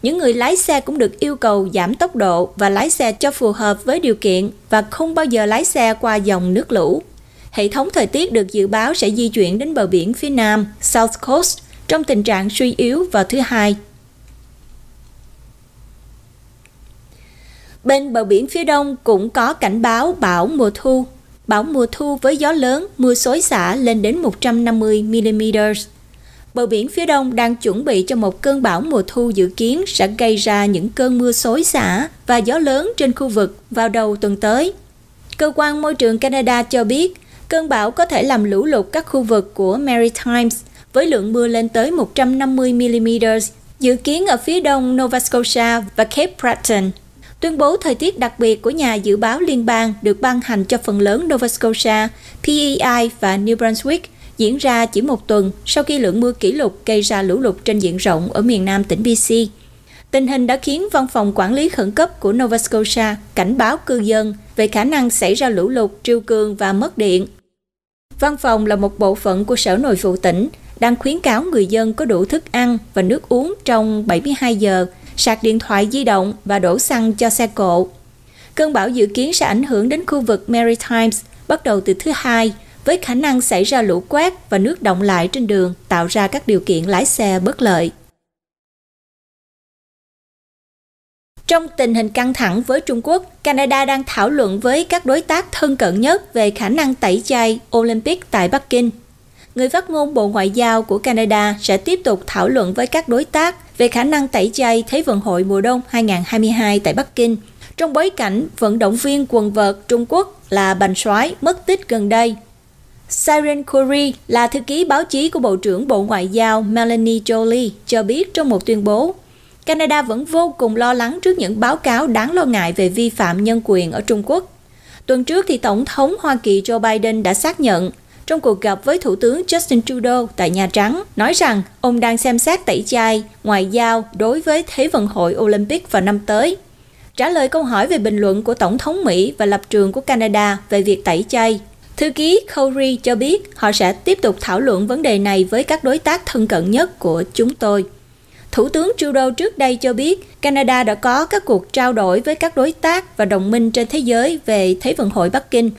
Những người lái xe cũng được yêu cầu giảm tốc độ và lái xe cho phù hợp với điều kiện và không bao giờ lái xe qua dòng nước lũ. Hệ thống thời tiết được dự báo sẽ di chuyển đến bờ biển phía nam, South Coast, trong tình trạng suy yếu vào thứ hai. Bên bờ biển phía đông cũng có cảnh báo bão mùa thu. Bão mùa thu với gió lớn, mưa xối xả lên đến 150 mm bờ biển phía đông đang chuẩn bị cho một cơn bão mùa thu dự kiến sẽ gây ra những cơn mưa xối xả và gió lớn trên khu vực vào đầu tuần tới. Cơ quan môi trường Canada cho biết, cơn bão có thể làm lũ lụt các khu vực của Maritimes với lượng mưa lên tới 150mm, dự kiến ở phía đông Nova Scotia và Cape Breton. Tuyên bố thời tiết đặc biệt của nhà dự báo liên bang được ban hành cho phần lớn Nova Scotia, PEI và New Brunswick diễn ra chỉ một tuần sau khi lượng mưa kỷ lục gây ra lũ lụt trên diện rộng ở miền nam tỉnh BC. Tình hình đã khiến Văn phòng Quản lý Khẩn cấp của Nova Scotia cảnh báo cư dân về khả năng xảy ra lũ lụt, triều cường và mất điện. Văn phòng là một bộ phận của Sở Nội vụ tỉnh, đang khuyến cáo người dân có đủ thức ăn và nước uống trong 72 giờ, sạc điện thoại di động và đổ xăng cho xe cộ. Cơn bão dự kiến sẽ ảnh hưởng đến khu vực Maritimes bắt đầu từ thứ Hai, với khả năng xảy ra lũ quét và nước động lại trên đường tạo ra các điều kiện lái xe bất lợi. Trong tình hình căng thẳng với Trung Quốc, Canada đang thảo luận với các đối tác thân cận nhất về khả năng tẩy chay Olympic tại Bắc Kinh. Người phát ngôn Bộ Ngoại giao của Canada sẽ tiếp tục thảo luận với các đối tác về khả năng tẩy chay Thế vận hội mùa đông 2022 tại Bắc Kinh trong bối cảnh vận động viên quần vợt Trung Quốc là Bành Soái mất tích gần đây Siren Curry là thư ký báo chí của Bộ trưởng Bộ Ngoại giao Melanie Jolie cho biết trong một tuyên bố, Canada vẫn vô cùng lo lắng trước những báo cáo đáng lo ngại về vi phạm nhân quyền ở Trung Quốc. Tuần trước thì Tổng thống Hoa Kỳ Joe Biden đã xác nhận trong cuộc gặp với Thủ tướng Justin Trudeau tại Nhà Trắng, nói rằng ông đang xem xét tẩy chay ngoại giao đối với Thế vận hội Olympic vào năm tới. Trả lời câu hỏi về bình luận của Tổng thống Mỹ và lập trường của Canada về việc tẩy chay, Thư ký Khoury cho biết họ sẽ tiếp tục thảo luận vấn đề này với các đối tác thân cận nhất của chúng tôi. Thủ tướng Trudeau trước đây cho biết Canada đã có các cuộc trao đổi với các đối tác và đồng minh trên thế giới về Thế vận hội Bắc Kinh.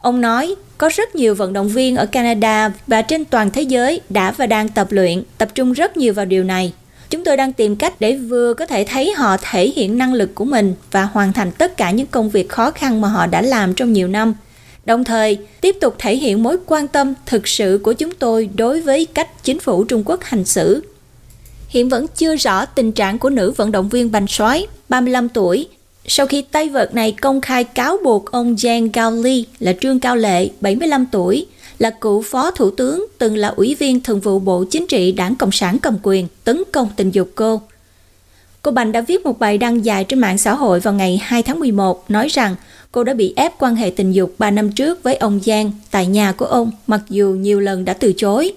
Ông nói, có rất nhiều vận động viên ở Canada và trên toàn thế giới đã và đang tập luyện, tập trung rất nhiều vào điều này. Chúng tôi đang tìm cách để vừa có thể thấy họ thể hiện năng lực của mình và hoàn thành tất cả những công việc khó khăn mà họ đã làm trong nhiều năm – đồng thời tiếp tục thể hiện mối quan tâm thực sự của chúng tôi đối với cách chính phủ Trung Quốc hành xử. Hiện vẫn chưa rõ tình trạng của nữ vận động viên Bành Soái, 35 tuổi, sau khi tay vợt này công khai cáo buộc ông Zhang Li, là Trương Cao Lệ, 75 tuổi, là cựu phó thủ tướng từng là ủy viên thường vụ Bộ Chính trị Đảng Cộng sản cầm quyền tấn công tình dục cô. Cô Bành đã viết một bài đăng dài trên mạng xã hội vào ngày 2 tháng 11 nói rằng cô đã bị ép quan hệ tình dục 3 năm trước với ông Giang tại nhà của ông, mặc dù nhiều lần đã từ chối.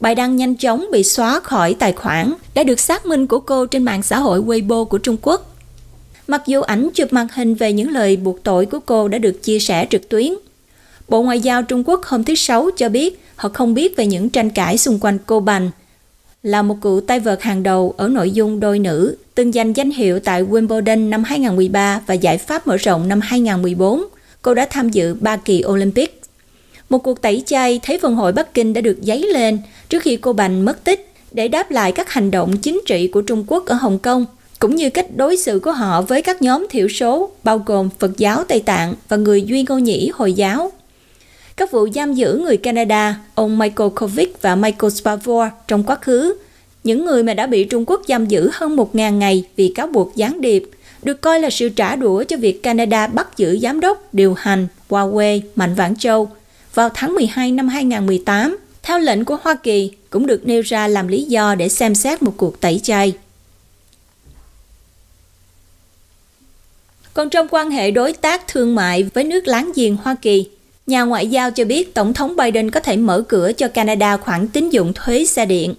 Bài đăng nhanh chóng bị xóa khỏi tài khoản đã được xác minh của cô trên mạng xã hội Weibo của Trung Quốc. Mặc dù ảnh chụp màn hình về những lời buộc tội của cô đã được chia sẻ trực tuyến, Bộ Ngoại giao Trung Quốc hôm thứ Sáu cho biết họ không biết về những tranh cãi xung quanh cô Bành – là một cựu tay vợt hàng đầu ở nội dung đôi nữ, từng giành danh hiệu tại Wimbledon năm 2013 và giải Pháp mở rộng năm 2014. Cô đã tham dự 3 kỳ Olympic. Một cuộc tẩy chay thấy vận hội Bắc Kinh đã được giấy lên trước khi cô Bành mất tích để đáp lại các hành động chính trị của Trung Quốc ở Hồng Kông, cũng như cách đối xử của họ với các nhóm thiểu số, bao gồm Phật giáo Tây Tạng và người Duy Ngô Nhĩ Hồi giáo các vụ giam giữ người Canada, ông Michael Kovic và Michael Spavor trong quá khứ, những người mà đã bị Trung Quốc giam giữ hơn 1.000 ngày vì cáo buộc gián điệp, được coi là sự trả đũa cho việc Canada bắt giữ giám đốc điều hành Huawei Mạnh Vãn Châu vào tháng 12 năm 2018, theo lệnh của Hoa Kỳ cũng được nêu ra làm lý do để xem xét một cuộc tẩy chay. Còn trong quan hệ đối tác thương mại với nước láng giềng Hoa Kỳ, Nhà ngoại giao cho biết Tổng thống Biden có thể mở cửa cho Canada khoản tín dụng thuế xe điện.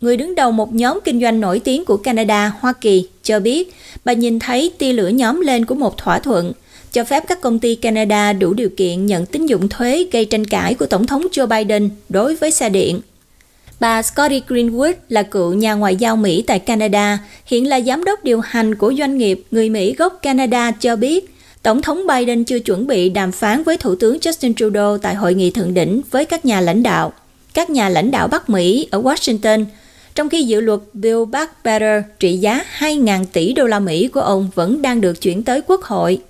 Người đứng đầu một nhóm kinh doanh nổi tiếng của Canada, Hoa Kỳ, cho biết bà nhìn thấy tia lửa nhóm lên của một thỏa thuận cho phép các công ty Canada đủ điều kiện nhận tín dụng thuế gây tranh cãi của Tổng thống Joe Biden đối với xe điện. Bà Scotty Greenwood là cựu nhà ngoại giao Mỹ tại Canada, hiện là giám đốc điều hành của doanh nghiệp người Mỹ gốc Canada cho biết – Tổng thống Biden chưa chuẩn bị đàm phán với Thủ tướng Justin Trudeau tại hội nghị thượng đỉnh với các nhà lãnh đạo, các nhà lãnh đạo Bắc Mỹ ở Washington, trong khi dự luật Bill Back Better trị giá 2.000 tỷ đô la Mỹ của ông vẫn đang được chuyển tới Quốc hội.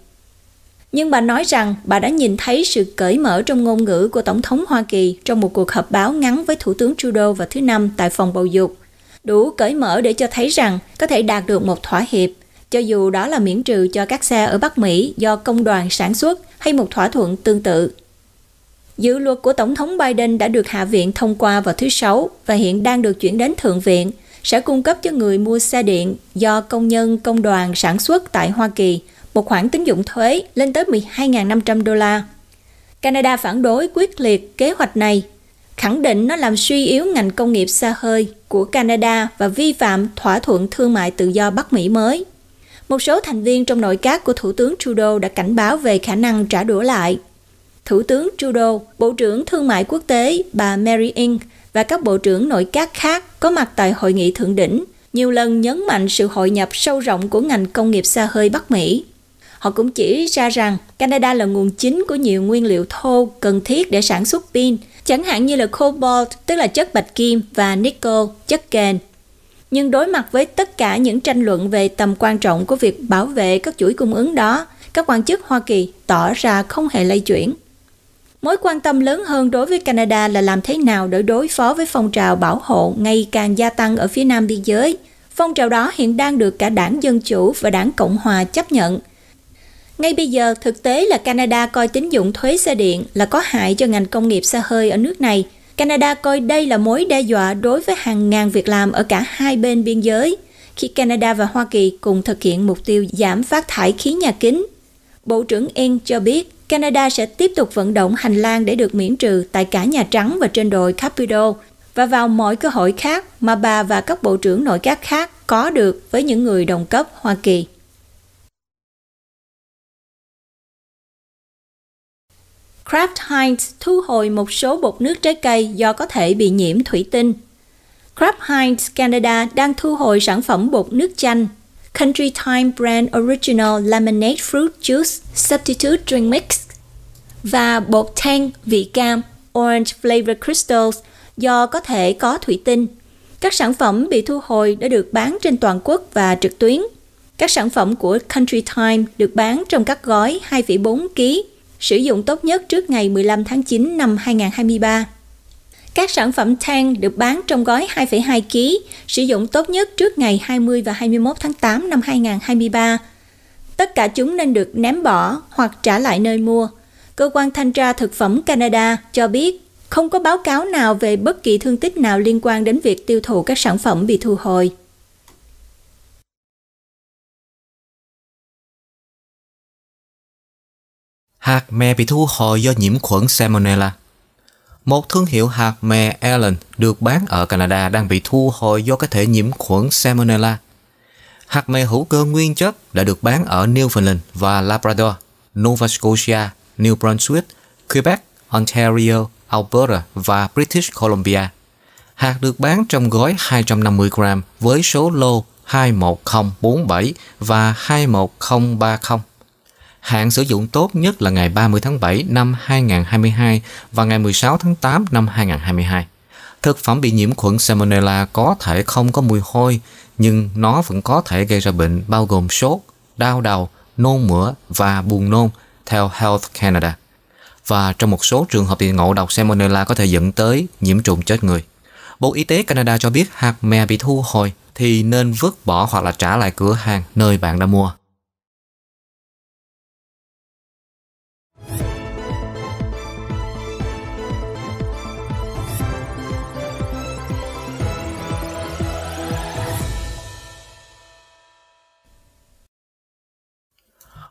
Nhưng bà nói rằng bà đã nhìn thấy sự cởi mở trong ngôn ngữ của Tổng thống Hoa Kỳ trong một cuộc họp báo ngắn với Thủ tướng Trudeau vào thứ Năm tại phòng bầu dục. Đủ cởi mở để cho thấy rằng có thể đạt được một thỏa hiệp – cho dù đó là miễn trừ cho các xe ở Bắc Mỹ do công đoàn sản xuất hay một thỏa thuận tương tự. Dự luật của Tổng thống Biden đã được Hạ viện thông qua vào thứ Sáu và hiện đang được chuyển đến Thượng viện, sẽ cung cấp cho người mua xe điện do công nhân công đoàn sản xuất tại Hoa Kỳ một khoản tín dụng thuế lên tới 12.500 đô la. Canada phản đối quyết liệt kế hoạch này, khẳng định nó làm suy yếu ngành công nghiệp xa hơi của Canada và vi phạm thỏa thuận thương mại tự do Bắc Mỹ mới một số thành viên trong nội các của Thủ tướng Trudeau đã cảnh báo về khả năng trả đũa lại. Thủ tướng Trudeau, Bộ trưởng Thương mại Quốc tế bà Mary Ing và các bộ trưởng nội các khác có mặt tại hội nghị thượng đỉnh, nhiều lần nhấn mạnh sự hội nhập sâu rộng của ngành công nghiệp xa hơi Bắc Mỹ. Họ cũng chỉ ra rằng Canada là nguồn chính của nhiều nguyên liệu thô cần thiết để sản xuất pin, chẳng hạn như là cobalt, tức là chất bạch kim, và nickel, chất kền, nhưng đối mặt với tất cả những tranh luận về tầm quan trọng của việc bảo vệ các chuỗi cung ứng đó, các quan chức Hoa Kỳ tỏ ra không hề lay chuyển. Mối quan tâm lớn hơn đối với Canada là làm thế nào để đối phó với phong trào bảo hộ ngày càng gia tăng ở phía nam biên giới. Phong trào đó hiện đang được cả đảng Dân Chủ và đảng Cộng Hòa chấp nhận. Ngay bây giờ, thực tế là Canada coi tín dụng thuế xe điện là có hại cho ngành công nghiệp xe hơi ở nước này – Canada coi đây là mối đe dọa đối với hàng ngàn việc làm ở cả hai bên biên giới, khi Canada và Hoa Kỳ cùng thực hiện mục tiêu giảm phát thải khí nhà kính. Bộ trưởng Eng cho biết Canada sẽ tiếp tục vận động hành lang để được miễn trừ tại cả Nhà Trắng và trên đồi Capitol và vào mọi cơ hội khác mà bà và các bộ trưởng nội các khác có được với những người đồng cấp Hoa Kỳ. Kraft Heinz thu hồi một số bột nước trái cây do có thể bị nhiễm thủy tinh. Kraft Heinz Canada đang thu hồi sản phẩm bột nước chanh Country Time Brand Original Lemonade Fruit Juice Substitute Drink Mix và bột tang vị cam Orange Flavor Crystals do có thể có thủy tinh. Các sản phẩm bị thu hồi đã được bán trên toàn quốc và trực tuyến. Các sản phẩm của Country Time được bán trong các gói 2,4 kg sử dụng tốt nhất trước ngày 15 tháng 9 năm 2023. Các sản phẩm tang được bán trong gói 2,2 kg, sử dụng tốt nhất trước ngày 20 và 21 tháng 8 năm 2023. Tất cả chúng nên được ném bỏ hoặc trả lại nơi mua. Cơ quan thanh tra thực phẩm Canada cho biết không có báo cáo nào về bất kỳ thương tích nào liên quan đến việc tiêu thụ các sản phẩm bị thu hồi. hạt mè bị thu hồi do nhiễm khuẩn Salmonella. Một thương hiệu hạt mè Allen được bán ở Canada đang bị thu hồi do có thể nhiễm khuẩn Salmonella. Hạt mè hữu cơ nguyên chất đã được bán ở Newfoundland và Labrador, Nova Scotia, New Brunswick, Quebec, Ontario, Alberta và British Columbia. Hạt được bán trong gói 250g với số lô 21047 và 21030. Hạn sử dụng tốt nhất là ngày 30 tháng 7 năm 2022 và ngày 16 tháng 8 năm 2022. Thực phẩm bị nhiễm khuẩn Salmonella có thể không có mùi hôi, nhưng nó vẫn có thể gây ra bệnh bao gồm sốt, đau đầu, nôn mửa và buồn nôn, theo Health Canada. Và trong một số trường hợp thì ngộ độc Salmonella có thể dẫn tới nhiễm trùng chết người. Bộ Y tế Canada cho biết hạt mè bị thu hồi thì nên vứt bỏ hoặc là trả lại cửa hàng nơi bạn đã mua.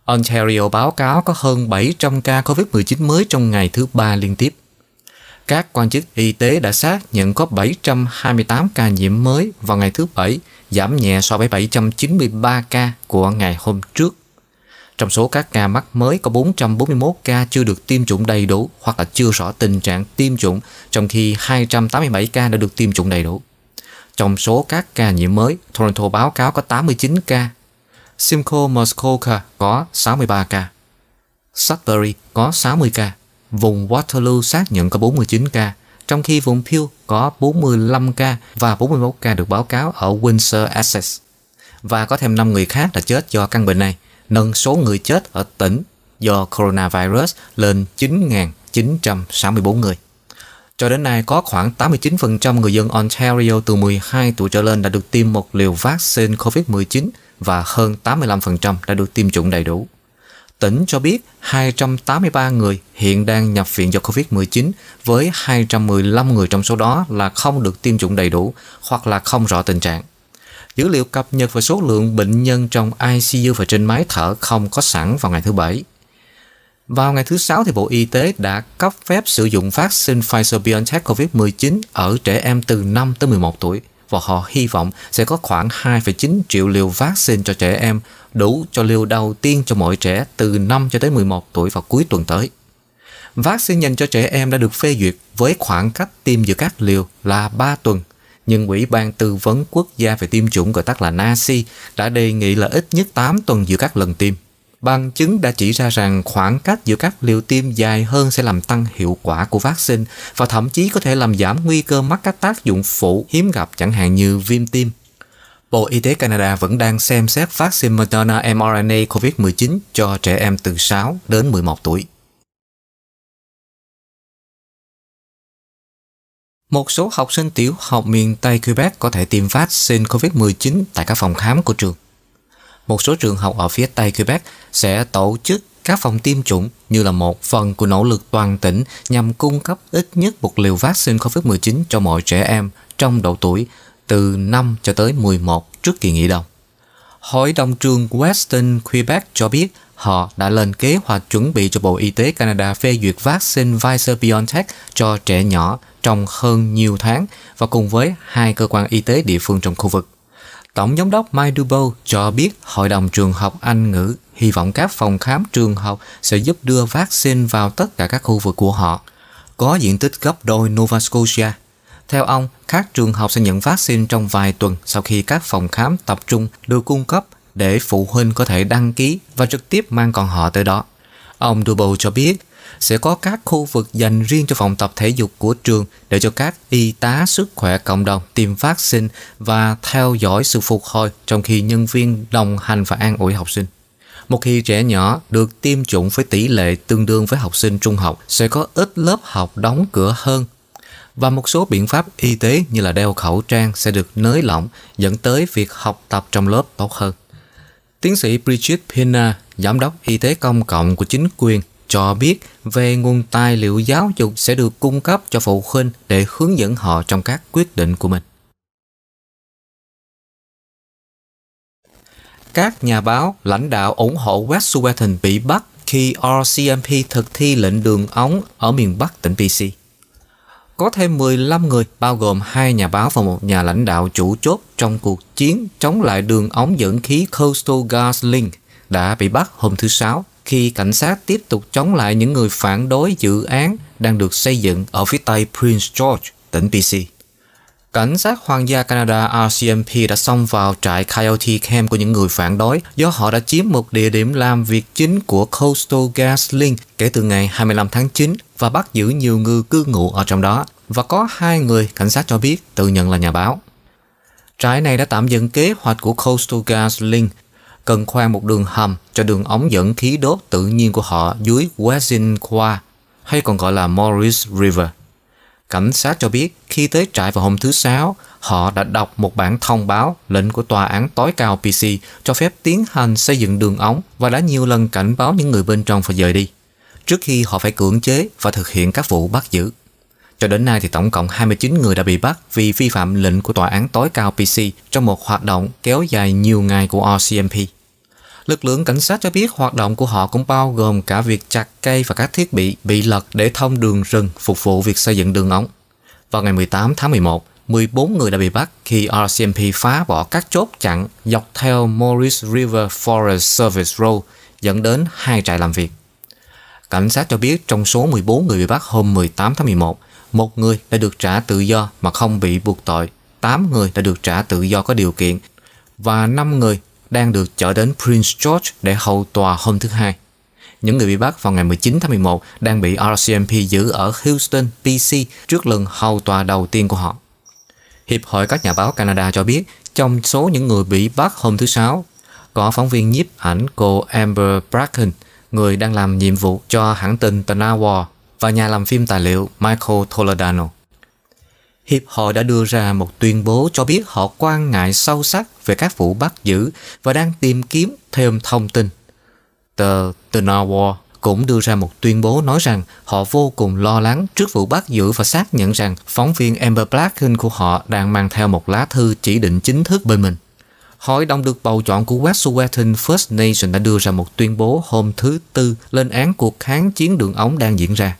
Ontario báo cáo có hơn 700 ca COVID-19 mới trong ngày thứ ba liên tiếp. Các quan chức y tế đã xác nhận có 728 ca nhiễm mới vào ngày thứ Bảy, giảm nhẹ so với 793 ca của ngày hôm trước. Trong số các ca mắc mới có 441 ca chưa được tiêm chủng đầy đủ hoặc là chưa rõ tình trạng tiêm chủng, trong khi 287 ca đã được tiêm chủng đầy đủ. Trong số các ca nhiễm mới, Toronto báo cáo có 89 ca Simcoe Muskoka có 63 ca, Sudbury có 60 ca, vùng Waterloo xác nhận có 49 ca, trong khi vùng Peel có 45 ca và 41 ca được báo cáo ở Windsor Essex. Và có thêm 5 người khác đã chết do căn bệnh này, nâng số người chết ở tỉnh do coronavirus lên 9.964 người. Cho đến nay, có khoảng 89% người dân Ontario từ 12 tuổi trở lên đã được tiêm một liều vaccine COVID-19 và hơn 85% đã được tiêm chủng đầy đủ. Tỉnh cho biết 283 người hiện đang nhập viện do COVID-19 với 215 người trong số đó là không được tiêm chủng đầy đủ hoặc là không rõ tình trạng. Dữ liệu cập nhật về số lượng bệnh nhân trong ICU và trên máy thở không có sẵn vào ngày thứ Bảy. Vào ngày thứ Sáu, thì Bộ Y tế đã cấp phép sử dụng vaccine Pfizer-BioNTech COVID-19 ở trẻ em từ 5 tới 11 tuổi và họ hy vọng sẽ có khoảng 2,9 triệu liều vaccine cho trẻ em đủ cho liều đầu tiên cho mọi trẻ từ 5 cho tới 11 tuổi vào cuối tuần tới. Vaccine dành cho trẻ em đã được phê duyệt với khoảng cách tiêm giữa các liều là 3 tuần nhưng Ủy ban Tư vấn Quốc gia về tiêm chủng gọi tắt là NASI đã đề nghị là ít nhất 8 tuần giữa các lần tiêm. Bằng chứng đã chỉ ra rằng khoảng cách giữa các liều tiêm dài hơn sẽ làm tăng hiệu quả của vaccine và thậm chí có thể làm giảm nguy cơ mắc các tác dụng phụ hiếm gặp chẳng hạn như viêm tim. Bộ Y tế Canada vẫn đang xem xét vaccine Moderna mRNA COVID-19 cho trẻ em từ 6 đến 11 tuổi. Một số học sinh tiểu học miền Tây Quebec có thể tiêm vaccine COVID-19 tại các phòng khám của trường một số trường học ở phía Tây Quebec sẽ tổ chức các phòng tiêm chủng như là một phần của nỗ lực toàn tỉnh nhằm cung cấp ít nhất một liều vaccine COVID-19 cho mọi trẻ em trong độ tuổi từ 5 cho tới 11 trước kỳ nghỉ đông. Hội đồng trường Western Quebec cho biết họ đã lên kế hoạch chuẩn bị cho Bộ Y tế Canada phê duyệt vaccine Pfizer-BioNTech cho trẻ nhỏ trong hơn nhiều tháng và cùng với hai cơ quan y tế địa phương trong khu vực. Tổng giám đốc Mike Dubois cho biết Hội đồng trường học Anh ngữ hy vọng các phòng khám trường học sẽ giúp đưa vaccine vào tất cả các khu vực của họ, có diện tích gấp đôi Nova Scotia. Theo ông, các trường học sẽ nhận vaccine trong vài tuần sau khi các phòng khám tập trung được cung cấp để phụ huynh có thể đăng ký và trực tiếp mang con họ tới đó. Ông Dubois cho biết sẽ có các khu vực dành riêng cho phòng tập thể dục của trường để cho các y tá sức khỏe cộng đồng tiêm vaccine và theo dõi sự phục hồi trong khi nhân viên đồng hành và an ủi học sinh. Một khi trẻ nhỏ được tiêm chủng với tỷ lệ tương đương với học sinh trung học sẽ có ít lớp học đóng cửa hơn và một số biện pháp y tế như là đeo khẩu trang sẽ được nới lỏng dẫn tới việc học tập trong lớp tốt hơn. Tiến sĩ Bridget Pina, giám đốc y tế công cộng của chính quyền cho biết về nguồn tài liệu giáo dục sẽ được cung cấp cho phụ huynh để hướng dẫn họ trong các quyết định của mình. Các nhà báo, lãnh đạo ủng hộ Westwatten bị bắt khi RCMP thực thi lệnh đường ống ở miền Bắc tỉnh BC. Có thêm 15 người, bao gồm hai nhà báo và một nhà lãnh đạo chủ chốt trong cuộc chiến chống lại đường ống dẫn khí Coastal Gas Link đã bị bắt hôm thứ Sáu khi cảnh sát tiếp tục chống lại những người phản đối dự án đang được xây dựng ở phía tây Prince George, tỉnh BC. Cảnh sát Hoàng gia Canada RCMP đã xông vào trại Coyote Camp của những người phản đối do họ đã chiếm một địa điểm làm việc chính của Coastal Gas Link kể từ ngày 25 tháng 9 và bắt giữ nhiều người cư ngụ ở trong đó và có hai người cảnh sát cho biết tự nhận là nhà báo. Trại này đã tạm dừng kế hoạch của Coastal Gas Link cần khoan một đường hầm cho đường ống dẫn khí đốt tự nhiên của họ dưới qua, hay còn gọi là Morris River. Cảnh sát cho biết khi tới trại vào hôm thứ Sáu, họ đã đọc một bản thông báo lệnh của tòa án tối cao PC cho phép tiến hành xây dựng đường ống và đã nhiều lần cảnh báo những người bên trong phải rời đi, trước khi họ phải cưỡng chế và thực hiện các vụ bắt giữ. Cho đến nay thì tổng cộng 29 người đã bị bắt vì vi phạm lệnh của tòa án tối cao PC trong một hoạt động kéo dài nhiều ngày của RCMP. Lực lượng cảnh sát cho biết hoạt động của họ cũng bao gồm cả việc chặt cây và các thiết bị bị lật để thông đường rừng phục vụ việc xây dựng đường ống. Vào ngày 18 tháng 11, 14 người đã bị bắt khi RCMP phá bỏ các chốt chặn dọc theo Morris River Forest Service Road dẫn đến hai trại làm việc. Cảnh sát cho biết trong số 14 người bị bắt hôm 18 tháng 11, một người đã được trả tự do mà không bị buộc tội, 8 người đã được trả tự do có điều kiện và 5 người đang được chở đến Prince George để hầu tòa hôm thứ Hai. Những người bị bắt vào ngày 19 tháng 11 đang bị RCMP giữ ở Houston, BC trước lần hầu tòa đầu tiên của họ. Hiệp hội các nhà báo Canada cho biết trong số những người bị bắt hôm thứ Sáu có phóng viên nhiếp ảnh cô Amber Bracken, người đang làm nhiệm vụ cho hãng tin The Nawar và nhà làm phim tài liệu Michael Toledano. Hiệp hội đã đưa ra một tuyên bố cho biết họ quan ngại sâu sắc về các vụ bắt giữ và đang tìm kiếm thêm thông tin. Tờ The Nawar cũng đưa ra một tuyên bố nói rằng họ vô cùng lo lắng trước vụ bắt giữ và xác nhận rằng phóng viên Amber Blacken của họ đang mang theo một lá thư chỉ định chính thức bên mình. Hội đồng được bầu chọn của Westwatten First Nation đã đưa ra một tuyên bố hôm thứ Tư lên án cuộc kháng chiến đường ống đang diễn ra.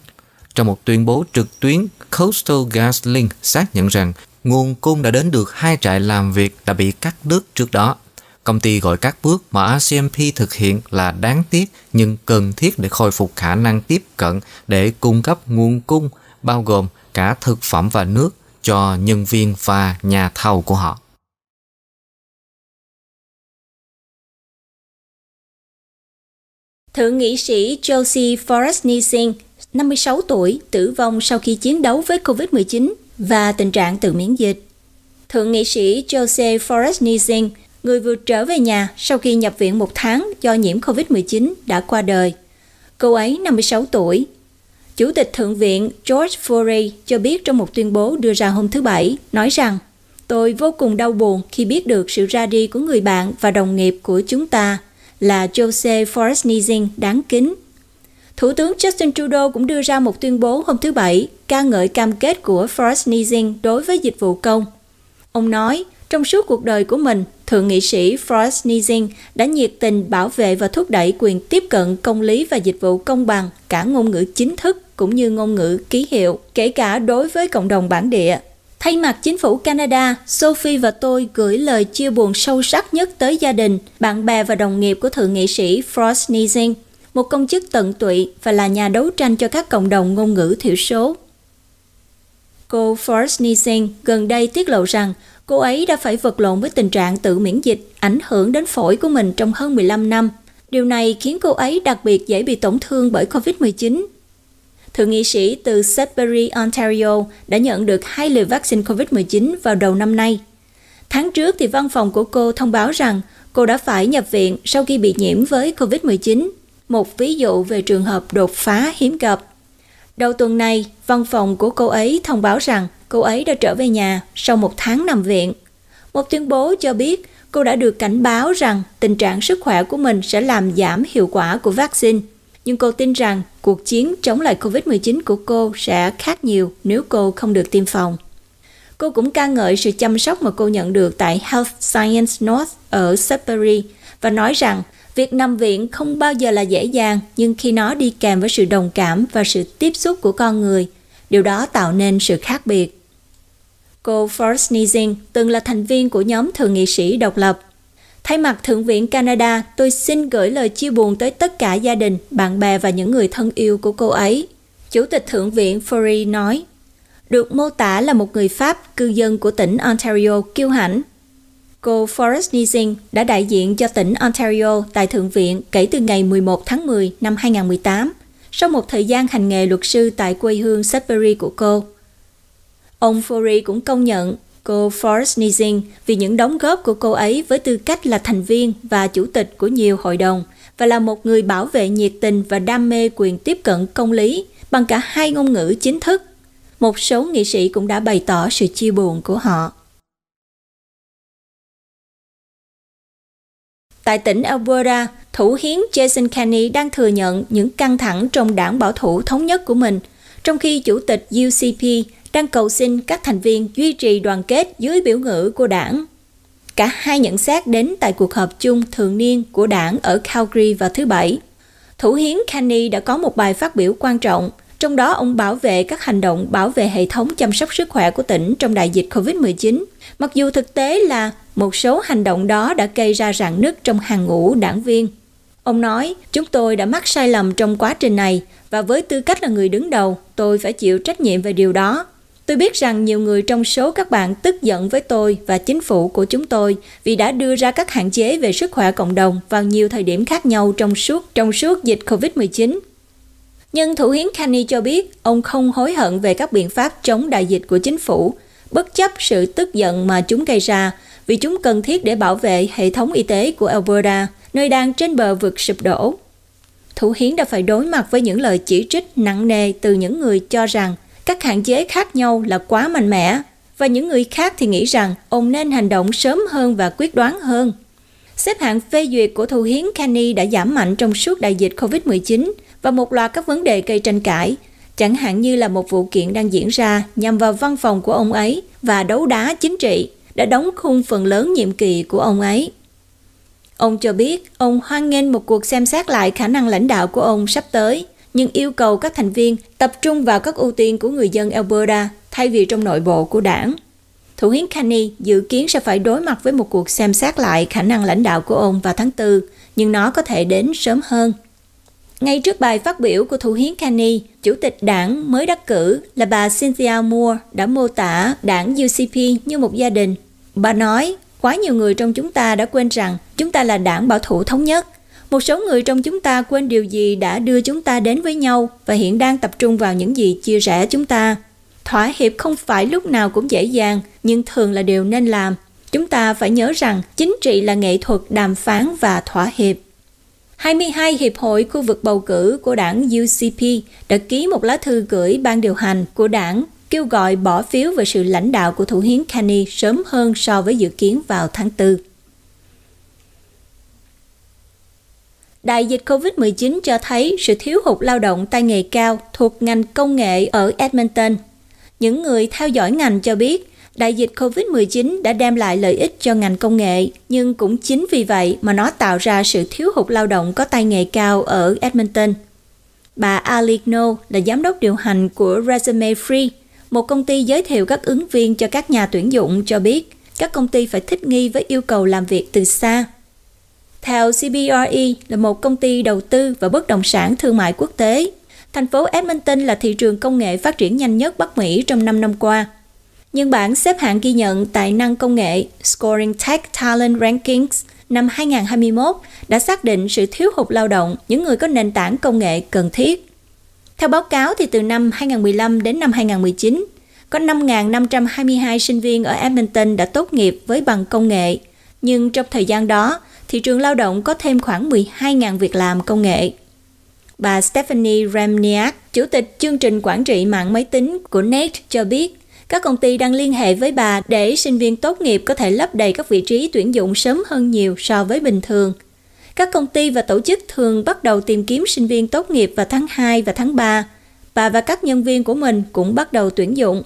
Trong một tuyên bố trực tuyến, Coastal GasLink xác nhận rằng nguồn cung đã đến được hai trại làm việc đã bị cắt đứt trước đó. Công ty gọi các bước mà RCMP thực hiện là đáng tiếc nhưng cần thiết để khôi phục khả năng tiếp cận để cung cấp nguồn cung bao gồm cả thực phẩm và nước cho nhân viên và nhà thầu của họ. Thượng nghị sĩ Josie Forrest-Nissen 56 tuổi, tử vong sau khi chiến đấu với COVID-19 và tình trạng tự miễn dịch. Thượng nghị sĩ Jose Forrest Nizing, người vừa trở về nhà sau khi nhập viện một tháng do nhiễm COVID-19 đã qua đời. Cô ấy 56 tuổi. Chủ tịch Thượng viện George Foray cho biết trong một tuyên bố đưa ra hôm thứ Bảy, nói rằng Tôi vô cùng đau buồn khi biết được sự ra đi của người bạn và đồng nghiệp của chúng ta là Jose Forrest Nizing đáng kính Thủ tướng Justin Trudeau cũng đưa ra một tuyên bố hôm thứ Bảy ca ngợi cam kết của Forrest Nizing đối với dịch vụ công. Ông nói, trong suốt cuộc đời của mình, Thượng nghị sĩ Frost Nizing đã nhiệt tình bảo vệ và thúc đẩy quyền tiếp cận công lý và dịch vụ công bằng cả ngôn ngữ chính thức cũng như ngôn ngữ ký hiệu, kể cả đối với cộng đồng bản địa. Thay mặt chính phủ Canada, Sophie và tôi gửi lời chia buồn sâu sắc nhất tới gia đình, bạn bè và đồng nghiệp của Thượng nghị sĩ Frost Nizing một công chức tận tụy và là nhà đấu tranh cho các cộng đồng ngôn ngữ thiểu số. Cô Forsnisen gần đây tiết lộ rằng cô ấy đã phải vật lộn với tình trạng tự miễn dịch ảnh hưởng đến phổi của mình trong hơn 15 năm. Điều này khiến cô ấy đặc biệt dễ bị tổn thương bởi COVID-19. Thượng nghị sĩ từ Sudbury, Ontario đã nhận được hai liều vaccine COVID-19 vào đầu năm nay. Tháng trước thì văn phòng của cô thông báo rằng cô đã phải nhập viện sau khi bị nhiễm với COVID-19 một ví dụ về trường hợp đột phá hiếm gặp. Đầu tuần này, văn phòng của cô ấy thông báo rằng cô ấy đã trở về nhà sau một tháng nằm viện. Một tuyên bố cho biết cô đã được cảnh báo rằng tình trạng sức khỏe của mình sẽ làm giảm hiệu quả của vaccine. Nhưng cô tin rằng cuộc chiến chống lại COVID-19 của cô sẽ khác nhiều nếu cô không được tiêm phòng. Cô cũng ca ngợi sự chăm sóc mà cô nhận được tại Health Science North ở Sudbury và nói rằng Việc nằm viện không bao giờ là dễ dàng, nhưng khi nó đi kèm với sự đồng cảm và sự tiếp xúc của con người, điều đó tạo nên sự khác biệt. Cô Forsnizing từng là thành viên của nhóm thượng nghị sĩ độc lập. Thay mặt Thượng viện Canada, tôi xin gửi lời chia buồn tới tất cả gia đình, bạn bè và những người thân yêu của cô ấy. Chủ tịch Thượng viện Fury nói, được mô tả là một người Pháp, cư dân của tỉnh Ontario kiêu hãnh, Cô Forrest Nizing đã đại diện cho tỉnh Ontario tại Thượng viện kể từ ngày 11 tháng 10 năm 2018, sau một thời gian hành nghề luật sư tại quê hương Sudbury của cô. Ông Forey cũng công nhận cô Forrest Nizing vì những đóng góp của cô ấy với tư cách là thành viên và chủ tịch của nhiều hội đồng và là một người bảo vệ nhiệt tình và đam mê quyền tiếp cận công lý bằng cả hai ngôn ngữ chính thức. Một số nghị sĩ cũng đã bày tỏ sự chia buồn của họ. Tại tỉnh Alberta, thủ hiến Jason Kenney đang thừa nhận những căng thẳng trong đảng bảo thủ thống nhất của mình, trong khi chủ tịch UCP đang cầu xin các thành viên duy trì đoàn kết dưới biểu ngữ của đảng. Cả hai nhận xét đến tại cuộc họp chung thường niên của đảng ở Calgary vào thứ Bảy. Thủ hiến Kenney đã có một bài phát biểu quan trọng, trong đó ông bảo vệ các hành động bảo vệ hệ thống chăm sóc sức khỏe của tỉnh trong đại dịch COVID-19. Mặc dù thực tế là một số hành động đó đã gây ra rạn nứt trong hàng ngũ đảng viên. Ông nói, chúng tôi đã mắc sai lầm trong quá trình này và với tư cách là người đứng đầu, tôi phải chịu trách nhiệm về điều đó. Tôi biết rằng nhiều người trong số các bạn tức giận với tôi và chính phủ của chúng tôi vì đã đưa ra các hạn chế về sức khỏe cộng đồng vào nhiều thời điểm khác nhau trong suốt trong suốt dịch Covid-19. Nhưng thủ hiến Kani cho biết ông không hối hận về các biện pháp chống đại dịch của chính phủ, bất chấp sự tức giận mà chúng gây ra vì chúng cần thiết để bảo vệ hệ thống y tế của Alberta, nơi đang trên bờ vực sụp đổ. Thủ hiến đã phải đối mặt với những lời chỉ trích nặng nề từ những người cho rằng các hạn chế khác nhau là quá mạnh mẽ và những người khác thì nghĩ rằng ông nên hành động sớm hơn và quyết đoán hơn. Xếp hạng phê duyệt của thủ hiến Kenny đã giảm mạnh trong suốt đại dịch COVID-19 và một loạt các vấn đề gây tranh cãi, chẳng hạn như là một vụ kiện đang diễn ra nhằm vào văn phòng của ông ấy và đấu đá chính trị đã đóng khung phần lớn nhiệm kỳ của ông ấy. Ông cho biết ông hoan nghênh một cuộc xem xét lại khả năng lãnh đạo của ông sắp tới, nhưng yêu cầu các thành viên tập trung vào các ưu tiên của người dân Alberta thay vì trong nội bộ của đảng. Thủ hiến Kenny dự kiến sẽ phải đối mặt với một cuộc xem xét lại khả năng lãnh đạo của ông vào tháng 4, nhưng nó có thể đến sớm hơn. Ngay trước bài phát biểu của thủ hiến Kenny, chủ tịch đảng mới đắc cử là bà Cynthia Moore đã mô tả đảng UCP như một gia đình Bà nói, quá nhiều người trong chúng ta đã quên rằng chúng ta là đảng bảo thủ thống nhất. Một số người trong chúng ta quên điều gì đã đưa chúng ta đến với nhau và hiện đang tập trung vào những gì chia rẽ chúng ta. Thỏa hiệp không phải lúc nào cũng dễ dàng, nhưng thường là điều nên làm. Chúng ta phải nhớ rằng chính trị là nghệ thuật đàm phán và thỏa hiệp. 22 hiệp hội khu vực bầu cử của đảng UCP đã ký một lá thư gửi ban điều hành của đảng kêu gọi bỏ phiếu về sự lãnh đạo của thủ hiến Kenny sớm hơn so với dự kiến vào tháng 4. Đại dịch COVID-19 cho thấy sự thiếu hụt lao động tay nghề cao thuộc ngành công nghệ ở Edmonton. Những người theo dõi ngành cho biết, đại dịch COVID-19 đã đem lại lợi ích cho ngành công nghệ, nhưng cũng chính vì vậy mà nó tạo ra sự thiếu hụt lao động có tay nghề cao ở Edmonton. Bà Aligno là giám đốc điều hành của Resume Free, một công ty giới thiệu các ứng viên cho các nhà tuyển dụng cho biết các công ty phải thích nghi với yêu cầu làm việc từ xa. Theo CBRE là một công ty đầu tư và bất động sản thương mại quốc tế, thành phố Edmonton là thị trường công nghệ phát triển nhanh nhất Bắc Mỹ trong 5 năm qua. Nhưng bảng xếp hạng ghi nhận tài năng công nghệ Scoring Tech Talent Rankings năm 2021 đã xác định sự thiếu hụt lao động những người có nền tảng công nghệ cần thiết theo báo cáo thì từ năm 2015 đến năm 2019, có 5.522 sinh viên ở Edmonton đã tốt nghiệp với bằng công nghệ, nhưng trong thời gian đó, thị trường lao động có thêm khoảng 12.000 việc làm công nghệ. Bà Stephanie Ramniak, chủ tịch chương trình quản trị mạng máy tính của NET cho biết, các công ty đang liên hệ với bà để sinh viên tốt nghiệp có thể lấp đầy các vị trí tuyển dụng sớm hơn nhiều so với bình thường – các công ty và tổ chức thường bắt đầu tìm kiếm sinh viên tốt nghiệp vào tháng 2 và tháng 3. Bà và các nhân viên của mình cũng bắt đầu tuyển dụng.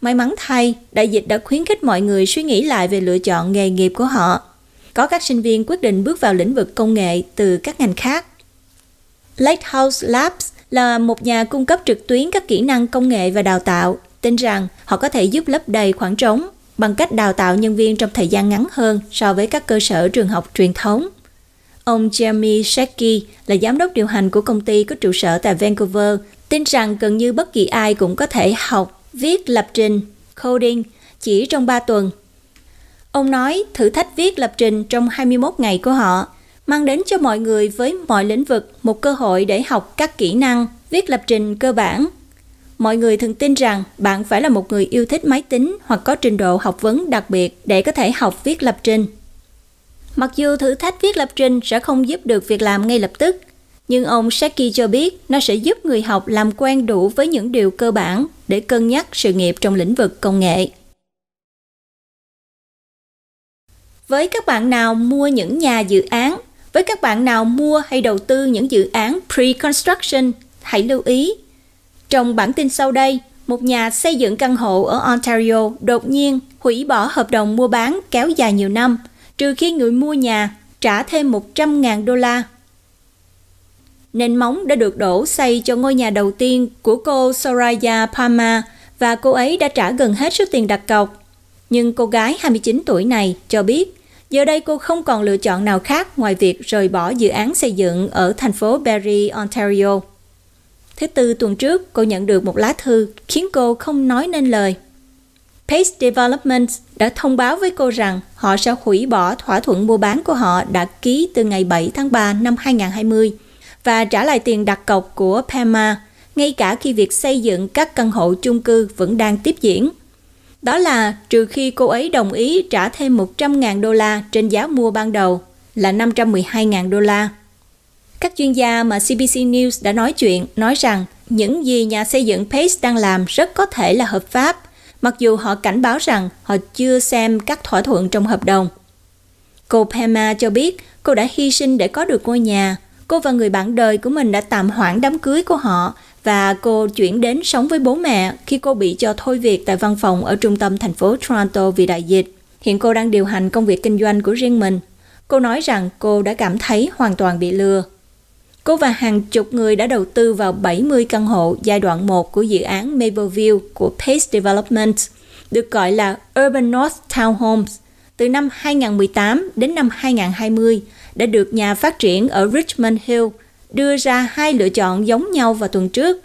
May mắn thay, đại dịch đã khuyến khích mọi người suy nghĩ lại về lựa chọn nghề nghiệp của họ. Có các sinh viên quyết định bước vào lĩnh vực công nghệ từ các ngành khác. Lighthouse Labs là một nhà cung cấp trực tuyến các kỹ năng công nghệ và đào tạo, tin rằng họ có thể giúp lấp đầy khoảng trống bằng cách đào tạo nhân viên trong thời gian ngắn hơn so với các cơ sở trường học truyền thống. Ông Jeremy Shecky là giám đốc điều hành của công ty có trụ sở tại Vancouver, tin rằng gần như bất kỳ ai cũng có thể học, viết lập trình, coding chỉ trong 3 tuần. Ông nói thử thách viết lập trình trong 21 ngày của họ mang đến cho mọi người với mọi lĩnh vực một cơ hội để học các kỹ năng viết lập trình cơ bản. Mọi người thường tin rằng bạn phải là một người yêu thích máy tính hoặc có trình độ học vấn đặc biệt để có thể học viết lập trình. Mặc dù thử thách viết lập trình sẽ không giúp được việc làm ngay lập tức, nhưng ông Seki cho biết nó sẽ giúp người học làm quen đủ với những điều cơ bản để cân nhắc sự nghiệp trong lĩnh vực công nghệ. Với các bạn nào mua những nhà dự án, với các bạn nào mua hay đầu tư những dự án pre-construction, hãy lưu ý. Trong bản tin sau đây, một nhà xây dựng căn hộ ở Ontario đột nhiên hủy bỏ hợp đồng mua bán kéo dài nhiều năm – trừ khi người mua nhà trả thêm 100.000 đô la. Nền móng đã được đổ xây cho ngôi nhà đầu tiên của cô Soraya Palmer và cô ấy đã trả gần hết số tiền đặt cọc. Nhưng cô gái 29 tuổi này cho biết giờ đây cô không còn lựa chọn nào khác ngoài việc rời bỏ dự án xây dựng ở thành phố Barrie, Ontario. Thứ tư tuần trước, cô nhận được một lá thư khiến cô không nói nên lời. Pace Development đã thông báo với cô rằng họ sẽ hủy bỏ thỏa thuận mua bán của họ đã ký từ ngày 7 tháng 3 năm 2020 và trả lại tiền đặt cọc của Pema, ngay cả khi việc xây dựng các căn hộ chung cư vẫn đang tiếp diễn. Đó là trừ khi cô ấy đồng ý trả thêm 100.000 đô la trên giá mua ban đầu là 512.000 đô la. Các chuyên gia mà CBC News đã nói chuyện nói rằng những gì nhà xây dựng Pace đang làm rất có thể là hợp pháp mặc dù họ cảnh báo rằng họ chưa xem các thỏa thuận trong hợp đồng. Cô Pema cho biết cô đã hy sinh để có được ngôi nhà. Cô và người bạn đời của mình đã tạm hoãn đám cưới của họ và cô chuyển đến sống với bố mẹ khi cô bị cho thôi việc tại văn phòng ở trung tâm thành phố Toronto vì đại dịch. Hiện cô đang điều hành công việc kinh doanh của riêng mình. Cô nói rằng cô đã cảm thấy hoàn toàn bị lừa. Cô và hàng chục người đã đầu tư vào 70 căn hộ giai đoạn 1 của dự án Mapleview của Pace Development, được gọi là Urban North Townhomes, từ năm 2018 đến năm 2020 đã được nhà phát triển ở Richmond Hill đưa ra hai lựa chọn giống nhau vào tuần trước,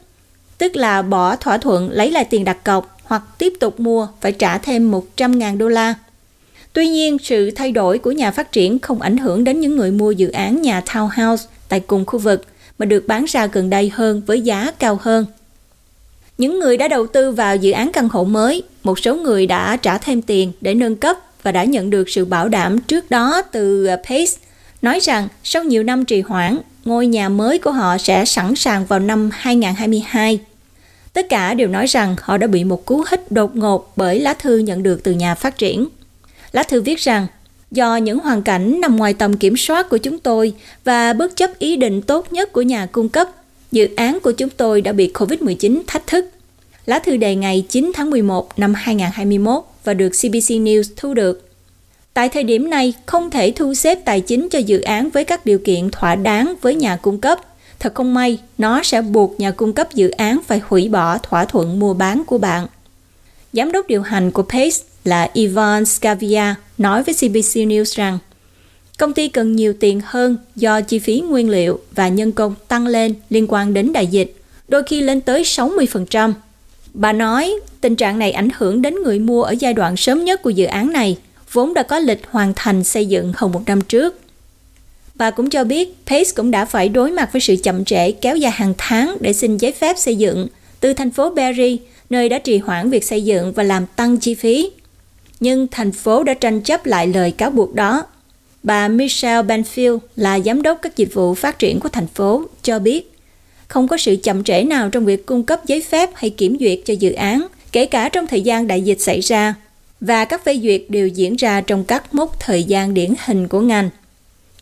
tức là bỏ thỏa thuận lấy lại tiền đặt cọc hoặc tiếp tục mua phải trả thêm 100.000 đô la. Tuy nhiên, sự thay đổi của nhà phát triển không ảnh hưởng đến những người mua dự án nhà townhouse tại cùng khu vực mà được bán ra gần đây hơn với giá cao hơn. Những người đã đầu tư vào dự án căn hộ mới, một số người đã trả thêm tiền để nâng cấp và đã nhận được sự bảo đảm trước đó từ ờ, Pace, nói rằng sau nhiều năm trì hoãn, ngôi nhà mới của họ sẽ sẵn sàng vào năm 2022. Tất cả đều nói rằng họ đã bị một cú hích đột ngột bởi lá thư nhận được từ nhà phát triển. Lá thư viết rằng do những hoàn cảnh nằm ngoài tầm kiểm soát của chúng tôi và bất chấp ý định tốt nhất của nhà cung cấp, dự án của chúng tôi đã bị COVID-19 thách thức. Lá thư đề ngày 9 tháng 11 năm 2021 và được CBC News thu được. Tại thời điểm này, không thể thu xếp tài chính cho dự án với các điều kiện thỏa đáng với nhà cung cấp. Thật không may, nó sẽ buộc nhà cung cấp dự án phải hủy bỏ thỏa thuận mua bán của bạn. Giám đốc điều hành của Pace là Ivan Scavia nói với CBC News rằng công ty cần nhiều tiền hơn do chi phí nguyên liệu và nhân công tăng lên liên quan đến đại dịch, đôi khi lên tới 60%. Bà nói tình trạng này ảnh hưởng đến người mua ở giai đoạn sớm nhất của dự án này, vốn đã có lịch hoàn thành xây dựng hơn một năm trước. Bà cũng cho biết Pace cũng đã phải đối mặt với sự chậm trễ kéo dài hàng tháng để xin giấy phép xây dựng từ thành phố Berry, nơi đã trì hoãn việc xây dựng và làm tăng chi phí nhưng thành phố đã tranh chấp lại lời cáo buộc đó. Bà Michelle Banfield là giám đốc các dịch vụ phát triển của thành phố cho biết, không có sự chậm trễ nào trong việc cung cấp giấy phép hay kiểm duyệt cho dự án, kể cả trong thời gian đại dịch xảy ra, và các phê duyệt đều diễn ra trong các mốc thời gian điển hình của ngành.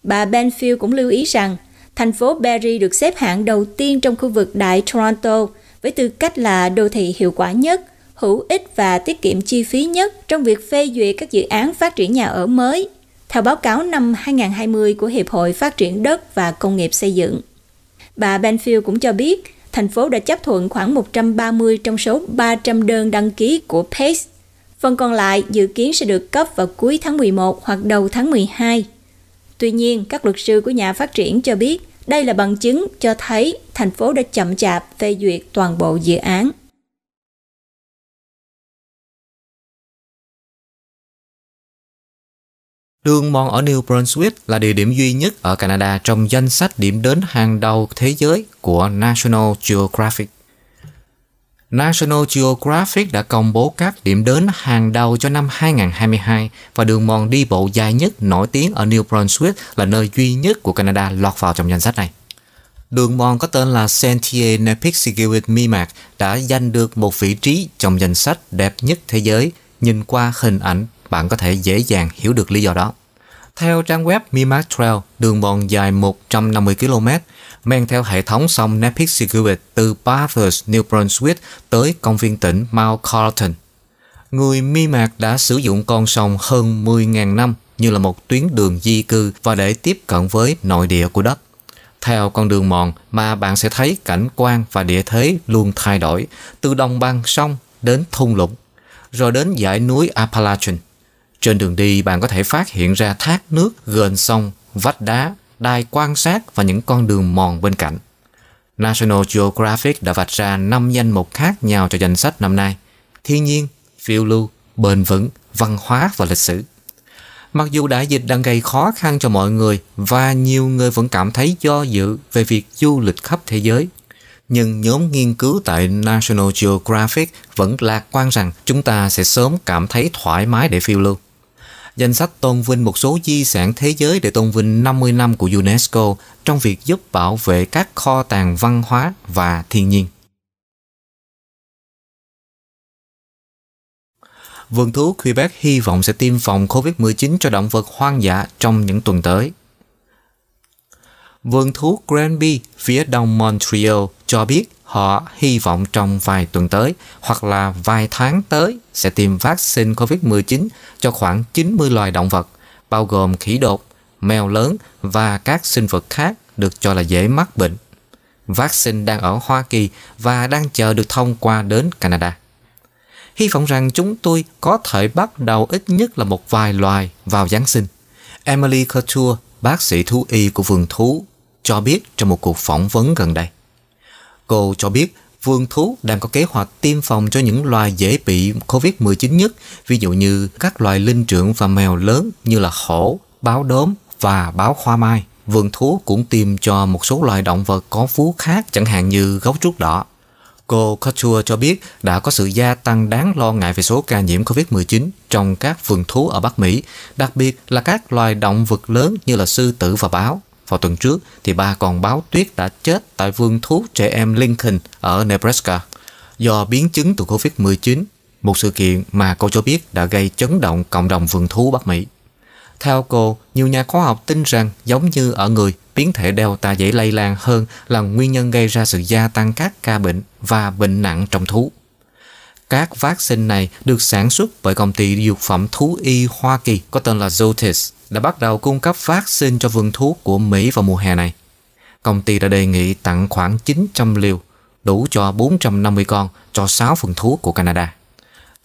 Bà Benfield cũng lưu ý rằng, thành phố Barrie được xếp hạng đầu tiên trong khu vực Đại Toronto với tư cách là đô thị hiệu quả nhất – hữu ích và tiết kiệm chi phí nhất trong việc phê duyệt các dự án phát triển nhà ở mới, theo báo cáo năm 2020 của Hiệp hội Phát triển đất và Công nghiệp xây dựng. Bà Benfield cũng cho biết, thành phố đã chấp thuận khoảng 130 trong số 300 đơn đăng ký của PACE. Phần còn lại dự kiến sẽ được cấp vào cuối tháng 11 hoặc đầu tháng 12. Tuy nhiên, các luật sư của nhà phát triển cho biết đây là bằng chứng cho thấy thành phố đã chậm chạp phê duyệt toàn bộ dự án. Đường mòn ở New Brunswick là địa điểm duy nhất ở Canada trong danh sách điểm đến hàng đầu thế giới của National Geographic. National Geographic đã công bố các điểm đến hàng đầu cho năm 2022 và đường mòn đi bộ dài nhất nổi tiếng ở New Brunswick là nơi duy nhất của Canada lọt vào trong danh sách này. Đường mòn có tên là Sentier Nepixiguit Mimac đã giành được một vị trí trong danh sách đẹp nhất thế giới nhìn qua hình ảnh bạn có thể dễ dàng hiểu được lý do đó. Theo trang web Mimac Trail, đường mòn dài 150 km, men theo hệ thống sông Nepean Circuit từ Bathurst, New Brunswick tới công viên tỉnh Mount Carlton. Người Mimac đã sử dụng con sông hơn 10.000 năm như là một tuyến đường di cư và để tiếp cận với nội địa của đất. Theo con đường mòn mà bạn sẽ thấy cảnh quan và địa thế luôn thay đổi, từ đồng bằng sông đến thung lũng, rồi đến dãy núi Appalachian. Trên đường đi, bạn có thể phát hiện ra thác nước, gần sông, vách đá, đai quan sát và những con đường mòn bên cạnh. National Geographic đã vạch ra 5 danh mục khác nhau cho danh sách năm nay. Thiên nhiên, phiêu lưu, bền vững, văn hóa và lịch sử. Mặc dù đại dịch đang gây khó khăn cho mọi người và nhiều người vẫn cảm thấy do dự về việc du lịch khắp thế giới, nhưng nhóm nghiên cứu tại National Geographic vẫn lạc quan rằng chúng ta sẽ sớm cảm thấy thoải mái để phiêu lưu danh sách tôn vinh một số di sản thế giới để tôn vinh 50 năm của UNESCO trong việc giúp bảo vệ các kho tàng văn hóa và thiên nhiên. Vườn thú Quebec hy vọng sẽ tiêm phòng COVID-19 cho động vật hoang dã trong những tuần tới. Vườn thú Granby phía đông Montreal cho biết họ hy vọng trong vài tuần tới hoặc là vài tháng tới sẽ tìm vaccine COVID-19 cho khoảng 90 loài động vật, bao gồm khỉ đột, mèo lớn và các sinh vật khác được cho là dễ mắc bệnh. Vaccine đang ở Hoa Kỳ và đang chờ được thông qua đến Canada. Hy vọng rằng chúng tôi có thể bắt đầu ít nhất là một vài loài vào Giáng sinh. Emily Couture, bác sĩ thú y của vườn thú, cho biết trong một cuộc phỏng vấn gần đây. Cô cho biết Vườn thú đang có kế hoạch tiêm phòng cho những loài dễ bị COVID-19 nhất, ví dụ như các loài linh trưởng và mèo lớn như là hổ, báo đốm và báo hoa mai. Vườn thú cũng tiêm cho một số loài động vật có vú khác, chẳng hạn như gấu trúc đỏ. Cô Couture cho biết đã có sự gia tăng đáng lo ngại về số ca nhiễm COVID-19 trong các vườn thú ở Bắc Mỹ, đặc biệt là các loài động vật lớn như là sư tử và báo. Vào tuần trước thì ba con báo tuyết đã chết tại vườn thú trẻ em Lincoln ở Nebraska do biến chứng từ Covid-19, một sự kiện mà cô cho biết đã gây chấn động cộng đồng vườn thú Bắc Mỹ. Theo cô, nhiều nhà khoa học tin rằng giống như ở người, biến thể Delta dễ lây lan hơn là nguyên nhân gây ra sự gia tăng các ca bệnh và bệnh nặng trong thú. Các vaccine này được sản xuất bởi công ty dược phẩm thú y Hoa Kỳ có tên là Zoetis đã bắt đầu cung cấp vaccine cho vườn thuốc của Mỹ vào mùa hè này. Công ty đã đề nghị tặng khoảng 900 liều, đủ cho 450 con cho 6 vườn thuốc của Canada.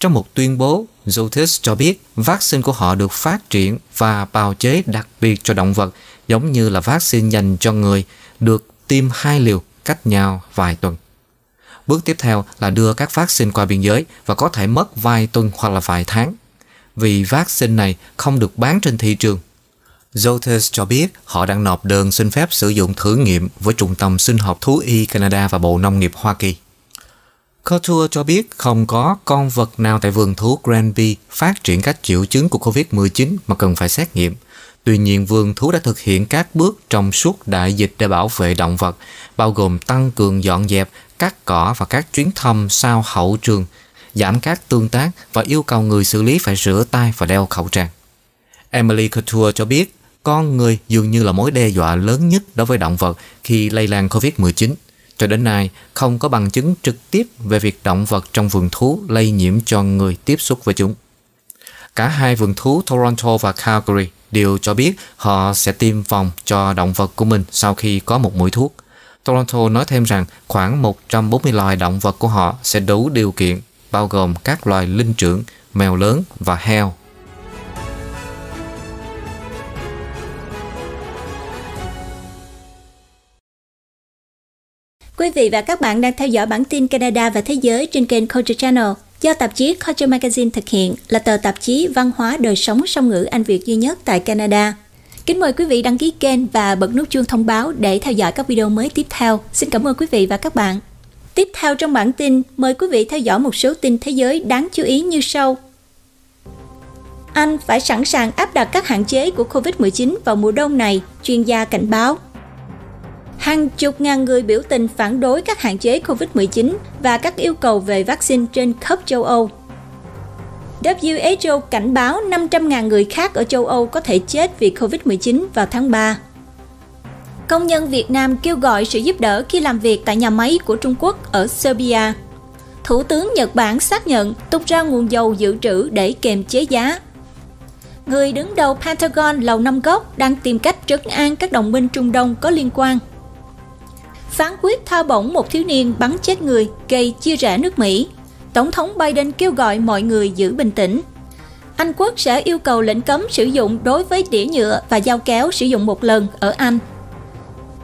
Trong một tuyên bố, Zotis cho biết vaccine của họ được phát triển và bào chế đặc biệt cho động vật giống như là vaccine dành cho người được tiêm hai liều cách nhau vài tuần. Bước tiếp theo là đưa các vaccine qua biên giới và có thể mất vài tuần hoặc là vài tháng vì vaccine này không được bán trên thị trường. Zotes cho biết họ đang nộp đơn xin phép sử dụng thử nghiệm với Trung tâm Sinh học Thú y Canada và Bộ Nông nghiệp Hoa Kỳ. Couture cho biết không có con vật nào tại vườn thú Granby phát triển các triệu chứng của COVID-19 mà cần phải xét nghiệm. Tuy nhiên, vườn thú đã thực hiện các bước trong suốt đại dịch để bảo vệ động vật, bao gồm tăng cường dọn dẹp, cắt cỏ và các chuyến thăm sau hậu trường – giảm các tương tác và yêu cầu người xử lý phải rửa tay và đeo khẩu trang. Emily Couture cho biết con người dường như là mối đe dọa lớn nhất đối với động vật khi lây lan COVID-19. Cho đến nay, không có bằng chứng trực tiếp về việc động vật trong vườn thú lây nhiễm cho người tiếp xúc với chúng. Cả hai vườn thú Toronto và Calgary đều cho biết họ sẽ tiêm phòng cho động vật của mình sau khi có một mũi thuốc. Toronto nói thêm rằng khoảng 140 loài động vật của họ sẽ đủ điều kiện bao gồm các loài linh trưởng, mèo lớn và heo. Quý vị và các bạn đang theo dõi bản tin Canada và Thế giới trên kênh Culture Channel do tạp chí Culture Magazine thực hiện là tờ tạp chí văn hóa đời sống song ngữ Anh Việt duy nhất tại Canada. Kính mời quý vị đăng ký kênh và bật nút chuông thông báo để theo dõi các video mới tiếp theo. Xin cảm ơn quý vị và các bạn. Tiếp theo trong bản tin, mời quý vị theo dõi một số tin thế giới đáng chú ý như sau. Anh phải sẵn sàng áp đặt các hạn chế của Covid-19 vào mùa đông này, chuyên gia cảnh báo. Hàng chục ngàn người biểu tình phản đối các hạn chế Covid-19 và các yêu cầu về vaccine trên khắp châu Âu. WHO cảnh báo 500.000 người khác ở châu Âu có thể chết vì Covid-19 vào tháng 3. Công nhân Việt Nam kêu gọi sự giúp đỡ khi làm việc tại nhà máy của Trung Quốc ở Serbia. Thủ tướng Nhật Bản xác nhận tung ra nguồn dầu dự trữ để kiềm chế giá. Người đứng đầu Pentagon Lầu Năm Góc đang tìm cách trấn an các đồng minh Trung Đông có liên quan. Phán quyết tha bổng một thiếu niên bắn chết người gây chia rẽ nước Mỹ. Tổng thống Biden kêu gọi mọi người giữ bình tĩnh. Anh Quốc sẽ yêu cầu lệnh cấm sử dụng đối với đĩa nhựa và dao kéo sử dụng một lần ở Anh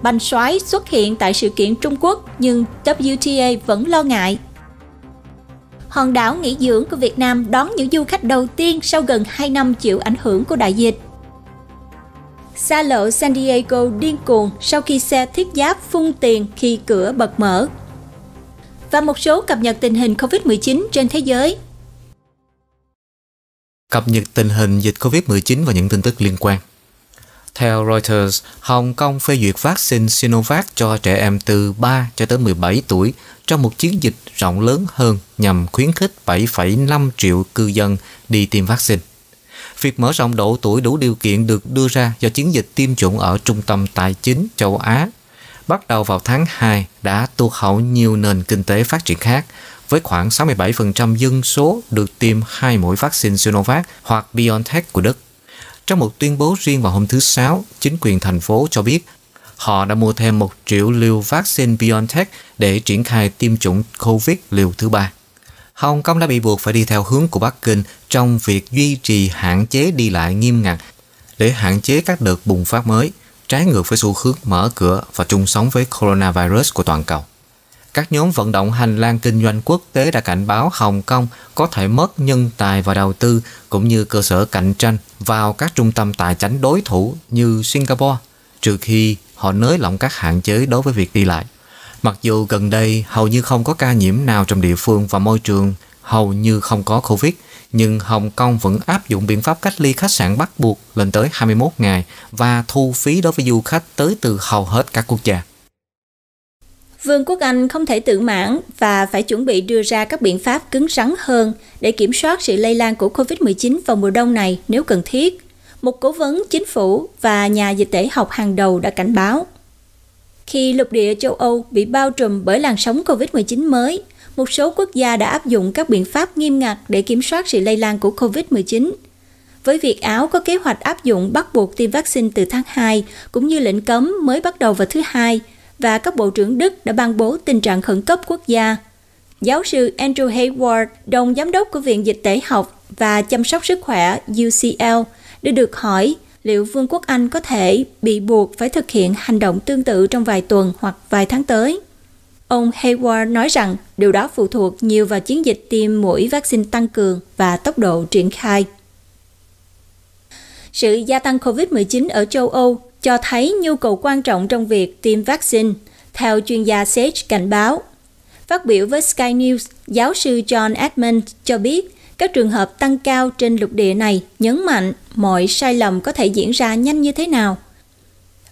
Bành xoái xuất hiện tại sự kiện Trung Quốc nhưng WTA vẫn lo ngại. Hòn đảo nghỉ dưỡng của Việt Nam đón những du khách đầu tiên sau gần 2 năm chịu ảnh hưởng của đại dịch. Xa lộ San Diego điên cuồng sau khi xe thiết giáp phun tiền khi cửa bật mở. Và một số cập nhật tình hình COVID-19 trên thế giới. Cập nhật tình hình dịch COVID-19 và những tin tức liên quan. Theo Reuters, Hồng Kông phê duyệt vaccine Sinovac cho trẻ em từ 3 cho tới 17 tuổi trong một chiến dịch rộng lớn hơn nhằm khuyến khích 7,5 triệu cư dân đi tiêm vaccine. Việc mở rộng độ tuổi đủ điều kiện được đưa ra do chiến dịch tiêm chủng ở Trung tâm Tài chính châu Á bắt đầu vào tháng 2 đã tuột hậu nhiều nền kinh tế phát triển khác, với khoảng 67% dân số được tiêm hai mũi vaccine Sinovac hoặc BioNTech của Đức. Trong một tuyên bố riêng vào hôm thứ Sáu, chính quyền thành phố cho biết họ đã mua thêm một triệu liều vaccine BioNTech để triển khai tiêm chủng COVID liều thứ ba. Hồng Kông đã bị buộc phải đi theo hướng của Bắc Kinh trong việc duy trì hạn chế đi lại nghiêm ngặt để hạn chế các đợt bùng phát mới, trái ngược với xu hướng mở cửa và chung sống với coronavirus của toàn cầu. Các nhóm vận động hành lang kinh doanh quốc tế đã cảnh báo Hồng Kông có thể mất nhân tài và đầu tư cũng như cơ sở cạnh tranh vào các trung tâm tài chính đối thủ như Singapore trừ khi họ nới lỏng các hạn chế đối với việc đi lại. Mặc dù gần đây hầu như không có ca nhiễm nào trong địa phương và môi trường hầu như không có Covid, nhưng Hồng Kông vẫn áp dụng biện pháp cách ly khách sạn bắt buộc lên tới 21 ngày và thu phí đối với du khách tới từ hầu hết các quốc gia. Vương quốc Anh không thể tự mãn và phải chuẩn bị đưa ra các biện pháp cứng rắn hơn để kiểm soát sự lây lan của COVID-19 vào mùa đông này nếu cần thiết. Một cố vấn chính phủ và nhà dịch tễ học hàng đầu đã cảnh báo. Khi lục địa châu Âu bị bao trùm bởi làn sóng COVID-19 mới, một số quốc gia đã áp dụng các biện pháp nghiêm ngặt để kiểm soát sự lây lan của COVID-19. Với việc Áo có kế hoạch áp dụng bắt buộc tiêm vaccine từ tháng 2, cũng như lệnh cấm mới bắt đầu vào thứ Hai – và các bộ trưởng Đức đã ban bố tình trạng khẩn cấp quốc gia. Giáo sư Andrew Hayward, đồng giám đốc của Viện Dịch tễ học và chăm sóc sức khỏe UCL, đã được hỏi liệu Vương quốc Anh có thể bị buộc phải thực hiện hành động tương tự trong vài tuần hoặc vài tháng tới. Ông Hayward nói rằng điều đó phụ thuộc nhiều vào chiến dịch tiêm mũi vaccine tăng cường và tốc độ triển khai. Sự gia tăng COVID-19 ở châu Âu cho thấy nhu cầu quan trọng trong việc tiêm vaccine, theo chuyên gia Sage cảnh báo. Phát biểu với Sky News, giáo sư John Edmond cho biết các trường hợp tăng cao trên lục địa này nhấn mạnh mọi sai lầm có thể diễn ra nhanh như thế nào.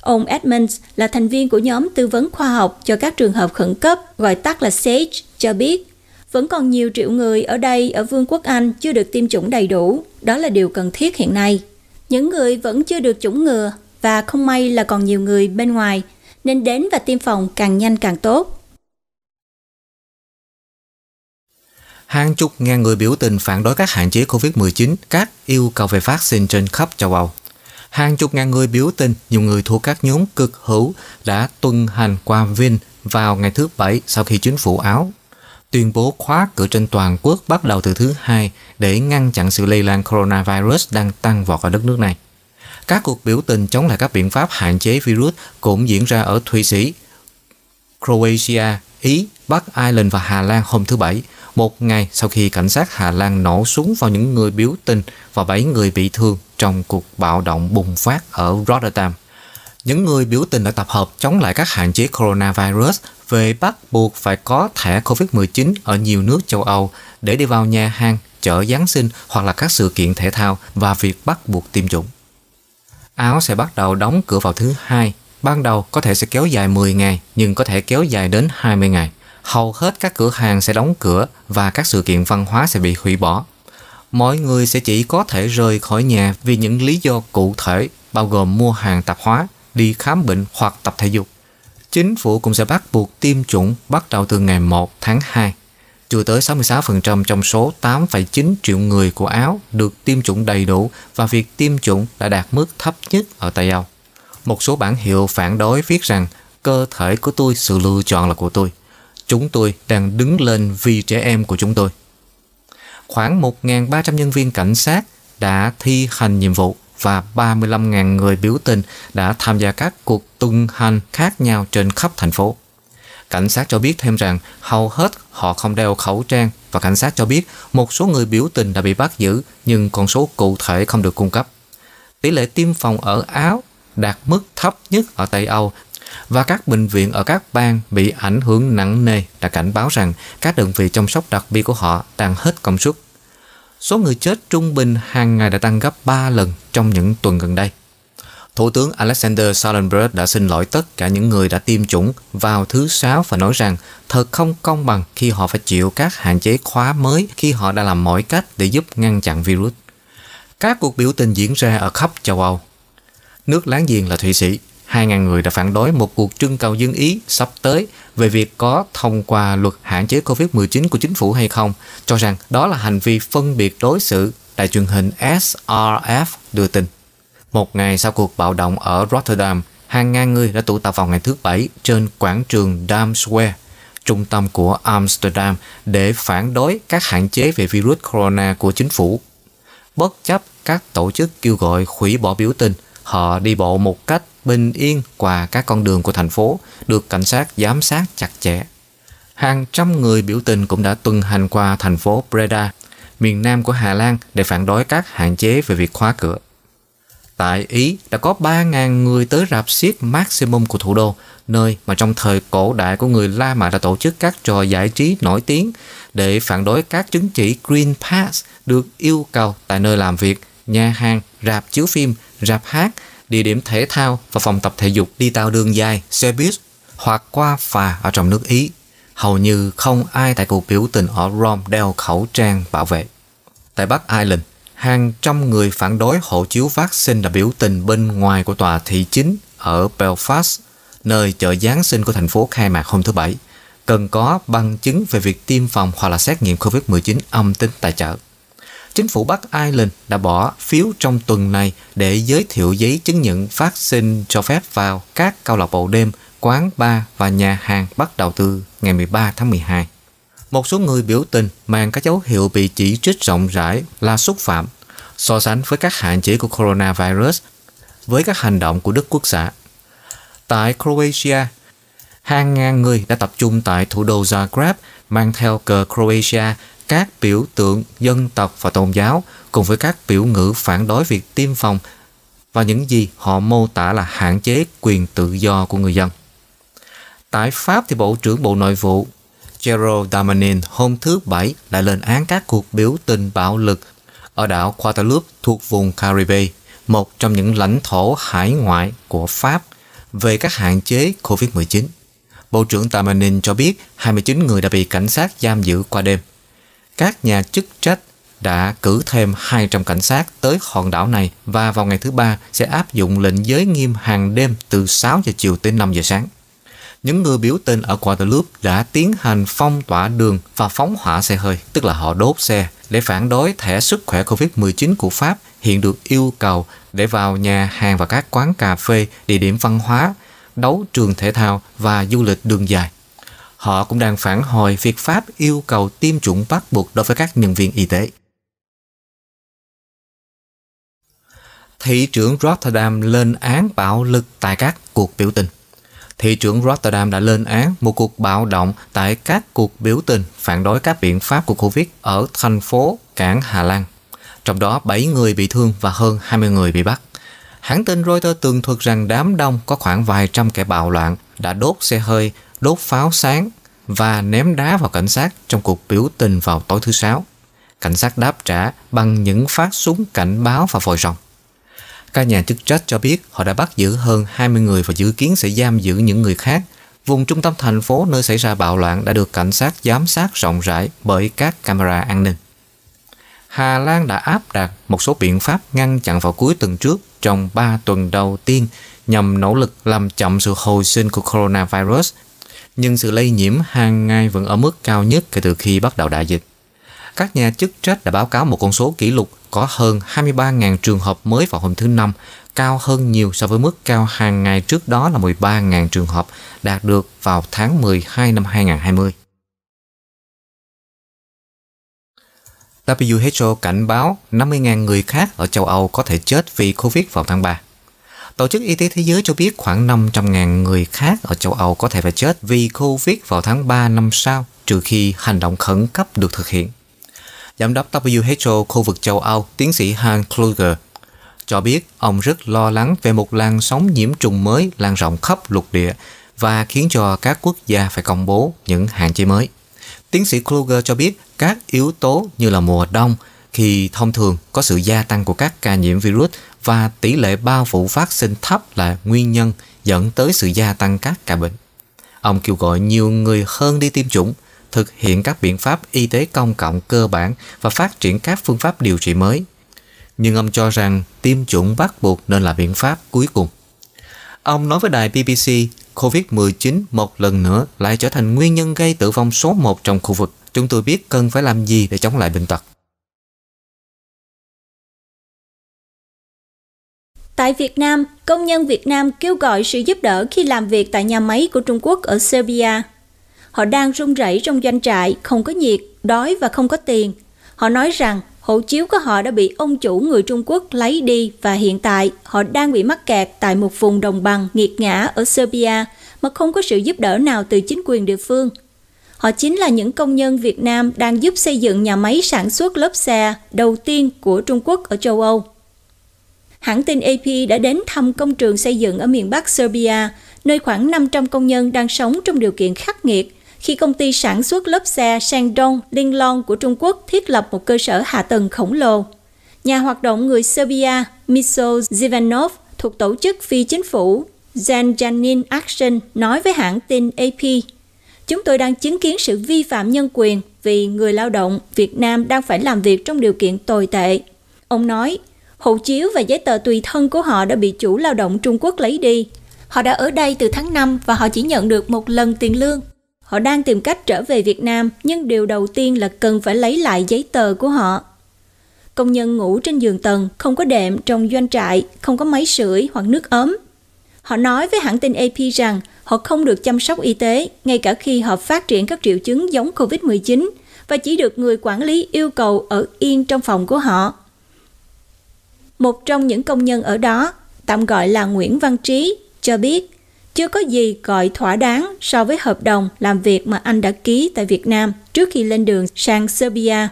Ông Edmonds là thành viên của nhóm tư vấn khoa học cho các trường hợp khẩn cấp, gọi tắt là SAGE, cho biết vẫn còn nhiều triệu người ở đây ở Vương quốc Anh chưa được tiêm chủng đầy đủ, đó là điều cần thiết hiện nay. Những người vẫn chưa được chủng ngừa và không may là còn nhiều người bên ngoài, nên đến và tiêm phòng càng nhanh càng tốt. Hàng chục ngàn người biểu tình phản đối các hạn chế COVID-19, các yêu cầu về vaccine trên khắp châu Âu. Hàng chục ngàn người biểu tình, nhiều người thuộc các nhóm cực hữu đã tuần hành qua Vinh vào ngày thứ Bảy sau khi chính phủ Áo tuyên bố khóa cửa trên toàn quốc bắt đầu từ thứ hai để ngăn chặn sự lây lan coronavirus đang tăng vọt ở đất nước này. Các cuộc biểu tình chống lại các biện pháp hạn chế virus cũng diễn ra ở Thụy Sĩ, Croatia, Ý, Bắc Ireland và Hà Lan hôm thứ Bảy, một ngày sau khi cảnh sát Hà Lan nổ súng vào những người biểu tình và 7 người bị thương trong cuộc bạo động bùng phát ở Rotterdam. Những người biểu tình đã tập hợp chống lại các hạn chế coronavirus về bắt buộc phải có thẻ COVID-19 ở nhiều nước châu Âu để đi vào nhà hàng, chợ Giáng sinh hoặc là các sự kiện thể thao và việc bắt buộc tiêm chủng. Áo sẽ bắt đầu đóng cửa vào thứ hai. Ban đầu có thể sẽ kéo dài 10 ngày, nhưng có thể kéo dài đến 20 ngày. Hầu hết các cửa hàng sẽ đóng cửa và các sự kiện văn hóa sẽ bị hủy bỏ. Mọi người sẽ chỉ có thể rời khỏi nhà vì những lý do cụ thể, bao gồm mua hàng tạp hóa, đi khám bệnh hoặc tập thể dục. Chính phủ cũng sẽ bắt buộc tiêm chủng bắt đầu từ ngày 1 tháng 2 chưa tới 66% trong số 8,9 triệu người của Áo được tiêm chủng đầy đủ và việc tiêm chủng đã đạt mức thấp nhất ở Tây Âu. Một số bản hiệu phản đối viết rằng cơ thể của tôi, sự lựa chọn là của tôi. Chúng tôi đang đứng lên vì trẻ em của chúng tôi. Khoảng 1.300 nhân viên cảnh sát đã thi hành nhiệm vụ và 35.000 người biểu tình đã tham gia các cuộc tuần hành khác nhau trên khắp thành phố. Cảnh sát cho biết thêm rằng hầu hết họ không đeo khẩu trang và cảnh sát cho biết một số người biểu tình đã bị bắt giữ nhưng con số cụ thể không được cung cấp. Tỷ lệ tiêm phòng ở Áo đạt mức thấp nhất ở Tây Âu và các bệnh viện ở các bang bị ảnh hưởng nặng nề đã cảnh báo rằng các đơn vị chăm sóc đặc biệt của họ đang hết công suất. Số người chết trung bình hàng ngày đã tăng gấp 3 lần trong những tuần gần đây. Thủ tướng Alexander Schallenberg đã xin lỗi tất cả những người đã tiêm chủng vào thứ sáu và nói rằng thật không công bằng khi họ phải chịu các hạn chế khóa mới khi họ đã làm mọi cách để giúp ngăn chặn virus. Các cuộc biểu tình diễn ra ở khắp châu Âu. Nước láng giềng là Thụy Sĩ, 2.000 người đã phản đối một cuộc trưng cầu dân ý sắp tới về việc có thông qua luật hạn chế COVID-19 của chính phủ hay không, cho rằng đó là hành vi phân biệt đối xử đài truyền hình SRF đưa tin. Một ngày sau cuộc bạo động ở Rotterdam, hàng ngàn người đã tụ tập vào ngày thứ Bảy trên quảng trường Dam Square, trung tâm của Amsterdam để phản đối các hạn chế về virus corona của chính phủ. Bất chấp các tổ chức kêu gọi hủy bỏ biểu tình, họ đi bộ một cách bình yên qua các con đường của thành phố, được cảnh sát giám sát chặt chẽ. Hàng trăm người biểu tình cũng đã tuần hành qua thành phố Breda, miền nam của Hà Lan để phản đối các hạn chế về việc khóa cửa. Tại Ý đã có 3.000 người tới rạp siếc Maximum của thủ đô, nơi mà trong thời cổ đại của người La Mã đã tổ chức các trò giải trí nổi tiếng để phản đối các chứng chỉ Green Pass được yêu cầu tại nơi làm việc, nhà hàng, rạp chiếu phim, rạp hát, địa điểm thể thao và phòng tập thể dục đi tàu đường dài, xe buýt hoặc qua phà ở trong nước Ý. Hầu như không ai tại cuộc biểu tình ở Rome đeo khẩu trang bảo vệ. Tại Bắc Ireland, hàng trăm người phản đối hộ chiếu phát sinh đã biểu tình bên ngoài của tòa thị chính ở Belfast, nơi chợ Giáng sinh của thành phố khai mạc hôm thứ Bảy, cần có bằng chứng về việc tiêm phòng hoặc là xét nghiệm COVID-19 âm tính tại chợ. Chính phủ Bắc Ireland đã bỏ phiếu trong tuần này để giới thiệu giấy chứng nhận phát sinh cho phép vào các câu lạc bộ đêm, quán bar và nhà hàng bắt đầu từ ngày 13 tháng 12 một số người biểu tình mang các dấu hiệu bị chỉ trích rộng rãi là xúc phạm, so sánh với các hạn chế của coronavirus với các hành động của Đức Quốc xã. Tại Croatia, hàng ngàn người đã tập trung tại thủ đô Zagreb mang theo cờ Croatia, các biểu tượng dân tộc và tôn giáo cùng với các biểu ngữ phản đối việc tiêm phòng và những gì họ mô tả là hạn chế quyền tự do của người dân. Tại Pháp thì Bộ trưởng Bộ Nội vụ Gerald Damanin hôm thứ Bảy lại lên án các cuộc biểu tình bạo lực ở đảo Guadeloupe thuộc vùng Caribe, một trong những lãnh thổ hải ngoại của Pháp, về các hạn chế COVID-19. Bộ trưởng Tamanin cho biết 29 người đã bị cảnh sát giam giữ qua đêm. Các nhà chức trách đã cử thêm 200 cảnh sát tới hòn đảo này và vào ngày thứ ba sẽ áp dụng lệnh giới nghiêm hàng đêm từ 6 giờ chiều tới 5 giờ sáng những người biểu tình ở Guadeloupe đã tiến hành phong tỏa đường và phóng hỏa xe hơi, tức là họ đốt xe, để phản đối thẻ sức khỏe COVID-19 của Pháp hiện được yêu cầu để vào nhà hàng và các quán cà phê, địa điểm văn hóa, đấu trường thể thao và du lịch đường dài. Họ cũng đang phản hồi việc Pháp yêu cầu tiêm chủng bắt buộc đối với các nhân viên y tế. Thị trưởng Rotterdam lên án bạo lực tại các cuộc biểu tình thị trưởng Rotterdam đã lên án một cuộc bạo động tại các cuộc biểu tình phản đối các biện pháp của Covid ở thành phố cảng Hà Lan. Trong đó 7 người bị thương và hơn 20 người bị bắt. Hãng tin Reuters tường thuật rằng đám đông có khoảng vài trăm kẻ bạo loạn đã đốt xe hơi, đốt pháo sáng và ném đá vào cảnh sát trong cuộc biểu tình vào tối thứ Sáu. Cảnh sát đáp trả bằng những phát súng cảnh báo và vòi rồng. Các nhà chức trách cho biết họ đã bắt giữ hơn 20 người và dự kiến sẽ giam giữ những người khác. Vùng trung tâm thành phố nơi xảy ra bạo loạn đã được cảnh sát giám sát rộng rãi bởi các camera an ninh. Hà Lan đã áp đặt một số biện pháp ngăn chặn vào cuối tuần trước trong 3 tuần đầu tiên nhằm nỗ lực làm chậm sự hồi sinh của coronavirus, nhưng sự lây nhiễm hàng ngày vẫn ở mức cao nhất kể từ khi bắt đầu đại dịch. Các nhà chức trách đã báo cáo một con số kỷ lục có hơn 23.000 trường hợp mới vào hôm thứ Năm, cao hơn nhiều so với mức cao hàng ngày trước đó là 13.000 trường hợp đạt được vào tháng 12 năm 2020. WHO cảnh báo 50.000 người khác ở châu Âu có thể chết vì Covid vào tháng 3. Tổ chức Y tế Thế giới cho biết khoảng 500.000 người khác ở châu Âu có thể phải chết vì Covid vào tháng 3 năm sau, trừ khi hành động khẩn cấp được thực hiện. Giám đốc WHO khu vực châu Âu, tiến sĩ Hans Kluger, cho biết ông rất lo lắng về một làn sóng nhiễm trùng mới lan rộng khắp lục địa và khiến cho các quốc gia phải công bố những hạn chế mới. Tiến sĩ Kluger cho biết các yếu tố như là mùa đông khi thông thường có sự gia tăng của các ca nhiễm virus và tỷ lệ bao phủ phát sinh thấp là nguyên nhân dẫn tới sự gia tăng các ca bệnh. Ông kêu gọi nhiều người hơn đi tiêm chủng – thực hiện các biện pháp y tế công cộng cơ bản và phát triển các phương pháp điều trị mới. Nhưng ông cho rằng tiêm chủng bắt buộc nên là biện pháp cuối cùng. Ông nói với đài BBC, COVID-19 một lần nữa lại trở thành nguyên nhân gây tử vong số 1 trong khu vực. Chúng tôi biết cần phải làm gì để chống lại bệnh tật. Tại Việt Nam, công nhân Việt Nam kêu gọi sự giúp đỡ khi làm việc tại nhà máy của Trung Quốc ở Serbia. Họ đang run rẩy trong doanh trại, không có nhiệt, đói và không có tiền. Họ nói rằng hộ chiếu của họ đã bị ông chủ người Trung Quốc lấy đi và hiện tại họ đang bị mắc kẹt tại một vùng đồng bằng nghiệt ngã ở Serbia mà không có sự giúp đỡ nào từ chính quyền địa phương. Họ chính là những công nhân Việt Nam đang giúp xây dựng nhà máy sản xuất lớp xe đầu tiên của Trung Quốc ở châu Âu. Hãng tin AP đã đến thăm công trường xây dựng ở miền Bắc Serbia, nơi khoảng 500 công nhân đang sống trong điều kiện khắc nghiệt khi công ty sản xuất lớp xe Shandong Liên Long của Trung Quốc thiết lập một cơ sở hạ tầng khổng lồ. Nhà hoạt động người Serbia Miso Zivanov thuộc tổ chức phi chính phủ Janjanin Action nói với hãng tin AP Chúng tôi đang chứng kiến sự vi phạm nhân quyền vì người lao động Việt Nam đang phải làm việc trong điều kiện tồi tệ. Ông nói, hộ chiếu và giấy tờ tùy thân của họ đã bị chủ lao động Trung Quốc lấy đi. Họ đã ở đây từ tháng 5 và họ chỉ nhận được một lần tiền lương. Họ đang tìm cách trở về Việt Nam, nhưng điều đầu tiên là cần phải lấy lại giấy tờ của họ. Công nhân ngủ trên giường tầng, không có đệm trong doanh trại, không có máy sưởi hoặc nước ấm. Họ nói với hãng tin AP rằng họ không được chăm sóc y tế, ngay cả khi họ phát triển các triệu chứng giống COVID-19 và chỉ được người quản lý yêu cầu ở yên trong phòng của họ. Một trong những công nhân ở đó, tạm gọi là Nguyễn Văn Trí, cho biết chưa có gì gọi thỏa đáng so với hợp đồng làm việc mà anh đã ký tại Việt Nam trước khi lên đường sang Serbia.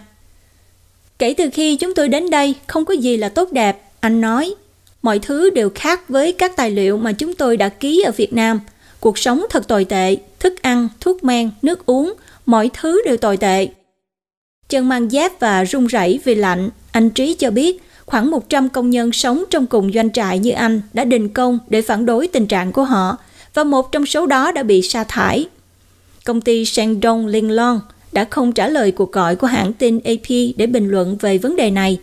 Kể từ khi chúng tôi đến đây, không có gì là tốt đẹp, anh nói. Mọi thứ đều khác với các tài liệu mà chúng tôi đã ký ở Việt Nam. Cuộc sống thật tồi tệ, thức ăn, thuốc men, nước uống, mọi thứ đều tồi tệ. Chân mang dép và run rẩy vì lạnh, anh Trí cho biết khoảng 100 công nhân sống trong cùng doanh trại như anh đã đình công để phản đối tình trạng của họ và một trong số đó đã bị sa thải. Công ty Shandong Linglong đã không trả lời cuộc gọi của hãng tin AP để bình luận về vấn đề này,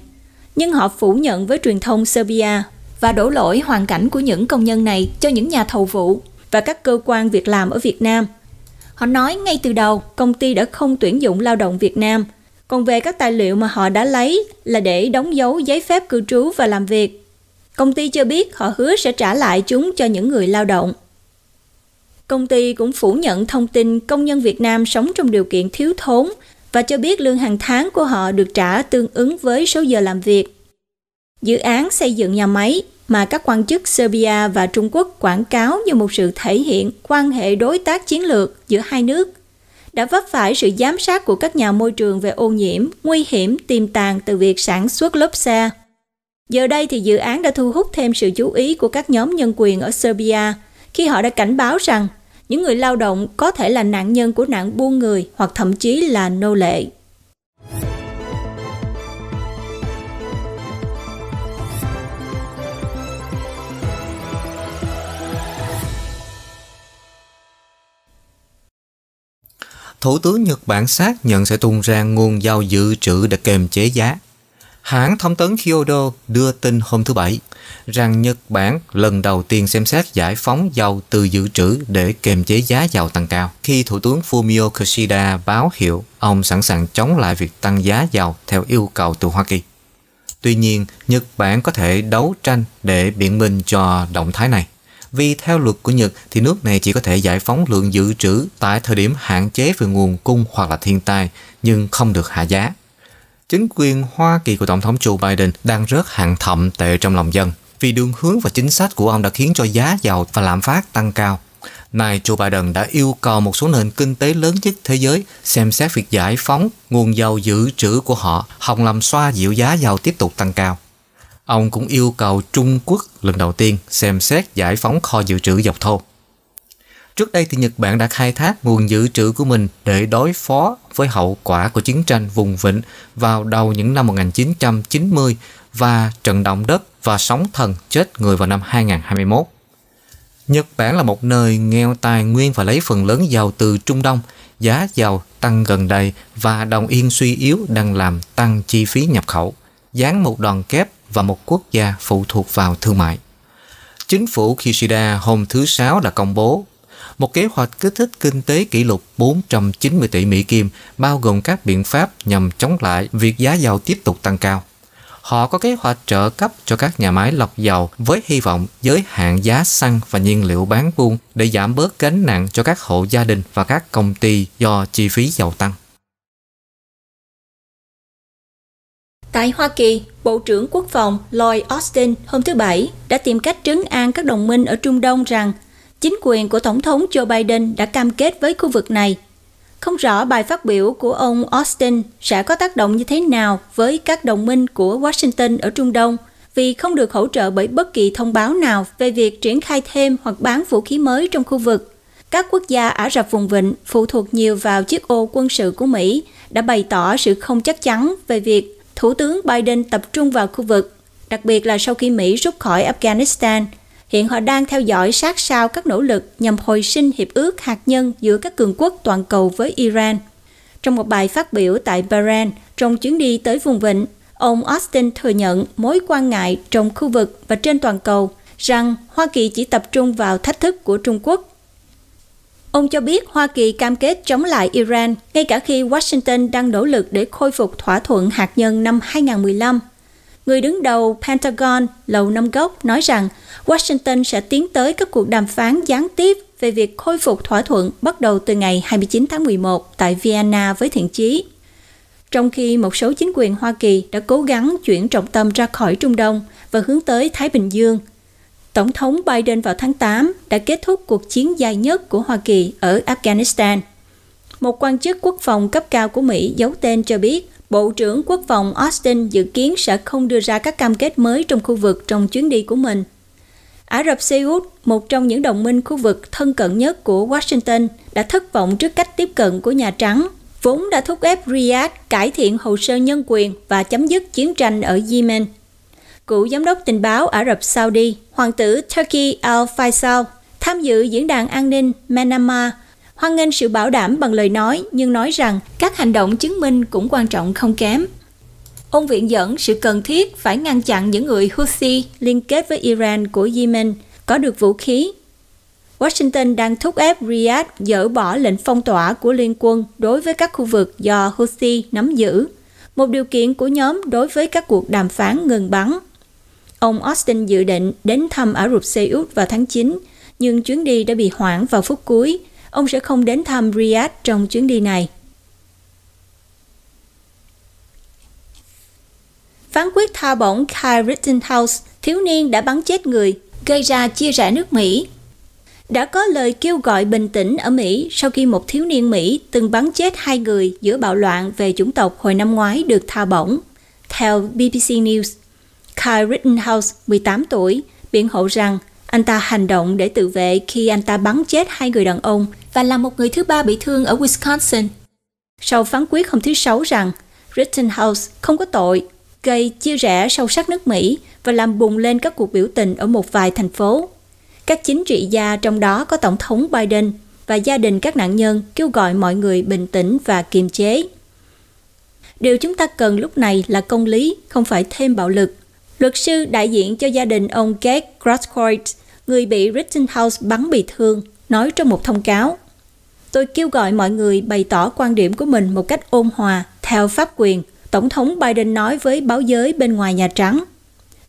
nhưng họ phủ nhận với truyền thông Serbia và đổ lỗi hoàn cảnh của những công nhân này cho những nhà thầu vụ và các cơ quan việc làm ở Việt Nam. Họ nói ngay từ đầu công ty đã không tuyển dụng lao động Việt Nam, còn về các tài liệu mà họ đã lấy là để đóng dấu giấy phép cư trú và làm việc. Công ty cho biết họ hứa sẽ trả lại chúng cho những người lao động. Công ty cũng phủ nhận thông tin công nhân Việt Nam sống trong điều kiện thiếu thốn và cho biết lương hàng tháng của họ được trả tương ứng với số giờ làm việc. Dự án xây dựng nhà máy mà các quan chức Serbia và Trung Quốc quảng cáo như một sự thể hiện quan hệ đối tác chiến lược giữa hai nước đã vấp phải sự giám sát của các nhà môi trường về ô nhiễm, nguy hiểm tiềm tàng từ việc sản xuất lốp xe. Giờ đây thì dự án đã thu hút thêm sự chú ý của các nhóm nhân quyền ở Serbia khi họ đã cảnh báo rằng những người lao động có thể là nạn nhân của nạn buôn người hoặc thậm chí là nô lệ. Thủ tướng Nhật Bản xác nhận sẽ tung ra nguồn giao dự trữ để kềm chế giá. Hãng thông tấn Kyodo đưa tin hôm thứ Bảy rằng Nhật Bản lần đầu tiên xem xét giải phóng dầu từ dự trữ để kiềm chế giá dầu tăng cao. Khi Thủ tướng Fumio Kishida báo hiệu ông sẵn sàng chống lại việc tăng giá dầu theo yêu cầu từ Hoa Kỳ. Tuy nhiên, Nhật Bản có thể đấu tranh để biện minh cho động thái này. Vì theo luật của Nhật thì nước này chỉ có thể giải phóng lượng dự trữ tại thời điểm hạn chế về nguồn cung hoặc là thiên tai, nhưng không được hạ giá chính quyền Hoa Kỳ của Tổng thống Joe Biden đang rớt hạng thậm tệ trong lòng dân vì đường hướng và chính sách của ông đã khiến cho giá dầu và lạm phát tăng cao. Nay Joe Biden đã yêu cầu một số nền kinh tế lớn nhất thế giới xem xét việc giải phóng nguồn dầu dự trữ của họ, hòng làm xoa dịu giá dầu tiếp tục tăng cao. Ông cũng yêu cầu Trung Quốc lần đầu tiên xem xét giải phóng kho dự trữ dầu thô. Trước đây thì Nhật Bản đã khai thác nguồn dự trữ của mình để đối phó với hậu quả của chiến tranh vùng vịnh vào đầu những năm 1990 và trận động đất và sóng thần chết người vào năm 2021. Nhật Bản là một nơi nghèo tài nguyên và lấy phần lớn dầu từ Trung Đông. Giá dầu tăng gần đây và đồng yên suy yếu đang làm tăng chi phí nhập khẩu, dán một đòn kép và một quốc gia phụ thuộc vào thương mại. Chính phủ Kishida hôm thứ Sáu đã công bố một kế hoạch kích thích kinh tế kỷ lục 490 tỷ Mỹ Kim, bao gồm các biện pháp nhằm chống lại việc giá dầu tiếp tục tăng cao. Họ có kế hoạch trợ cấp cho các nhà máy lọc dầu với hy vọng giới hạn giá xăng và nhiên liệu bán buôn để giảm bớt gánh nặng cho các hộ gia đình và các công ty do chi phí dầu tăng. Tại Hoa Kỳ, Bộ trưởng Quốc phòng Lloyd Austin hôm thứ Bảy đã tìm cách trấn an các đồng minh ở Trung Đông rằng chính quyền của Tổng thống Joe Biden đã cam kết với khu vực này. Không rõ bài phát biểu của ông Austin sẽ có tác động như thế nào với các đồng minh của Washington ở Trung Đông vì không được hỗ trợ bởi bất kỳ thông báo nào về việc triển khai thêm hoặc bán vũ khí mới trong khu vực. Các quốc gia Ả Rập vùng vịnh phụ thuộc nhiều vào chiếc ô quân sự của Mỹ đã bày tỏ sự không chắc chắn về việc Thủ tướng Biden tập trung vào khu vực, đặc biệt là sau khi Mỹ rút khỏi Afghanistan – Hiện họ đang theo dõi sát sao các nỗ lực nhằm hồi sinh hiệp ước hạt nhân giữa các cường quốc toàn cầu với Iran. Trong một bài phát biểu tại Bahrain trong chuyến đi tới vùng vịnh, ông Austin thừa nhận mối quan ngại trong khu vực và trên toàn cầu rằng Hoa Kỳ chỉ tập trung vào thách thức của Trung Quốc. Ông cho biết Hoa Kỳ cam kết chống lại Iran ngay cả khi Washington đang nỗ lực để khôi phục thỏa thuận hạt nhân năm 2015 người đứng đầu Pentagon Lầu Năm Góc nói rằng Washington sẽ tiến tới các cuộc đàm phán gián tiếp về việc khôi phục thỏa thuận bắt đầu từ ngày 29 tháng 11 tại Vienna với thiện chí. Trong khi một số chính quyền Hoa Kỳ đã cố gắng chuyển trọng tâm ra khỏi Trung Đông và hướng tới Thái Bình Dương, Tổng thống Biden vào tháng 8 đã kết thúc cuộc chiến dài nhất của Hoa Kỳ ở Afghanistan. Một quan chức quốc phòng cấp cao của Mỹ giấu tên cho biết Bộ trưởng Quốc phòng Austin dự kiến sẽ không đưa ra các cam kết mới trong khu vực trong chuyến đi của mình. Ả Rập Xê Út, một trong những đồng minh khu vực thân cận nhất của Washington, đã thất vọng trước cách tiếp cận của Nhà Trắng, vốn đã thúc ép Riyadh cải thiện hồ sơ nhân quyền và chấm dứt chiến tranh ở Yemen. Cựu giám đốc tình báo Ả Rập Saudi, hoàng tử Turkey Al Faisal, tham dự diễn đàn an ninh Manama hoan nghênh sự bảo đảm bằng lời nói nhưng nói rằng các hành động chứng minh cũng quan trọng không kém. Ông viện dẫn sự cần thiết phải ngăn chặn những người Houthi liên kết với Iran của Yemen có được vũ khí. Washington đang thúc ép Riyadh dỡ bỏ lệnh phong tỏa của Liên quân đối với các khu vực do Houthi nắm giữ, một điều kiện của nhóm đối với các cuộc đàm phán ngừng bắn. Ông Austin dự định đến thăm Ả Rập Xê Út vào tháng 9, nhưng chuyến đi đã bị hoãn vào phút cuối – ông sẽ không đến thăm Riyadh trong chuyến đi này. Phán quyết tha bổng Kyle Rittenhouse, thiếu niên đã bắn chết người, gây ra chia rẽ nước Mỹ. Đã có lời kêu gọi bình tĩnh ở Mỹ sau khi một thiếu niên Mỹ từng bắn chết hai người giữa bạo loạn về chủng tộc hồi năm ngoái được tha bổng. Theo BBC News, Kyle Rittenhouse, 18 tuổi, biện hộ rằng – anh ta hành động để tự vệ khi anh ta bắn chết hai người đàn ông và làm một người thứ ba bị thương ở Wisconsin. Sau phán quyết hôm thứ Sáu rằng Rittenhouse không có tội, gây chia rẽ sâu sắc nước Mỹ và làm bùng lên các cuộc biểu tình ở một vài thành phố. Các chính trị gia trong đó có Tổng thống Biden và gia đình các nạn nhân kêu gọi mọi người bình tĩnh và kiềm chế. Điều chúng ta cần lúc này là công lý, không phải thêm bạo lực. Luật sư đại diện cho gia đình ông Gabe Grosskreutz người bị Rittenhouse bắn bị thương, nói trong một thông cáo. Tôi kêu gọi mọi người bày tỏ quan điểm của mình một cách ôn hòa, theo pháp quyền, Tổng thống Biden nói với báo giới bên ngoài Nhà Trắng.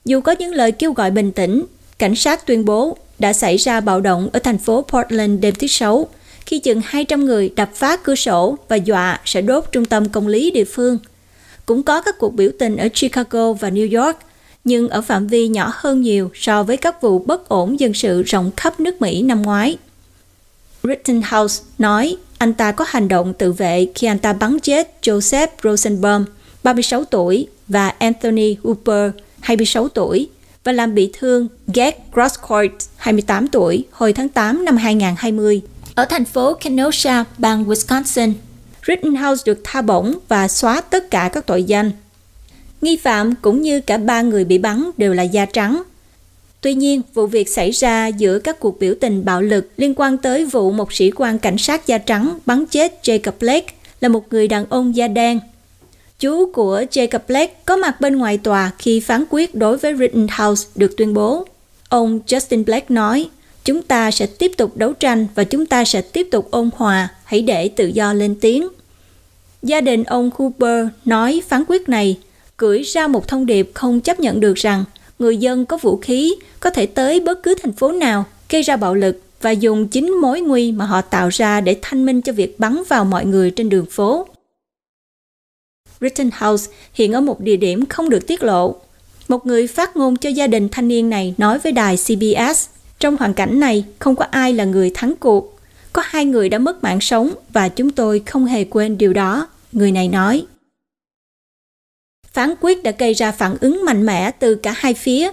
Dù có những lời kêu gọi bình tĩnh, cảnh sát tuyên bố đã xảy ra bạo động ở thành phố Portland đêm thứ Sáu, khi chừng 200 người đập phá cửa sổ và dọa sẽ đốt trung tâm công lý địa phương. Cũng có các cuộc biểu tình ở Chicago và New York – nhưng ở phạm vi nhỏ hơn nhiều so với các vụ bất ổn dân sự rộng khắp nước Mỹ năm ngoái. Rittenhouse nói anh ta có hành động tự vệ khi anh ta bắn chết Joseph Rosenbaum, 36 tuổi, và Anthony Hooper, 26 tuổi, và làm bị thương Gag Groscourt, 28 tuổi, hồi tháng 8 năm 2020, ở thành phố Kenosha, bang Wisconsin. Rittenhouse được tha bổng và xóa tất cả các tội danh, Nghi phạm cũng như cả ba người bị bắn đều là da trắng. Tuy nhiên, vụ việc xảy ra giữa các cuộc biểu tình bạo lực liên quan tới vụ một sĩ quan cảnh sát da trắng bắn chết Jacob Blake là một người đàn ông da đen. Chú của Jacob Blake có mặt bên ngoài tòa khi phán quyết đối với Rittenhouse được tuyên bố. Ông Justin Blake nói, chúng ta sẽ tiếp tục đấu tranh và chúng ta sẽ tiếp tục ôn hòa, hãy để tự do lên tiếng. Gia đình ông Cooper nói phán quyết này gửi ra một thông điệp không chấp nhận được rằng người dân có vũ khí có thể tới bất cứ thành phố nào gây ra bạo lực và dùng chính mối nguy mà họ tạo ra để thanh minh cho việc bắn vào mọi người trên đường phố. Rittenhouse hiện ở một địa điểm không được tiết lộ. Một người phát ngôn cho gia đình thanh niên này nói với đài CBS, trong hoàn cảnh này không có ai là người thắng cuộc. Có hai người đã mất mạng sống và chúng tôi không hề quên điều đó, người này nói phán quyết đã gây ra phản ứng mạnh mẽ từ cả hai phía.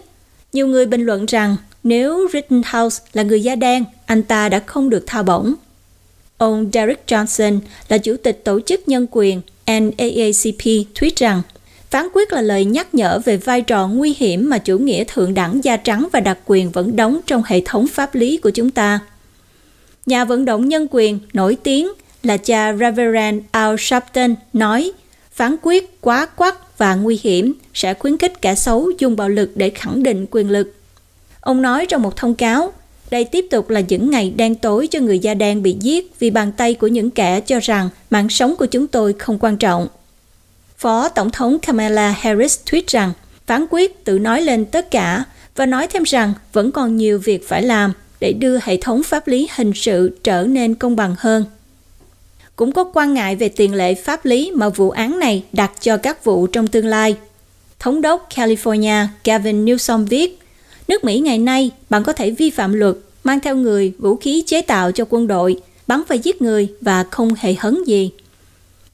Nhiều người bình luận rằng nếu Rittenhouse là người da đen, anh ta đã không được tha bổng. Ông Derek Johnson là chủ tịch tổ chức nhân quyền NAACP thuyết rằng phán quyết là lời nhắc nhở về vai trò nguy hiểm mà chủ nghĩa thượng đẳng da trắng và đặc quyền vẫn đóng trong hệ thống pháp lý của chúng ta. Nhà vận động nhân quyền nổi tiếng là cha Reverend Al Sharpton nói phán quyết quá quắc và nguy hiểm sẽ khuyến khích kẻ xấu dùng bạo lực để khẳng định quyền lực. Ông nói trong một thông cáo, đây tiếp tục là những ngày đen tối cho người da đen bị giết vì bàn tay của những kẻ cho rằng mạng sống của chúng tôi không quan trọng. Phó Tổng thống Kamala Harris tweet rằng phán quyết tự nói lên tất cả và nói thêm rằng vẫn còn nhiều việc phải làm để đưa hệ thống pháp lý hình sự trở nên công bằng hơn cũng có quan ngại về tiền lệ pháp lý mà vụ án này đặt cho các vụ trong tương lai. Thống đốc California Gavin Newsom viết, nước Mỹ ngày nay bạn có thể vi phạm luật, mang theo người, vũ khí chế tạo cho quân đội, bắn và giết người và không hề hấn gì.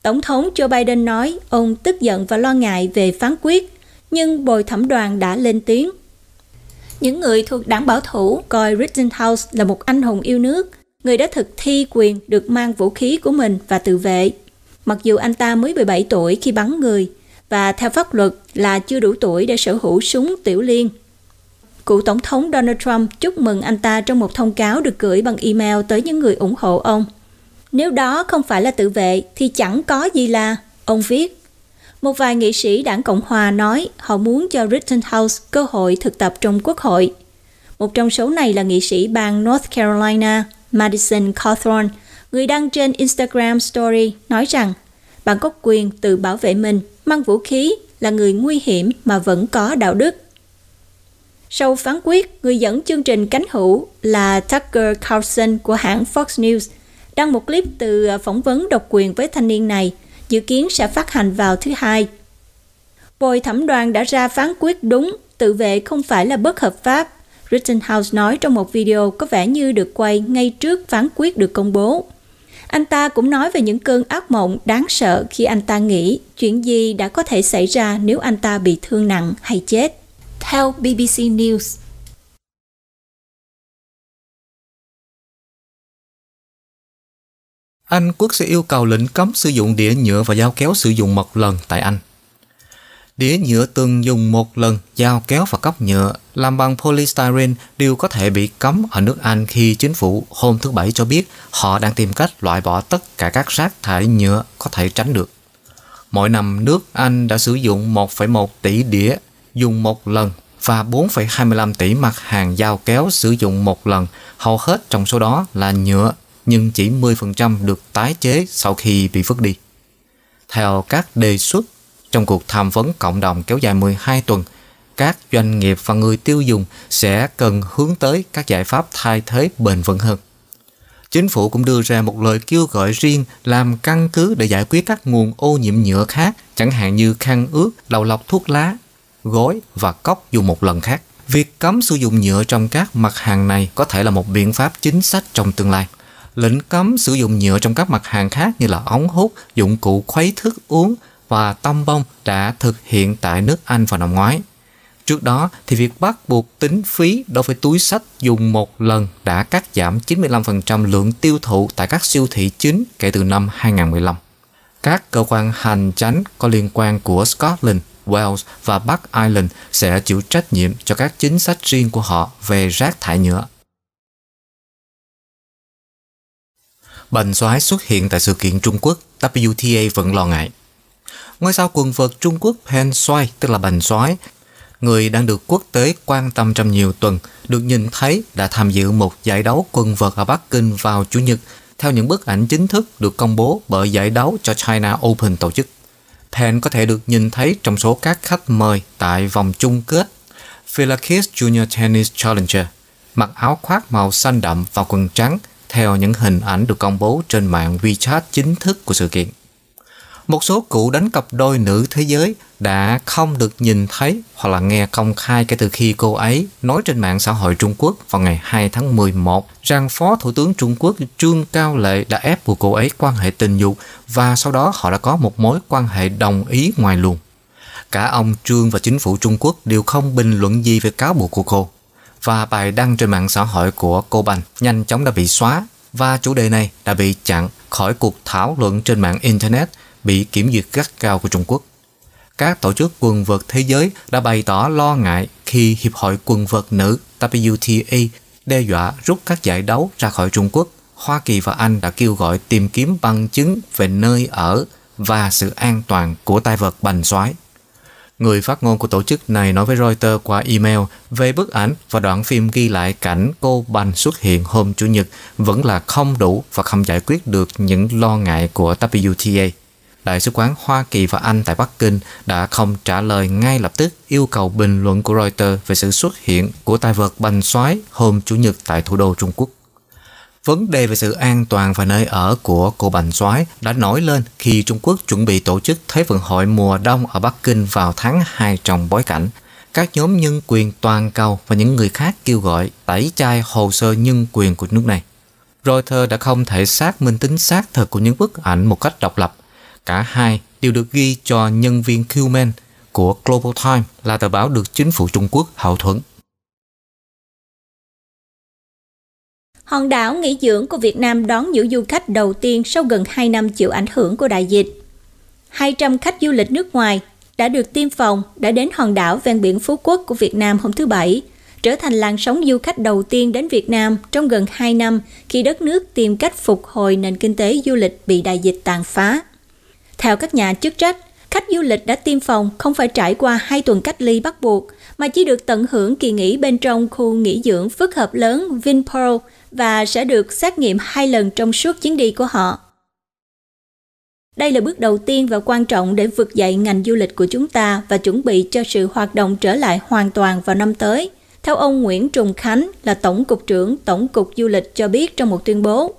Tổng thống Joe Biden nói ông tức giận và lo ngại về phán quyết, nhưng bồi thẩm đoàn đã lên tiếng. Những người thuộc đảng bảo thủ coi Rittenhouse là một anh hùng yêu nước người đã thực thi quyền được mang vũ khí của mình và tự vệ. Mặc dù anh ta mới 17 tuổi khi bắn người, và theo pháp luật là chưa đủ tuổi để sở hữu súng tiểu liên. Cựu Tổng thống Donald Trump chúc mừng anh ta trong một thông cáo được gửi bằng email tới những người ủng hộ ông. Nếu đó không phải là tự vệ thì chẳng có gì là, ông viết. Một vài nghị sĩ đảng Cộng Hòa nói họ muốn cho Rittenhouse cơ hội thực tập trong quốc hội. Một trong số này là nghị sĩ bang North Carolina – Madison Cawthorn, người đăng trên Instagram Story, nói rằng bạn có quyền tự bảo vệ mình, mang vũ khí là người nguy hiểm mà vẫn có đạo đức. Sau phán quyết, người dẫn chương trình cánh hữu là Tucker Carlson của hãng Fox News đăng một clip từ à, phỏng vấn độc quyền với thanh niên này, dự kiến sẽ phát hành vào thứ hai. Bồi thẩm đoàn đã ra phán quyết đúng, tự vệ không phải là bất hợp pháp Rittenhouse nói trong một video có vẻ như được quay ngay trước phán quyết được công bố. Anh ta cũng nói về những cơn ác mộng đáng sợ khi anh ta nghĩ chuyện gì đã có thể xảy ra nếu anh ta bị thương nặng hay chết. Theo BBC News, Anh quốc sẽ yêu cầu lệnh cấm sử dụng đĩa nhựa và dao kéo sử dụng một lần tại Anh. Đĩa nhựa từng dùng một lần, dao kéo và cốc nhựa làm bằng polystyrene đều có thể bị cấm ở nước Anh khi chính phủ hôm thứ Bảy cho biết họ đang tìm cách loại bỏ tất cả các rác thải nhựa có thể tránh được. Mỗi năm nước Anh đã sử dụng 1,1 tỷ đĩa dùng một lần và 4,25 tỷ mặt hàng dao kéo sử dụng một lần, hầu hết trong số đó là nhựa, nhưng chỉ 10% được tái chế sau khi bị vứt đi. Theo các đề xuất trong cuộc tham vấn cộng đồng kéo dài 12 tuần, các doanh nghiệp và người tiêu dùng sẽ cần hướng tới các giải pháp thay thế bền vững hơn. Chính phủ cũng đưa ra một lời kêu gọi riêng làm căn cứ để giải quyết các nguồn ô nhiễm nhựa khác, chẳng hạn như khăn ướt, đầu lọc thuốc lá, gối và cốc dùng một lần khác. Việc cấm sử dụng nhựa trong các mặt hàng này có thể là một biện pháp chính sách trong tương lai. Lệnh cấm sử dụng nhựa trong các mặt hàng khác như là ống hút, dụng cụ khuấy thức uống, và Tam Bông đã thực hiện tại nước Anh vào năm ngoái. Trước đó thì việc bắt buộc tính phí đối với túi sách dùng một lần đã cắt giảm 95% lượng tiêu thụ tại các siêu thị chính kể từ năm 2015. Các cơ quan hành chánh có liên quan của Scotland, Wales và Bắc Ireland sẽ chịu trách nhiệm cho các chính sách riêng của họ về rác thải nhựa. Bệnh xoáy xuất hiện tại sự kiện Trung Quốc, WTA vẫn lo ngại. Ngôi sao quần vợt Trung Quốc Pan Soi, tức là Bành Soái, người đang được quốc tế quan tâm trong nhiều tuần, được nhìn thấy đã tham dự một giải đấu quần vợt ở Bắc Kinh vào Chủ nhật, theo những bức ảnh chính thức được công bố bởi giải đấu cho China Open tổ chức. Pan có thể được nhìn thấy trong số các khách mời tại vòng chung kết Philakis Junior Tennis Challenger, mặc áo khoác màu xanh đậm và quần trắng theo những hình ảnh được công bố trên mạng WeChat chính thức của sự kiện một số cụ đánh cặp đôi nữ thế giới đã không được nhìn thấy hoặc là nghe công khai kể từ khi cô ấy nói trên mạng xã hội Trung Quốc vào ngày 2 tháng 11 rằng Phó Thủ tướng Trung Quốc Trương Cao Lệ đã ép buộc cô ấy quan hệ tình dục và sau đó họ đã có một mối quan hệ đồng ý ngoài luồng. Cả ông Trương và chính phủ Trung Quốc đều không bình luận gì về cáo buộc của cô. Và bài đăng trên mạng xã hội của cô Bành nhanh chóng đã bị xóa và chủ đề này đã bị chặn khỏi cuộc thảo luận trên mạng Internet – bị kiểm duyệt gắt cao của Trung Quốc. Các tổ chức quần vợt thế giới đã bày tỏ lo ngại khi Hiệp hội quần vợt nữ WTA đe dọa rút các giải đấu ra khỏi Trung Quốc. Hoa Kỳ và Anh đã kêu gọi tìm kiếm bằng chứng về nơi ở và sự an toàn của tay vợt bành xoái. Người phát ngôn của tổ chức này nói với Reuters qua email về bức ảnh và đoạn phim ghi lại cảnh cô Bành xuất hiện hôm Chủ nhật vẫn là không đủ và không giải quyết được những lo ngại của WTA. Đại sứ quán Hoa Kỳ và Anh tại Bắc Kinh đã không trả lời ngay lập tức yêu cầu bình luận của Reuters về sự xuất hiện của tài vật bành xoái hôm Chủ nhật tại thủ đô Trung Quốc. Vấn đề về sự an toàn và nơi ở của cô Bành Soái đã nổi lên khi Trung Quốc chuẩn bị tổ chức Thế vận hội mùa đông ở Bắc Kinh vào tháng 2 trong bối cảnh các nhóm nhân quyền toàn cầu và những người khác kêu gọi tẩy chay hồ sơ nhân quyền của nước này. Reuters đã không thể xác minh tính xác thực của những bức ảnh một cách độc lập, Cả hai đều được ghi cho nhân viên Qman của Global Times là tờ báo được chính phủ Trung Quốc hậu thuẫn. Hòn đảo nghỉ dưỡng của Việt Nam đón những du khách đầu tiên sau gần 2 năm chịu ảnh hưởng của đại dịch. 200 khách du lịch nước ngoài đã được tiêm phòng đã đến hòn đảo ven biển Phú Quốc của Việt Nam hôm thứ Bảy, trở thành làn sóng du khách đầu tiên đến Việt Nam trong gần 2 năm khi đất nước tìm cách phục hồi nền kinh tế du lịch bị đại dịch tàn phá. Theo các nhà chức trách, khách du lịch đã tiêm phòng không phải trải qua hai tuần cách ly bắt buộc, mà chỉ được tận hưởng kỳ nghỉ bên trong khu nghỉ dưỡng phức hợp lớn Vinpearl và sẽ được xét nghiệm hai lần trong suốt chuyến đi của họ. Đây là bước đầu tiên và quan trọng để vực dậy ngành du lịch của chúng ta và chuẩn bị cho sự hoạt động trở lại hoàn toàn vào năm tới. Theo ông Nguyễn Trùng Khánh là Tổng cục trưởng Tổng cục Du lịch cho biết trong một tuyên bố,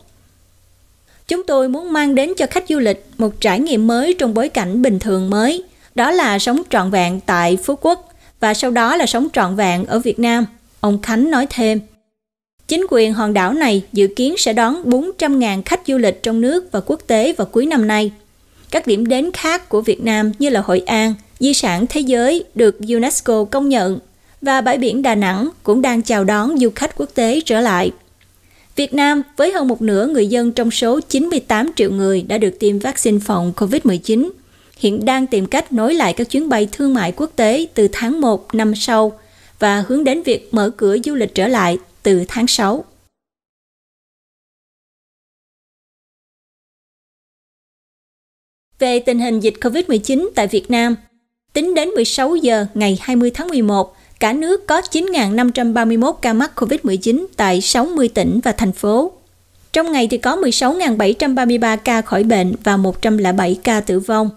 Chúng tôi muốn mang đến cho khách du lịch một trải nghiệm mới trong bối cảnh bình thường mới, đó là sống trọn vẹn tại Phú Quốc và sau đó là sống trọn vẹn ở Việt Nam, ông Khánh nói thêm. Chính quyền hòn đảo này dự kiến sẽ đón 400.000 khách du lịch trong nước và quốc tế vào cuối năm nay. Các điểm đến khác của Việt Nam như là Hội An, di sản thế giới được UNESCO công nhận và bãi biển Đà Nẵng cũng đang chào đón du khách quốc tế trở lại. Việt Nam, với hơn một nửa người dân trong số 98 triệu người đã được tiêm vaccine phòng COVID-19, hiện đang tìm cách nối lại các chuyến bay thương mại quốc tế từ tháng 1 năm sau và hướng đến việc mở cửa du lịch trở lại từ tháng 6. Về tình hình dịch COVID-19 tại Việt Nam, tính đến 16 giờ ngày 20 tháng 11, cả nước có 9.531 ca mắc COVID-19 tại 60 tỉnh và thành phố. Trong ngày thì có 16.733 ca khỏi bệnh và 107 ca tử vong.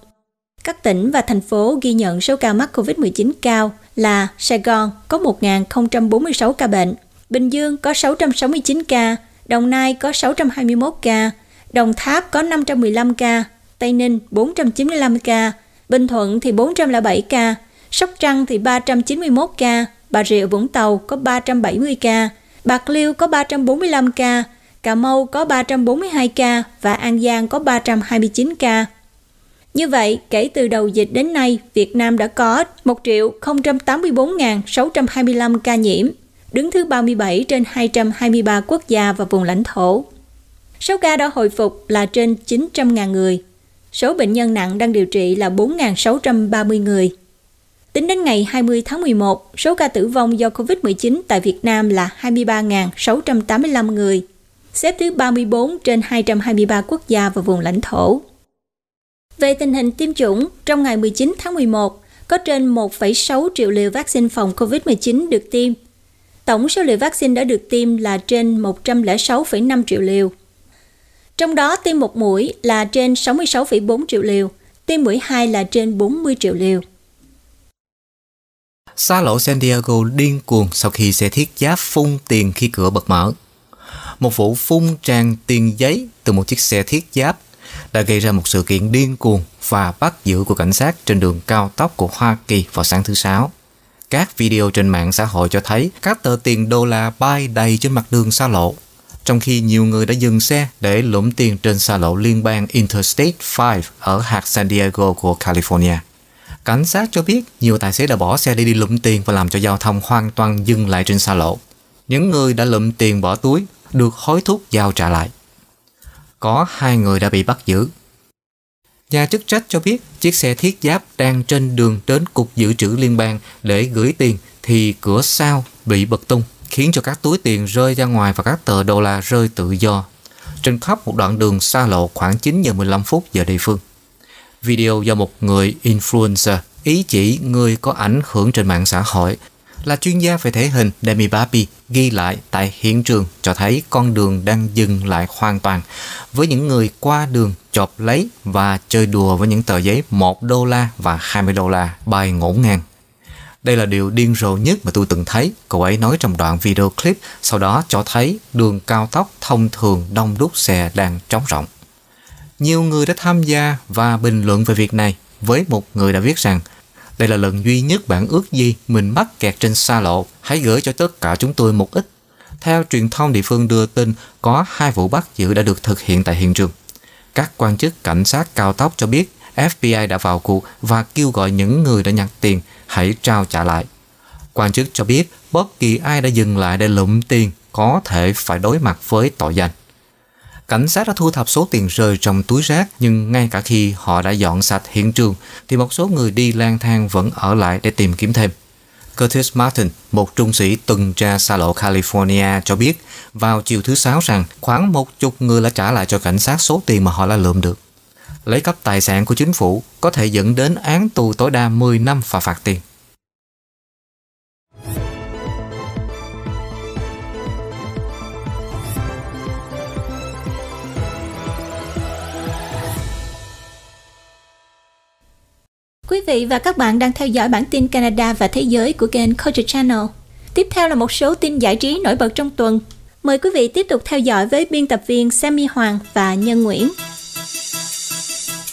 Các tỉnh và thành phố ghi nhận số ca mắc COVID-19 cao là Sài Gòn có 1.046 ca bệnh, Bình Dương có 669 ca, Đồng Nai có 621 ca, Đồng Tháp có 515 ca, Tây Ninh 495 ca, Bình Thuận thì 407 ca, Sóc Trăng thì 391 ca, Bà Rịa Vũng Tàu có 370 ca, Bạc Liêu có 345 ca, Cà Mau có 342 ca và An Giang có 329 ca. Như vậy, kể từ đầu dịch đến nay, Việt Nam đã có 1.084.625 ca nhiễm, đứng thứ 37 trên 223 quốc gia và vùng lãnh thổ. Số ca đã hồi phục là trên 900.000 người. Số bệnh nhân nặng đang điều trị là 4.630 người. Tính đến ngày 20 tháng 11, số ca tử vong do COVID-19 tại Việt Nam là 23.685 người, xếp thứ 34 trên 223 quốc gia và vùng lãnh thổ. Về tình hình tiêm chủng, trong ngày 19 tháng 11, có trên 1,6 triệu liều vaccine phòng COVID-19 được tiêm. Tổng số liều vaccine đã được tiêm là trên 106,5 triệu liều. Trong đó tiêm một mũi là trên 66,4 triệu liều, tiêm mũi 2 là trên 40 triệu liều. Xa lộ San Diego điên cuồng sau khi xe thiết giáp phun tiền khi cửa bật mở. Một vụ phun tràn tiền giấy từ một chiếc xe thiết giáp đã gây ra một sự kiện điên cuồng và bắt giữ của cảnh sát trên đường cao tốc của Hoa Kỳ vào sáng thứ Sáu. Các video trên mạng xã hội cho thấy các tờ tiền đô la bay đầy trên mặt đường xa lộ, trong khi nhiều người đã dừng xe để lũm tiền trên xa lộ liên bang Interstate 5 ở hạt San Diego của California. Cảnh sát cho biết nhiều tài xế đã bỏ xe để đi lụm tiền và làm cho giao thông hoàn toàn dừng lại trên xa lộ. Những người đã lụm tiền bỏ túi được hối thúc giao trả lại. Có hai người đã bị bắt giữ. Nhà chức trách cho biết chiếc xe thiết giáp đang trên đường đến Cục Dự trữ Liên bang để gửi tiền thì cửa sau bị bật tung khiến cho các túi tiền rơi ra ngoài và các tờ đô la rơi tự do trên khắp một đoạn đường xa lộ khoảng 9 giờ 15 phút giờ địa phương video do một người influencer, ý chỉ người có ảnh hưởng trên mạng xã hội, là chuyên gia về thể hình Demi Papi ghi lại tại hiện trường cho thấy con đường đang dừng lại hoàn toàn với những người qua đường chộp lấy và chơi đùa với những tờ giấy 1 đô la và 20 đô la bài ngổn ngang. Đây là điều điên rồ nhất mà tôi từng thấy, cậu ấy nói trong đoạn video clip, sau đó cho thấy đường cao tốc thông thường đông đúc xe đang trống rỗng nhiều người đã tham gia và bình luận về việc này với một người đã viết rằng đây là lần duy nhất bạn ước gì mình mắc kẹt trên xa lộ, hãy gửi cho tất cả chúng tôi một ít. Theo truyền thông địa phương đưa tin, có hai vụ bắt giữ đã được thực hiện tại hiện trường. Các quan chức cảnh sát cao tốc cho biết FBI đã vào cuộc và kêu gọi những người đã nhặt tiền hãy trao trả lại. Quan chức cho biết bất kỳ ai đã dừng lại để lụm tiền có thể phải đối mặt với tội danh. Cảnh sát đã thu thập số tiền rơi trong túi rác nhưng ngay cả khi họ đã dọn sạch hiện trường thì một số người đi lang thang vẫn ở lại để tìm kiếm thêm. Curtis Martin, một trung sĩ tuần tra xa lộ California cho biết vào chiều thứ Sáu rằng khoảng một chục người đã trả lại cho cảnh sát số tiền mà họ đã lượm được. Lấy cắp tài sản của chính phủ có thể dẫn đến án tù tối đa 10 năm và phạt tiền. Quý vị và các bạn đang theo dõi bản tin Canada và Thế giới của kênh Culture Channel. Tiếp theo là một số tin giải trí nổi bật trong tuần. Mời quý vị tiếp tục theo dõi với biên tập viên Sammy Hoàng và Nhân Nguyễn.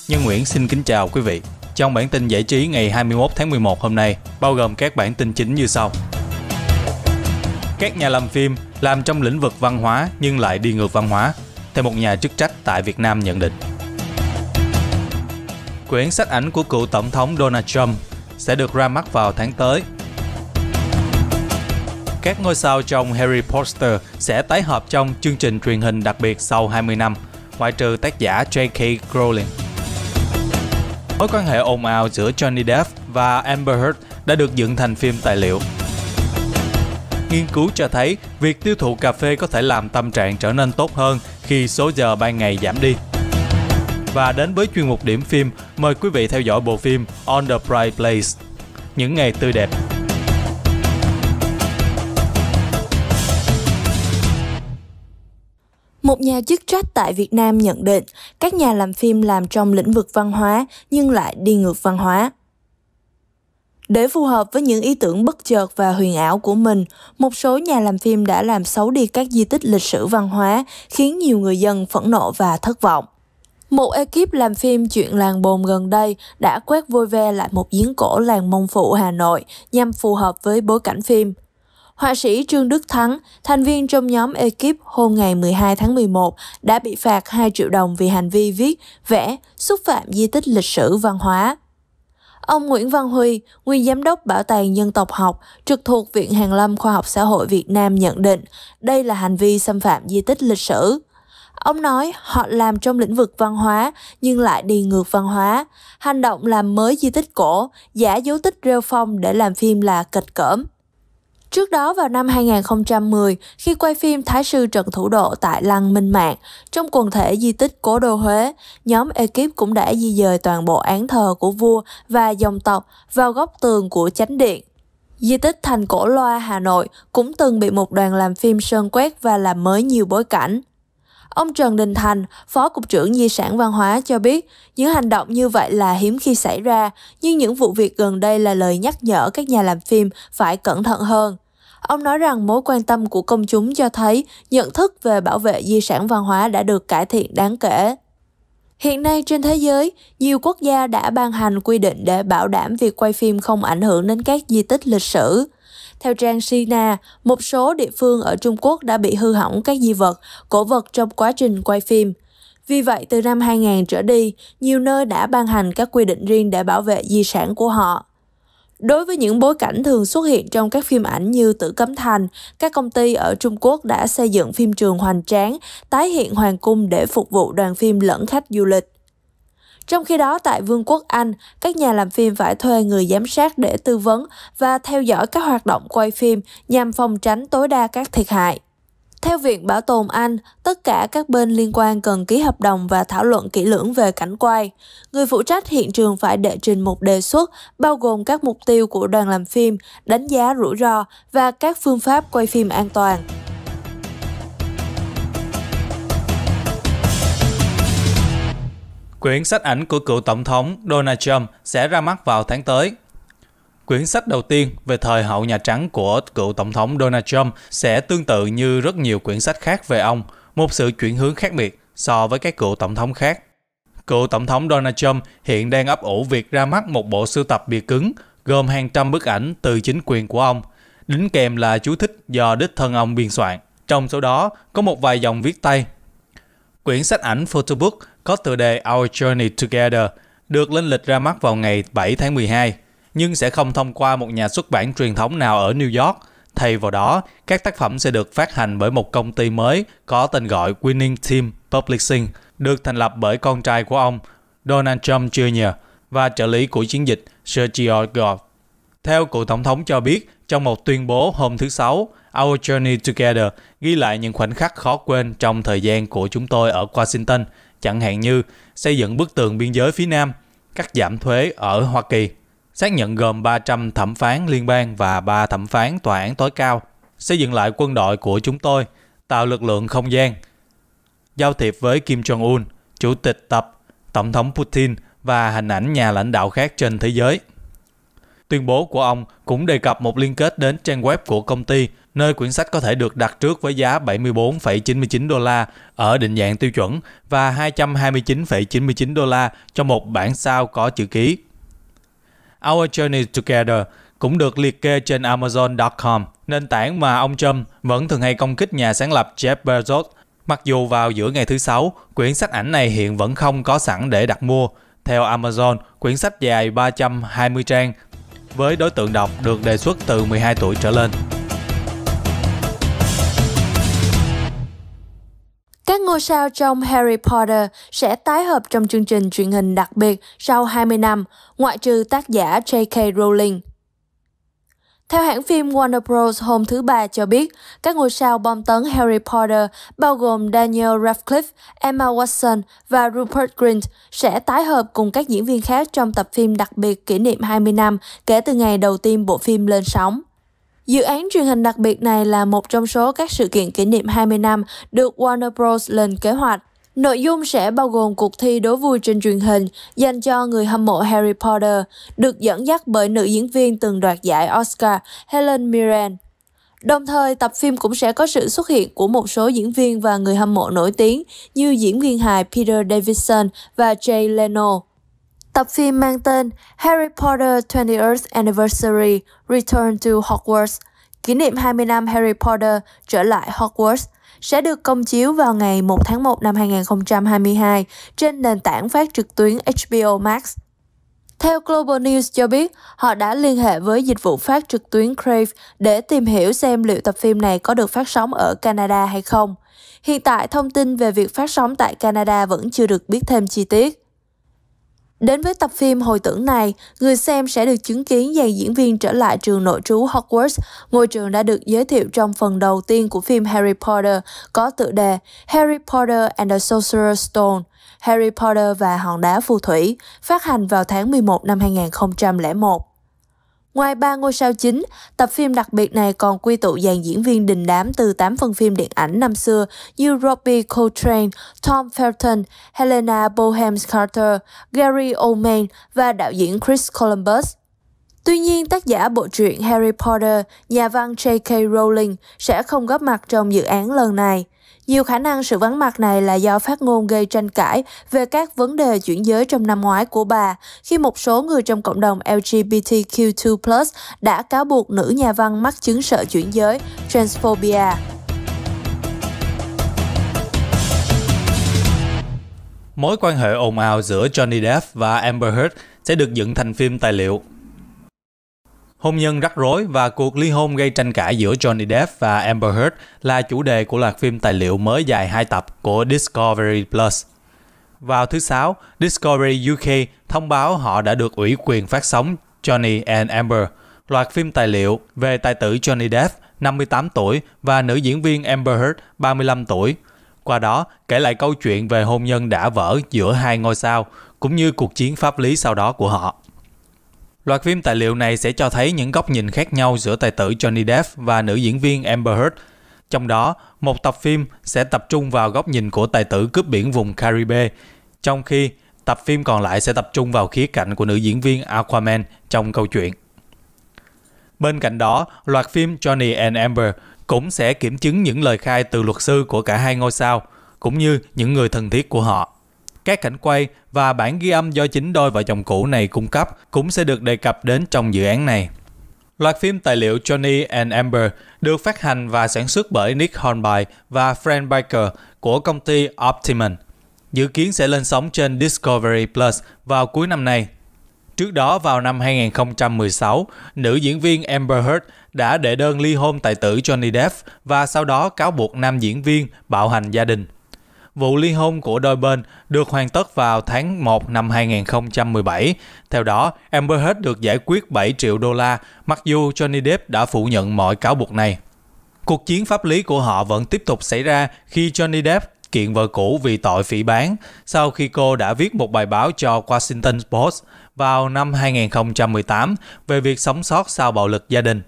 Nhân Nguyễn xin kính chào quý vị. Trong bản tin giải trí ngày 21 tháng 11 hôm nay, bao gồm các bản tin chính như sau. Các nhà làm phim làm trong lĩnh vực văn hóa nhưng lại đi ngược văn hóa, theo một nhà chức trách tại Việt Nam nhận định quyển sách ảnh của cựu tổng thống Donald Trump sẽ được ra mắt vào tháng tới. Các ngôi sao trong Harry Potter sẽ tái hợp trong chương trình truyền hình đặc biệt sau 20 năm, ngoại trừ tác giả J.K. Rowling. Mối quan hệ ồn ào giữa Johnny Depp và Amber Heard đã được dựng thành phim tài liệu. Nghiên cứu cho thấy việc tiêu thụ cà phê có thể làm tâm trạng trở nên tốt hơn khi số giờ ban ngày giảm đi và đến với chuyên mục điểm phim, mời quý vị theo dõi bộ phim On the Bright Place. Những ngày tươi đẹp. Một nhà chức trách tại Việt Nam nhận định các nhà làm phim làm trong lĩnh vực văn hóa nhưng lại đi ngược văn hóa. Để phù hợp với những ý tưởng bất chợt và huyền ảo của mình, một số nhà làm phim đã làm xấu đi các di tích lịch sử văn hóa, khiến nhiều người dân phẫn nộ và thất vọng. Một ekip làm phim chuyện làng bồn gần đây đã quét vôi ve lại một giếng cổ làng Mông Phụ Hà Nội nhằm phù hợp với bối cảnh phim. Họa sĩ Trương Đức Thắng, thành viên trong nhóm ekip hôm ngày 12 tháng 11, đã bị phạt 2 triệu đồng vì hành vi viết, vẽ, xúc phạm di tích lịch sử văn hóa. Ông Nguyễn Văn Huy, nguyên giám đốc Bảo tàng Dân tộc học, trực thuộc Viện Hàn Lâm Khoa học Xã hội Việt Nam nhận định đây là hành vi xâm phạm di tích lịch sử. Ông nói họ làm trong lĩnh vực văn hóa nhưng lại đi ngược văn hóa. Hành động làm mới di tích cổ, giả dấu tích rêu phong để làm phim là kịch cỡm. Trước đó vào năm 2010, khi quay phim Thái sư Trần Thủ Độ tại Lăng Minh Mạng, trong quần thể di tích Cố Đô Huế, nhóm ekip cũng đã di dời toàn bộ án thờ của vua và dòng tộc vào góc tường của chánh điện. Di tích thành cổ loa Hà Nội cũng từng bị một đoàn làm phim sơn quét và làm mới nhiều bối cảnh. Ông Trần Đình Thành, Phó Cục trưởng Di sản Văn hóa cho biết, những hành động như vậy là hiếm khi xảy ra, nhưng những vụ việc gần đây là lời nhắc nhở các nhà làm phim phải cẩn thận hơn. Ông nói rằng mối quan tâm của công chúng cho thấy nhận thức về bảo vệ di sản văn hóa đã được cải thiện đáng kể. Hiện nay trên thế giới, nhiều quốc gia đã ban hành quy định để bảo đảm việc quay phim không ảnh hưởng đến các di tích lịch sử. Theo trang Sina, một số địa phương ở Trung Quốc đã bị hư hỏng các di vật, cổ vật trong quá trình quay phim. Vì vậy, từ năm 2000 trở đi, nhiều nơi đã ban hành các quy định riêng để bảo vệ di sản của họ. Đối với những bối cảnh thường xuất hiện trong các phim ảnh như Tử Cấm Thành, các công ty ở Trung Quốc đã xây dựng phim trường hoành tráng, tái hiện hoàng cung để phục vụ đoàn phim lẫn khách du lịch. Trong khi đó, tại Vương quốc Anh, các nhà làm phim phải thuê người giám sát để tư vấn và theo dõi các hoạt động quay phim nhằm phòng tránh tối đa các thiệt hại. Theo Viện Bảo tồn Anh, tất cả các bên liên quan cần ký hợp đồng và thảo luận kỹ lưỡng về cảnh quay. Người phụ trách hiện trường phải đệ trình một đề xuất bao gồm các mục tiêu của đoàn làm phim, đánh giá rủi ro và các phương pháp quay phim an toàn. Quyển sách ảnh của cựu tổng thống Donald Trump sẽ ra mắt vào tháng tới. Quyển sách đầu tiên về thời hậu Nhà Trắng của cựu tổng thống Donald Trump sẽ tương tự như rất nhiều quyển sách khác về ông, một sự chuyển hướng khác biệt so với các cựu tổng thống khác. Cựu tổng thống Donald Trump hiện đang ấp ủ việc ra mắt một bộ sưu tập bìa cứng gồm hàng trăm bức ảnh từ chính quyền của ông, đính kèm là chú thích do đích thân ông biên soạn. Trong số đó có một vài dòng viết tay. Quyển sách ảnh Photobook có tựa đề Our Journey Together được lên lịch ra mắt vào ngày 7 tháng 12, nhưng sẽ không thông qua một nhà xuất bản truyền thống nào ở New York. Thay vào đó, các tác phẩm sẽ được phát hành bởi một công ty mới có tên gọi Winning Team Publishing, được thành lập bởi con trai của ông, Donald Trump Jr. và trợ lý của chiến dịch Sergio Gov. Theo cựu tổng thống cho biết, trong một tuyên bố hôm thứ Sáu, Our Journey Together ghi lại những khoảnh khắc khó quên trong thời gian của chúng tôi ở Washington – chẳng hạn như xây dựng bức tường biên giới phía Nam, cắt giảm thuế ở Hoa Kỳ, xác nhận gồm 300 thẩm phán liên bang và 3 thẩm phán tòa án tối cao, xây dựng lại quân đội của chúng tôi, tạo lực lượng không gian, giao thiệp với Kim Jong-un, Chủ tịch Tập, Tổng thống Putin và hình ảnh nhà lãnh đạo khác trên thế giới. Tuyên bố của ông cũng đề cập một liên kết đến trang web của công ty nơi quyển sách có thể được đặt trước với giá 74,99 đô la ở định dạng tiêu chuẩn và 229,99 đô la cho một bản sao có chữ ký. Our Journey Together cũng được liệt kê trên Amazon.com, nền tảng mà ông Trump vẫn thường hay công kích nhà sáng lập Jeff Bezos. Mặc dù vào giữa ngày thứ Sáu, quyển sách ảnh này hiện vẫn không có sẵn để đặt mua. Theo Amazon, quyển sách dài 320 trang với đối tượng đọc được đề xuất từ 12 tuổi trở lên. Các ngôi sao trong Harry Potter sẽ tái hợp trong chương trình truyền hình đặc biệt sau 20 năm, ngoại trừ tác giả J.K. Rowling. Theo hãng phim Warner Bros. hôm thứ Ba cho biết, các ngôi sao bom tấn Harry Potter bao gồm Daniel Radcliffe, Emma Watson và Rupert Grint sẽ tái hợp cùng các diễn viên khác trong tập phim đặc biệt kỷ niệm 20 năm kể từ ngày đầu tiên bộ phim lên sóng. Dự án truyền hình đặc biệt này là một trong số các sự kiện kỷ niệm 20 năm được Warner Bros. lên kế hoạch. Nội dung sẽ bao gồm cuộc thi đố vui trên truyền hình dành cho người hâm mộ Harry Potter, được dẫn dắt bởi nữ diễn viên từng đoạt giải Oscar Helen Mirren. Đồng thời, tập phim cũng sẽ có sự xuất hiện của một số diễn viên và người hâm mộ nổi tiếng như diễn viên hài Peter Davidson và Jay Leno. Tập phim mang tên Harry Potter 20th Anniversary Return to Hogwarts, kỷ niệm 20 năm Harry Potter trở lại Hogwarts, sẽ được công chiếu vào ngày 1 tháng 1 năm 2022 trên nền tảng phát trực tuyến HBO Max. Theo Global News cho biết, họ đã liên hệ với dịch vụ phát trực tuyến Crave để tìm hiểu xem liệu tập phim này có được phát sóng ở Canada hay không. Hiện tại, thông tin về việc phát sóng tại Canada vẫn chưa được biết thêm chi tiết. Đến với tập phim hồi tưởng này, người xem sẽ được chứng kiến dàn diễn viên trở lại trường nội trú Hogwarts, ngôi trường đã được giới thiệu trong phần đầu tiên của phim Harry Potter có tựa đề Harry Potter and the Sorcerer's Stone, Harry Potter và hòn đá phù thủy, phát hành vào tháng 11 năm 2001. Ngoài ba ngôi sao chính, tập phim đặc biệt này còn quy tụ dàn diễn viên đình đám từ 8 phần phim điện ảnh năm xưa như Robbie Coltrane, Tom Felton, Helena Bohem Carter, Gary Oldman và đạo diễn Chris Columbus. Tuy nhiên, tác giả bộ truyện Harry Potter, nhà văn J.K. Rowling sẽ không góp mặt trong dự án lần này. Nhiều khả năng sự vắng mặt này là do phát ngôn gây tranh cãi về các vấn đề chuyển giới trong năm ngoái của bà, khi một số người trong cộng đồng LGBTQ2+, đã cáo buộc nữ nhà văn mắc chứng sợ chuyển giới, transphobia. Mối quan hệ ồn ào giữa Johnny Depp và Amber Heard sẽ được dựng thành phim tài liệu Hôn nhân rắc rối và cuộc ly hôn gây tranh cãi giữa Johnny Depp và Amber Heard là chủ đề của loạt phim tài liệu mới dài 2 tập của Discovery Plus. Vào thứ Sáu, Discovery UK thông báo họ đã được ủy quyền phát sóng Johnny and Amber, loạt phim tài liệu về tài tử Johnny Depp, 58 tuổi, và nữ diễn viên Amber Heard, 35 tuổi. Qua đó, kể lại câu chuyện về hôn nhân đã vỡ giữa hai ngôi sao, cũng như cuộc chiến pháp lý sau đó của họ. Loạt phim tài liệu này sẽ cho thấy những góc nhìn khác nhau giữa tài tử Johnny Depp và nữ diễn viên Amber Heard. Trong đó, một tập phim sẽ tập trung vào góc nhìn của tài tử cướp biển vùng Caribe, trong khi tập phim còn lại sẽ tập trung vào khía cạnh của nữ diễn viên Aquaman trong câu chuyện. Bên cạnh đó, loạt phim Johnny and Amber cũng sẽ kiểm chứng những lời khai từ luật sư của cả hai ngôi sao, cũng như những người thân thiết của họ. Các cảnh quay và bản ghi âm do chính đôi vợ chồng cũ này cung cấp cũng sẽ được đề cập đến trong dự án này. Loạt phim tài liệu Johnny and Amber được phát hành và sản xuất bởi Nick Hornby và Frank Baker của công ty Optimum. Dự kiến sẽ lên sóng trên Discovery Plus vào cuối năm nay. Trước đó vào năm 2016, nữ diễn viên Amber Heard đã đệ đơn ly hôn tài tử Johnny Depp và sau đó cáo buộc nam diễn viên bạo hành gia đình. Vụ ly hôn của đôi bên được hoàn tất vào tháng 1 năm 2017. Theo đó, Amber Heard được giải quyết 7 triệu đô la, mặc dù Johnny Depp đã phủ nhận mọi cáo buộc này. Cuộc chiến pháp lý của họ vẫn tiếp tục xảy ra khi Johnny Depp kiện vợ cũ vì tội phỉ bán sau khi cô đã viết một bài báo cho Washington Post vào năm 2018 về việc sống sót sau bạo lực gia đình.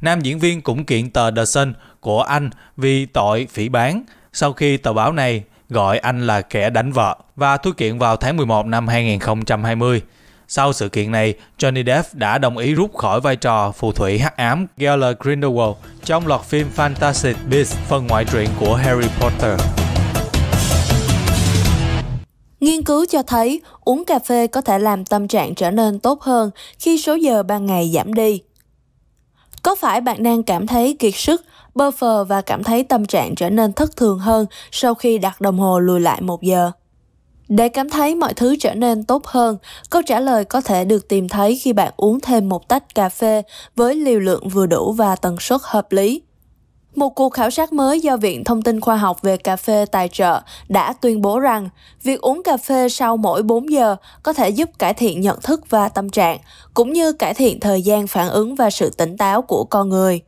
Nam diễn viên cũng kiện tờ The Sun của Anh vì tội phỉ bán sau khi tờ báo này gọi anh là kẻ đánh vợ và thú kiện vào tháng 11 năm 2020. Sau sự kiện này, Johnny Depp đã đồng ý rút khỏi vai trò phù thủy hắc ám Geller Grindelwald trong loạt phim Fantastic Beasts phần ngoại truyện của Harry Potter. Nghiên cứu cho thấy uống cà phê có thể làm tâm trạng trở nên tốt hơn khi số giờ ban ngày giảm đi. Có phải bạn đang cảm thấy kiệt sức bơ phờ và cảm thấy tâm trạng trở nên thất thường hơn sau khi đặt đồng hồ lùi lại một giờ. Để cảm thấy mọi thứ trở nên tốt hơn, câu trả lời có thể được tìm thấy khi bạn uống thêm một tách cà phê với liều lượng vừa đủ và tần suất hợp lý. Một cuộc khảo sát mới do Viện Thông tin Khoa học về cà phê tài trợ đã tuyên bố rằng việc uống cà phê sau mỗi 4 giờ có thể giúp cải thiện nhận thức và tâm trạng, cũng như cải thiện thời gian phản ứng và sự tỉnh táo của con người.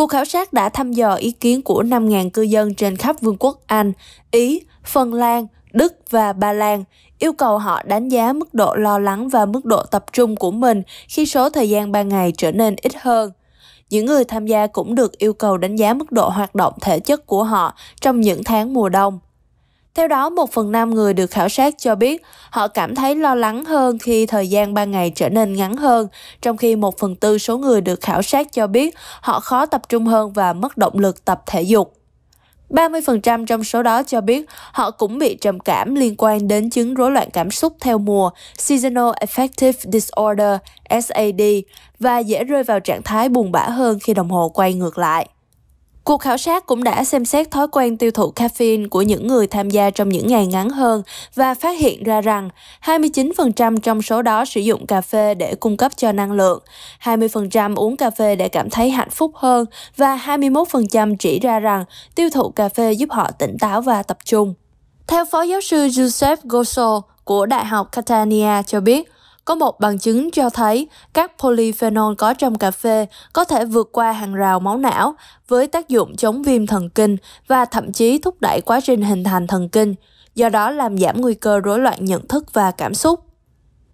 Cuộc khảo sát đã thăm dò ý kiến của 5.000 cư dân trên khắp Vương quốc Anh, Ý, Phần Lan, Đức và Ba Lan, yêu cầu họ đánh giá mức độ lo lắng và mức độ tập trung của mình khi số thời gian ban ngày trở nên ít hơn. Những người tham gia cũng được yêu cầu đánh giá mức độ hoạt động thể chất của họ trong những tháng mùa đông. Theo đó, một phần năm người được khảo sát cho biết họ cảm thấy lo lắng hơn khi thời gian 3 ngày trở nên ngắn hơn, trong khi một phần tư số người được khảo sát cho biết họ khó tập trung hơn và mất động lực tập thể dục. 30% trong số đó cho biết họ cũng bị trầm cảm liên quan đến chứng rối loạn cảm xúc theo mùa Seasonal Affective Disorder SAD và dễ rơi vào trạng thái buồn bã hơn khi đồng hồ quay ngược lại. Cuộc khảo sát cũng đã xem xét thói quen tiêu thụ caffeine của những người tham gia trong những ngày ngắn hơn và phát hiện ra rằng 29% trong số đó sử dụng cà phê để cung cấp cho năng lượng, 20% uống cà phê để cảm thấy hạnh phúc hơn và 21% chỉ ra rằng tiêu thụ cà phê giúp họ tỉnh táo và tập trung. Theo Phó Giáo sư Joseph Gosso của Đại học Catania cho biết, có một bằng chứng cho thấy các polyphenol có trong cà phê có thể vượt qua hàng rào máu não với tác dụng chống viêm thần kinh và thậm chí thúc đẩy quá trình hình thành thần kinh, do đó làm giảm nguy cơ rối loạn nhận thức và cảm xúc.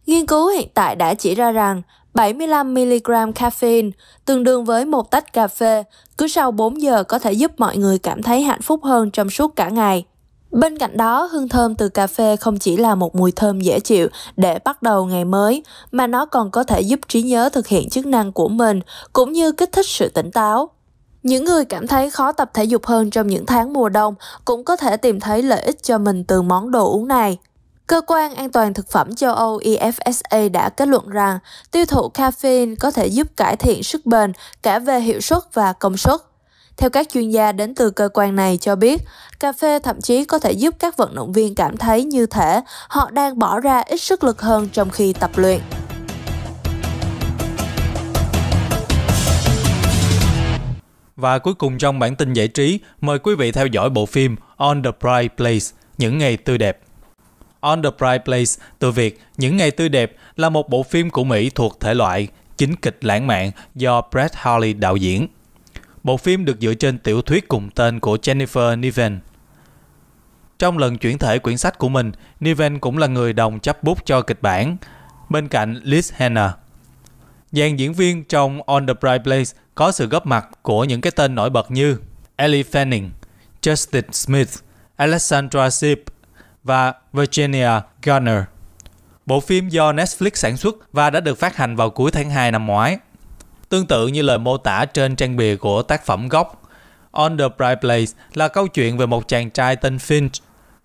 Nghiên cứu hiện tại đã chỉ ra rằng 75mg caffeine, tương đương với một tách cà phê, cứ sau 4 giờ có thể giúp mọi người cảm thấy hạnh phúc hơn trong suốt cả ngày. Bên cạnh đó, hương thơm từ cà phê không chỉ là một mùi thơm dễ chịu để bắt đầu ngày mới, mà nó còn có thể giúp trí nhớ thực hiện chức năng của mình, cũng như kích thích sự tỉnh táo. Những người cảm thấy khó tập thể dục hơn trong những tháng mùa đông cũng có thể tìm thấy lợi ích cho mình từ món đồ uống này. Cơ quan An toàn Thực phẩm châu Âu EFSA đã kết luận rằng tiêu thụ caffeine có thể giúp cải thiện sức bền cả về hiệu suất và công suất. Theo các chuyên gia đến từ cơ quan này cho biết, cà phê thậm chí có thể giúp các vận động viên cảm thấy như thể họ đang bỏ ra ít sức lực hơn trong khi tập luyện. Và cuối cùng trong bản tin giải trí, mời quý vị theo dõi bộ phim On the Bright Place, Những ngày tươi đẹp. On the Bright Place từ Việt Những ngày tươi đẹp là một bộ phim của Mỹ thuộc thể loại chính kịch lãng mạn do Brett Harley đạo diễn. Bộ phim được dựa trên tiểu thuyết cùng tên của Jennifer Niven. Trong lần chuyển thể quyển sách của mình, Niven cũng là người đồng chấp bút cho kịch bản, bên cạnh Liz Hannah. Dàn diễn viên trong On the Bright Place có sự góp mặt của những cái tên nổi bật như Ellie Fanning, Justin Smith, Alessandra Shipp và Virginia Garner. Bộ phim do Netflix sản xuất và đã được phát hành vào cuối tháng 2 năm ngoái. Tương tự như lời mô tả trên trang bìa của tác phẩm gốc, On the Bright Place là câu chuyện về một chàng trai tên Finch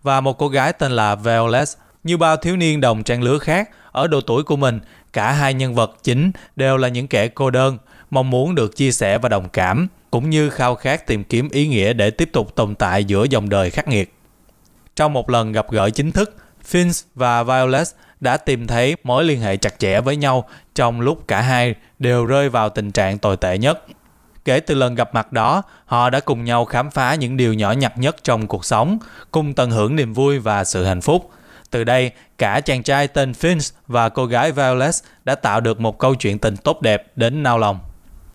và một cô gái tên là Violet. Như bao thiếu niên đồng trang lứa khác, ở độ tuổi của mình, cả hai nhân vật chính đều là những kẻ cô đơn, mong muốn được chia sẻ và đồng cảm, cũng như khao khát tìm kiếm ý nghĩa để tiếp tục tồn tại giữa dòng đời khắc nghiệt. Trong một lần gặp gỡ chính thức, Finch và Violet đã tìm thấy mối liên hệ chặt chẽ với nhau trong lúc cả hai đều rơi vào tình trạng tồi tệ nhất. Kể từ lần gặp mặt đó, họ đã cùng nhau khám phá những điều nhỏ nhặt nhất trong cuộc sống, cùng tận hưởng niềm vui và sự hạnh phúc. Từ đây, cả chàng trai tên Finch và cô gái Violet đã tạo được một câu chuyện tình tốt đẹp đến nao lòng.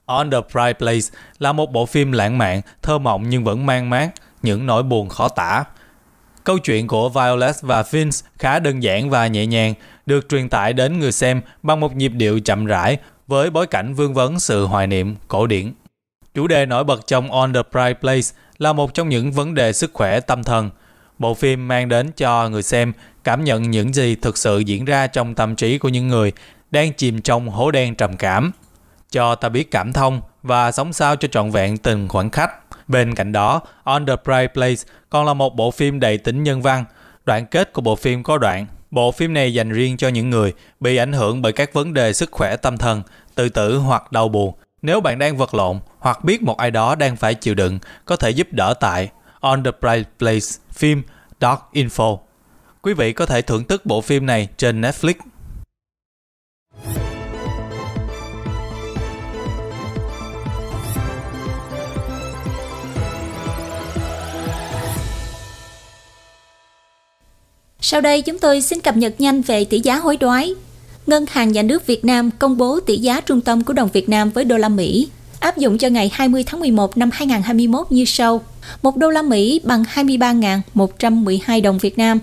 On the Pride Place là một bộ phim lãng mạn, thơ mộng nhưng vẫn mang mát những nỗi buồn khó tả. Câu chuyện của Violet và Vince khá đơn giản và nhẹ nhàng, được truyền tải đến người xem bằng một nhịp điệu chậm rãi với bối cảnh vương vấn sự hoài niệm cổ điển. Chủ đề nổi bật trong On the Bright Place là một trong những vấn đề sức khỏe tâm thần. Bộ phim mang đến cho người xem cảm nhận những gì thực sự diễn ra trong tâm trí của những người đang chìm trong hố đen trầm cảm. Cho ta biết cảm thông và sống sao cho trọn vẹn từng khoảnh khắc. Bên cạnh đó, On the Bright Place còn là một bộ phim đầy tính nhân văn. Đoạn kết của bộ phim có đoạn Bộ phim này dành riêng cho những người bị ảnh hưởng bởi các vấn đề sức khỏe tâm thần, tự tử hoặc đau buồn. Nếu bạn đang vật lộn hoặc biết một ai đó đang phải chịu đựng, có thể giúp đỡ tại On the Bright Place phim Dark Info. Quý vị có thể thưởng thức bộ phim này trên Netflix. Sau đây chúng tôi xin cập nhật nhanh về tỷ giá hối đoái. Ngân hàng Nhà nước Việt Nam công bố tỷ giá trung tâm của đồng Việt Nam với đô la Mỹ áp dụng cho ngày 20 tháng 11 năm 2021 như sau. 1 đô la Mỹ bằng 23.112 đồng Việt Nam.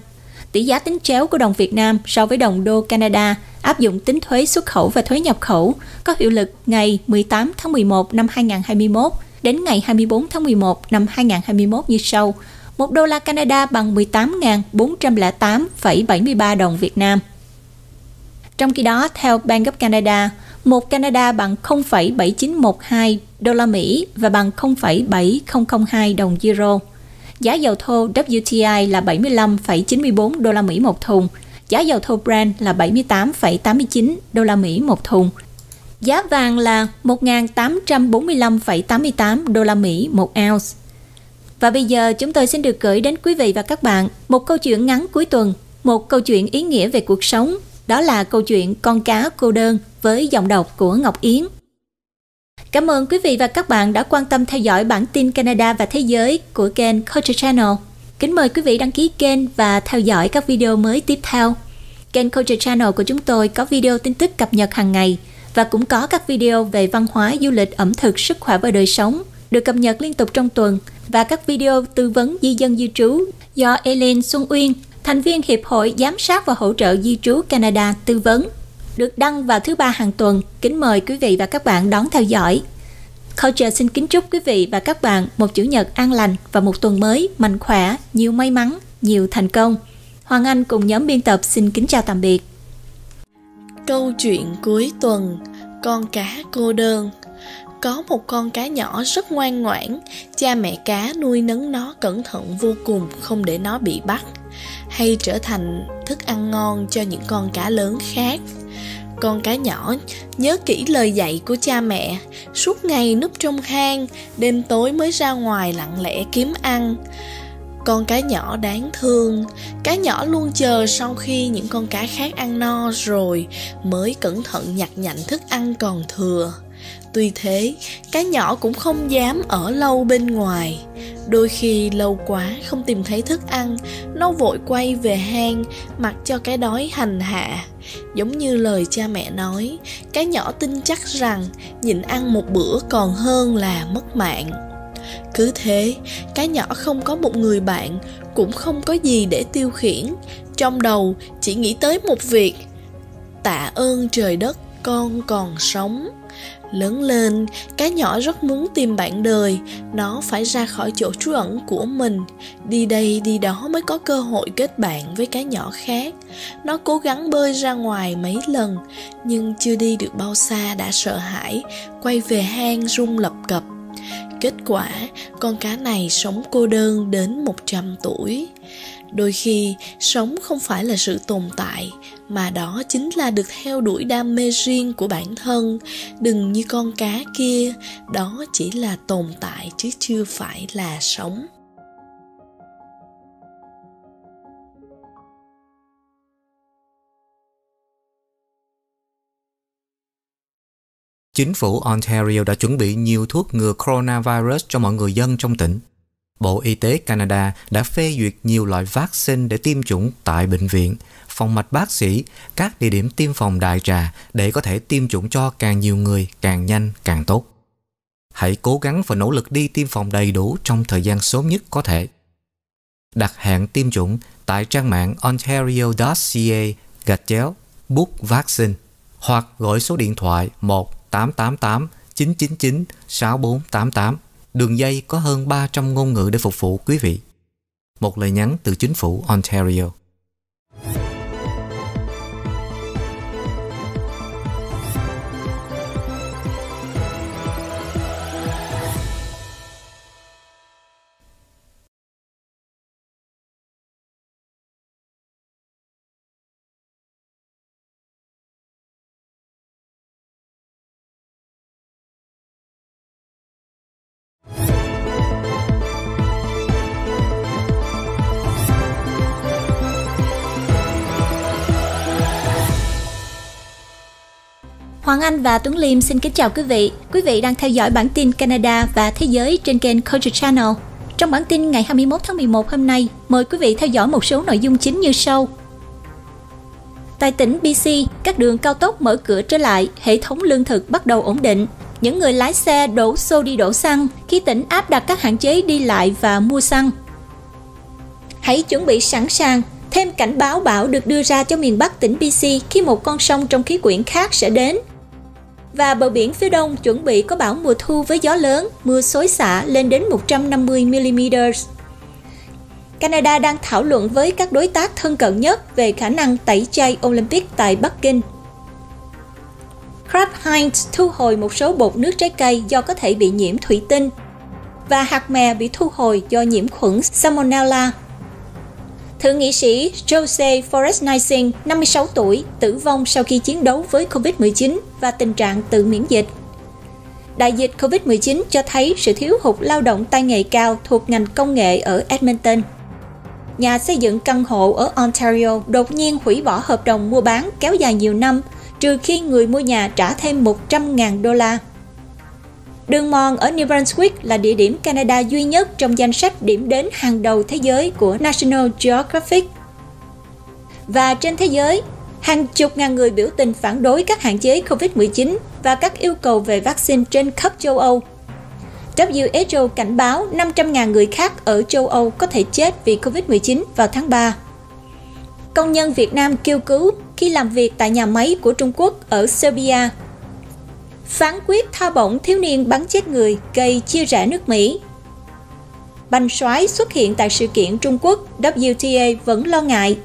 Tỷ giá tính chéo của đồng Việt Nam so với đồng đô Canada áp dụng tính thuế xuất khẩu và thuế nhập khẩu có hiệu lực ngày 18 tháng 11 năm 2021 đến ngày 24 tháng 11 năm 2021 như sau – 1 đô la Canada bằng 18.408,73 đồng Việt Nam. Trong khi đó, theo Bank of Canada, 1 Canada bằng 0,7912 đô la Mỹ và bằng 0,7002 đồng euro. Giá dầu thô WTI là 75,94 đô la Mỹ một thùng, giá dầu thô Brent là 78,89 đô la Mỹ một thùng. Giá vàng là 1.845,88 đô la Mỹ một ounce. Và bây giờ chúng tôi xin được gửi đến quý vị và các bạn một câu chuyện ngắn cuối tuần, một câu chuyện ý nghĩa về cuộc sống, đó là câu chuyện Con cá cô đơn với giọng đọc của Ngọc Yến. Cảm ơn quý vị và các bạn đã quan tâm theo dõi bản tin Canada và Thế giới của kênh Culture Channel. Kính mời quý vị đăng ký kênh và theo dõi các video mới tiếp theo. Kênh Culture Channel của chúng tôi có video tin tức cập nhật hàng ngày và cũng có các video về văn hóa, du lịch, ẩm thực, sức khỏe và đời sống – được cập nhật liên tục trong tuần và các video tư vấn di dân di trú do Ellen Xuân Uyên, thành viên Hiệp hội Giám sát và Hỗ trợ Di trú Canada tư vấn, được đăng vào thứ ba hàng tuần. Kính mời quý vị và các bạn đón theo dõi. Culture xin kính chúc quý vị và các bạn một chủ nhật an lành và một tuần mới mạnh khỏe, nhiều may mắn, nhiều thành công. Hoàng Anh cùng nhóm biên tập xin kính chào tạm biệt. Câu chuyện cuối tuần Con cá cô đơn có một con cá nhỏ rất ngoan ngoãn cha mẹ cá nuôi nấng nó cẩn thận vô cùng không để nó bị bắt hay trở thành thức ăn ngon cho những con cá lớn khác con cá nhỏ nhớ kỹ lời dạy của cha mẹ suốt ngày núp trong hang đêm tối mới ra ngoài lặng lẽ kiếm ăn con cá nhỏ đáng thương cá nhỏ luôn chờ sau khi những con cá khác ăn no rồi mới cẩn thận nhặt nhạnh thức ăn còn thừa Tuy thế, cá nhỏ cũng không dám ở lâu bên ngoài. Đôi khi lâu quá không tìm thấy thức ăn, nó vội quay về hang mặc cho cái đói hành hạ. Giống như lời cha mẹ nói, cá nhỏ tin chắc rằng nhịn ăn một bữa còn hơn là mất mạng. Cứ thế, cá nhỏ không có một người bạn, cũng không có gì để tiêu khiển. Trong đầu chỉ nghĩ tới một việc, tạ ơn trời đất con còn sống lớn lên cá nhỏ rất muốn tìm bạn đời nó phải ra khỏi chỗ trú ẩn của mình đi đây đi đó mới có cơ hội kết bạn với cá nhỏ khác nó cố gắng bơi ra ngoài mấy lần nhưng chưa đi được bao xa đã sợ hãi quay về hang rung lập cập kết quả con cá này sống cô đơn đến 100 tuổi đôi khi sống không phải là sự tồn tại mà đó chính là được theo đuổi đam mê riêng của bản thân đừng như con cá kia đó chỉ là tồn tại chứ chưa phải là sống Chính phủ Ontario đã chuẩn bị nhiều thuốc ngừa coronavirus cho mọi người dân trong tỉnh. Bộ Y tế Canada đã phê duyệt nhiều loại vaccine để tiêm chủng tại bệnh viện phòng mạch bác sĩ, các địa điểm tiêm phòng đại trà để có thể tiêm chủng cho càng nhiều người càng nhanh càng tốt. Hãy cố gắng và nỗ lực đi tiêm phòng đầy đủ trong thời gian sớm nhất có thể. Đặt hẹn tiêm chủng tại trang mạng ontario.ca gạch chéo book vaccine hoặc gọi số điện thoại 1888 999 6488. Đường dây có hơn 300 ngôn ngữ để phục vụ quý vị. Một lời nhắn từ chính phủ Ontario. Anh và Tuấn Liêm xin kính chào quý vị. Quý vị đang theo dõi bản tin Canada và Thế giới trên kênh Culture Channel. Trong bản tin ngày 21 tháng 11 hôm nay, mời quý vị theo dõi một số nội dung chính như sau. Tại tỉnh BC, các đường cao tốc mở cửa trở lại, hệ thống lương thực bắt đầu ổn định. Những người lái xe đổ xô đi đổ xăng khi tỉnh áp đặt các hạn chế đi lại và mua xăng. Hãy chuẩn bị sẵn sàng, thêm cảnh báo bão được đưa ra cho miền Bắc tỉnh BC khi một con sông trong khí quyển khác sẽ đến và bờ biển phía đông chuẩn bị có bão mùa thu với gió lớn, mưa xối xả lên đến 150mm. Canada đang thảo luận với các đối tác thân cận nhất về khả năng tẩy chay Olympic tại Bắc Kinh. Kraft Heinz thu hồi một số bột nước trái cây do có thể bị nhiễm thủy tinh và hạt mè bị thu hồi do nhiễm khuẩn Salmonella Thượng nghị sĩ Jose Forrest Nysing, 56 tuổi, tử vong sau khi chiến đấu với COVID-19 và tình trạng tự miễn dịch. Đại dịch COVID-19 cho thấy sự thiếu hụt lao động tay nghề cao thuộc ngành công nghệ ở Edmonton. Nhà xây dựng căn hộ ở Ontario đột nhiên hủy bỏ hợp đồng mua bán kéo dài nhiều năm, trừ khi người mua nhà trả thêm 100.000 đô la Đường mòn ở New Brunswick là địa điểm Canada duy nhất trong danh sách điểm đến hàng đầu thế giới của National Geographic. Và trên thế giới, hàng chục ngàn người biểu tình phản đối các hạn chế COVID-19 và các yêu cầu về vaccine trên khắp châu Âu. WHO cảnh báo 500.000 người khác ở châu Âu có thể chết vì COVID-19 vào tháng 3. Công nhân Việt Nam kêu cứu khi làm việc tại nhà máy của Trung Quốc ở Serbia phán quyết tha bổng thiếu niên bắn chết người gây chia rẽ nước Mỹ. Bành soái xuất hiện tại sự kiện Trung Quốc, WTA vẫn lo ngại.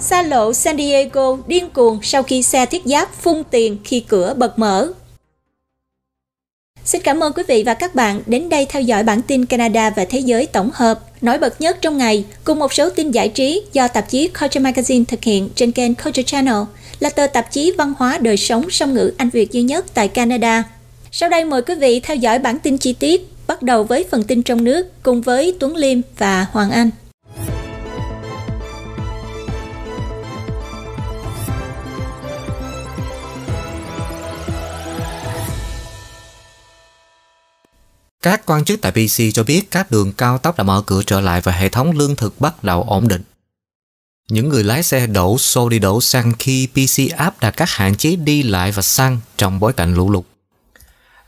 Xa lộ San Diego điên cuồng sau khi xe thiết giáp phun tiền khi cửa bật mở. Xin cảm ơn quý vị và các bạn đến đây theo dõi bản tin Canada và Thế giới tổng hợp. Nổi bật nhất trong ngày, cùng một số tin giải trí do tạp chí Culture Magazine thực hiện trên kênh Culture Channel, là tờ tạp chí văn hóa đời sống song ngữ Anh Việt duy nhất tại Canada. Sau đây mời quý vị theo dõi bản tin chi tiết, bắt đầu với phần tin trong nước cùng với Tuấn Liêm và Hoàng Anh. Các quan chức tại BC cho biết các đường cao tốc đã mở cửa trở lại và hệ thống lương thực bắt đầu ổn định. Những người lái xe đổ xô đi đổ xăng khi PC áp đặt các hạn chế đi lại và xăng trong bối cảnh lũ lụt.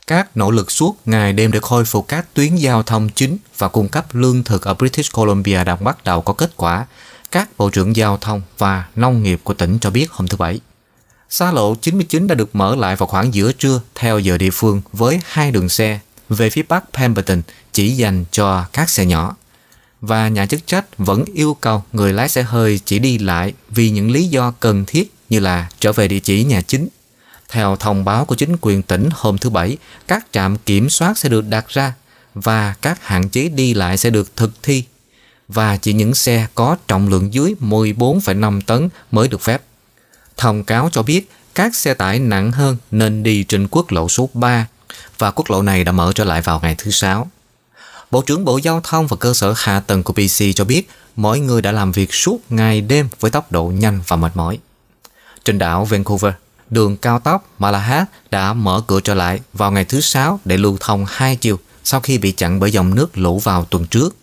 Các nỗ lực suốt ngày đêm để khôi phục các tuyến giao thông chính và cung cấp lương thực ở British Columbia đã bắt đầu có kết quả, các Bộ trưởng Giao thông và Nông nghiệp của tỉnh cho biết hôm thứ Bảy. Xa lộ 99 đã được mở lại vào khoảng giữa trưa theo giờ địa phương với hai đường xe về phía Bắc Pemberton chỉ dành cho các xe nhỏ. Và nhà chức trách vẫn yêu cầu người lái xe hơi chỉ đi lại vì những lý do cần thiết như là trở về địa chỉ nhà chính. Theo thông báo của chính quyền tỉnh hôm thứ Bảy, các trạm kiểm soát sẽ được đặt ra và các hạn chế đi lại sẽ được thực thi và chỉ những xe có trọng lượng dưới 14,5 tấn mới được phép. Thông cáo cho biết các xe tải nặng hơn nên đi trên quốc lộ số 3 và quốc lộ này đã mở trở lại vào ngày thứ Sáu. Bộ trưởng Bộ Giao thông và Cơ sở Hạ tầng của PC cho biết mỗi người đã làm việc suốt ngày đêm với tốc độ nhanh và mệt mỏi. Trên đảo Vancouver, đường cao tốc Malahat đã mở cửa trở lại vào ngày thứ Sáu để lưu thông hai chiều sau khi bị chặn bởi dòng nước lũ vào tuần trước.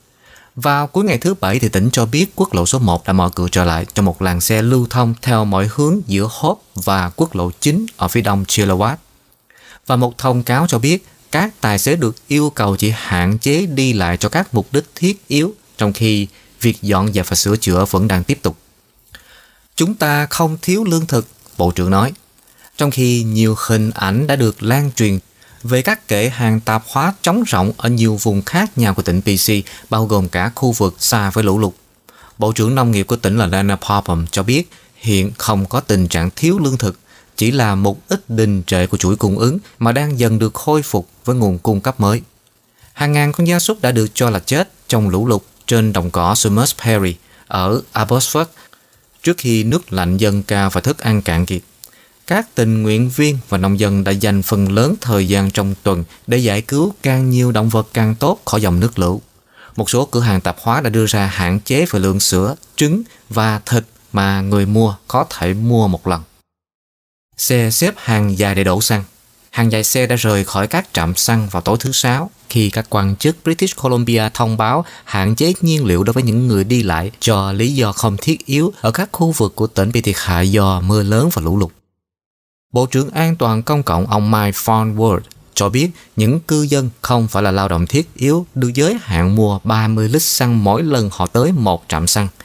Vào cuối ngày thứ Bảy thì tỉnh cho biết quốc lộ số 1 đã mở cửa trở lại cho một làn xe lưu thông theo mọi hướng giữa Hope và quốc lộ 9 ở phía đông Chilliwack và một thông cáo cho biết các tài xế được yêu cầu chỉ hạn chế đi lại cho các mục đích thiết yếu trong khi việc dọn dẹp và sửa chữa vẫn đang tiếp tục. Chúng ta không thiếu lương thực, Bộ trưởng nói, trong khi nhiều hình ảnh đã được lan truyền về các kệ hàng tạp hóa trống rỗng ở nhiều vùng khác nhau của tỉnh BC, bao gồm cả khu vực xa với lũ lụt. Bộ trưởng Nông nghiệp của tỉnh là Lana Popham cho biết hiện không có tình trạng thiếu lương thực chỉ là một ít đình trệ của chuỗi cung ứng mà đang dần được khôi phục với nguồn cung cấp mới. Hàng ngàn con gia súc đã được cho là chết trong lũ lụt trên đồng cỏ Summers Perry ở Abbotsford trước khi nước lạnh dâng cao và thức ăn cạn kiệt. Các tình nguyện viên và nông dân đã dành phần lớn thời gian trong tuần để giải cứu càng nhiều động vật càng tốt khỏi dòng nước lũ. Một số cửa hàng tạp hóa đã đưa ra hạn chế về lượng sữa, trứng và thịt mà người mua có thể mua một lần. Xe xếp hàng dài để đổ xăng. Hàng dài xe đã rời khỏi các trạm xăng vào tối thứ Sáu khi các quan chức British Columbia thông báo hạn chế nhiên liệu đối với những người đi lại cho lý do không thiết yếu ở các khu vực của tỉnh bị thiệt hại do mưa lớn và lũ lụt. Bộ trưởng An toàn Công cộng ông Mike Farnworth cho biết những cư dân không phải là lao động thiết yếu được giới hạn mua 30 lít xăng mỗi lần họ tới một trạm xăng –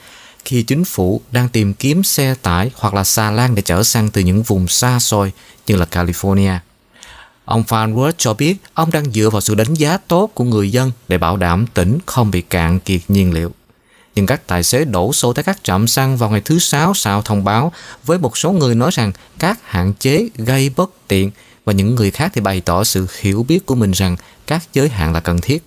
khi chính phủ đang tìm kiếm xe tải hoặc là xà lan để chở xăng từ những vùng xa xôi như là California. Ông Farnworth cho biết ông đang dựa vào sự đánh giá tốt của người dân để bảo đảm tỉnh không bị cạn kiệt nhiên liệu. Nhưng các tài xế đổ xô tới các trạm xăng vào ngày thứ Sáu sau thông báo với một số người nói rằng các hạn chế gây bất tiện và những người khác thì bày tỏ sự hiểu biết của mình rằng các giới hạn là cần thiết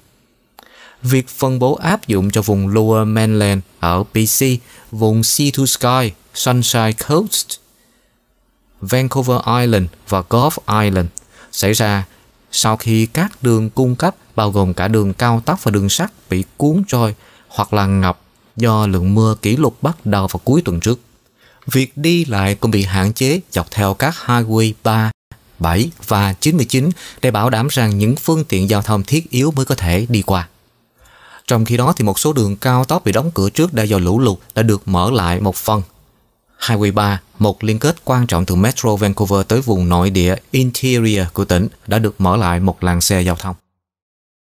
việc phân bố áp dụng cho vùng Lower Mainland ở BC, vùng Sea to Sky, Sunshine Coast, Vancouver Island và Gulf Island xảy ra sau khi các đường cung cấp bao gồm cả đường cao tốc và đường sắt bị cuốn trôi hoặc là ngập do lượng mưa kỷ lục bắt đầu vào cuối tuần trước. Việc đi lại cũng bị hạn chế dọc theo các highway 3, 7 và 99 để bảo đảm rằng những phương tiện giao thông thiết yếu mới có thể đi qua. Trong khi đó thì một số đường cao tốc bị đóng cửa trước đe dọa lũ lụt đã được mở lại một phần. Highway 3, một liên kết quan trọng từ Metro Vancouver tới vùng nội địa Interior của tỉnh, đã được mở lại một làn xe giao thông.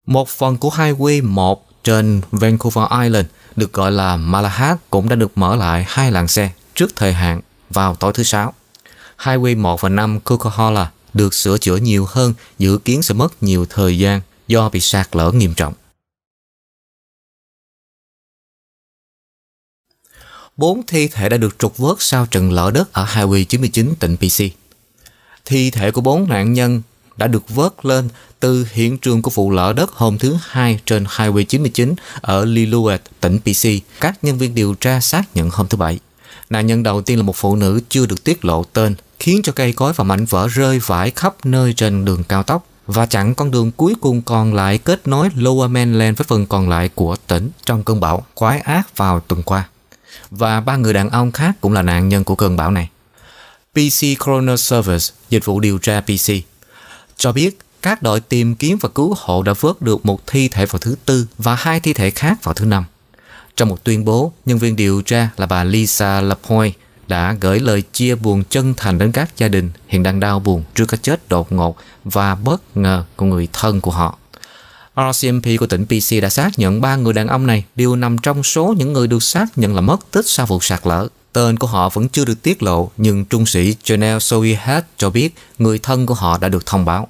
Một phần của Highway 1 trên Vancouver Island được gọi là Malahat cũng đã được mở lại hai làn xe trước thời hạn vào tối thứ Sáu. Highway 1 và 5 Coquihalla được sửa chữa nhiều hơn dự kiến sẽ mất nhiều thời gian do bị sạt lở nghiêm trọng. bốn thi thể đã được trục vớt sau trận lở đất ở Highway 99 tỉnh PC. Thi thể của bốn nạn nhân đã được vớt lên từ hiện trường của vụ lở đất hôm thứ Hai trên Highway 99 ở Lillooet, tỉnh PC. Các nhân viên điều tra xác nhận hôm thứ Bảy. Nạn nhân đầu tiên là một phụ nữ chưa được tiết lộ tên, khiến cho cây cối và mảnh vỡ rơi vãi khắp nơi trên đường cao tốc và chặn con đường cuối cùng còn lại kết nối Lower Mainland với phần còn lại của tỉnh trong cơn bão quái ác vào tuần qua và ba người đàn ông khác cũng là nạn nhân của cơn bão này. PC Coroner Service, dịch vụ điều tra PC, cho biết các đội tìm kiếm và cứu hộ đã vớt được một thi thể vào thứ tư và hai thi thể khác vào thứ năm. Trong một tuyên bố, nhân viên điều tra là bà Lisa Lapointe đã gửi lời chia buồn chân thành đến các gia đình hiện đang đau buồn trước cái chết đột ngột và bất ngờ của người thân của họ. RCMP của tỉnh BC đã xác nhận ba người đàn ông này đều nằm trong số những người được xác nhận là mất tích sau vụ sạt lở. Tên của họ vẫn chưa được tiết lộ, nhưng trung sĩ Janelle Soihat cho biết người thân của họ đã được thông báo.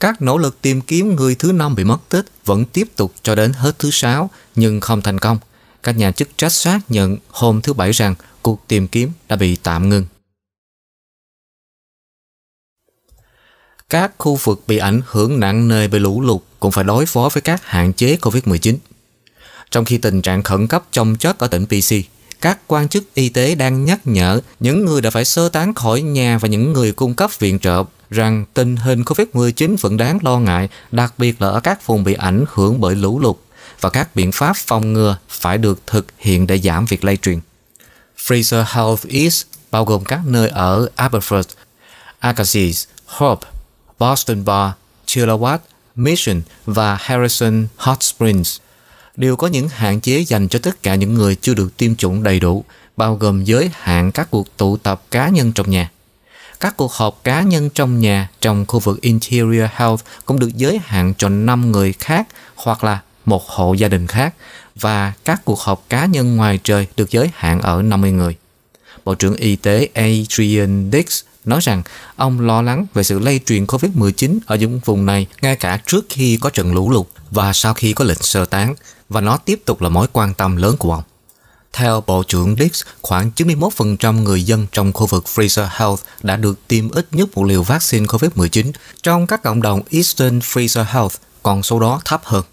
Các nỗ lực tìm kiếm người thứ năm bị mất tích vẫn tiếp tục cho đến hết thứ sáu, nhưng không thành công. Các nhà chức trách xác nhận hôm thứ Bảy rằng cuộc tìm kiếm đã bị tạm ngừng. Các khu vực bị ảnh hưởng nặng nề bởi lũ lụt cũng phải đối phó với các hạn chế COVID-19. Trong khi tình trạng khẩn cấp trong chất ở tỉnh PC, các quan chức y tế đang nhắc nhở những người đã phải sơ tán khỏi nhà và những người cung cấp viện trợ rằng tình hình COVID-19 vẫn đáng lo ngại, đặc biệt là ở các vùng bị ảnh hưởng bởi lũ lụt và các biện pháp phòng ngừa phải được thực hiện để giảm việc lây truyền. Fraser Health East bao gồm các nơi ở Aberford, Agassiz, Hope, Boston Bar, Chilliwack, Mission và Harrison Hot Springs đều có những hạn chế dành cho tất cả những người chưa được tiêm chủng đầy đủ, bao gồm giới hạn các cuộc tụ tập cá nhân trong nhà. Các cuộc họp cá nhân trong nhà trong khu vực Interior Health cũng được giới hạn cho 5 người khác hoặc là một hộ gia đình khác và các cuộc họp cá nhân ngoài trời được giới hạn ở 50 người. Bộ trưởng Y tế Adrian Dix nói rằng ông lo lắng về sự lây truyền COVID-19 ở những vùng này ngay cả trước khi có trận lũ lụt và sau khi có lệnh sơ tán và nó tiếp tục là mối quan tâm lớn của ông. Theo Bộ trưởng Dix, khoảng 91% người dân trong khu vực Fraser Health đã được tiêm ít nhất một liều vaccine COVID-19. Trong các cộng đồng Eastern Fraser Health, còn số đó thấp hơn.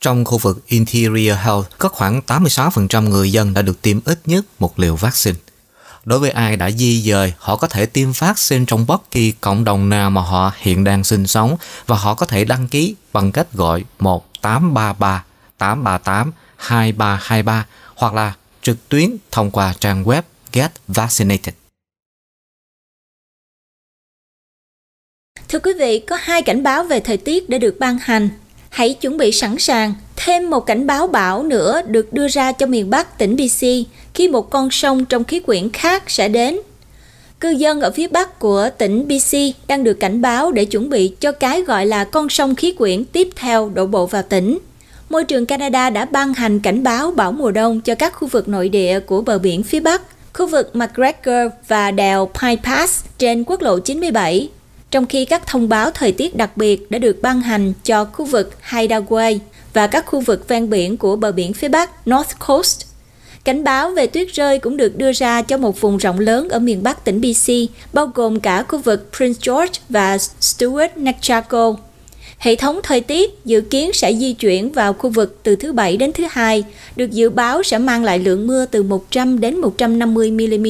Trong khu vực Interior Health, có khoảng 86% người dân đã được tiêm ít nhất một liều vaccine đối với ai đã di dời, họ có thể tiêm phát vaccine trong bất kỳ cộng đồng nào mà họ hiện đang sinh sống và họ có thể đăng ký bằng cách gọi 1833 838 2323 hoặc là trực tuyến thông qua trang web Get Vaccinated. Thưa quý vị, có hai cảnh báo về thời tiết đã được ban hành. Hãy chuẩn bị sẵn sàng. Thêm một cảnh báo bão nữa được đưa ra cho miền Bắc tỉnh BC khi một con sông trong khí quyển khác sẽ đến. Cư dân ở phía bắc của tỉnh BC đang được cảnh báo để chuẩn bị cho cái gọi là con sông khí quyển tiếp theo đổ bộ vào tỉnh. Môi trường Canada đã ban hành cảnh báo bão mùa đông cho các khu vực nội địa của bờ biển phía bắc, khu vực McGregor và đèo Pine Pass trên quốc lộ 97, trong khi các thông báo thời tiết đặc biệt đã được ban hành cho khu vực Hideaway và các khu vực ven biển của bờ biển phía Bắc North Coast Cảnh báo về tuyết rơi cũng được đưa ra cho một vùng rộng lớn ở miền Bắc tỉnh BC, bao gồm cả khu vực Prince George và Stuart Nunchaku. Hệ thống thời tiết dự kiến sẽ di chuyển vào khu vực từ thứ Bảy đến thứ Hai, được dự báo sẽ mang lại lượng mưa từ 100 đến 150 mm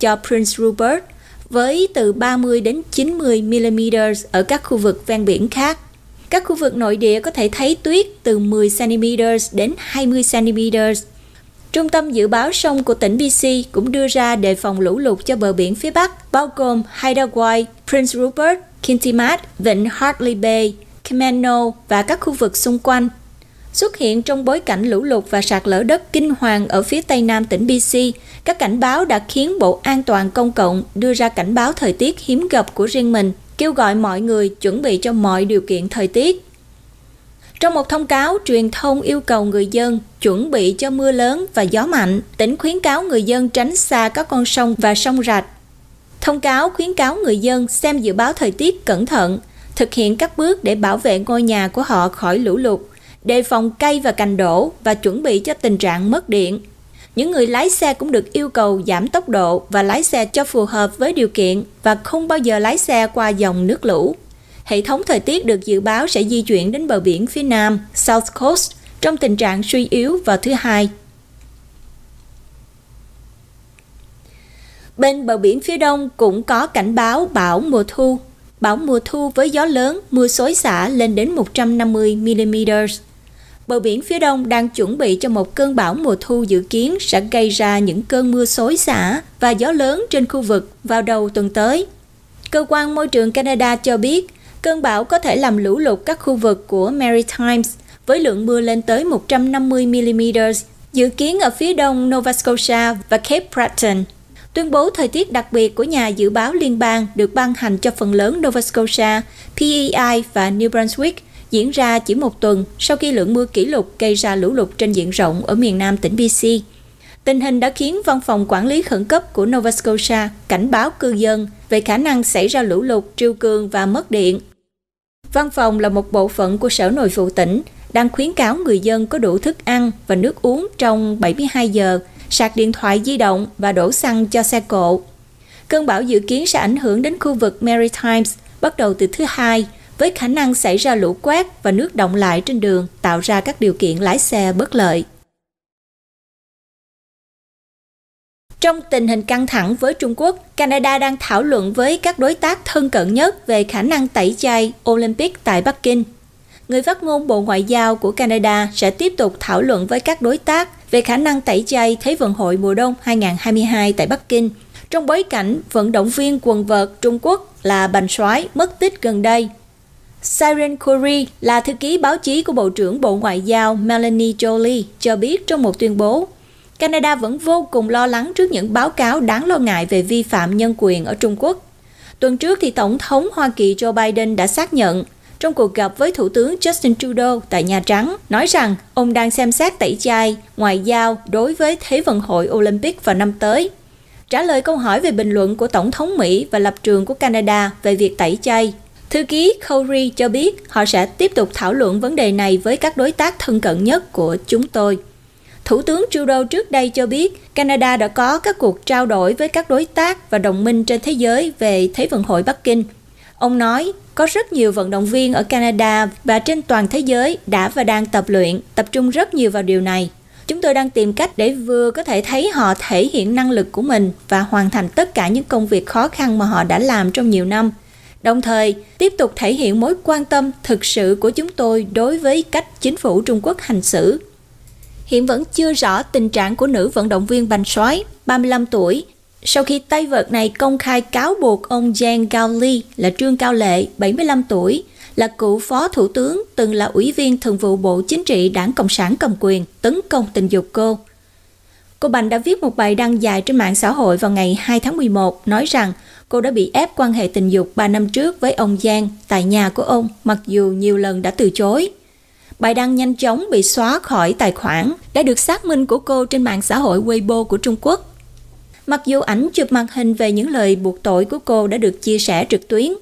cho Prince Rupert, với từ 30 đến 90 mm ở các khu vực ven biển khác. Các khu vực nội địa có thể thấy tuyết từ 10 cm đến 20 cm Trung tâm Dự báo Sông của tỉnh BC cũng đưa ra đề phòng lũ lụt cho bờ biển phía Bắc, bao gồm Haidawai, Prince Rupert, Kintimat, Vịnh Hartley Bay, Kemeno và các khu vực xung quanh. Xuất hiện trong bối cảnh lũ lụt và sạt lở đất kinh hoàng ở phía tây nam tỉnh BC, các cảnh báo đã khiến Bộ An toàn Công cộng đưa ra cảnh báo thời tiết hiếm gặp của riêng mình, kêu gọi mọi người chuẩn bị cho mọi điều kiện thời tiết. Trong một thông cáo, truyền thông yêu cầu người dân chuẩn bị cho mưa lớn và gió mạnh. Tỉnh khuyến cáo người dân tránh xa các con sông và sông rạch. Thông cáo khuyến cáo người dân xem dự báo thời tiết cẩn thận, thực hiện các bước để bảo vệ ngôi nhà của họ khỏi lũ lụt, đề phòng cây và cành đổ và chuẩn bị cho tình trạng mất điện. Những người lái xe cũng được yêu cầu giảm tốc độ và lái xe cho phù hợp với điều kiện và không bao giờ lái xe qua dòng nước lũ hệ thống thời tiết được dự báo sẽ di chuyển đến bờ biển phía nam South Coast trong tình trạng suy yếu vào thứ Hai. Bên bờ biển phía đông cũng có cảnh báo bão mùa thu. Bão mùa thu với gió lớn, mưa xối xả lên đến 150mm. Bờ biển phía đông đang chuẩn bị cho một cơn bão mùa thu dự kiến sẽ gây ra những cơn mưa xối xả và gió lớn trên khu vực vào đầu tuần tới. Cơ quan môi trường Canada cho biết Cơn bão có thể làm lũ lụt các khu vực của Maritimes với lượng mưa lên tới 150mm, dự kiến ở phía đông Nova Scotia và Cape Breton. Tuyên bố thời tiết đặc biệt của nhà dự báo liên bang được ban hành cho phần lớn Nova Scotia, PEI và New Brunswick diễn ra chỉ một tuần sau khi lượng mưa kỷ lục gây ra lũ lụt trên diện rộng ở miền nam tỉnh BC. Tình hình đã khiến Văn phòng Quản lý Khẩn cấp của Nova Scotia cảnh báo cư dân về khả năng xảy ra lũ lụt, triều cường và mất điện Văn phòng là một bộ phận của Sở Nội vụ tỉnh, đang khuyến cáo người dân có đủ thức ăn và nước uống trong 72 giờ, sạc điện thoại di động và đổ xăng cho xe cộ. Cơn bão dự kiến sẽ ảnh hưởng đến khu vực Maritimes bắt đầu từ thứ hai, với khả năng xảy ra lũ quét và nước động lại trên đường tạo ra các điều kiện lái xe bất lợi. Trong tình hình căng thẳng với Trung Quốc, Canada đang thảo luận với các đối tác thân cận nhất về khả năng tẩy chay Olympic tại Bắc Kinh. Người phát ngôn Bộ Ngoại giao của Canada sẽ tiếp tục thảo luận với các đối tác về khả năng tẩy chay Thế vận hội mùa đông 2022 tại Bắc Kinh trong bối cảnh vận động viên quần vợt Trung Quốc là Bành Soái mất tích gần đây. Siren Khoury là thư ký báo chí của Bộ trưởng Bộ Ngoại giao Melanie Jolie cho biết trong một tuyên bố Canada vẫn vô cùng lo lắng trước những báo cáo đáng lo ngại về vi phạm nhân quyền ở Trung Quốc. Tuần trước thì Tổng thống Hoa Kỳ Joe Biden đã xác nhận trong cuộc gặp với Thủ tướng Justin Trudeau tại Nhà Trắng, nói rằng ông đang xem xét tẩy chay, ngoại giao đối với Thế vận hội Olympic vào năm tới. Trả lời câu hỏi về bình luận của Tổng thống Mỹ và lập trường của Canada về việc tẩy chay, Thư ký Corey cho biết họ sẽ tiếp tục thảo luận vấn đề này với các đối tác thân cận nhất của chúng tôi. Thủ tướng Trudeau trước đây cho biết Canada đã có các cuộc trao đổi với các đối tác và đồng minh trên thế giới về Thế vận hội Bắc Kinh. Ông nói, có rất nhiều vận động viên ở Canada và trên toàn thế giới đã và đang tập luyện, tập trung rất nhiều vào điều này. Chúng tôi đang tìm cách để vừa có thể thấy họ thể hiện năng lực của mình và hoàn thành tất cả những công việc khó khăn mà họ đã làm trong nhiều năm. Đồng thời, tiếp tục thể hiện mối quan tâm thực sự của chúng tôi đối với cách chính phủ Trung Quốc hành xử hiện vẫn chưa rõ tình trạng của nữ vận động viên Bành Sói, 35 tuổi, sau khi tay vợt này công khai cáo buộc ông Giang Gao là Trương Cao Lệ, 75 tuổi, là cựu phó thủ tướng từng là ủy viên thường vụ Bộ Chính trị Đảng Cộng sản cầm quyền tấn công tình dục cô. Cô Bành đã viết một bài đăng dài trên mạng xã hội vào ngày 2 tháng 11 nói rằng cô đã bị ép quan hệ tình dục 3 năm trước với ông Giang tại nhà của ông mặc dù nhiều lần đã từ chối. Bài đăng nhanh chóng bị xóa khỏi tài khoản đã được xác minh của cô trên mạng xã hội Weibo của Trung Quốc. Mặc dù ảnh chụp màn hình về những lời buộc tội của cô đã được chia sẻ trực tuyến,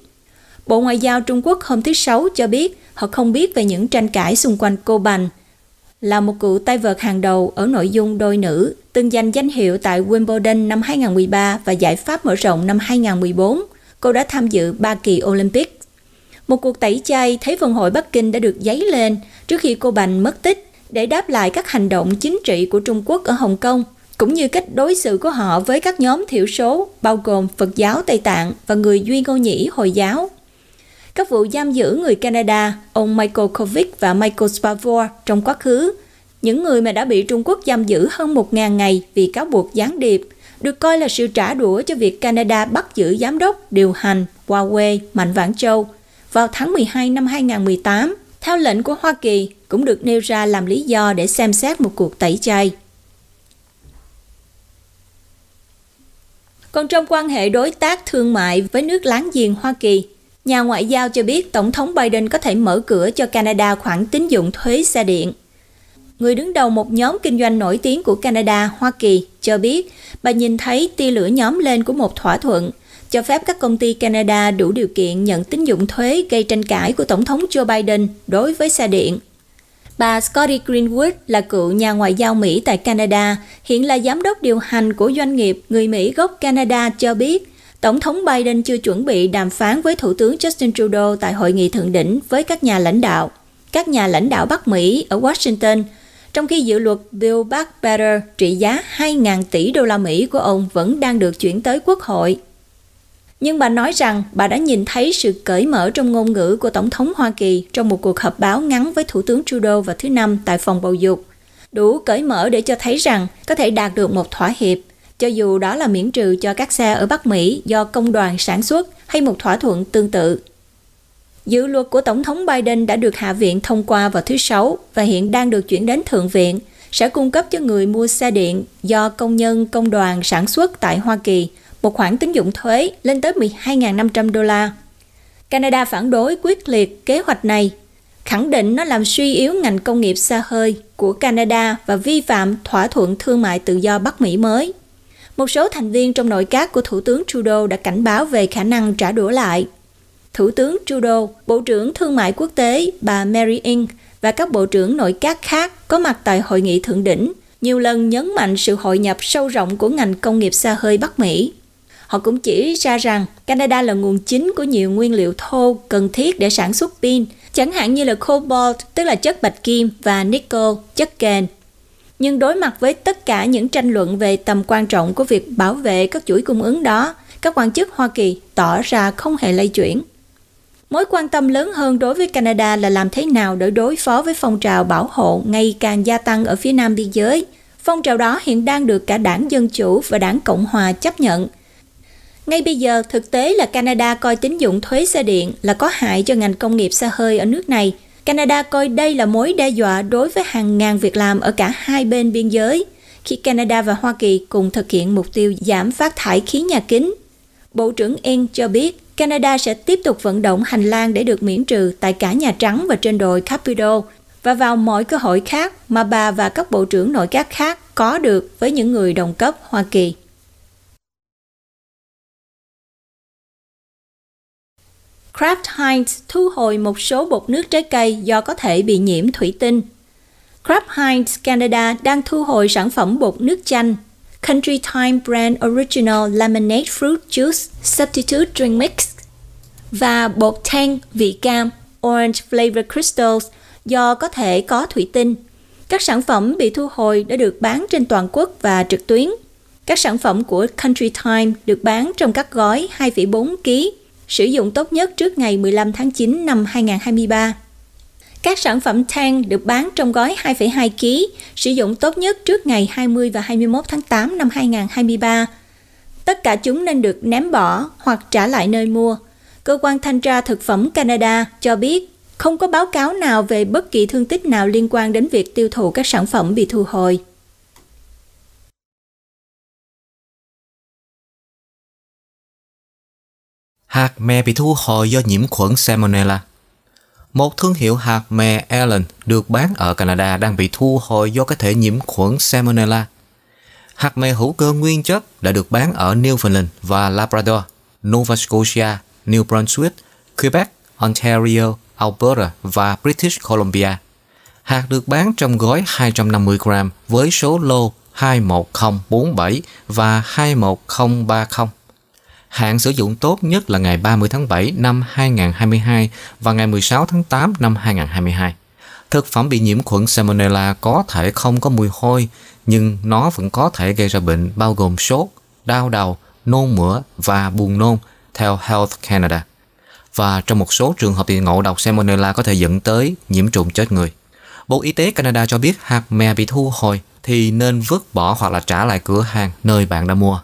Bộ Ngoại giao Trung Quốc hôm thứ Sáu cho biết họ không biết về những tranh cãi xung quanh cô Bành, là một cựu tay vợt hàng đầu ở nội dung đôi nữ, từng giành danh hiệu tại Wimbledon năm 2013 và giải Pháp mở rộng năm 2014. Cô đã tham dự 3 kỳ Olympic một cuộc tẩy chay thấy vận hội Bắc Kinh đã được dấy lên trước khi cô Bành mất tích để đáp lại các hành động chính trị của Trung Quốc ở Hồng Kông, cũng như cách đối xử của họ với các nhóm thiểu số, bao gồm Phật giáo Tây Tạng và người Duy Ngô Nhĩ Hồi giáo. Các vụ giam giữ người Canada, ông Michael Kovic và Michael Spavor trong quá khứ, những người mà đã bị Trung Quốc giam giữ hơn 1.000 ngày vì cáo buộc gián điệp, được coi là sự trả đũa cho việc Canada bắt giữ giám đốc điều hành Huawei Mạnh Vãn Châu vào tháng 12 năm 2018, theo lệnh của Hoa Kỳ cũng được nêu ra làm lý do để xem xét một cuộc tẩy chay. Còn trong quan hệ đối tác thương mại với nước láng giềng Hoa Kỳ, nhà ngoại giao cho biết Tổng thống Biden có thể mở cửa cho Canada khoản tín dụng thuế xe điện. Người đứng đầu một nhóm kinh doanh nổi tiếng của Canada, Hoa Kỳ, cho biết bà nhìn thấy tia lửa nhóm lên của một thỏa thuận – cho phép các công ty Canada đủ điều kiện nhận tín dụng thuế gây tranh cãi của Tổng thống Joe Biden đối với xe điện. Bà Scotty Greenwood là cựu nhà ngoại giao Mỹ tại Canada, hiện là giám đốc điều hành của doanh nghiệp người Mỹ gốc Canada cho biết Tổng thống Biden chưa chuẩn bị đàm phán với Thủ tướng Justin Trudeau tại hội nghị thượng đỉnh với các nhà lãnh đạo, các nhà lãnh đạo Bắc Mỹ ở Washington, trong khi dự luật Bill Back Better trị giá 2.000 tỷ đô la Mỹ của ông vẫn đang được chuyển tới Quốc hội nhưng bà nói rằng bà đã nhìn thấy sự cởi mở trong ngôn ngữ của Tổng thống Hoa Kỳ trong một cuộc họp báo ngắn với Thủ tướng Trudeau vào thứ Năm tại phòng bầu dục. Đủ cởi mở để cho thấy rằng có thể đạt được một thỏa hiệp, cho dù đó là miễn trừ cho các xe ở Bắc Mỹ do công đoàn sản xuất hay một thỏa thuận tương tự. Dự luật của Tổng thống Biden đã được Hạ viện thông qua vào thứ Sáu và hiện đang được chuyển đến Thượng viện, sẽ cung cấp cho người mua xe điện do công nhân công đoàn sản xuất tại Hoa Kỳ – một khoản tín dụng thuế lên tới 12.500 đô la. Canada phản đối quyết liệt kế hoạch này, khẳng định nó làm suy yếu ngành công nghiệp xa hơi của Canada và vi phạm thỏa thuận thương mại tự do Bắc Mỹ mới. Một số thành viên trong nội các của Thủ tướng Trudeau đã cảnh báo về khả năng trả đũa lại. Thủ tướng Trudeau, Bộ trưởng Thương mại Quốc tế bà Mary Ing và các bộ trưởng nội các khác có mặt tại hội nghị thượng đỉnh nhiều lần nhấn mạnh sự hội nhập sâu rộng của ngành công nghiệp xa hơi Bắc Mỹ. Họ cũng chỉ ra rằng Canada là nguồn chính của nhiều nguyên liệu thô cần thiết để sản xuất pin, chẳng hạn như là cobalt, tức là chất bạch kim, và nickel, chất kền. Nhưng đối mặt với tất cả những tranh luận về tầm quan trọng của việc bảo vệ các chuỗi cung ứng đó, các quan chức Hoa Kỳ tỏ ra không hề lay chuyển. Mối quan tâm lớn hơn đối với Canada là làm thế nào để đối phó với phong trào bảo hộ ngày càng gia tăng ở phía nam biên giới. Phong trào đó hiện đang được cả đảng Dân Chủ và đảng Cộng Hòa chấp nhận – ngay bây giờ, thực tế là Canada coi tín dụng thuế xe điện là có hại cho ngành công nghiệp xe hơi ở nước này. Canada coi đây là mối đe dọa đối với hàng ngàn việc làm ở cả hai bên biên giới, khi Canada và Hoa Kỳ cùng thực hiện mục tiêu giảm phát thải khí nhà kính. Bộ trưởng Eng cho biết Canada sẽ tiếp tục vận động hành lang để được miễn trừ tại cả Nhà Trắng và trên đồi Capitol và vào mọi cơ hội khác mà bà và các bộ trưởng nội các khác có được với những người đồng cấp Hoa Kỳ. Kraft Heinz thu hồi một số bột nước trái cây do có thể bị nhiễm thủy tinh. Kraft Heinz Canada đang thu hồi sản phẩm bột nước chanh Country Time Brand Original Lemonade Fruit Juice Substitute Drink Mix và bột thanh vị cam Orange Flavor Crystals do có thể có thủy tinh. Các sản phẩm bị thu hồi đã được bán trên toàn quốc và trực tuyến. Các sản phẩm của Country Time được bán trong các gói 2,4 kg sử dụng tốt nhất trước ngày 15 tháng 9 năm 2023. Các sản phẩm tang được bán trong gói 2,2 kg, sử dụng tốt nhất trước ngày 20 và 21 tháng 8 năm 2023. Tất cả chúng nên được ném bỏ hoặc trả lại nơi mua. Cơ quan thanh tra thực phẩm Canada cho biết không có báo cáo nào về bất kỳ thương tích nào liên quan đến việc tiêu thụ các sản phẩm bị thu hồi. Hạt mè bị thu hồi do nhiễm khuẩn Salmonella. Một thương hiệu hạt mè Allen được bán ở Canada đang bị thu hồi do có thể nhiễm khuẩn Salmonella. Hạt mè hữu cơ nguyên chất đã được bán ở Newfoundland và Labrador, Nova Scotia, New Brunswick, Quebec, Ontario, Alberta và British Columbia. Hạt được bán trong gói 250g với số lô 21047 và 21030. Hạn sử dụng tốt nhất là ngày 30 tháng 7 năm 2022 và ngày 16 tháng 8 năm 2022. Thực phẩm bị nhiễm khuẩn Salmonella có thể không có mùi hôi, nhưng nó vẫn có thể gây ra bệnh bao gồm sốt, đau đầu, nôn mửa và buồn nôn, theo Health Canada. Và trong một số trường hợp thì ngộ độc Salmonella có thể dẫn tới nhiễm trùng chết người. Bộ Y tế Canada cho biết hạt mè bị thu hồi thì nên vứt bỏ hoặc là trả lại cửa hàng nơi bạn đã mua.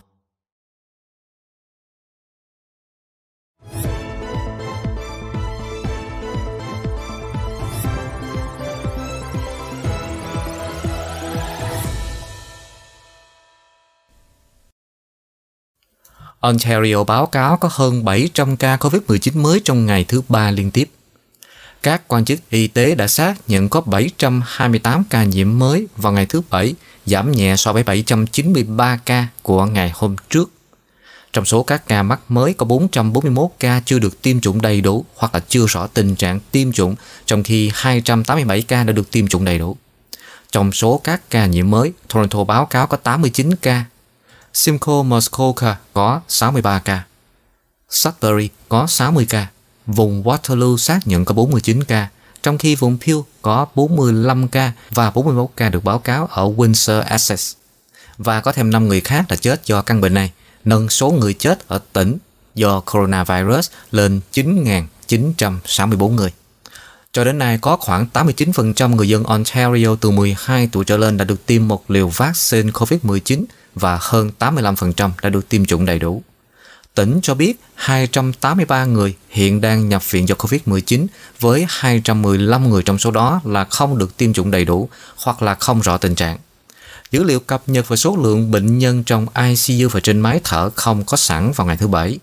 Ontario báo cáo có hơn 700 ca COVID-19 mới trong ngày thứ ba liên tiếp. Các quan chức y tế đã xác nhận có 728 ca nhiễm mới vào ngày thứ Bảy, giảm nhẹ so với 793 ca của ngày hôm trước. Trong số các ca mắc mới có 441 ca chưa được tiêm chủng đầy đủ hoặc là chưa rõ tình trạng tiêm chủng, trong khi 287 ca đã được tiêm chủng đầy đủ. Trong số các ca nhiễm mới, Toronto báo cáo có 89 ca Simcoe Muskoka có 63 ca, Sudbury có 60 ca, vùng Waterloo xác nhận có 49 ca, trong khi vùng Peel có 45 ca và 41 ca được báo cáo ở Windsor Essex. Và có thêm 5 người khác đã chết do căn bệnh này, nâng số người chết ở tỉnh do coronavirus lên 9.964 người. Cho đến nay, có khoảng 89% người dân Ontario từ 12 tuổi trở lên đã được tiêm một liều vaccine COVID-19 và hơn 85% đã được tiêm chủng đầy đủ. Tỉnh cho biết 283 người hiện đang nhập viện do COVID-19 với 215 người trong số đó là không được tiêm chủng đầy đủ hoặc là không rõ tình trạng. Dữ liệu cập nhật về số lượng bệnh nhân trong ICU và trên máy thở không có sẵn vào ngày thứ Bảy.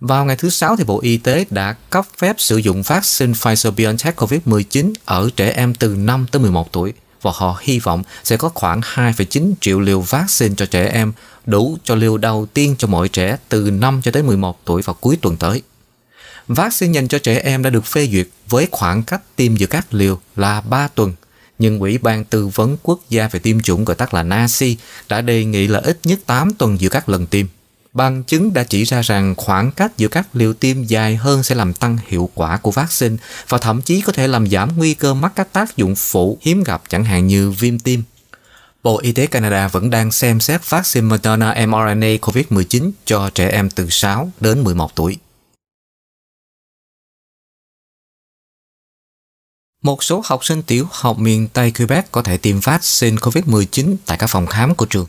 Vào ngày thứ Sáu, thì Bộ Y tế đã cấp phép sử dụng vaccine Pfizer BioNTech COVID-19 ở trẻ em từ 5 tới 11 tuổi – và họ hy vọng sẽ có khoảng 2,9 triệu liều vaccine cho trẻ em, đủ cho liều đầu tiên cho mọi trẻ từ 5 cho tới 11 tuổi vào cuối tuần tới. Vaccine dành cho trẻ em đã được phê duyệt với khoảng cách tiêm giữa các liều là 3 tuần. Nhưng Ủy ban Tư vấn Quốc gia về tiêm chủng gọi tắt là NACI đã đề nghị là ít nhất 8 tuần giữa các lần tiêm. Bằng chứng đã chỉ ra rằng khoảng cách giữa các liều tiêm dài hơn sẽ làm tăng hiệu quả của vaccine và thậm chí có thể làm giảm nguy cơ mắc các tác dụng phụ hiếm gặp chẳng hạn như viêm tim. Bộ Y tế Canada vẫn đang xem xét vaccine Moderna mRNA COVID-19 cho trẻ em từ 6 đến 11 tuổi. Một số học sinh tiểu học miền Tây Quebec có thể tiêm vaccine COVID-19 tại các phòng khám của trường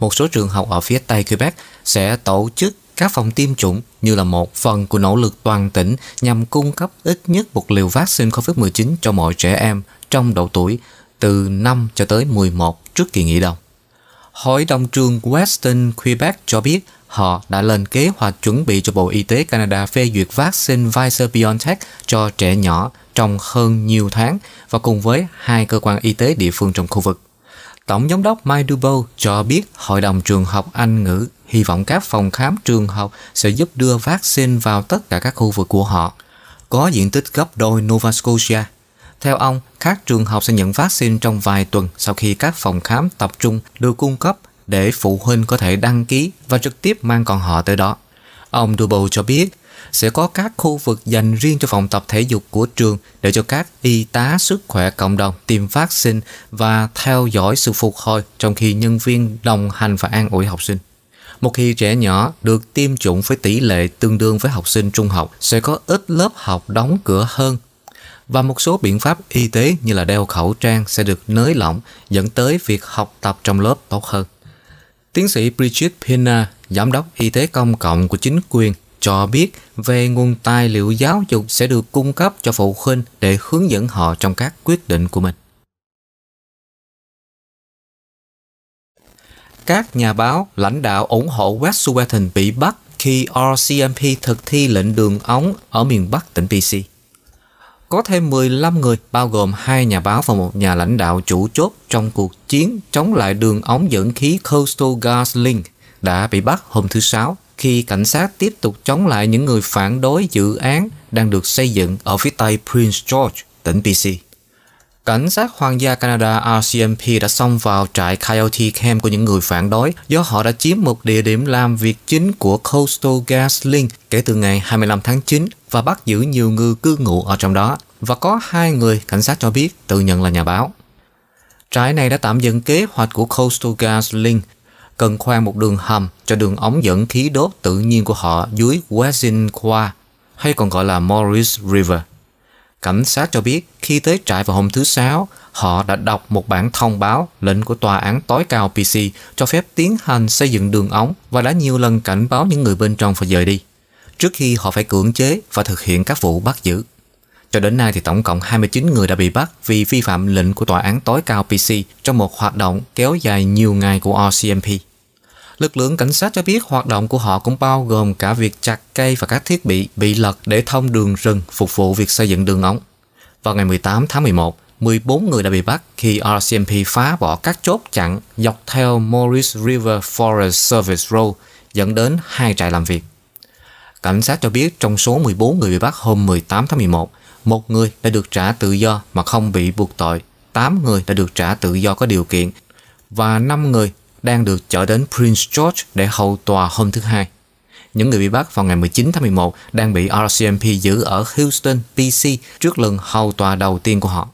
một số trường học ở phía Tây Quebec sẽ tổ chức các phòng tiêm chủng như là một phần của nỗ lực toàn tỉnh nhằm cung cấp ít nhất một liều vaccine COVID-19 cho mọi trẻ em trong độ tuổi từ 5 cho tới 11 trước kỳ nghỉ đông. Hội đồng trường Western Quebec cho biết họ đã lên kế hoạch chuẩn bị cho Bộ Y tế Canada phê duyệt vaccine Pfizer-BioNTech cho trẻ nhỏ trong hơn nhiều tháng và cùng với hai cơ quan y tế địa phương trong khu vực. Tổng giám đốc Mike Dubow cho biết Hội đồng trường học Anh ngữ hy vọng các phòng khám trường học sẽ giúp đưa vaccine vào tất cả các khu vực của họ, có diện tích gấp đôi Nova Scotia. Theo ông, các trường học sẽ nhận vaccine trong vài tuần sau khi các phòng khám tập trung được cung cấp để phụ huynh có thể đăng ký và trực tiếp mang con họ tới đó. Ông Dubow cho biết sẽ có các khu vực dành riêng cho phòng tập thể dục của trường để cho các y tá sức khỏe cộng đồng tiêm vaccine và theo dõi sự phục hồi trong khi nhân viên đồng hành và an ủi học sinh. Một khi trẻ nhỏ được tiêm chủng với tỷ lệ tương đương với học sinh trung học sẽ có ít lớp học đóng cửa hơn và một số biện pháp y tế như là đeo khẩu trang sẽ được nới lỏng dẫn tới việc học tập trong lớp tốt hơn. Tiến sĩ Bridget Pina, giám đốc y tế công cộng của chính quyền cho biết về nguồn tài liệu giáo dục sẽ được cung cấp cho phụ huynh để hướng dẫn họ trong các quyết định của mình. Các nhà báo, lãnh đạo ủng hộ Westwatten bị bắt khi RCMP thực thi lệnh đường ống ở miền Bắc tỉnh BC. Có thêm 15 người, bao gồm hai nhà báo và một nhà lãnh đạo chủ chốt trong cuộc chiến chống lại đường ống dẫn khí Coastal Gas Link đã bị bắt hôm thứ Sáu khi cảnh sát tiếp tục chống lại những người phản đối dự án đang được xây dựng ở phía tây Prince George, tỉnh BC. Cảnh sát Hoàng gia Canada RCMP đã xông vào trại Coyote Camp của những người phản đối do họ đã chiếm một địa điểm làm việc chính của Coastal Gas Link kể từ ngày 25 tháng 9 và bắt giữ nhiều người cư ngụ ở trong đó. Và có hai người cảnh sát cho biết tự nhận là nhà báo. Trại này đã tạm dừng kế hoạch của Coastal Gas Link cần khoan một đường hầm cho đường ống dẫn khí đốt tự nhiên của họ dưới Wessinqua, hay còn gọi là Morris River. Cảnh sát cho biết khi tới trại vào hôm thứ Sáu, họ đã đọc một bản thông báo lệnh của tòa án tối cao PC cho phép tiến hành xây dựng đường ống và đã nhiều lần cảnh báo những người bên trong phải rời đi, trước khi họ phải cưỡng chế và thực hiện các vụ bắt giữ. Cho đến nay thì tổng cộng 29 người đã bị bắt vì vi phạm lệnh của tòa án tối cao PC trong một hoạt động kéo dài nhiều ngày của RCMP. Lực lượng cảnh sát cho biết hoạt động của họ cũng bao gồm cả việc chặt cây và các thiết bị bị lật để thông đường rừng phục vụ việc xây dựng đường ống. Vào ngày 18 tháng 11, 14 người đã bị bắt khi RCMP phá bỏ các chốt chặn dọc theo Morris River Forest Service Road dẫn đến hai trại làm việc. Cảnh sát cho biết trong số 14 người bị bắt hôm 18 tháng 11, một người đã được trả tự do mà không bị buộc tội, 8 người đã được trả tự do có điều kiện và 5 người đang được chở đến Prince George để hầu tòa hôm thứ Hai. Những người bị bắt vào ngày 19 tháng 11 đang bị RCMP giữ ở Houston, BC trước lần hầu tòa đầu tiên của họ.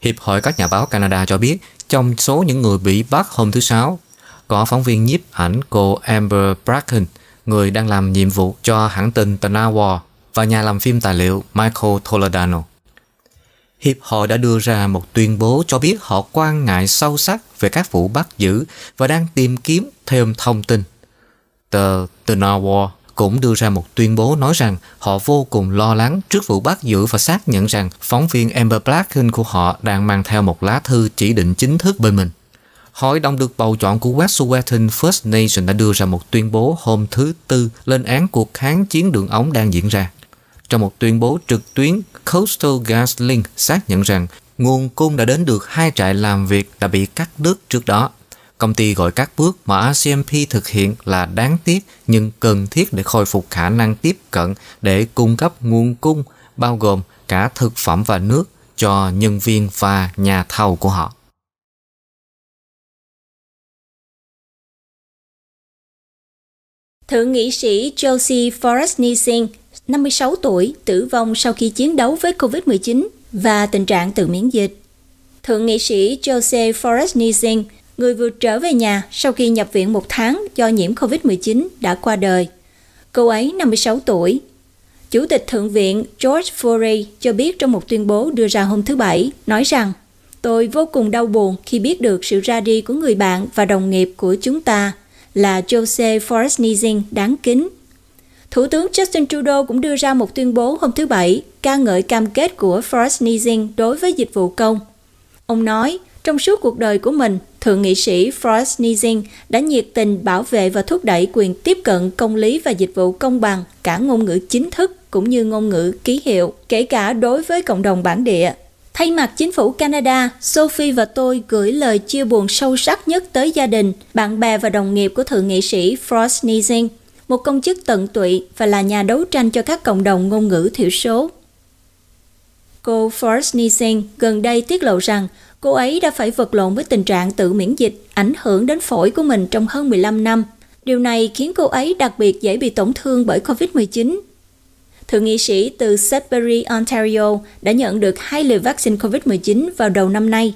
Hiệp hội các nhà báo Canada cho biết trong số những người bị bắt hôm thứ Sáu có phóng viên nhiếp ảnh cô Amber Bracken, người đang làm nhiệm vụ cho hãng tin The Nawar và nhà làm phim tài liệu Michael Toledano. Hiệp hội đã đưa ra một tuyên bố cho biết họ quan ngại sâu sắc về các vụ bắt giữ và đang tìm kiếm thêm thông tin. Tờ The Nawar cũng đưa ra một tuyên bố nói rằng họ vô cùng lo lắng trước vụ bắt giữ và xác nhận rằng phóng viên Amber Blacken của họ đang mang theo một lá thư chỉ định chính thức bên mình. Hội đồng được bầu chọn của West Suwetton First Nation đã đưa ra một tuyên bố hôm thứ Tư lên án cuộc kháng chiến đường ống đang diễn ra. Trong một tuyên bố trực tuyến, Coastal GasLink xác nhận rằng nguồn cung đã đến được hai trại làm việc đã bị cắt đứt trước đó. Công ty gọi các bước mà RCMP thực hiện là đáng tiếc nhưng cần thiết để khôi phục khả năng tiếp cận để cung cấp nguồn cung bao gồm cả thực phẩm và nước cho nhân viên và nhà thầu của họ. Thượng nghị sĩ Josie Forrest Nissing 56 tuổi, tử vong sau khi chiến đấu với COVID-19 và tình trạng tự miễn dịch. Thượng nghị sĩ Jose Forrest Nizing, người vừa trở về nhà sau khi nhập viện một tháng do nhiễm COVID-19 đã qua đời. Cô ấy 56 tuổi. Chủ tịch Thượng viện George Forey cho biết trong một tuyên bố đưa ra hôm thứ Bảy, nói rằng Tôi vô cùng đau buồn khi biết được sự ra đi của người bạn và đồng nghiệp của chúng ta là Jose Forrest Nizing đáng kính Thủ tướng Justin Trudeau cũng đưa ra một tuyên bố hôm thứ Bảy ca ngợi cam kết của Forrest Nizing đối với dịch vụ công. Ông nói, trong suốt cuộc đời của mình, Thượng nghị sĩ Forrest Nizing đã nhiệt tình bảo vệ và thúc đẩy quyền tiếp cận công lý và dịch vụ công bằng cả ngôn ngữ chính thức cũng như ngôn ngữ ký hiệu, kể cả đối với cộng đồng bản địa. Thay mặt chính phủ Canada, Sophie và tôi gửi lời chia buồn sâu sắc nhất tới gia đình, bạn bè và đồng nghiệp của Thượng nghị sĩ Frost Nizing một công chức tận tụy và là nhà đấu tranh cho các cộng đồng ngôn ngữ thiểu số. Cô Forsnisen gần đây tiết lộ rằng cô ấy đã phải vật lộn với tình trạng tự miễn dịch ảnh hưởng đến phổi của mình trong hơn 15 năm. Điều này khiến cô ấy đặc biệt dễ bị tổn thương bởi COVID-19. Thượng nghị sĩ từ Sudbury, Ontario đã nhận được hai liều vaccine COVID-19 vào đầu năm nay.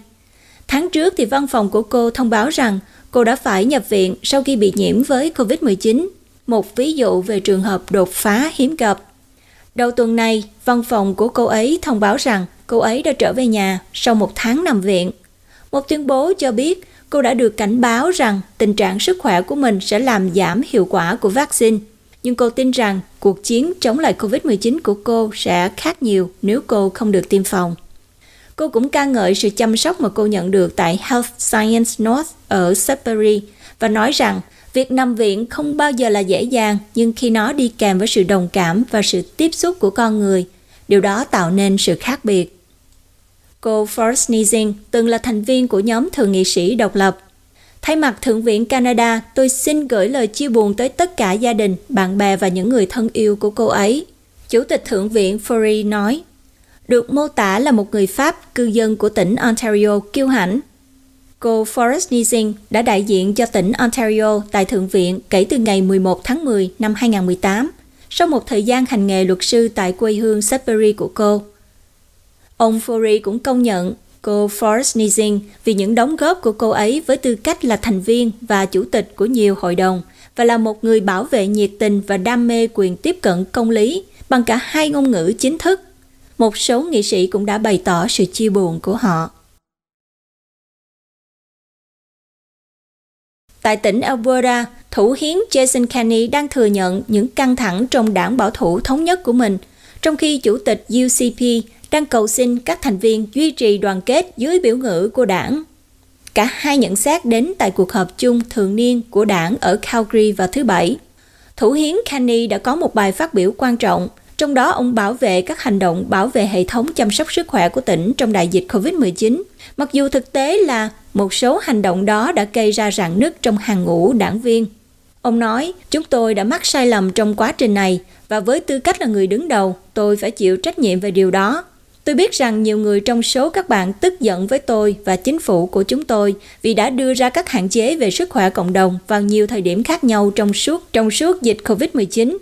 Tháng trước thì văn phòng của cô thông báo rằng cô đã phải nhập viện sau khi bị nhiễm với COVID-19 một ví dụ về trường hợp đột phá hiếm gặp. Đầu tuần này, văn phòng của cô ấy thông báo rằng cô ấy đã trở về nhà sau một tháng nằm viện. Một tuyên bố cho biết cô đã được cảnh báo rằng tình trạng sức khỏe của mình sẽ làm giảm hiệu quả của vaccine. Nhưng cô tin rằng cuộc chiến chống lại COVID-19 của cô sẽ khác nhiều nếu cô không được tiêm phòng. Cô cũng ca ngợi sự chăm sóc mà cô nhận được tại Health Science North ở Sudbury và nói rằng Việc nằm viện không bao giờ là dễ dàng, nhưng khi nó đi kèm với sự đồng cảm và sự tiếp xúc của con người, điều đó tạo nên sự khác biệt. Cô Forsnizing từng là thành viên của nhóm thượng nghị sĩ độc lập. Thay mặt Thượng viện Canada, tôi xin gửi lời chia buồn tới tất cả gia đình, bạn bè và những người thân yêu của cô ấy. Chủ tịch Thượng viện Fury nói, được mô tả là một người Pháp, cư dân của tỉnh Ontario kiêu hãnh, Cô Forrest Nizing đã đại diện cho tỉnh Ontario tại Thượng viện kể từ ngày 11 tháng 10 năm 2018, sau một thời gian hành nghề luật sư tại quê hương Sudbury của cô. Ông Forey cũng công nhận cô Forrest Nizing vì những đóng góp của cô ấy với tư cách là thành viên và chủ tịch của nhiều hội đồng và là một người bảo vệ nhiệt tình và đam mê quyền tiếp cận công lý bằng cả hai ngôn ngữ chính thức. Một số nghị sĩ cũng đã bày tỏ sự chia buồn của họ. Tại tỉnh Alberta, thủ hiến Jason Kenney đang thừa nhận những căng thẳng trong đảng bảo thủ thống nhất của mình, trong khi chủ tịch UCP đang cầu xin các thành viên duy trì đoàn kết dưới biểu ngữ của đảng. Cả hai nhận xét đến tại cuộc họp chung thường niên của đảng ở Calgary vào thứ Bảy. Thủ hiến Kenney đã có một bài phát biểu quan trọng, trong đó ông bảo vệ các hành động bảo vệ hệ thống chăm sóc sức khỏe của tỉnh trong đại dịch COVID-19 mặc dù thực tế là một số hành động đó đã gây ra rạn nứt trong hàng ngũ đảng viên. Ông nói, chúng tôi đã mắc sai lầm trong quá trình này và với tư cách là người đứng đầu, tôi phải chịu trách nhiệm về điều đó. Tôi biết rằng nhiều người trong số các bạn tức giận với tôi và chính phủ của chúng tôi vì đã đưa ra các hạn chế về sức khỏe cộng đồng vào nhiều thời điểm khác nhau trong suốt trong suốt dịch Covid-19.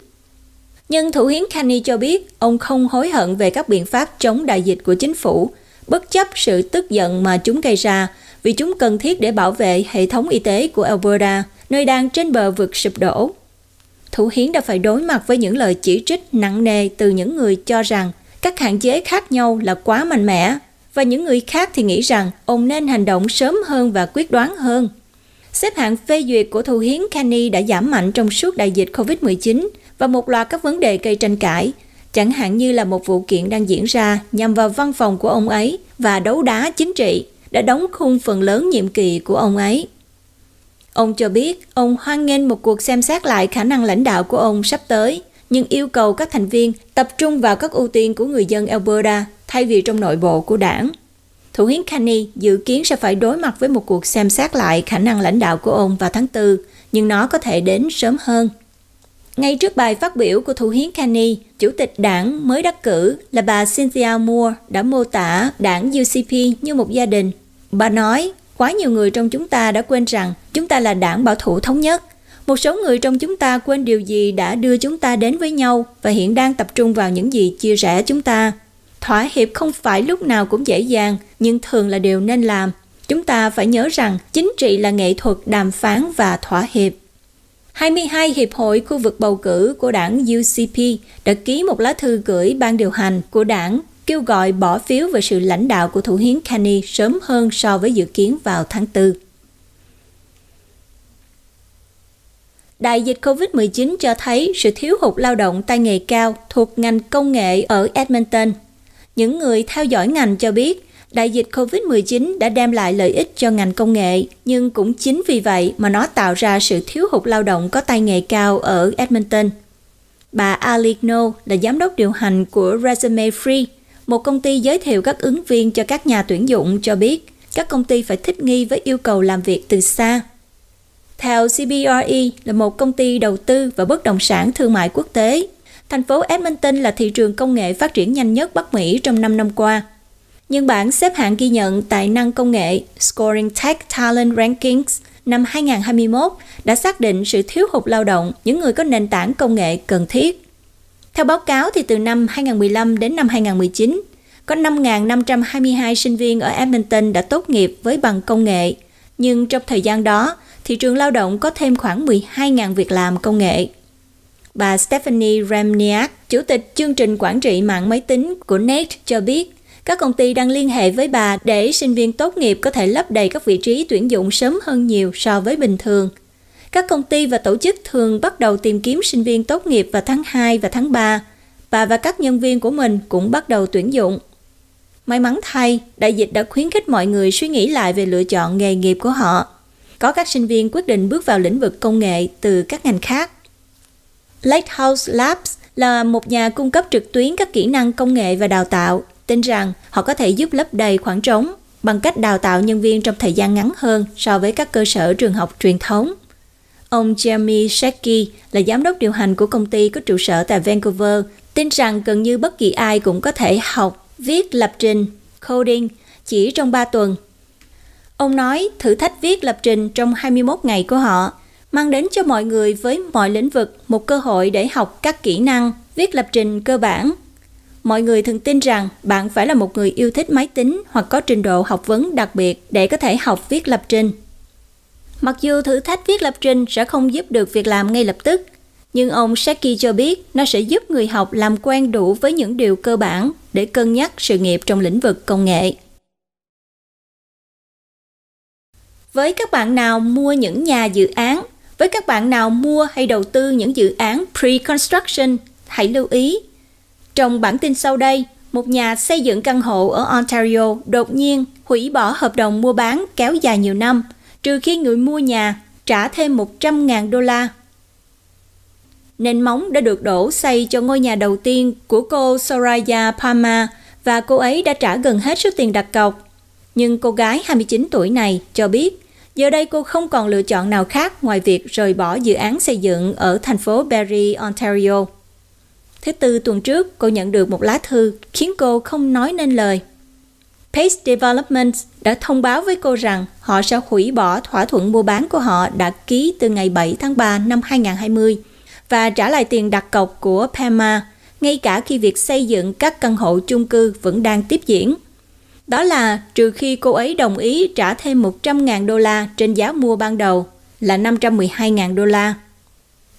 Nhưng thủ hiến Kani cho biết ông không hối hận về các biện pháp chống đại dịch của chính phủ bất chấp sự tức giận mà chúng gây ra, vì chúng cần thiết để bảo vệ hệ thống y tế của Alberta, nơi đang trên bờ vực sụp đổ. Thủ hiến đã phải đối mặt với những lời chỉ trích nặng nề từ những người cho rằng các hạn chế khác nhau là quá mạnh mẽ và những người khác thì nghĩ rằng ông nên hành động sớm hơn và quyết đoán hơn. Xếp hạng phê duyệt của thủ hiến Kenny đã giảm mạnh trong suốt đại dịch COVID-19 và một loạt các vấn đề gây tranh cãi, chẳng hạn như là một vụ kiện đang diễn ra nhằm vào văn phòng của ông ấy và đấu đá chính trị đã đóng khung phần lớn nhiệm kỳ của ông ấy. Ông cho biết ông hoan nghênh một cuộc xem xét lại khả năng lãnh đạo của ông sắp tới, nhưng yêu cầu các thành viên tập trung vào các ưu tiên của người dân Alberta thay vì trong nội bộ của đảng. Thủ hiến Carney dự kiến sẽ phải đối mặt với một cuộc xem xét lại khả năng lãnh đạo của ông vào tháng 4, nhưng nó có thể đến sớm hơn. Ngay trước bài phát biểu của Thủ hiến Kani, Chủ tịch đảng mới đắc cử là bà Cynthia Moore đã mô tả đảng UCP như một gia đình. Bà nói, quá nhiều người trong chúng ta đã quên rằng chúng ta là đảng bảo thủ thống nhất. Một số người trong chúng ta quên điều gì đã đưa chúng ta đến với nhau và hiện đang tập trung vào những gì chia rẽ chúng ta. Thỏa hiệp không phải lúc nào cũng dễ dàng, nhưng thường là điều nên làm. Chúng ta phải nhớ rằng chính trị là nghệ thuật đàm phán và thỏa hiệp. 22 hiệp hội khu vực bầu cử của đảng UCP đã ký một lá thư gửi ban điều hành của đảng kêu gọi bỏ phiếu về sự lãnh đạo của thủ hiến Kenny sớm hơn so với dự kiến vào tháng 4. Đại dịch COVID-19 cho thấy sự thiếu hụt lao động tay nghề cao thuộc ngành công nghệ ở Edmonton. Những người theo dõi ngành cho biết Đại dịch COVID-19 đã đem lại lợi ích cho ngành công nghệ, nhưng cũng chính vì vậy mà nó tạo ra sự thiếu hụt lao động có tay nghề cao ở Edmonton. Bà Aligno là giám đốc điều hành của Resume Free, một công ty giới thiệu các ứng viên cho các nhà tuyển dụng cho biết các công ty phải thích nghi với yêu cầu làm việc từ xa. Theo CBRE là một công ty đầu tư và bất động sản thương mại quốc tế, thành phố Edmonton là thị trường công nghệ phát triển nhanh nhất Bắc Mỹ trong 5 năm qua – nhưng bảng xếp hạng ghi nhận tài năng công nghệ Scoring Tech Talent Rankings năm 2021 đã xác định sự thiếu hụt lao động những người có nền tảng công nghệ cần thiết. Theo báo cáo thì từ năm 2015 đến năm 2019, có 5.522 sinh viên ở Edmonton đã tốt nghiệp với bằng công nghệ, nhưng trong thời gian đó, thị trường lao động có thêm khoảng 12.000 việc làm công nghệ. Bà Stephanie Remniak, chủ tịch chương trình quản trị mạng máy tính của Net, cho biết, các công ty đang liên hệ với bà để sinh viên tốt nghiệp có thể lấp đầy các vị trí tuyển dụng sớm hơn nhiều so với bình thường. Các công ty và tổ chức thường bắt đầu tìm kiếm sinh viên tốt nghiệp vào tháng 2 và tháng 3. Bà và các nhân viên của mình cũng bắt đầu tuyển dụng. May mắn thay, đại dịch đã khuyến khích mọi người suy nghĩ lại về lựa chọn nghề nghiệp của họ. Có các sinh viên quyết định bước vào lĩnh vực công nghệ từ các ngành khác. Lighthouse Labs là một nhà cung cấp trực tuyến các kỹ năng công nghệ và đào tạo tin rằng họ có thể giúp lấp đầy khoảng trống bằng cách đào tạo nhân viên trong thời gian ngắn hơn so với các cơ sở trường học truyền thống. Ông Jeremy Shecky là giám đốc điều hành của công ty có trụ sở tại Vancouver, tin rằng gần như bất kỳ ai cũng có thể học, viết lập trình, coding chỉ trong 3 tuần. Ông nói thử thách viết lập trình trong 21 ngày của họ mang đến cho mọi người với mọi lĩnh vực một cơ hội để học các kỹ năng viết lập trình cơ bản mọi người thường tin rằng bạn phải là một người yêu thích máy tính hoặc có trình độ học vấn đặc biệt để có thể học viết lập trình. Mặc dù thử thách viết lập trình sẽ không giúp được việc làm ngay lập tức, nhưng ông Seki cho biết nó sẽ giúp người học làm quen đủ với những điều cơ bản để cân nhắc sự nghiệp trong lĩnh vực công nghệ. Với các bạn nào mua những nhà dự án, với các bạn nào mua hay đầu tư những dự án pre-construction, hãy lưu ý trong bản tin sau đây, một nhà xây dựng căn hộ ở Ontario đột nhiên hủy bỏ hợp đồng mua bán kéo dài nhiều năm, trừ khi người mua nhà trả thêm 100.000 đô la. Nền móng đã được đổ xây cho ngôi nhà đầu tiên của cô Soraya Palmer và cô ấy đã trả gần hết số tiền đặt cọc. Nhưng cô gái 29 tuổi này cho biết giờ đây cô không còn lựa chọn nào khác ngoài việc rời bỏ dự án xây dựng ở thành phố Barrie, Ontario. Thứ tư tuần trước, cô nhận được một lá thư khiến cô không nói nên lời. Pace Development đã thông báo với cô rằng họ sẽ hủy bỏ thỏa thuận mua bán của họ đã ký từ ngày 7 tháng 3 năm 2020 và trả lại tiền đặt cọc của Pema, ngay cả khi việc xây dựng các căn hộ chung cư vẫn đang tiếp diễn. Đó là trừ khi cô ấy đồng ý trả thêm 100.000 đô la trên giá mua ban đầu là 512.000 đô la.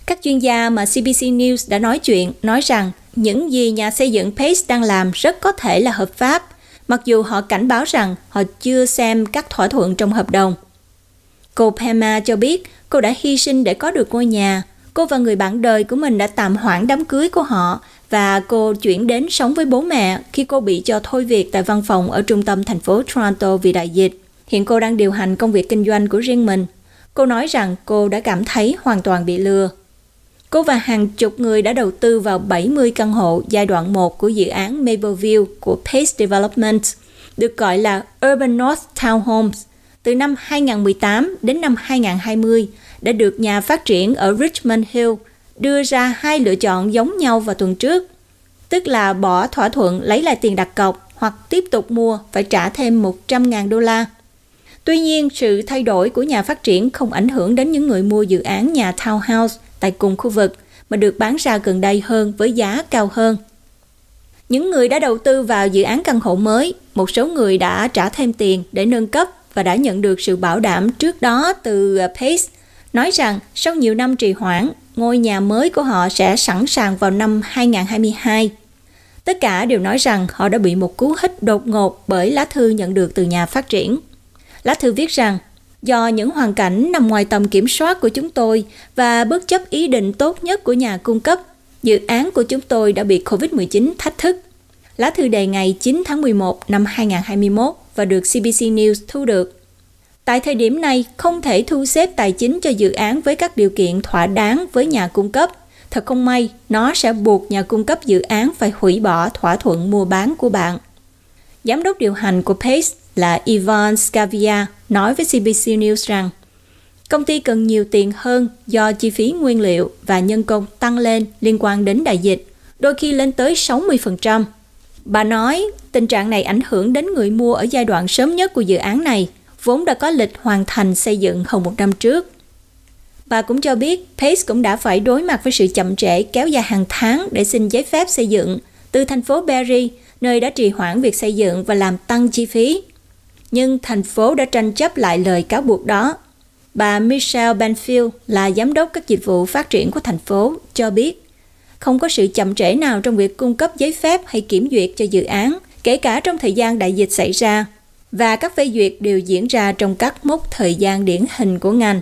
Các chuyên gia mà CBC News đã nói chuyện nói rằng những gì nhà xây dựng Pace đang làm rất có thể là hợp pháp, mặc dù họ cảnh báo rằng họ chưa xem các thỏa thuận trong hợp đồng. Cô Pema cho biết cô đã hy sinh để có được ngôi nhà. Cô và người bạn đời của mình đã tạm hoãn đám cưới của họ và cô chuyển đến sống với bố mẹ khi cô bị cho thôi việc tại văn phòng ở trung tâm thành phố Toronto vì đại dịch. Hiện cô đang điều hành công việc kinh doanh của riêng mình. Cô nói rằng cô đã cảm thấy hoàn toàn bị lừa. Cô và hàng chục người đã đầu tư vào 70 căn hộ giai đoạn 1 của dự án Mapleview của Pace Development, được gọi là Urban North Townhomes, từ năm 2018 đến năm 2020 đã được nhà phát triển ở Richmond Hill đưa ra hai lựa chọn giống nhau vào tuần trước, tức là bỏ thỏa thuận lấy lại tiền đặt cọc hoặc tiếp tục mua phải trả thêm 100.000 đô la. Tuy nhiên, sự thay đổi của nhà phát triển không ảnh hưởng đến những người mua dự án nhà townhouse tại cùng khu vực mà được bán ra gần đây hơn với giá cao hơn. Những người đã đầu tư vào dự án căn hộ mới, một số người đã trả thêm tiền để nâng cấp và đã nhận được sự bảo đảm trước đó từ ờ, Pace, nói rằng sau nhiều năm trì hoãn, ngôi nhà mới của họ sẽ sẵn sàng vào năm 2022. Tất cả đều nói rằng họ đã bị một cú hích đột ngột bởi lá thư nhận được từ nhà phát triển. Lá thư viết rằng do những hoàn cảnh nằm ngoài tầm kiểm soát của chúng tôi và bất chấp ý định tốt nhất của nhà cung cấp, dự án của chúng tôi đã bị COVID-19 thách thức. Lá thư đề ngày 9 tháng 11 năm 2021 và được CBC News thu được. Tại thời điểm này, không thể thu xếp tài chính cho dự án với các điều kiện thỏa đáng với nhà cung cấp. Thật không may, nó sẽ buộc nhà cung cấp dự án phải hủy bỏ thỏa thuận mua bán của bạn. Giám đốc điều hành của Pace là Ivan Scavia nói với CBC News rằng công ty cần nhiều tiền hơn do chi phí nguyên liệu và nhân công tăng lên liên quan đến đại dịch, đôi khi lên tới 60%. Bà nói tình trạng này ảnh hưởng đến người mua ở giai đoạn sớm nhất của dự án này, vốn đã có lịch hoàn thành xây dựng hơn một năm trước. Bà cũng cho biết Pace cũng đã phải đối mặt với sự chậm trễ kéo dài hàng tháng để xin giấy phép xây dựng từ thành phố Berry nơi đã trì hoãn việc xây dựng và làm tăng chi phí. Nhưng thành phố đã tranh chấp lại lời cáo buộc đó. Bà Michelle Banfield là giám đốc các dịch vụ phát triển của thành phố cho biết không có sự chậm trễ nào trong việc cung cấp giấy phép hay kiểm duyệt cho dự án, kể cả trong thời gian đại dịch xảy ra, và các phê duyệt đều diễn ra trong các mốc thời gian điển hình của ngành.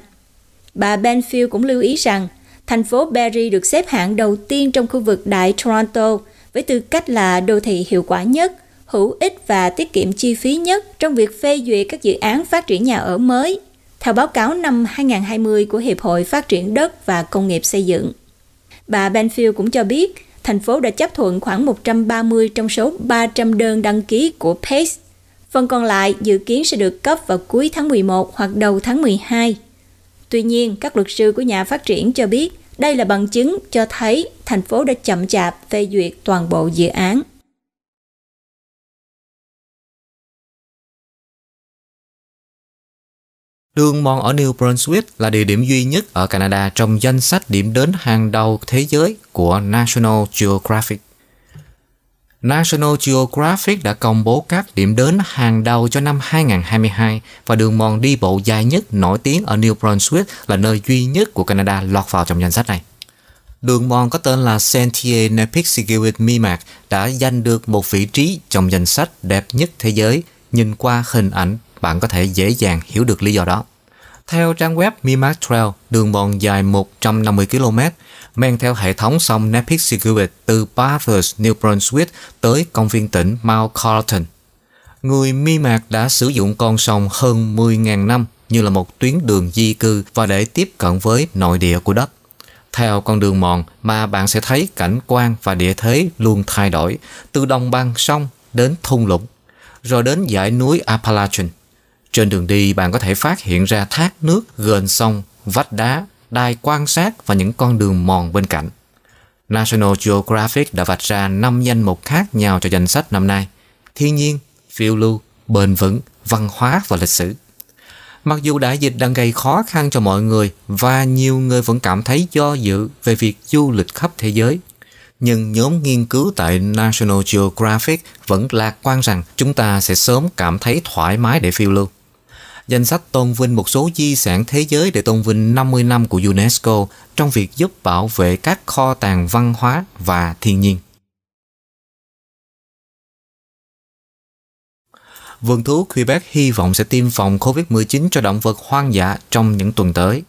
Bà Benfield cũng lưu ý rằng, thành phố Barrie được xếp hạng đầu tiên trong khu vực Đại Toronto với tư cách là đô thị hiệu quả nhất, hữu ích và tiết kiệm chi phí nhất trong việc phê duyệt các dự án phát triển nhà ở mới, theo báo cáo năm 2020 của Hiệp hội Phát triển đất và Công nghiệp xây dựng. Bà Benfield cũng cho biết, thành phố đã chấp thuận khoảng 130 trong số 300 đơn đăng ký của PACE. Phần còn lại dự kiến sẽ được cấp vào cuối tháng 11 hoặc đầu tháng 12. Tuy nhiên, các luật sư của nhà phát triển cho biết đây là bằng chứng cho thấy thành phố đã chậm chạp phê duyệt toàn bộ dự án. Đường mòn ở New Brunswick là địa điểm duy nhất ở Canada trong danh sách điểm đến hàng đầu thế giới của National Geographic. National Geographic đã công bố các điểm đến hàng đầu cho năm 2022 và đường mòn đi bộ dài nhất nổi tiếng ở New Brunswick là nơi duy nhất của Canada lọt vào trong danh sách này. Đường mòn có tên là Sentier Nepixigewit Mimak đã giành được một vị trí trong danh sách đẹp nhất thế giới. Nhìn qua hình ảnh, bạn có thể dễ dàng hiểu được lý do đó. Theo trang web MiMac Trail, đường mòn dài 150 km, men theo hệ thống sông Nepiciguit từ Bathurst, New Brunswick tới công viên tỉnh Mount Carlton. Người Mi Mạc đã sử dụng con sông hơn 10.000 năm như là một tuyến đường di cư và để tiếp cận với nội địa của đất. Theo con đường mòn mà bạn sẽ thấy cảnh quan và địa thế luôn thay đổi, từ đồng bằng sông đến thung lũng, rồi đến dãy núi Appalachian. Trên đường đi bạn có thể phát hiện ra thác nước, gần sông, vách đá, đài quan sát và những con đường mòn bên cạnh. National Geographic đã vạch ra 5 danh mục khác nhau cho danh sách năm nay. Thiên nhiên, phiêu lưu, bền vững, văn hóa và lịch sử. Mặc dù đại dịch đang gây khó khăn cho mọi người và nhiều người vẫn cảm thấy do dự về việc du lịch khắp thế giới, nhưng nhóm nghiên cứu tại National Geographic vẫn lạc quan rằng chúng ta sẽ sớm cảm thấy thoải mái để phiêu lưu danh sách tôn vinh một số di sản thế giới để tôn vinh 50 năm của UNESCO trong việc giúp bảo vệ các kho tàng văn hóa và thiên nhiên. Vườn thú Quebec hy vọng sẽ tiêm phòng COVID-19 cho động vật hoang dã trong những tuần tới.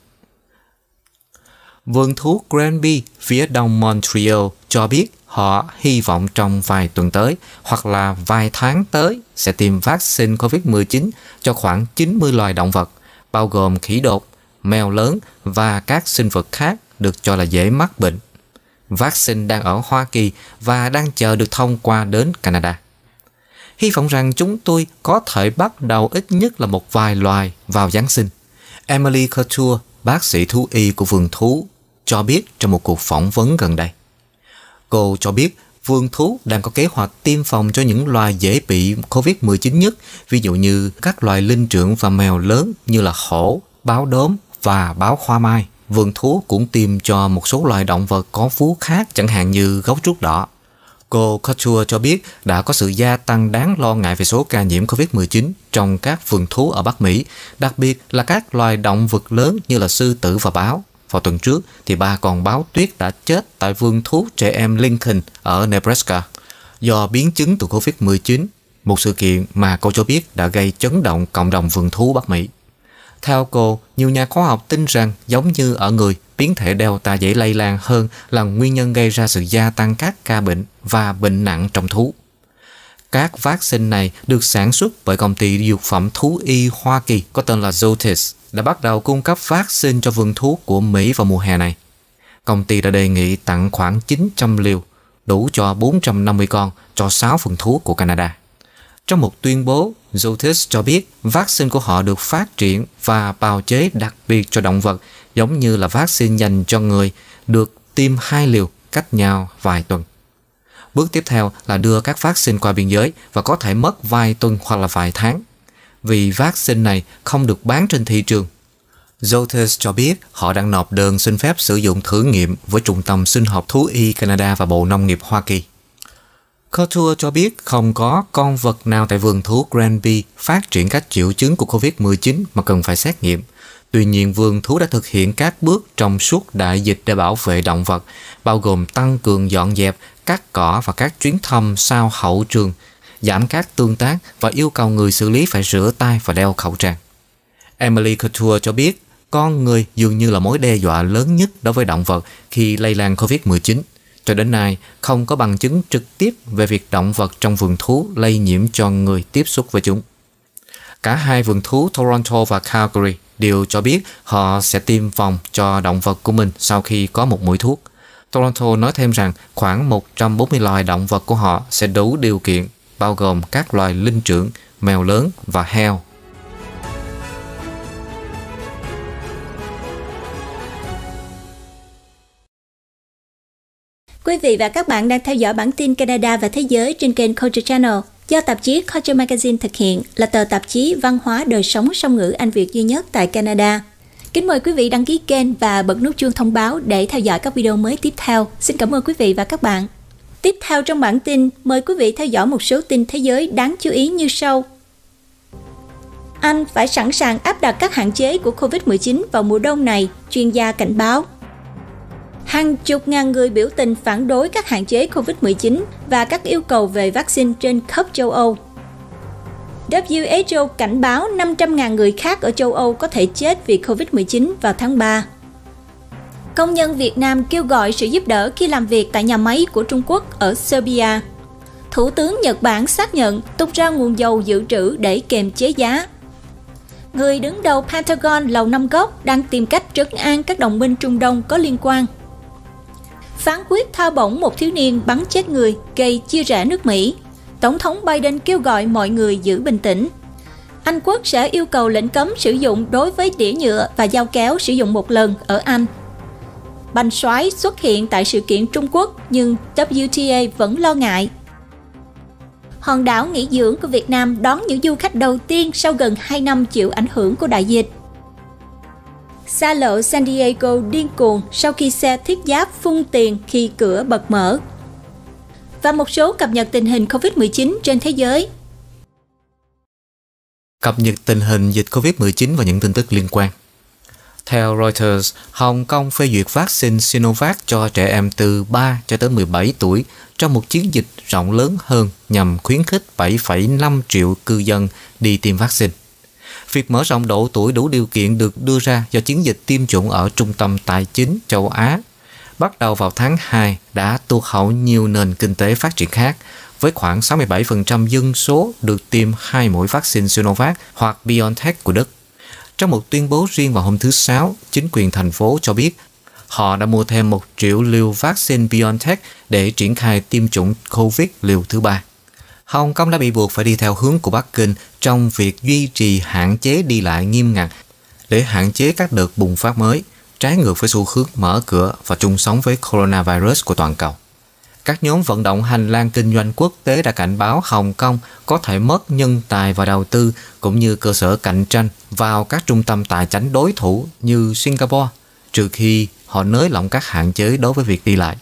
Vườn thú Granby phía đông Montreal cho biết họ hy vọng trong vài tuần tới hoặc là vài tháng tới sẽ tìm vaccine COVID-19 cho khoảng 90 loài động vật, bao gồm khỉ đột, mèo lớn và các sinh vật khác được cho là dễ mắc bệnh. Vaccine đang ở Hoa Kỳ và đang chờ được thông qua đến Canada. Hy vọng rằng chúng tôi có thể bắt đầu ít nhất là một vài loài vào Giáng sinh. Emily Couture, bác sĩ thú y của vườn thú, cho biết trong một cuộc phỏng vấn gần đây. Cô cho biết vườn Thú đang có kế hoạch tiêm phòng cho những loài dễ bị COVID-19 nhất, ví dụ như các loài linh trưởng và mèo lớn như là hổ, báo đốm và báo hoa mai. Vườn thú cũng tiêm cho một số loài động vật có vú khác chẳng hạn như gấu trúc đỏ. Cô Couture cho biết đã có sự gia tăng đáng lo ngại về số ca nhiễm COVID-19 trong các vườn thú ở Bắc Mỹ, đặc biệt là các loài động vật lớn như là sư tử và báo. Vào tuần trước thì ba còn báo Tuyết đã chết tại vườn thú trẻ em Lincoln ở Nebraska do biến chứng từ Covid-19, một sự kiện mà cô cho biết đã gây chấn động cộng đồng vườn thú Bắc Mỹ. Theo cô, nhiều nhà khoa học tin rằng giống như ở người, biến thể Delta dễ lây lan hơn là nguyên nhân gây ra sự gia tăng các ca bệnh và bệnh nặng trong thú. Các vaccine này được sản xuất bởi công ty dược phẩm thú y Hoa Kỳ có tên là Zoetis đã bắt đầu cung cấp vaccine cho vườn thú của Mỹ vào mùa hè này. Công ty đã đề nghị tặng khoảng 900 liều, đủ cho 450 con cho 6 vườn thú của Canada. Trong một tuyên bố, Zotis cho biết vaccine của họ được phát triển và bào chế đặc biệt cho động vật giống như là vaccine dành cho người được tiêm hai liều cách nhau vài tuần. Bước tiếp theo là đưa các vaccine qua biên giới và có thể mất vài tuần hoặc là vài tháng vì vaccine này không được bán trên thị trường. Zoetis cho biết họ đang nộp đơn xin phép sử dụng thử nghiệm với Trung tâm Sinh học Thú y Canada và Bộ Nông nghiệp Hoa Kỳ. Couture cho biết không có con vật nào tại vườn thú Granby phát triển các triệu chứng của COVID-19 mà cần phải xét nghiệm. Tuy nhiên, vườn thú đã thực hiện các bước trong suốt đại dịch để bảo vệ động vật, bao gồm tăng cường dọn dẹp, cắt cỏ và các chuyến thăm sau hậu trường, giảm các tương tác và yêu cầu người xử lý phải rửa tay và đeo khẩu trang. Emily Couture cho biết, con người dường như là mối đe dọa lớn nhất đối với động vật khi lây lan COVID-19. Cho đến nay, không có bằng chứng trực tiếp về việc động vật trong vườn thú lây nhiễm cho người tiếp xúc với chúng. Cả hai vườn thú Toronto và Calgary đều cho biết họ sẽ tiêm phòng cho động vật của mình sau khi có một mũi thuốc. Toronto nói thêm rằng khoảng 140 loài động vật của họ sẽ đủ điều kiện bao gồm các loài linh trưởng, mèo lớn và heo. Quý vị và các bạn đang theo dõi bản tin Canada và Thế giới trên kênh Culture Channel do tạp chí Culture Magazine thực hiện là tờ tạp chí văn hóa đời sống song ngữ Anh Việt duy nhất tại Canada. Kính mời quý vị đăng ký kênh và bật nút chuông thông báo để theo dõi các video mới tiếp theo. Xin cảm ơn quý vị và các bạn. Tiếp theo trong bản tin, mời quý vị theo dõi một số tin thế giới đáng chú ý như sau. Anh phải sẵn sàng áp đặt các hạn chế của Covid-19 vào mùa đông này, chuyên gia cảnh báo. Hàng chục ngàn người biểu tình phản đối các hạn chế Covid-19 và các yêu cầu về vaccine trên khắp châu Âu. WHO cảnh báo 500.000 người khác ở châu Âu có thể chết vì Covid-19 vào tháng 3 công nhân Việt Nam kêu gọi sự giúp đỡ khi làm việc tại nhà máy của Trung Quốc ở Serbia. Thủ tướng Nhật Bản xác nhận tung ra nguồn dầu dự trữ để kiềm chế giá. Người đứng đầu Pentagon Lầu Năm Góc đang tìm cách trấn an các đồng minh Trung Đông có liên quan. Phán quyết tha bổng một thiếu niên bắn chết người gây chia rẽ nước Mỹ. Tổng thống Biden kêu gọi mọi người giữ bình tĩnh. Anh Quốc sẽ yêu cầu lệnh cấm sử dụng đối với đĩa nhựa và dao kéo sử dụng một lần ở Anh Bành xoái xuất hiện tại sự kiện Trung Quốc nhưng WTA vẫn lo ngại. Hòn đảo nghỉ dưỡng của Việt Nam đón những du khách đầu tiên sau gần 2 năm chịu ảnh hưởng của đại dịch. Xa lộ San Diego điên cuồng sau khi xe thiết giáp phun tiền khi cửa bật mở. Và một số cập nhật tình hình COVID-19 trên thế giới. Cập nhật tình hình dịch COVID-19 và những tin tức liên quan. Theo Reuters, Hồng Kông phê duyệt vaccine Sinovac cho trẻ em từ 3 cho tới 17 tuổi trong một chiến dịch rộng lớn hơn nhằm khuyến khích 7,5 triệu cư dân đi tiêm vaccine. Việc mở rộng độ tuổi đủ điều kiện được đưa ra do chiến dịch tiêm chủng ở Trung tâm Tài chính châu Á bắt đầu vào tháng 2 đã tuột hậu nhiều nền kinh tế phát triển khác, với khoảng 67% dân số được tiêm hai mũi vaccine Sinovac hoặc BioNTech của Đức. Trong một tuyên bố riêng vào hôm thứ Sáu, chính quyền thành phố cho biết họ đã mua thêm một triệu liều vaccine BioNTech để triển khai tiêm chủng COVID liều thứ ba. Hồng Kông đã bị buộc phải đi theo hướng của Bắc Kinh trong việc duy trì hạn chế đi lại nghiêm ngặt để hạn chế các đợt bùng phát mới, trái ngược với xu hướng mở cửa và chung sống với coronavirus của toàn cầu. Các nhóm vận động hành lang kinh doanh quốc tế đã cảnh báo Hồng Kông có thể mất nhân tài và đầu tư cũng như cơ sở cạnh tranh vào các trung tâm tài chính đối thủ như Singapore trừ khi họ nới lỏng các hạn chế đối với việc đi lại.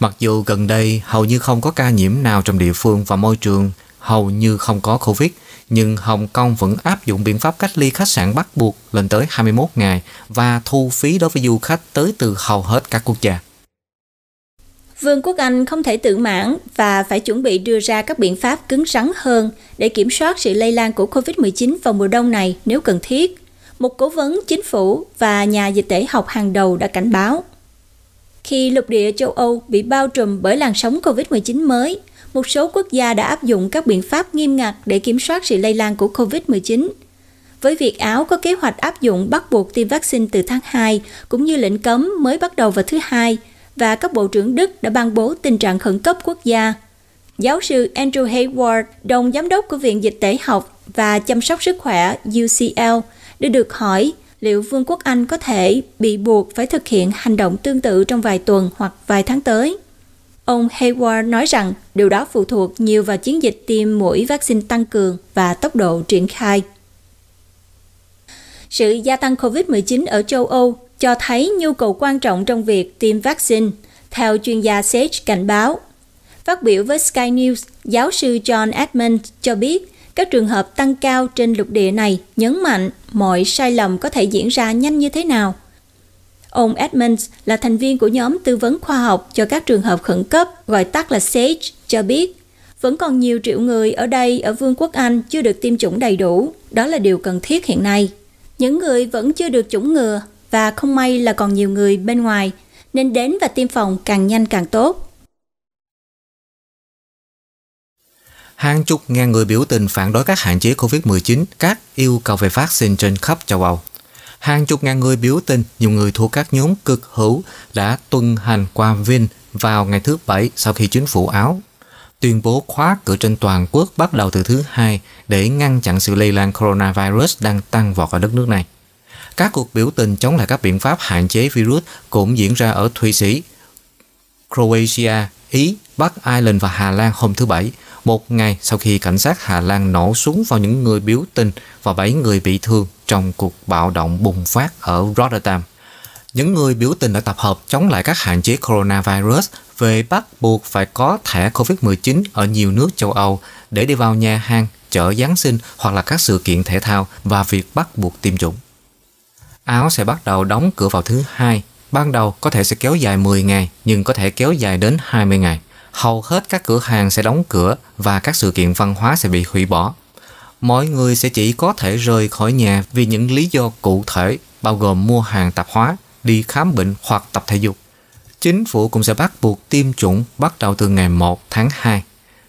Mặc dù gần đây hầu như không có ca nhiễm nào trong địa phương và môi trường hầu như không có Covid, nhưng Hồng Kông vẫn áp dụng biện pháp cách ly khách sạn bắt buộc lên tới 21 ngày và thu phí đối với du khách tới từ hầu hết các quốc gia. Vương quốc Anh không thể tự mãn và phải chuẩn bị đưa ra các biện pháp cứng rắn hơn để kiểm soát sự lây lan của COVID-19 vào mùa đông này nếu cần thiết. Một cố vấn chính phủ và nhà dịch tễ học hàng đầu đã cảnh báo. Khi lục địa châu Âu bị bao trùm bởi làn sóng COVID-19 mới, một số quốc gia đã áp dụng các biện pháp nghiêm ngặt để kiểm soát sự lây lan của COVID-19. Với việc Áo có kế hoạch áp dụng bắt buộc tiêm vaccine từ tháng 2, cũng như lệnh cấm mới bắt đầu vào thứ Hai – và các bộ trưởng Đức đã ban bố tình trạng khẩn cấp quốc gia. Giáo sư Andrew Hayward, đồng giám đốc của Viện Dịch tễ học và chăm sóc sức khỏe UCL, đã được hỏi liệu Vương quốc Anh có thể bị buộc phải thực hiện hành động tương tự trong vài tuần hoặc vài tháng tới. Ông Hayward nói rằng điều đó phụ thuộc nhiều vào chiến dịch tiêm mũi vaccine tăng cường và tốc độ triển khai. Sự gia tăng COVID-19 ở châu Âu cho thấy nhu cầu quan trọng trong việc tiêm vaccine, theo chuyên gia Sage cảnh báo. Phát biểu với Sky News, giáo sư John Edmond cho biết các trường hợp tăng cao trên lục địa này nhấn mạnh mọi sai lầm có thể diễn ra nhanh như thế nào. Ông Edmonds là thành viên của nhóm tư vấn khoa học cho các trường hợp khẩn cấp, gọi tắt là SAGE, cho biết vẫn còn nhiều triệu người ở đây ở Vương quốc Anh chưa được tiêm chủng đầy đủ, đó là điều cần thiết hiện nay. Những người vẫn chưa được chủng ngừa và không may là còn nhiều người bên ngoài, nên đến và tiêm phòng càng nhanh càng tốt. Hàng chục ngàn người biểu tình phản đối các hạn chế COVID-19, các yêu cầu về vaccine trên khắp châu Âu. Hàng chục ngàn người biểu tình, nhiều người thuộc các nhóm cực hữu đã tuần hành qua Vinh vào ngày thứ Bảy sau khi chính phủ Áo tuyên bố khóa cửa trên toàn quốc bắt đầu từ thứ hai để ngăn chặn sự lây lan coronavirus đang tăng vọt ở đất nước này. Các cuộc biểu tình chống lại các biện pháp hạn chế virus cũng diễn ra ở Thụy Sĩ, Croatia, Ý, Bắc Ireland và Hà Lan hôm thứ Bảy, một ngày sau khi cảnh sát Hà Lan nổ súng vào những người biểu tình và 7 người bị thương trong cuộc bạo động bùng phát ở Rotterdam. Những người biểu tình đã tập hợp chống lại các hạn chế coronavirus về bắt buộc phải có thẻ COVID-19 ở nhiều nước châu Âu để đi vào nhà hàng, chợ Giáng sinh hoặc là các sự kiện thể thao và việc bắt buộc tiêm chủng. Áo sẽ bắt đầu đóng cửa vào thứ hai. Ban đầu có thể sẽ kéo dài 10 ngày, nhưng có thể kéo dài đến 20 ngày. Hầu hết các cửa hàng sẽ đóng cửa và các sự kiện văn hóa sẽ bị hủy bỏ. Mọi người sẽ chỉ có thể rời khỏi nhà vì những lý do cụ thể, bao gồm mua hàng tạp hóa, đi khám bệnh hoặc tập thể dục. Chính phủ cũng sẽ bắt buộc tiêm chủng bắt đầu từ ngày 1 tháng 2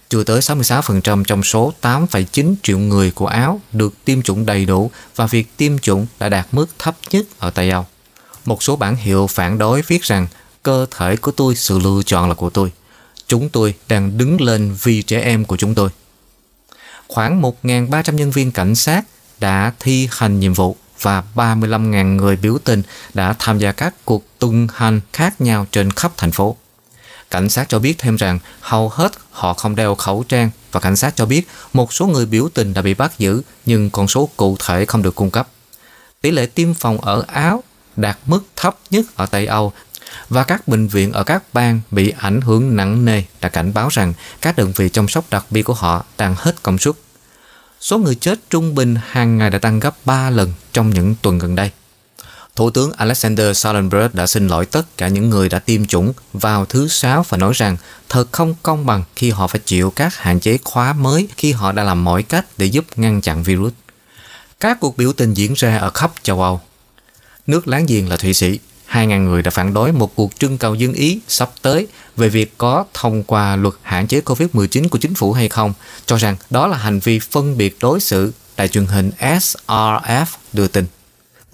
chưa tới 66% trong số 8,9 triệu người của Áo được tiêm chủng đầy đủ và việc tiêm chủng đã đạt mức thấp nhất ở Tây Âu. Một số bản hiệu phản đối viết rằng cơ thể của tôi, sự lựa chọn là của tôi. Chúng tôi đang đứng lên vì trẻ em của chúng tôi. Khoảng 1.300 nhân viên cảnh sát đã thi hành nhiệm vụ và 35.000 người biểu tình đã tham gia các cuộc tuần hành khác nhau trên khắp thành phố. Cảnh sát cho biết thêm rằng hầu hết họ không đeo khẩu trang và cảnh sát cho biết một số người biểu tình đã bị bắt giữ nhưng con số cụ thể không được cung cấp. Tỷ lệ tiêm phòng ở Áo đạt mức thấp nhất ở Tây Âu và các bệnh viện ở các bang bị ảnh hưởng nặng nề đã cảnh báo rằng các đơn vị chăm sóc đặc biệt của họ đang hết công suất. Số người chết trung bình hàng ngày đã tăng gấp 3 lần trong những tuần gần đây. Thủ tướng Alexander Schallenberg đã xin lỗi tất cả những người đã tiêm chủng vào thứ sáu và nói rằng thật không công bằng khi họ phải chịu các hạn chế khóa mới khi họ đã làm mọi cách để giúp ngăn chặn virus. Các cuộc biểu tình diễn ra ở khắp châu Âu. Nước láng giềng là Thụy Sĩ, 2.000 người đã phản đối một cuộc trưng cầu dân ý sắp tới về việc có thông qua luật hạn chế COVID-19 của chính phủ hay không, cho rằng đó là hành vi phân biệt đối xử đài truyền hình SRF đưa tin.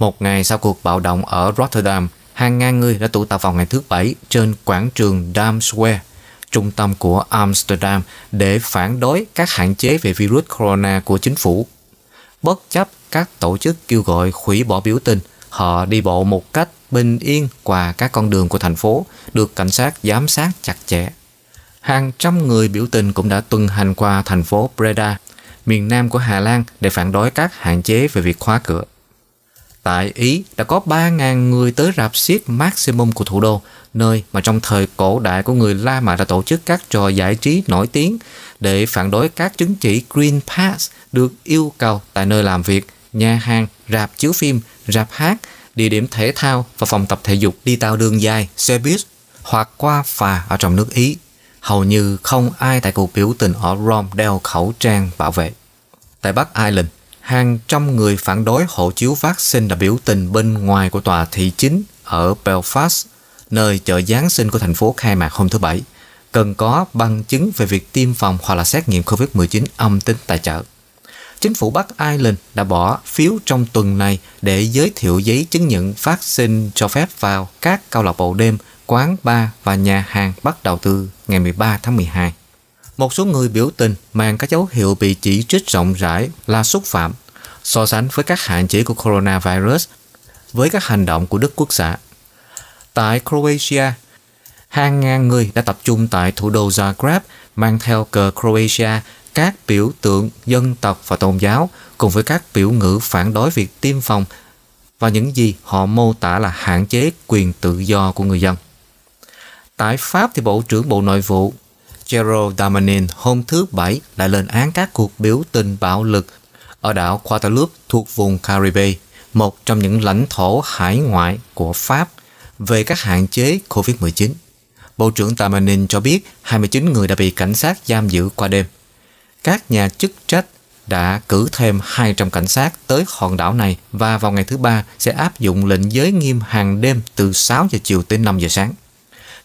Một ngày sau cuộc bạo động ở Rotterdam, hàng ngàn người đã tụ tập vào ngày thứ Bảy trên quảng trường Dam Square, trung tâm của Amsterdam, để phản đối các hạn chế về virus corona của chính phủ. Bất chấp các tổ chức kêu gọi hủy bỏ biểu tình, họ đi bộ một cách bình yên qua các con đường của thành phố, được cảnh sát giám sát chặt chẽ. Hàng trăm người biểu tình cũng đã tuần hành qua thành phố Breda, miền nam của Hà Lan để phản đối các hạn chế về việc khóa cửa. Tại Ý đã có 3.000 người tới rạp xiếc Maximum của thủ đô, nơi mà trong thời cổ đại của người La Mã đã tổ chức các trò giải trí nổi tiếng để phản đối các chứng chỉ Green Pass được yêu cầu tại nơi làm việc, nhà hàng, rạp chiếu phim, rạp hát, địa điểm thể thao và phòng tập thể dục đi tàu đường dài, xe buýt hoặc qua phà ở trong nước Ý. Hầu như không ai tại cuộc biểu tình ở Rome đeo khẩu trang bảo vệ. Tại Bắc Ireland, hàng trăm người phản đối hộ chiếu phát sinh đã biểu tình bên ngoài của tòa thị chính ở Belfast, nơi chợ Giáng sinh của thành phố khai mạc hôm thứ Bảy, cần có bằng chứng về việc tiêm phòng hoặc là xét nghiệm COVID-19 âm tính tại chợ. Chính phủ Bắc Ireland đã bỏ phiếu trong tuần này để giới thiệu giấy chứng nhận phát sinh cho phép vào các câu lạc bộ đêm, quán bar và nhà hàng bắt đầu từ ngày 13 tháng 12 một số người biểu tình mang các dấu hiệu bị chỉ trích rộng rãi là xúc phạm, so sánh với các hạn chế của coronavirus với các hành động của Đức Quốc xã. Tại Croatia, hàng ngàn người đã tập trung tại thủ đô Zagreb mang theo cờ Croatia, các biểu tượng dân tộc và tôn giáo cùng với các biểu ngữ phản đối việc tiêm phòng và những gì họ mô tả là hạn chế quyền tự do của người dân. Tại Pháp thì Bộ trưởng Bộ Nội vụ Gerald Damanin hôm thứ Bảy lại lên án các cuộc biểu tình bạo lực ở đảo Guadeloupe thuộc vùng Caribe, một trong những lãnh thổ hải ngoại của Pháp, về các hạn chế COVID-19. Bộ trưởng Tamanin cho biết 29 người đã bị cảnh sát giam giữ qua đêm. Các nhà chức trách đã cử thêm 200 cảnh sát tới hòn đảo này và vào ngày thứ ba sẽ áp dụng lệnh giới nghiêm hàng đêm từ 6 giờ chiều tới 5 giờ sáng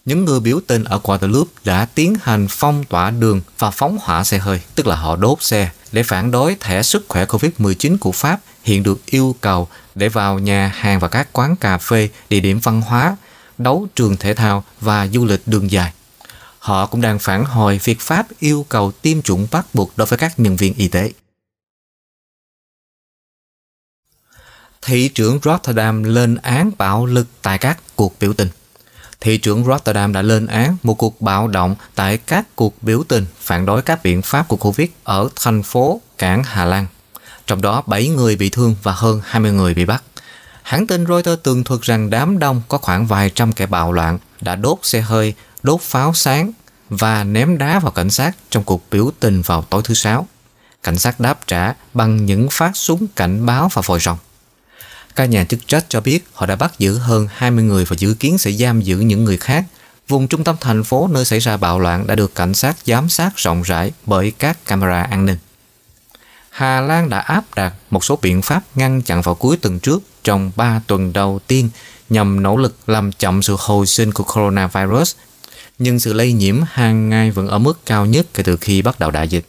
những người biểu tình ở Guadeloupe đã tiến hành phong tỏa đường và phóng hỏa xe hơi, tức là họ đốt xe, để phản đối thẻ sức khỏe COVID-19 của Pháp hiện được yêu cầu để vào nhà hàng và các quán cà phê, địa điểm văn hóa, đấu trường thể thao và du lịch đường dài. Họ cũng đang phản hồi việc Pháp yêu cầu tiêm chủng bắt buộc đối với các nhân viên y tế. Thị trưởng Rotterdam lên án bạo lực tại các cuộc biểu tình thị trưởng Rotterdam đã lên án một cuộc bạo động tại các cuộc biểu tình phản đối các biện pháp của Covid ở thành phố cảng Hà Lan. Trong đó 7 người bị thương và hơn 20 người bị bắt. Hãng tin Reuters tường thuật rằng đám đông có khoảng vài trăm kẻ bạo loạn đã đốt xe hơi, đốt pháo sáng và ném đá vào cảnh sát trong cuộc biểu tình vào tối thứ Sáu. Cảnh sát đáp trả bằng những phát súng cảnh báo và vòi rồng. Các nhà chức trách cho biết họ đã bắt giữ hơn 20 người và dự kiến sẽ giam giữ những người khác. Vùng trung tâm thành phố nơi xảy ra bạo loạn đã được cảnh sát giám sát rộng rãi bởi các camera an ninh. Hà Lan đã áp đặt một số biện pháp ngăn chặn vào cuối tuần trước trong 3 tuần đầu tiên nhằm nỗ lực làm chậm sự hồi sinh của coronavirus, nhưng sự lây nhiễm hàng ngày vẫn ở mức cao nhất kể từ khi bắt đầu đại dịch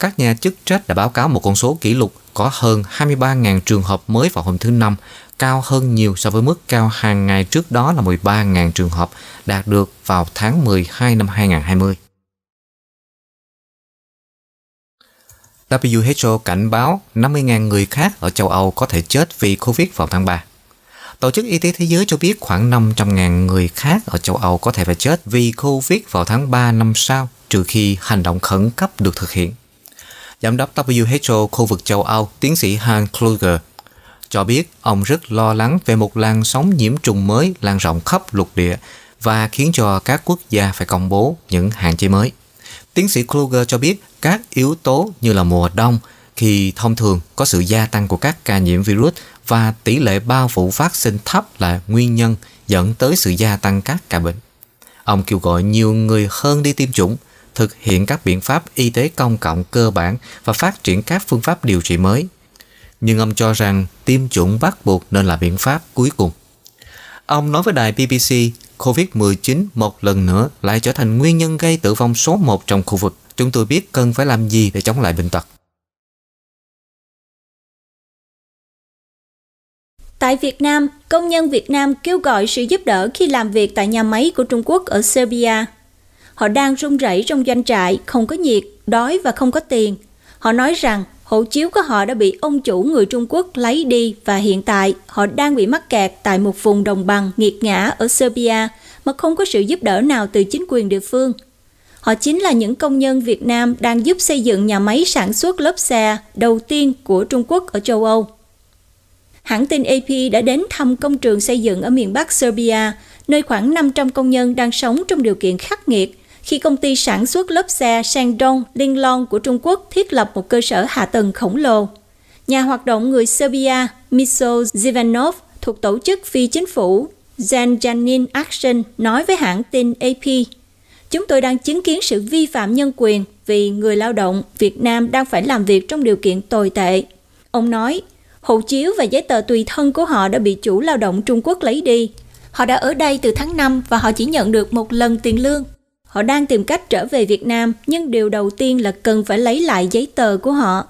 các nhà chức trách đã báo cáo một con số kỷ lục có hơn 23.000 trường hợp mới vào hôm thứ Năm, cao hơn nhiều so với mức cao hàng ngày trước đó là 13.000 trường hợp đạt được vào tháng 12 năm 2020. WHO cảnh báo 50.000 người khác ở châu Âu có thể chết vì Covid vào tháng 3. Tổ chức Y tế Thế giới cho biết khoảng 500.000 người khác ở châu Âu có thể phải chết vì Covid vào tháng 3 năm sau, trừ khi hành động khẩn cấp được thực hiện. Giám đốc WHO khu vực châu Âu, tiến sĩ Hans Kluger, cho biết ông rất lo lắng về một làn sóng nhiễm trùng mới lan rộng khắp lục địa và khiến cho các quốc gia phải công bố những hạn chế mới. Tiến sĩ Kluger cho biết các yếu tố như là mùa đông khi thông thường có sự gia tăng của các ca nhiễm virus và tỷ lệ bao phủ phát sinh thấp là nguyên nhân dẫn tới sự gia tăng các ca bệnh. Ông kêu gọi nhiều người hơn đi tiêm chủng thực hiện các biện pháp y tế công cộng cơ bản và phát triển các phương pháp điều trị mới. Nhưng ông cho rằng tiêm chủng bắt buộc nên là biện pháp cuối cùng. Ông nói với đài BBC, COVID-19 một lần nữa lại trở thành nguyên nhân gây tử vong số 1 trong khu vực. Chúng tôi biết cần phải làm gì để chống lại bệnh tật. Tại Việt Nam, công nhân Việt Nam kêu gọi sự giúp đỡ khi làm việc tại nhà máy của Trung Quốc ở Serbia. Họ đang run rẩy trong doanh trại, không có nhiệt, đói và không có tiền. Họ nói rằng hộ chiếu của họ đã bị ông chủ người Trung Quốc lấy đi và hiện tại họ đang bị mắc kẹt tại một vùng đồng bằng nghiệt ngã ở Serbia mà không có sự giúp đỡ nào từ chính quyền địa phương. Họ chính là những công nhân Việt Nam đang giúp xây dựng nhà máy sản xuất lớp xe đầu tiên của Trung Quốc ở châu Âu. Hãng tin AP đã đến thăm công trường xây dựng ở miền Bắc Serbia, nơi khoảng 500 công nhân đang sống trong điều kiện khắc nghiệt khi công ty sản xuất lớp xe Shandong Liên Long của Trung Quốc thiết lập một cơ sở hạ tầng khổng lồ. Nhà hoạt động người Serbia Miso Zivanov thuộc tổ chức phi chính phủ Janjanin Action nói với hãng tin AP Chúng tôi đang chứng kiến sự vi phạm nhân quyền vì người lao động Việt Nam đang phải làm việc trong điều kiện tồi tệ. Ông nói, hộ chiếu và giấy tờ tùy thân của họ đã bị chủ lao động Trung Quốc lấy đi. Họ đã ở đây từ tháng 5 và họ chỉ nhận được một lần tiền lương. Họ đang tìm cách trở về Việt Nam, nhưng điều đầu tiên là cần phải lấy lại giấy tờ của họ.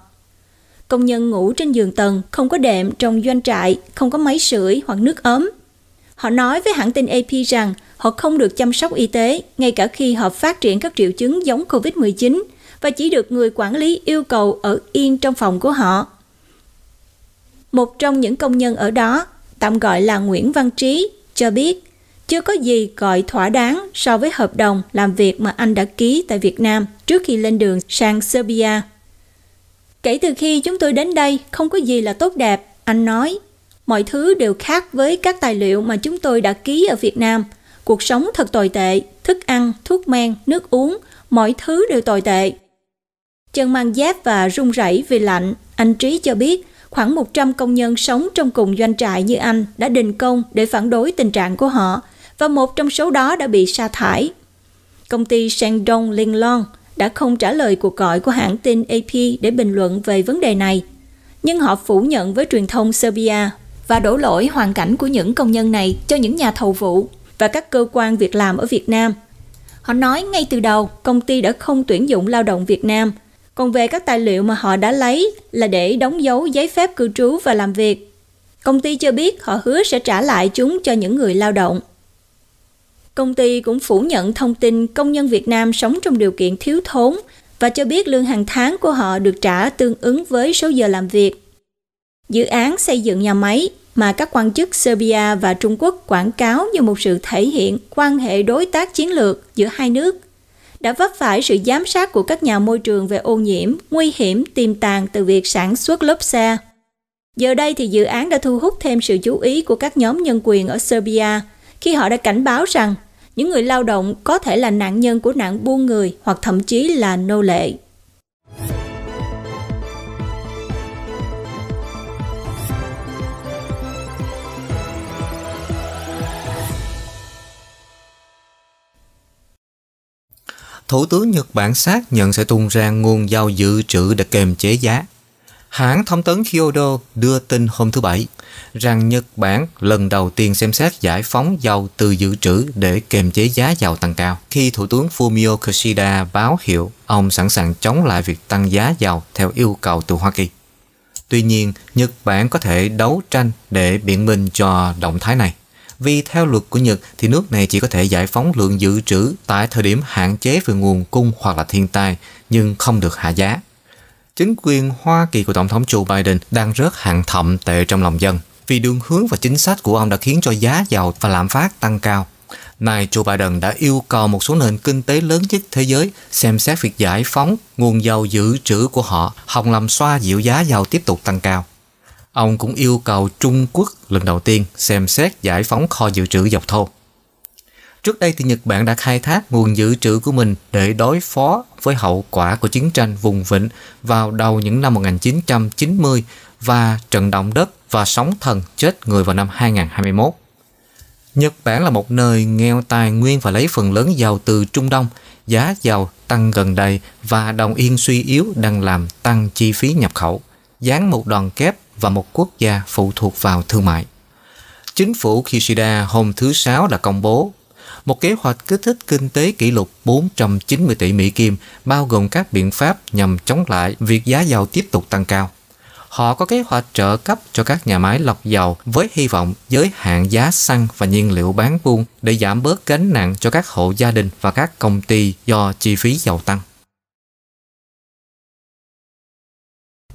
Công nhân ngủ trên giường tầng, không có đệm trong doanh trại, không có máy sưởi hoặc nước ấm. Họ nói với hãng tin AP rằng họ không được chăm sóc y tế, ngay cả khi họ phát triển các triệu chứng giống COVID-19 và chỉ được người quản lý yêu cầu ở yên trong phòng của họ. Một trong những công nhân ở đó, tạm gọi là Nguyễn Văn Trí, cho biết chưa có gì gọi thỏa đáng so với hợp đồng làm việc mà anh đã ký tại Việt Nam trước khi lên đường sang Serbia. Kể từ khi chúng tôi đến đây, không có gì là tốt đẹp, anh nói. Mọi thứ đều khác với các tài liệu mà chúng tôi đã ký ở Việt Nam. Cuộc sống thật tồi tệ, thức ăn, thuốc men, nước uống, mọi thứ đều tồi tệ. Chân mang dép và run rẩy vì lạnh, anh Trí cho biết khoảng 100 công nhân sống trong cùng doanh trại như anh đã đình công để phản đối tình trạng của họ và một trong số đó đã bị sa thải. Công ty Shandong Linglong đã không trả lời cuộc gọi của hãng tin AP để bình luận về vấn đề này, nhưng họ phủ nhận với truyền thông Serbia và đổ lỗi hoàn cảnh của những công nhân này cho những nhà thầu vụ và các cơ quan việc làm ở Việt Nam. Họ nói ngay từ đầu công ty đã không tuyển dụng lao động Việt Nam, còn về các tài liệu mà họ đã lấy là để đóng dấu giấy phép cư trú và làm việc. Công ty cho biết họ hứa sẽ trả lại chúng cho những người lao động. Công ty cũng phủ nhận thông tin công nhân Việt Nam sống trong điều kiện thiếu thốn và cho biết lương hàng tháng của họ được trả tương ứng với số giờ làm việc. Dự án xây dựng nhà máy mà các quan chức Serbia và Trung Quốc quảng cáo như một sự thể hiện quan hệ đối tác chiến lược giữa hai nước đã vấp phải sự giám sát của các nhà môi trường về ô nhiễm, nguy hiểm tiềm tàng từ việc sản xuất lốp xe. Giờ đây thì dự án đã thu hút thêm sự chú ý của các nhóm nhân quyền ở Serbia – khi họ đã cảnh báo rằng những người lao động có thể là nạn nhân của nạn buôn người hoặc thậm chí là nô lệ. Thủ tướng Nhật Bản xác nhận sẽ tung ra nguồn giao dự trữ để kềm chế giá. Hãng thông tấn Kyodo đưa tin hôm thứ Bảy rằng Nhật Bản lần đầu tiên xem xét giải phóng dầu từ dự trữ để kiềm chế giá dầu tăng cao. Khi Thủ tướng Fumio Kishida báo hiệu ông sẵn sàng chống lại việc tăng giá dầu theo yêu cầu từ Hoa Kỳ. Tuy nhiên, Nhật Bản có thể đấu tranh để biện minh cho động thái này. Vì theo luật của Nhật thì nước này chỉ có thể giải phóng lượng dự trữ tại thời điểm hạn chế về nguồn cung hoặc là thiên tai nhưng không được hạ giá chính quyền Hoa Kỳ của Tổng thống Joe Biden đang rớt hạng thậm tệ trong lòng dân vì đường hướng và chính sách của ông đã khiến cho giá dầu và lạm phát tăng cao. Nay, Joe Biden đã yêu cầu một số nền kinh tế lớn nhất thế giới xem xét việc giải phóng nguồn dầu dự trữ của họ, hòng làm xoa dịu giá dầu tiếp tục tăng cao. Ông cũng yêu cầu Trung Quốc lần đầu tiên xem xét giải phóng kho dự trữ dầu thô. Trước đây thì Nhật Bản đã khai thác nguồn dự trữ của mình để đối phó với hậu quả của chiến tranh vùng vịnh vào đầu những năm 1990 và trận động đất và sóng thần chết người vào năm 2021. Nhật Bản là một nơi nghèo tài nguyên và lấy phần lớn giàu từ Trung Đông. Giá giàu tăng gần đây và đồng yên suy yếu đang làm tăng chi phí nhập khẩu, dán một đòn kép và một quốc gia phụ thuộc vào thương mại. Chính phủ Kishida hôm thứ Sáu đã công bố một kế hoạch kích thích kinh tế kỷ lục 490 tỷ Mỹ Kim, bao gồm các biện pháp nhằm chống lại việc giá dầu tiếp tục tăng cao. Họ có kế hoạch trợ cấp cho các nhà máy lọc dầu với hy vọng giới hạn giá xăng và nhiên liệu bán buôn để giảm bớt gánh nặng cho các hộ gia đình và các công ty do chi phí dầu tăng.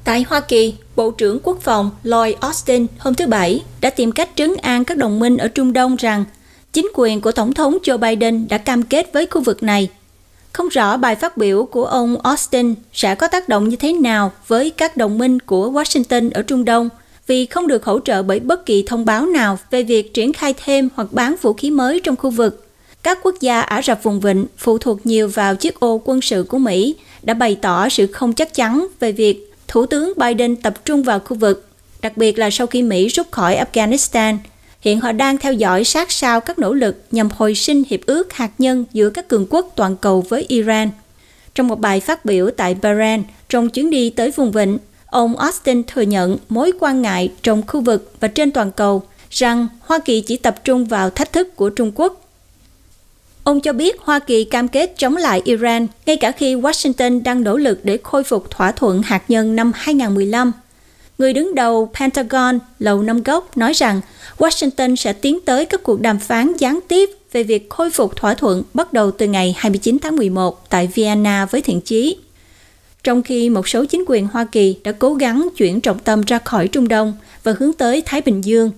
Tại Hoa Kỳ, Bộ trưởng Quốc phòng Lloyd Austin hôm thứ Bảy đã tìm cách trấn an các đồng minh ở Trung Đông rằng chính quyền của Tổng thống Joe Biden đã cam kết với khu vực này. Không rõ bài phát biểu của ông Austin sẽ có tác động như thế nào với các đồng minh của Washington ở Trung Đông vì không được hỗ trợ bởi bất kỳ thông báo nào về việc triển khai thêm hoặc bán vũ khí mới trong khu vực. Các quốc gia Ả Rập vùng vịnh phụ thuộc nhiều vào chiếc ô quân sự của Mỹ đã bày tỏ sự không chắc chắn về việc Thủ tướng Biden tập trung vào khu vực, đặc biệt là sau khi Mỹ rút khỏi Afghanistan – Hiện họ đang theo dõi sát sao các nỗ lực nhằm hồi sinh hiệp ước hạt nhân giữa các cường quốc toàn cầu với Iran. Trong một bài phát biểu tại Bahrain trong chuyến đi tới vùng vịnh, ông Austin thừa nhận mối quan ngại trong khu vực và trên toàn cầu rằng Hoa Kỳ chỉ tập trung vào thách thức của Trung Quốc. Ông cho biết Hoa Kỳ cam kết chống lại Iran ngay cả khi Washington đang nỗ lực để khôi phục thỏa thuận hạt nhân năm 2015 người đứng đầu Pentagon Lầu Năm Góc nói rằng Washington sẽ tiến tới các cuộc đàm phán gián tiếp về việc khôi phục thỏa thuận bắt đầu từ ngày 29 tháng 11 tại Vienna với thiện chí. Trong khi một số chính quyền Hoa Kỳ đã cố gắng chuyển trọng tâm ra khỏi Trung Đông và hướng tới Thái Bình Dương,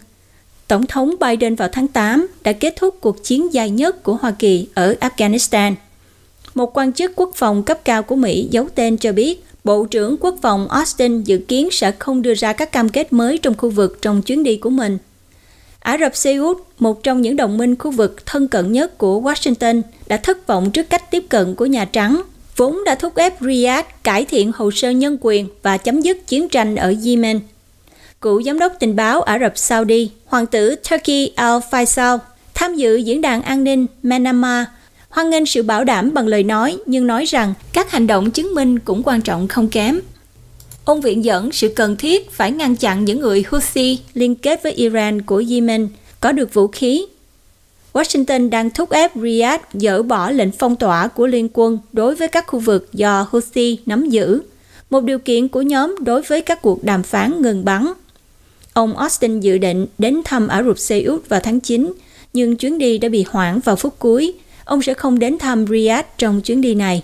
Tổng thống Biden vào tháng 8 đã kết thúc cuộc chiến dài nhất của Hoa Kỳ ở Afghanistan. Một quan chức quốc phòng cấp cao của Mỹ giấu tên cho biết Bộ trưởng Quốc phòng Austin dự kiến sẽ không đưa ra các cam kết mới trong khu vực trong chuyến đi của mình. Ả Rập Xê Út, một trong những đồng minh khu vực thân cận nhất của Washington, đã thất vọng trước cách tiếp cận của Nhà Trắng, vốn đã thúc ép Riyadh cải thiện hồ sơ nhân quyền và chấm dứt chiến tranh ở Yemen. Cựu giám đốc tình báo Ả Rập Saudi, hoàng tử Turkey Al Faisal, tham dự diễn đàn an ninh Manama hoan nghênh sự bảo đảm bằng lời nói nhưng nói rằng các hành động chứng minh cũng quan trọng không kém. Ông viện dẫn sự cần thiết phải ngăn chặn những người Houthi liên kết với Iran của Yemen có được vũ khí. Washington đang thúc ép Riyadh dỡ bỏ lệnh phong tỏa của Liên quân đối với các khu vực do Houthi nắm giữ, một điều kiện của nhóm đối với các cuộc đàm phán ngừng bắn. Ông Austin dự định đến thăm Ả Rập Xê Út vào tháng 9, nhưng chuyến đi đã bị hoãn vào phút cuối ông sẽ không đến thăm Riyadh trong chuyến đi này.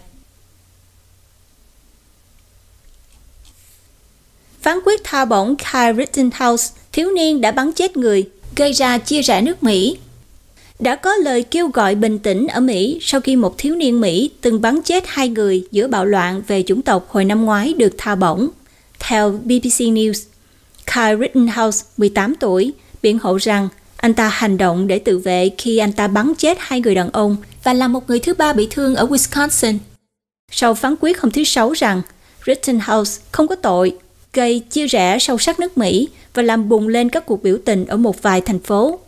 Phán quyết tha bổng Kyle Rittenhouse, thiếu niên đã bắn chết người, gây ra chia rẽ nước Mỹ. Đã có lời kêu gọi bình tĩnh ở Mỹ sau khi một thiếu niên Mỹ từng bắn chết hai người giữa bạo loạn về chủng tộc hồi năm ngoái được tha bổng. Theo BBC News, Kyle Rittenhouse, 18 tuổi, biện hộ rằng anh ta hành động để tự vệ khi anh ta bắn chết hai người đàn ông và làm một người thứ ba bị thương ở Wisconsin. Sau phán quyết hôm thứ Sáu rằng Rittenhouse không có tội, gây chia rẽ sâu sắc nước Mỹ và làm bùng lên các cuộc biểu tình ở một vài thành phố.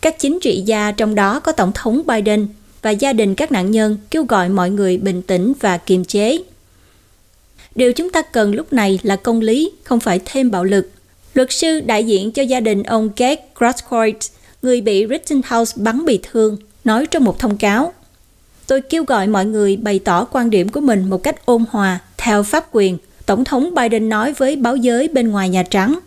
Các chính trị gia trong đó có Tổng thống Biden và gia đình các nạn nhân kêu gọi mọi người bình tĩnh và kiềm chế. Điều chúng ta cần lúc này là công lý, không phải thêm bạo lực. Luật sư đại diện cho gia đình ông Gage Grosskreutz, người bị Rittenhouse bắn bị thương, nói trong một thông cáo tôi kêu gọi mọi người bày tỏ quan điểm của mình một cách ôn hòa, theo pháp quyền, Tổng thống Biden nói với báo giới bên ngoài Nhà Trắng.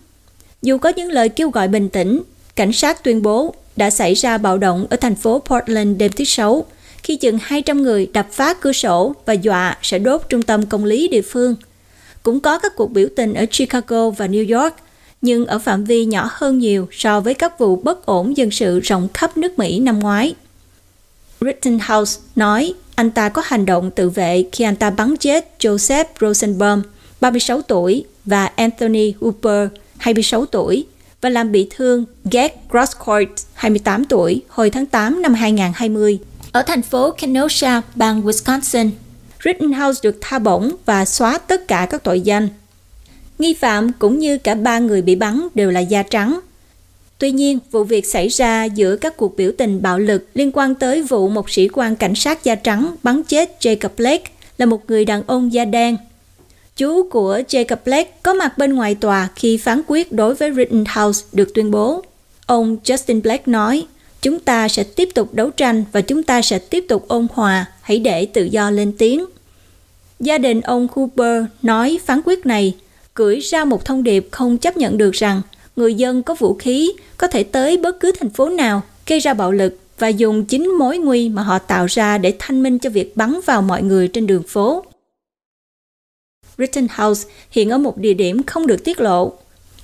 Dù có những lời kêu gọi bình tĩnh, cảnh sát tuyên bố đã xảy ra bạo động ở thành phố Portland đêm thứ Sáu, khi chừng 200 người đập phá cửa sổ và dọa sẽ đốt trung tâm công lý địa phương. Cũng có các cuộc biểu tình ở Chicago và New York, nhưng ở phạm vi nhỏ hơn nhiều so với các vụ bất ổn dân sự rộng khắp nước Mỹ năm ngoái. Rittenhouse nói anh ta có hành động tự vệ khi anh ta bắn chết Joseph Rosenbaum, 36 tuổi, và Anthony Hooper, 26 tuổi, và làm bị thương Gag Groscourt, 28 tuổi, hồi tháng 8 năm 2020, ở thành phố Kenosha, bang Wisconsin. Rittenhouse được tha bổng và xóa tất cả các tội danh. Nghi phạm cũng như cả ba người bị bắn đều là da trắng, Tuy nhiên, vụ việc xảy ra giữa các cuộc biểu tình bạo lực liên quan tới vụ một sĩ quan cảnh sát da trắng bắn chết Jacob Blake là một người đàn ông da đen. Chú của Jacob Blake có mặt bên ngoài tòa khi phán quyết đối với Rittenhouse được tuyên bố. Ông Justin Blake nói, chúng ta sẽ tiếp tục đấu tranh và chúng ta sẽ tiếp tục ôn hòa, hãy để tự do lên tiếng. Gia đình ông Cooper nói phán quyết này gửi ra một thông điệp không chấp nhận được rằng người dân có vũ khí có thể tới bất cứ thành phố nào, gây ra bạo lực và dùng chính mối nguy mà họ tạo ra để thanh minh cho việc bắn vào mọi người trên đường phố. Rittenhouse hiện ở một địa điểm không được tiết lộ.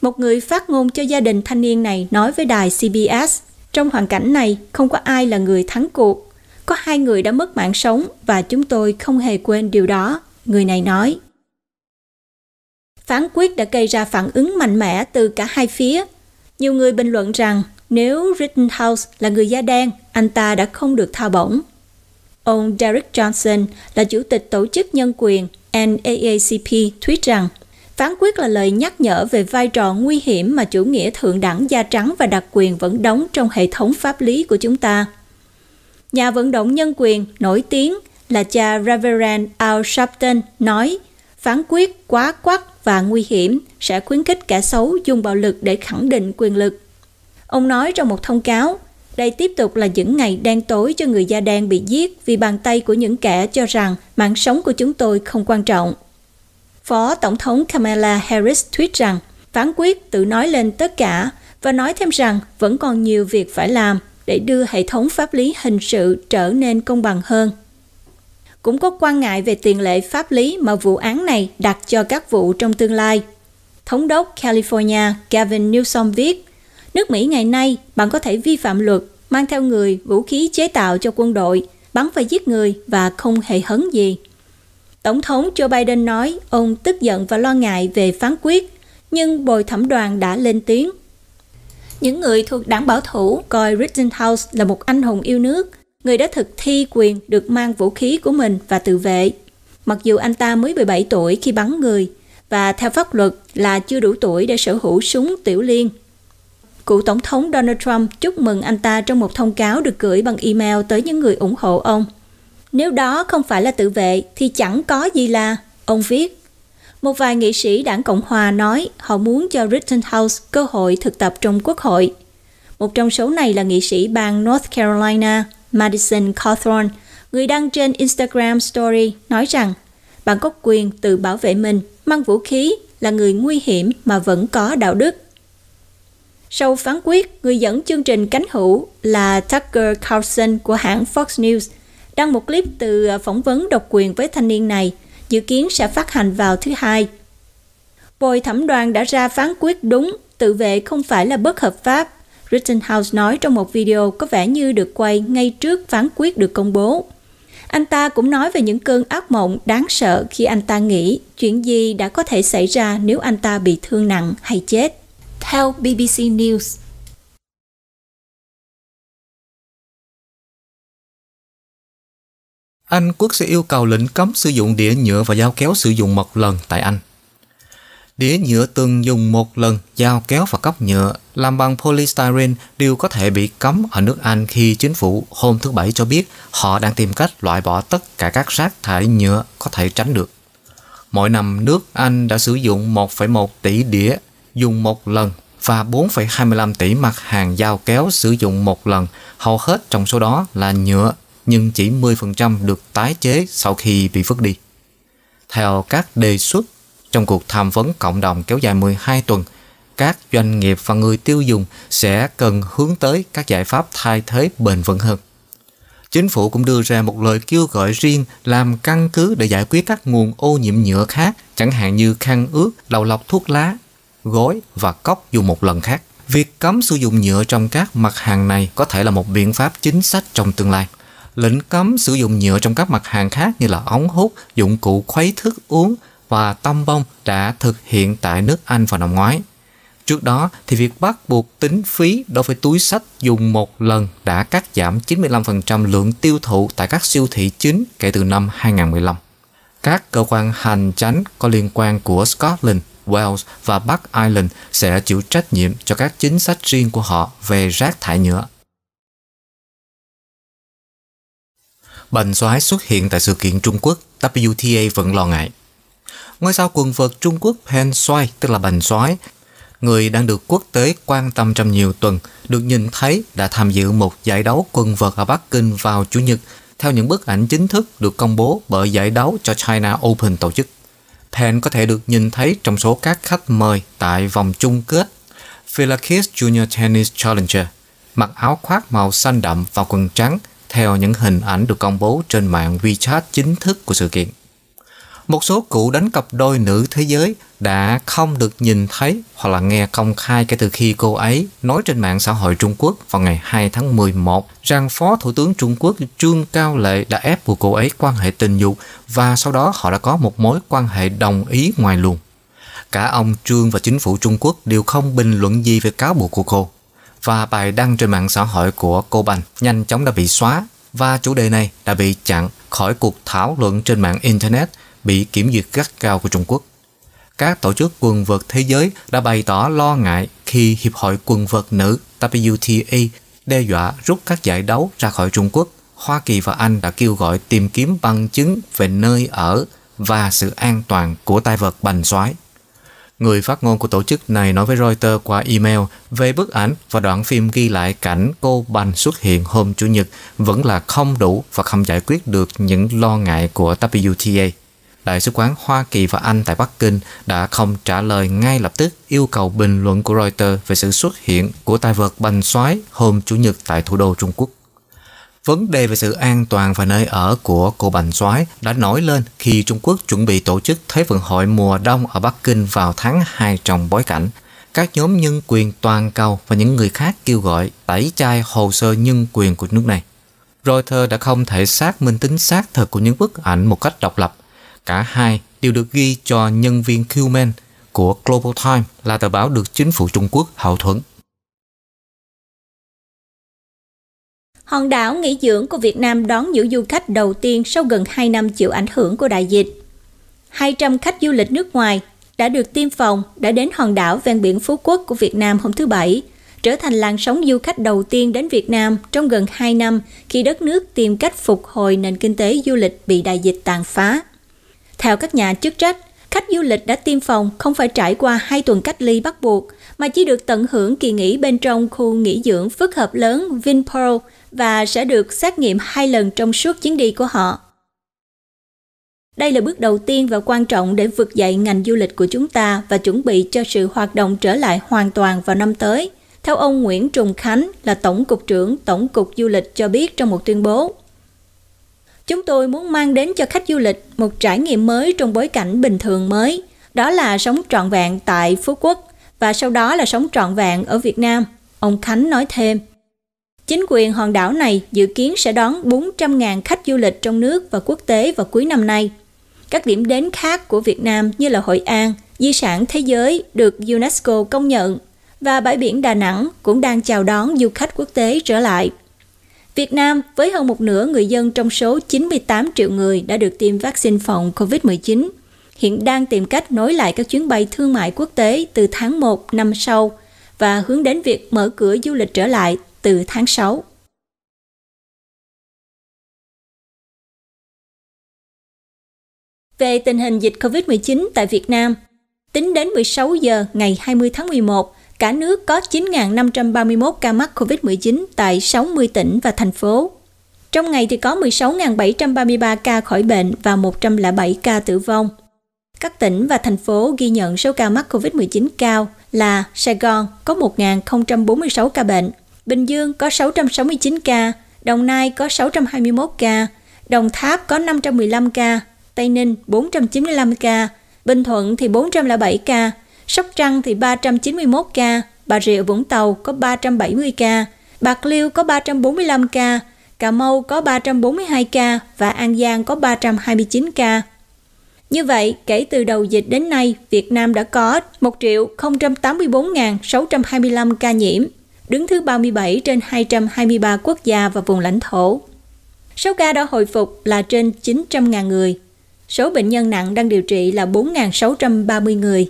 Một người phát ngôn cho gia đình thanh niên này nói với đài CBS, trong hoàn cảnh này không có ai là người thắng cuộc. Có hai người đã mất mạng sống và chúng tôi không hề quên điều đó, người này nói phán quyết đã gây ra phản ứng mạnh mẽ từ cả hai phía. Nhiều người bình luận rằng nếu Rittenhouse là người da đen, anh ta đã không được tha bổng. Ông Derek Johnson là chủ tịch tổ chức nhân quyền NAACP thuyết rằng phán quyết là lời nhắc nhở về vai trò nguy hiểm mà chủ nghĩa thượng đẳng da trắng và đặc quyền vẫn đóng trong hệ thống pháp lý của chúng ta. Nhà vận động nhân quyền nổi tiếng là cha Reverend Al Sharpton nói phán quyết quá quắc và nguy hiểm sẽ khuyến khích kẻ xấu dùng bạo lực để khẳng định quyền lực. Ông nói trong một thông cáo, đây tiếp tục là những ngày đen tối cho người da đen bị giết vì bàn tay của những kẻ cho rằng mạng sống của chúng tôi không quan trọng. Phó Tổng thống Kamala Harris tweet rằng phán quyết tự nói lên tất cả và nói thêm rằng vẫn còn nhiều việc phải làm để đưa hệ thống pháp lý hình sự trở nên công bằng hơn cũng có quan ngại về tiền lệ pháp lý mà vụ án này đặt cho các vụ trong tương lai. Thống đốc California Gavin Newsom viết, nước Mỹ ngày nay bạn có thể vi phạm luật, mang theo người, vũ khí chế tạo cho quân đội, bắn và giết người và không hề hấn gì. Tổng thống Joe Biden nói ông tức giận và lo ngại về phán quyết, nhưng bồi thẩm đoàn đã lên tiếng. Những người thuộc đảng bảo thủ coi Rittenhouse là một anh hùng yêu nước người đã thực thi quyền được mang vũ khí của mình và tự vệ. Mặc dù anh ta mới 17 tuổi khi bắn người, và theo pháp luật là chưa đủ tuổi để sở hữu súng tiểu liên. Cựu Tổng thống Donald Trump chúc mừng anh ta trong một thông cáo được gửi bằng email tới những người ủng hộ ông. Nếu đó không phải là tự vệ thì chẳng có gì là, ông viết. Một vài nghị sĩ đảng Cộng Hòa nói họ muốn cho Rittenhouse cơ hội thực tập trong quốc hội. Một trong số này là nghị sĩ bang North Carolina – Madison Cawthorn, người đăng trên Instagram Story, nói rằng bạn có quyền tự bảo vệ mình, mang vũ khí là người nguy hiểm mà vẫn có đạo đức. Sau phán quyết, người dẫn chương trình cánh hữu là Tucker Carlson của hãng Fox News đăng một clip từ à, phỏng vấn độc quyền với thanh niên này, dự kiến sẽ phát hành vào thứ hai. Bồi thẩm đoàn đã ra phán quyết đúng, tự vệ không phải là bất hợp pháp Rittenhouse nói trong một video có vẻ như được quay ngay trước phán quyết được công bố. Anh ta cũng nói về những cơn ác mộng đáng sợ khi anh ta nghĩ chuyện gì đã có thể xảy ra nếu anh ta bị thương nặng hay chết. Theo BBC News, Anh quốc sẽ yêu cầu lệnh cấm sử dụng đĩa nhựa và dao kéo sử dụng một lần tại Anh. Đĩa nhựa từng dùng một lần, dao kéo và cốc nhựa làm bằng polystyrene đều có thể bị cấm ở nước Anh khi chính phủ hôm thứ Bảy cho biết họ đang tìm cách loại bỏ tất cả các rác thải nhựa có thể tránh được. Mỗi năm nước Anh đã sử dụng 1,1 tỷ đĩa dùng một lần và 4,25 tỷ mặt hàng dao kéo sử dụng một lần, hầu hết trong số đó là nhựa, nhưng chỉ 10% được tái chế sau khi bị vứt đi. Theo các đề xuất trong cuộc tham vấn cộng đồng kéo dài 12 tuần, các doanh nghiệp và người tiêu dùng sẽ cần hướng tới các giải pháp thay thế bền vững hơn. Chính phủ cũng đưa ra một lời kêu gọi riêng làm căn cứ để giải quyết các nguồn ô nhiễm nhựa khác, chẳng hạn như khăn ướt, đầu lọc thuốc lá, gối và cốc dùng một lần khác. Việc cấm sử dụng nhựa trong các mặt hàng này có thể là một biện pháp chính sách trong tương lai. Lệnh cấm sử dụng nhựa trong các mặt hàng khác như là ống hút, dụng cụ khuấy thức uống và tâm Bông đã thực hiện tại nước Anh vào năm ngoái. Trước đó thì việc bắt buộc tính phí đối với túi sách dùng một lần đã cắt giảm 95% lượng tiêu thụ tại các siêu thị chính kể từ năm 2015. Các cơ quan hành chánh có liên quan của Scotland, Wales và Bắc Ireland sẽ chịu trách nhiệm cho các chính sách riêng của họ về rác thải nhựa. Bệnh xoáy xuất hiện tại sự kiện Trung Quốc, WTA vẫn lo ngại. Ngôi sao quần vợt Trung Quốc Pen Shui, tức là Bành Soái, người đang được quốc tế quan tâm trong nhiều tuần, được nhìn thấy đã tham dự một giải đấu quần vợt ở Bắc Kinh vào Chủ nhật, theo những bức ảnh chính thức được công bố bởi giải đấu cho China Open tổ chức. Penn có thể được nhìn thấy trong số các khách mời tại vòng chung kết Philakis Junior Tennis Challenger, mặc áo khoác màu xanh đậm và quần trắng theo những hình ảnh được công bố trên mạng WeChat chính thức của sự kiện. Một số cụ đánh cặp đôi nữ thế giới đã không được nhìn thấy hoặc là nghe công khai kể từ khi cô ấy nói trên mạng xã hội Trung Quốc vào ngày 2 tháng 11 rằng Phó Thủ tướng Trung Quốc Trương Cao Lệ đã ép buộc cô ấy quan hệ tình dục và sau đó họ đã có một mối quan hệ đồng ý ngoài luồng. Cả ông Trương và chính phủ Trung Quốc đều không bình luận gì về cáo buộc của cô. Và bài đăng trên mạng xã hội của cô Bành nhanh chóng đã bị xóa và chủ đề này đã bị chặn khỏi cuộc thảo luận trên mạng Internet – bị kiểm duyệt gắt cao của Trung Quốc. Các tổ chức quần vợt thế giới đã bày tỏ lo ngại khi Hiệp hội quần vợt nữ WTA đe dọa rút các giải đấu ra khỏi Trung Quốc. Hoa Kỳ và Anh đã kêu gọi tìm kiếm bằng chứng về nơi ở và sự an toàn của tay vợt bành soái. Người phát ngôn của tổ chức này nói với Reuters qua email về bức ảnh và đoạn phim ghi lại cảnh cô Bành xuất hiện hôm Chủ nhật vẫn là không đủ và không giải quyết được những lo ngại của WTA. Đại sứ quán Hoa Kỳ và Anh tại Bắc Kinh đã không trả lời ngay lập tức yêu cầu bình luận của Reuters về sự xuất hiện của tài vật bành xoái hôm Chủ nhật tại thủ đô Trung Quốc. Vấn đề về sự an toàn và nơi ở của cô Bành Soái đã nổi lên khi Trung Quốc chuẩn bị tổ chức Thế vận hội mùa đông ở Bắc Kinh vào tháng 2 trong bối cảnh các nhóm nhân quyền toàn cầu và những người khác kêu gọi tẩy chay hồ sơ nhân quyền của nước này. Reuters đã không thể xác minh tính xác thực của những bức ảnh một cách độc lập, Cả hai đều được ghi cho nhân viên Qman của Global Times là tờ báo được chính phủ Trung Quốc hậu thuẫn. Hòn đảo nghỉ dưỡng của Việt Nam đón những du khách đầu tiên sau gần 2 năm chịu ảnh hưởng của đại dịch. 200 khách du lịch nước ngoài đã được tiêm phòng đã đến hòn đảo ven biển Phú Quốc của Việt Nam hôm thứ Bảy, trở thành làn sóng du khách đầu tiên đến Việt Nam trong gần 2 năm khi đất nước tìm cách phục hồi nền kinh tế du lịch bị đại dịch tàn phá. Theo các nhà chức trách, khách du lịch đã tiêm phòng không phải trải qua 2 tuần cách ly bắt buộc, mà chỉ được tận hưởng kỳ nghỉ bên trong khu nghỉ dưỡng phức hợp lớn Vinpearl và sẽ được xét nghiệm hai lần trong suốt chuyến đi của họ. Đây là bước đầu tiên và quan trọng để vực dậy ngành du lịch của chúng ta và chuẩn bị cho sự hoạt động trở lại hoàn toàn vào năm tới. Theo ông Nguyễn Trùng Khánh là Tổng cục trưởng Tổng cục Du lịch cho biết trong một tuyên bố, Chúng tôi muốn mang đến cho khách du lịch một trải nghiệm mới trong bối cảnh bình thường mới, đó là sống trọn vẹn tại Phú Quốc và sau đó là sống trọn vẹn ở Việt Nam, ông Khánh nói thêm. Chính quyền hòn đảo này dự kiến sẽ đón 400.000 khách du lịch trong nước và quốc tế vào cuối năm nay. Các điểm đến khác của Việt Nam như là Hội An, di sản thế giới được UNESCO công nhận và bãi biển Đà Nẵng cũng đang chào đón du khách quốc tế trở lại. Việt Nam, với hơn một nửa người dân trong số 98 triệu người đã được tiêm vaccine phòng COVID-19, hiện đang tìm cách nối lại các chuyến bay thương mại quốc tế từ tháng 1 năm sau và hướng đến việc mở cửa du lịch trở lại từ tháng 6. Về tình hình dịch COVID-19 tại Việt Nam, tính đến 16 giờ ngày 20 tháng 11, cả nước có 9.531 ca mắc COVID-19 tại 60 tỉnh và thành phố. Trong ngày thì có 16.733 ca khỏi bệnh và 107 ca tử vong. Các tỉnh và thành phố ghi nhận số ca mắc COVID-19 cao là Sài Gòn có 1.046 ca bệnh, Bình Dương có 669 ca, Đồng Nai có 621 ca, Đồng Tháp có 515 ca, Tây Ninh 495 ca, Bình Thuận thì 407 ca, Sóc Trăng thì 391 ca, Bà Rịa Vũng Tàu có 370 ca, Bạc Liêu có 345 ca, Cà Mau có 342 ca và An Giang có 329 ca. Như vậy, kể từ đầu dịch đến nay, Việt Nam đã có 1.084.625 ca nhiễm, đứng thứ 37 trên 223 quốc gia và vùng lãnh thổ. Số ca đã hồi phục là trên 900.000 người. Số bệnh nhân nặng đang điều trị là 4.630 người.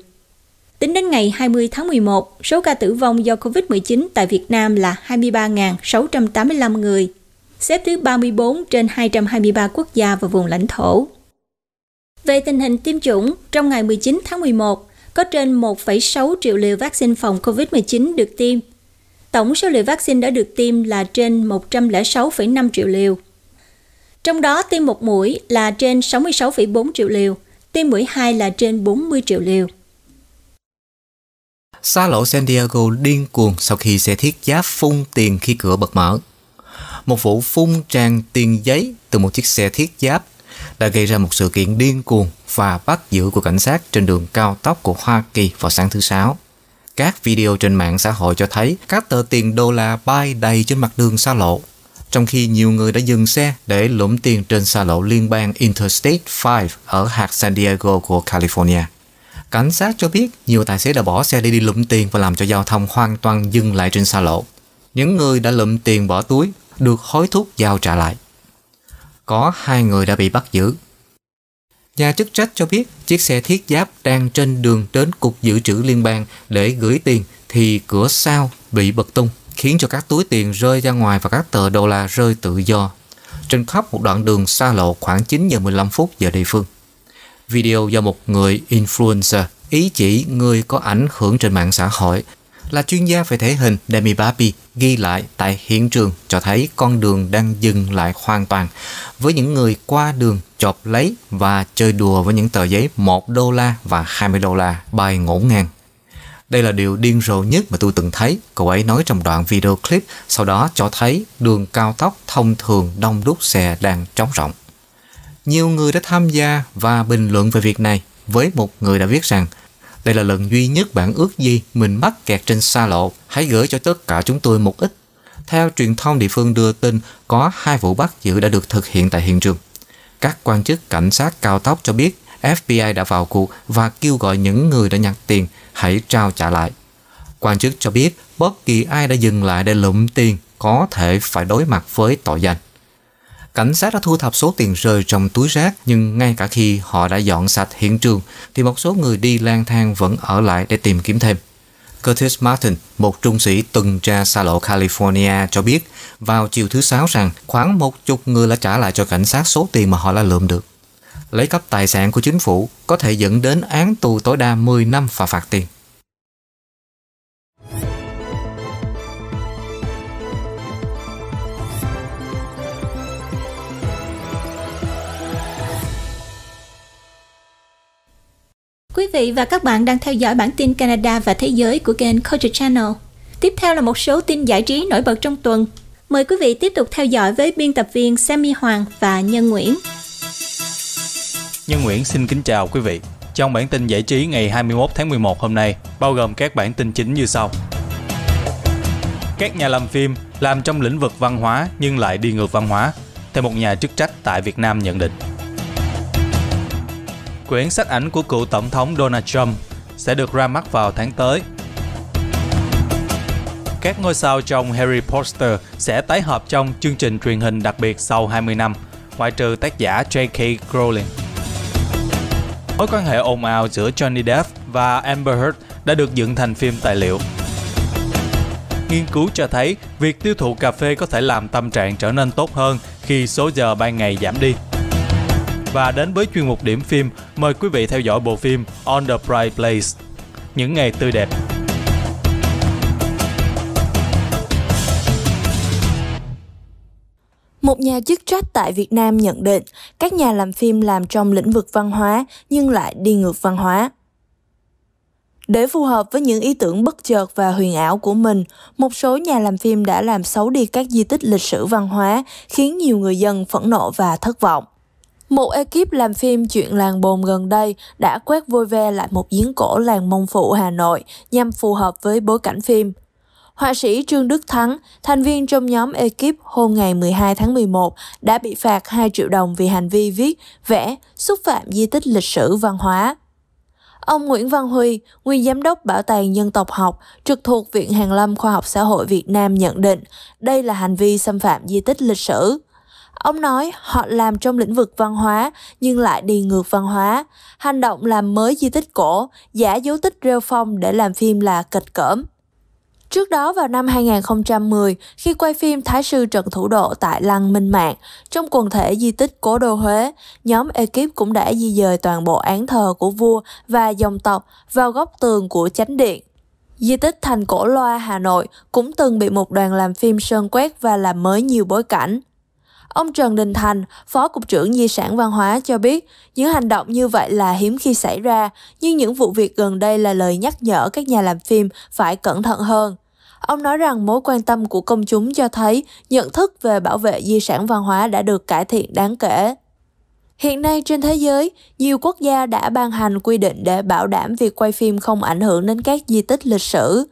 Tính đến ngày 20 tháng 11, số ca tử vong do COVID-19 tại Việt Nam là 23.685 người, xếp thứ 34 trên 223 quốc gia và vùng lãnh thổ. Về tình hình tiêm chủng, trong ngày 19 tháng 11, có trên 1,6 triệu liều vaccine phòng COVID-19 được tiêm. Tổng số liều vaccine đã được tiêm là trên 106,5 triệu liều. Trong đó tiêm một mũi là trên 66,4 triệu liều, tiêm mũi 2 là trên 40 triệu liều. Xa lộ San Diego điên cuồng sau khi xe thiết giáp phun tiền khi cửa bật mở. Một vụ phun tràn tiền giấy từ một chiếc xe thiết giáp đã gây ra một sự kiện điên cuồng và bắt giữ của cảnh sát trên đường cao tốc của Hoa Kỳ vào sáng thứ Sáu. Các video trên mạng xã hội cho thấy các tờ tiền đô la bay đầy trên mặt đường xa lộ, trong khi nhiều người đã dừng xe để lũm tiền trên xa lộ liên bang Interstate 5 ở hạt San Diego của California. Cảnh sát cho biết nhiều tài xế đã bỏ xe để đi lụm tiền và làm cho giao thông hoàn toàn dừng lại trên xa lộ. Những người đã lụm tiền bỏ túi được hối thúc giao trả lại. Có hai người đã bị bắt giữ. Nhà chức trách cho biết chiếc xe thiết giáp đang trên đường đến Cục Dự trữ Liên bang để gửi tiền thì cửa sau bị bật tung khiến cho các túi tiền rơi ra ngoài và các tờ đô la rơi tự do trên khắp một đoạn đường xa lộ khoảng 9 giờ 15 phút giờ địa phương video do một người influencer, ý chỉ người có ảnh hưởng trên mạng xã hội, là chuyên gia về thể hình Demi Papi ghi lại tại hiện trường cho thấy con đường đang dừng lại hoàn toàn với những người qua đường chộp lấy và chơi đùa với những tờ giấy 1 đô la và 20 đô la bài ngổ ngang. Đây là điều điên rồ nhất mà tôi từng thấy, cậu ấy nói trong đoạn video clip, sau đó cho thấy đường cao tốc thông thường đông đúc xe đang trống rộng. Nhiều người đã tham gia và bình luận về việc này với một người đã viết rằng đây là lần duy nhất bạn ước gì mình mắc kẹt trên xa lộ. Hãy gửi cho tất cả chúng tôi một ít. Theo truyền thông địa phương đưa tin, có hai vụ bắt giữ đã được thực hiện tại hiện trường. Các quan chức cảnh sát cao tốc cho biết FBI đã vào cuộc và kêu gọi những người đã nhặt tiền hãy trao trả lại. Quan chức cho biết bất kỳ ai đã dừng lại để lụm tiền có thể phải đối mặt với tội danh. Cảnh sát đã thu thập số tiền rơi trong túi rác, nhưng ngay cả khi họ đã dọn sạch hiện trường, thì một số người đi lang thang vẫn ở lại để tìm kiếm thêm. Curtis Martin, một trung sĩ tuần tra xa lộ California cho biết vào chiều thứ Sáu rằng khoảng một chục người đã trả lại cho cảnh sát số tiền mà họ đã lượm được. Lấy cắp tài sản của chính phủ có thể dẫn đến án tù tối đa 10 năm và phạt tiền. Quý vị và các bạn đang theo dõi bản tin Canada và Thế giới của kênh Culture Channel. Tiếp theo là một số tin giải trí nổi bật trong tuần. Mời quý vị tiếp tục theo dõi với biên tập viên Sammy Hoàng và Nhân Nguyễn. Nhân Nguyễn xin kính chào quý vị. Trong bản tin giải trí ngày 21 tháng 11 hôm nay, bao gồm các bản tin chính như sau. Các nhà làm phim làm trong lĩnh vực văn hóa nhưng lại đi ngược văn hóa, theo một nhà chức trách tại Việt Nam nhận định quyển sách ảnh của cựu tổng thống Donald Trump sẽ được ra mắt vào tháng tới. Các ngôi sao trong Harry Potter sẽ tái hợp trong chương trình truyền hình đặc biệt sau 20 năm, ngoại trừ tác giả J.K. Rowling. Mối quan hệ ồn ào giữa Johnny Depp và Amber Heard đã được dựng thành phim tài liệu. Nghiên cứu cho thấy việc tiêu thụ cà phê có thể làm tâm trạng trở nên tốt hơn khi số giờ ban ngày giảm đi và đến với chuyên mục điểm phim, mời quý vị theo dõi bộ phim On the Bright Place. Những ngày tươi đẹp. Một nhà chức trách tại Việt Nam nhận định các nhà làm phim làm trong lĩnh vực văn hóa nhưng lại đi ngược văn hóa. Để phù hợp với những ý tưởng bất chợt và huyền ảo của mình, một số nhà làm phim đã làm xấu đi các di tích lịch sử văn hóa, khiến nhiều người dân phẫn nộ và thất vọng. Một ekip làm phim chuyện làng bồn gần đây đã quét vôi ve lại một giếng cổ làng Mông Phụ Hà Nội nhằm phù hợp với bối cảnh phim. Họa sĩ Trương Đức Thắng, thành viên trong nhóm ekip hôm ngày 12 tháng 11, đã bị phạt 2 triệu đồng vì hành vi viết, vẽ, xúc phạm di tích lịch sử văn hóa. Ông Nguyễn Văn Huy, nguyên giám đốc Bảo tàng Dân tộc học, trực thuộc Viện Hàn Lâm Khoa học Xã hội Việt Nam nhận định đây là hành vi xâm phạm di tích lịch sử. Ông nói họ làm trong lĩnh vực văn hóa nhưng lại đi ngược văn hóa. Hành động làm mới di tích cổ, giả dấu tích rêu phong để làm phim là kịch cỡm. Trước đó vào năm 2010, khi quay phim Thái sư Trần Thủ Độ tại Lăng Minh Mạng, trong quần thể di tích Cố Đô Huế, nhóm ekip cũng đã di dời toàn bộ án thờ của vua và dòng tộc vào góc tường của chánh điện. Di tích thành cổ loa Hà Nội cũng từng bị một đoàn làm phim sơn quét và làm mới nhiều bối cảnh. Ông Trần Đình Thành, Phó Cục trưởng Di sản Văn hóa cho biết, những hành động như vậy là hiếm khi xảy ra, nhưng những vụ việc gần đây là lời nhắc nhở các nhà làm phim phải cẩn thận hơn. Ông nói rằng mối quan tâm của công chúng cho thấy nhận thức về bảo vệ di sản văn hóa đã được cải thiện đáng kể. Hiện nay trên thế giới, nhiều quốc gia đã ban hành quy định để bảo đảm việc quay phim không ảnh hưởng đến các di tích lịch sử.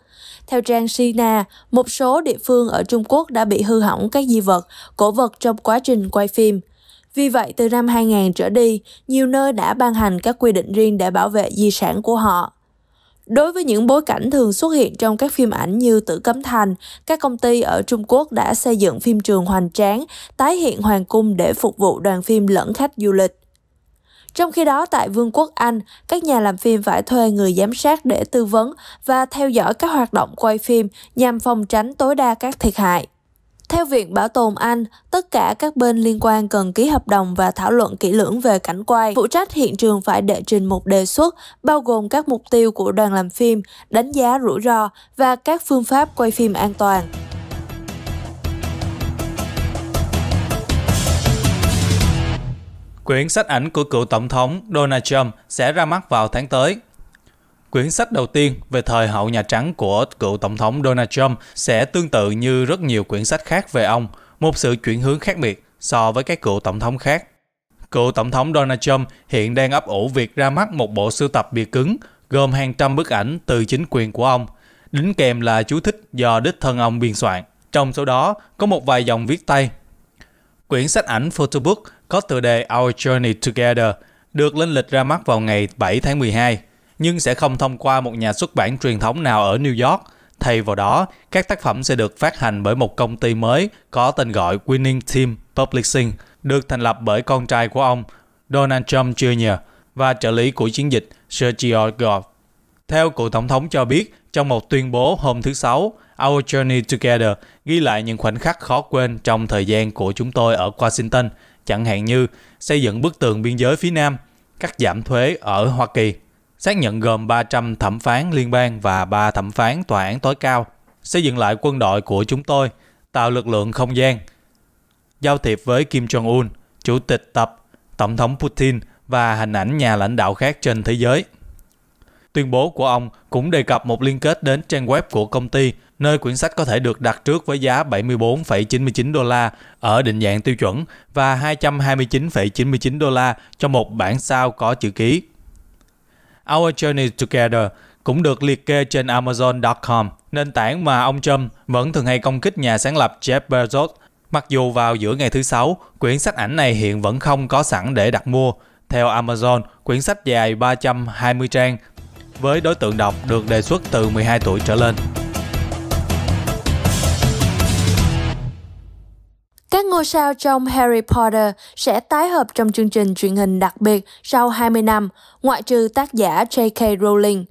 Theo trang Sina, một số địa phương ở Trung Quốc đã bị hư hỏng các di vật, cổ vật trong quá trình quay phim. Vì vậy, từ năm 2000 trở đi, nhiều nơi đã ban hành các quy định riêng để bảo vệ di sản của họ. Đối với những bối cảnh thường xuất hiện trong các phim ảnh như Tử Cấm Thành, các công ty ở Trung Quốc đã xây dựng phim trường hoành tráng, tái hiện hoàng cung để phục vụ đoàn phim lẫn khách du lịch. Trong khi đó, tại Vương quốc Anh, các nhà làm phim phải thuê người giám sát để tư vấn và theo dõi các hoạt động quay phim nhằm phòng tránh tối đa các thiệt hại. Theo Viện Bảo tồn Anh, tất cả các bên liên quan cần ký hợp đồng và thảo luận kỹ lưỡng về cảnh quay. Phụ trách hiện trường phải đệ trình một đề xuất, bao gồm các mục tiêu của đoàn làm phim, đánh giá rủi ro và các phương pháp quay phim an toàn. Quyển sách ảnh của cựu tổng thống Donald Trump sẽ ra mắt vào tháng tới. Quyển sách đầu tiên về thời hậu Nhà Trắng của cựu tổng thống Donald Trump sẽ tương tự như rất nhiều quyển sách khác về ông, một sự chuyển hướng khác biệt so với các cựu tổng thống khác. Cựu tổng thống Donald Trump hiện đang ấp ủ việc ra mắt một bộ sưu tập bìa cứng gồm hàng trăm bức ảnh từ chính quyền của ông, đính kèm là chú thích do đích thân ông biên soạn. Trong số đó có một vài dòng viết tay. Quyển sách ảnh Photobook có tựa đề Our Journey Together được lên lịch ra mắt vào ngày 7 tháng 12, nhưng sẽ không thông qua một nhà xuất bản truyền thống nào ở New York. Thay vào đó, các tác phẩm sẽ được phát hành bởi một công ty mới có tên gọi Winning Team Publishing, được thành lập bởi con trai của ông, Donald Trump Jr. và trợ lý của chiến dịch Sergio Gov. Theo cựu tổng thống cho biết, trong một tuyên bố hôm thứ Sáu, Our Journey Together ghi lại những khoảnh khắc khó quên trong thời gian của chúng tôi ở Washington chẳng hạn như xây dựng bức tường biên giới phía Nam, cắt giảm thuế ở Hoa Kỳ. Xác nhận gồm 300 thẩm phán liên bang và 3 thẩm phán tòa án tối cao, xây dựng lại quân đội của chúng tôi, tạo lực lượng không gian. Giao thiệp với Kim Jong-un, Chủ tịch Tập, Tổng thống Putin và hình ảnh nhà lãnh đạo khác trên thế giới. Tuyên bố của ông cũng đề cập một liên kết đến trang web của công ty nơi quyển sách có thể được đặt trước với giá 74,99 đô la ở định dạng tiêu chuẩn và 229,99 đô la cho một bản sao có chữ ký. Our Journey Together cũng được liệt kê trên Amazon.com, nền tảng mà ông Trump vẫn thường hay công kích nhà sáng lập Jeff Bezos. Mặc dù vào giữa ngày thứ Sáu, quyển sách ảnh này hiện vẫn không có sẵn để đặt mua. Theo Amazon, quyển sách dài 320 trang với đối tượng đọc được đề xuất từ 12 tuổi trở lên. Các ngôi sao trong Harry Potter sẽ tái hợp trong chương trình truyền hình đặc biệt sau 20 năm, ngoại trừ tác giả J.K. Rowling.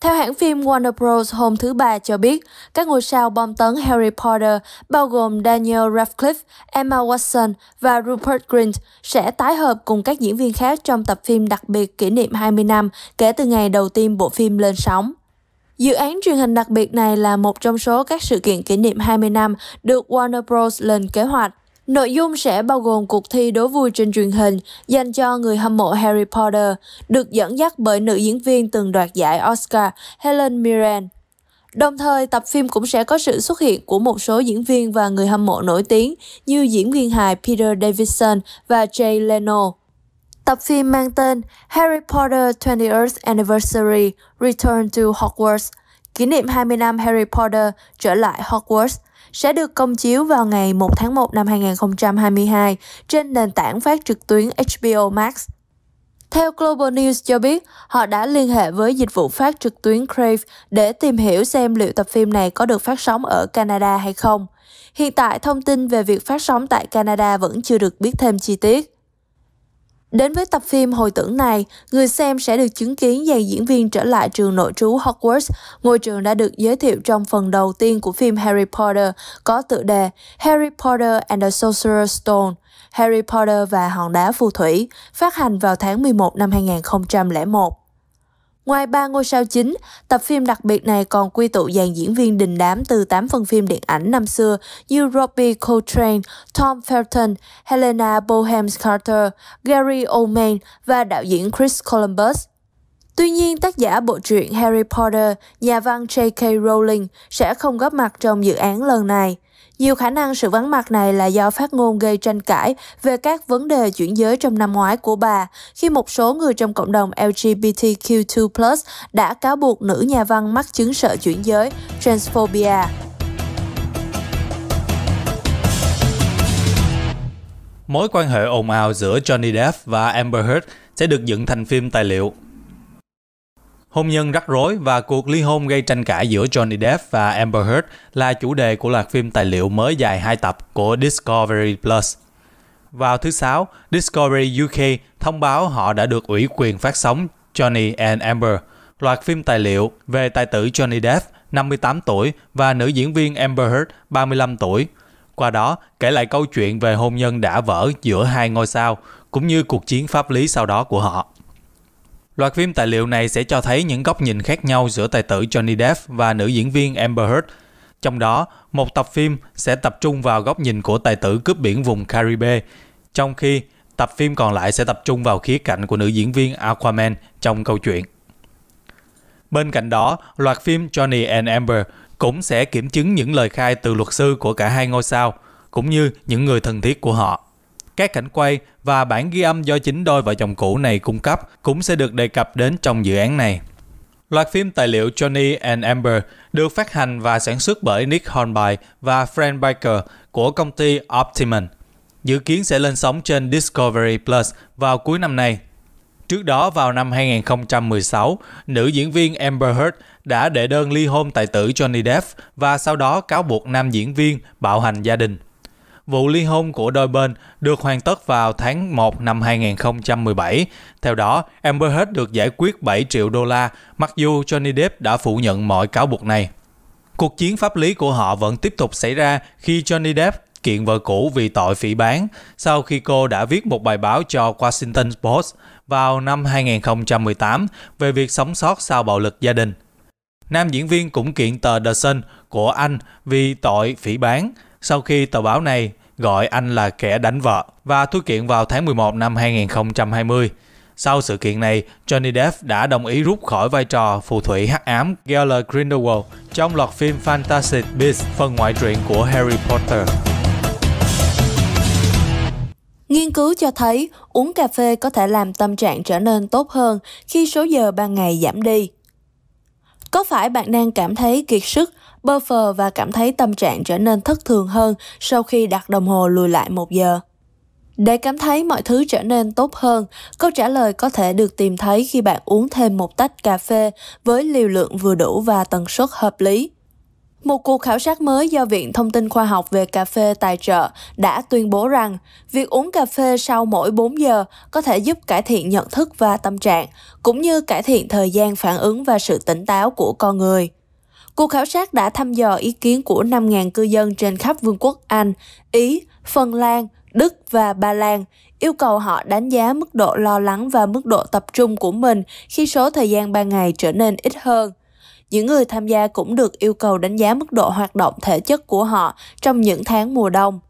Theo hãng phim Warner Bros. hôm thứ Ba cho biết, các ngôi sao bom tấn Harry Potter bao gồm Daniel Radcliffe, Emma Watson và Rupert Grint sẽ tái hợp cùng các diễn viên khác trong tập phim đặc biệt kỷ niệm 20 năm kể từ ngày đầu tiên bộ phim lên sóng. Dự án truyền hình đặc biệt này là một trong số các sự kiện kỷ niệm 20 năm được Warner Bros. lên kế hoạch. Nội dung sẽ bao gồm cuộc thi đố vui trên truyền hình dành cho người hâm mộ Harry Potter, được dẫn dắt bởi nữ diễn viên từng đoạt giải Oscar Helen Mirren. Đồng thời, tập phim cũng sẽ có sự xuất hiện của một số diễn viên và người hâm mộ nổi tiếng như diễn viên hài Peter Davison và Jay Leno. Tập phim mang tên Harry Potter 20th Anniversary Return to Hogwarts, kỷ niệm 20 năm Harry Potter trở lại Hogwarts, sẽ được công chiếu vào ngày 1 tháng 1 năm 2022 trên nền tảng phát trực tuyến HBO Max. Theo Global News cho biết, họ đã liên hệ với dịch vụ phát trực tuyến Crave để tìm hiểu xem liệu tập phim này có được phát sóng ở Canada hay không. Hiện tại, thông tin về việc phát sóng tại Canada vẫn chưa được biết thêm chi tiết. Đến với tập phim hồi tưởng này, người xem sẽ được chứng kiến dàn diễn viên trở lại trường nội trú Hogwarts, ngôi trường đã được giới thiệu trong phần đầu tiên của phim Harry Potter có tựa đề Harry Potter and the Sorcerer's Stone, Harry Potter và hòn đá phù thủy, phát hành vào tháng 11 năm 2001. Ngoài ba ngôi sao chính, tập phim đặc biệt này còn quy tụ dàn diễn viên đình đám từ 8 phần phim điện ảnh năm xưa như Robbie Coltrane, Tom Felton, Helena Bohem Carter, Gary Oldman và đạo diễn Chris Columbus. Tuy nhiên, tác giả bộ truyện Harry Potter, nhà văn J.K. Rowling sẽ không góp mặt trong dự án lần này. Nhiều khả năng sự vắng mặt này là do phát ngôn gây tranh cãi về các vấn đề chuyển giới trong năm ngoái của bà, khi một số người trong cộng đồng LGBTQ2+, đã cáo buộc nữ nhà văn mắc chứng sợ chuyển giới, transphobia. Mối quan hệ ồn ào giữa Johnny Depp và Amber Heard sẽ được dựng thành phim tài liệu Hôn nhân rắc rối và cuộc ly hôn gây tranh cãi giữa Johnny Depp và Amber Heard là chủ đề của loạt phim tài liệu mới dài 2 tập của Discovery Plus. Vào thứ Sáu, Discovery UK thông báo họ đã được ủy quyền phát sóng Johnny and Amber, loạt phim tài liệu về tài tử Johnny Depp, 58 tuổi, và nữ diễn viên Amber Heard, 35 tuổi. Qua đó, kể lại câu chuyện về hôn nhân đã vỡ giữa hai ngôi sao, cũng như cuộc chiến pháp lý sau đó của họ. Loạt phim tài liệu này sẽ cho thấy những góc nhìn khác nhau giữa tài tử Johnny Depp và nữ diễn viên Amber Heard. Trong đó, một tập phim sẽ tập trung vào góc nhìn của tài tử cướp biển vùng Caribe, trong khi tập phim còn lại sẽ tập trung vào khía cạnh của nữ diễn viên Aquaman trong câu chuyện. Bên cạnh đó, loạt phim Johnny and Amber cũng sẽ kiểm chứng những lời khai từ luật sư của cả hai ngôi sao, cũng như những người thân thiết của họ. Các cảnh quay và bản ghi âm do chính đôi vợ chồng cũ này cung cấp cũng sẽ được đề cập đến trong dự án này. Loạt phim tài liệu Johnny and Amber được phát hành và sản xuất bởi Nick Hornby và Frank Baker của công ty Optimum. Dự kiến sẽ lên sóng trên Discovery Plus vào cuối năm nay. Trước đó vào năm 2016, nữ diễn viên Amber Heard đã đệ đơn ly hôn tài tử Johnny Depp và sau đó cáo buộc nam diễn viên bạo hành gia đình. Vụ ly hôn của đôi bên được hoàn tất vào tháng 1 năm 2017. Theo đó, Amber Heard được giải quyết 7 triệu đô la, mặc dù Johnny Depp đã phủ nhận mọi cáo buộc này. Cuộc chiến pháp lý của họ vẫn tiếp tục xảy ra khi Johnny Depp kiện vợ cũ vì tội phỉ bán sau khi cô đã viết một bài báo cho Washington Post vào năm 2018 về việc sống sót sau bạo lực gia đình. Nam diễn viên cũng kiện tờ The Sun của Anh vì tội phỉ bán sau khi tờ báo này gọi anh là kẻ đánh vợ và thú kiện vào tháng 11 năm 2020. Sau sự kiện này, Johnny Depp đã đồng ý rút khỏi vai trò phù thủy hắc ám Geller Grindelwald trong loạt phim Fantastic Beasts phần ngoại truyện của Harry Potter. Nghiên cứu cho thấy uống cà phê có thể làm tâm trạng trở nên tốt hơn khi số giờ ban ngày giảm đi. Có phải bạn đang cảm thấy kiệt sức bơ phờ và cảm thấy tâm trạng trở nên thất thường hơn sau khi đặt đồng hồ lùi lại một giờ. Để cảm thấy mọi thứ trở nên tốt hơn, câu trả lời có thể được tìm thấy khi bạn uống thêm một tách cà phê với liều lượng vừa đủ và tần suất hợp lý. Một cuộc khảo sát mới do Viện Thông tin Khoa học về cà phê tài trợ đã tuyên bố rằng việc uống cà phê sau mỗi 4 giờ có thể giúp cải thiện nhận thức và tâm trạng, cũng như cải thiện thời gian phản ứng và sự tỉnh táo của con người. Cuộc khảo sát đã thăm dò ý kiến của 5.000 cư dân trên khắp Vương quốc Anh, Ý, Phần Lan, Đức và Ba Lan, yêu cầu họ đánh giá mức độ lo lắng và mức độ tập trung của mình khi số thời gian ban ngày trở nên ít hơn. Những người tham gia cũng được yêu cầu đánh giá mức độ hoạt động thể chất của họ trong những tháng mùa đông.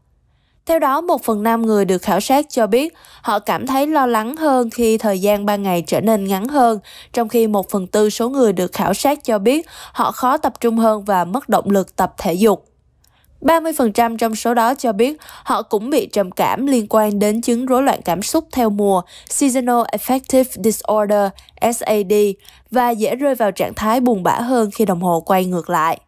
Theo đó, một phần năm người được khảo sát cho biết họ cảm thấy lo lắng hơn khi thời gian 3 ngày trở nên ngắn hơn, trong khi một phần tư số người được khảo sát cho biết họ khó tập trung hơn và mất động lực tập thể dục. 30% trong số đó cho biết họ cũng bị trầm cảm liên quan đến chứng rối loạn cảm xúc theo mùa Seasonal Affective Disorder SAD và dễ rơi vào trạng thái buồn bã hơn khi đồng hồ quay ngược lại.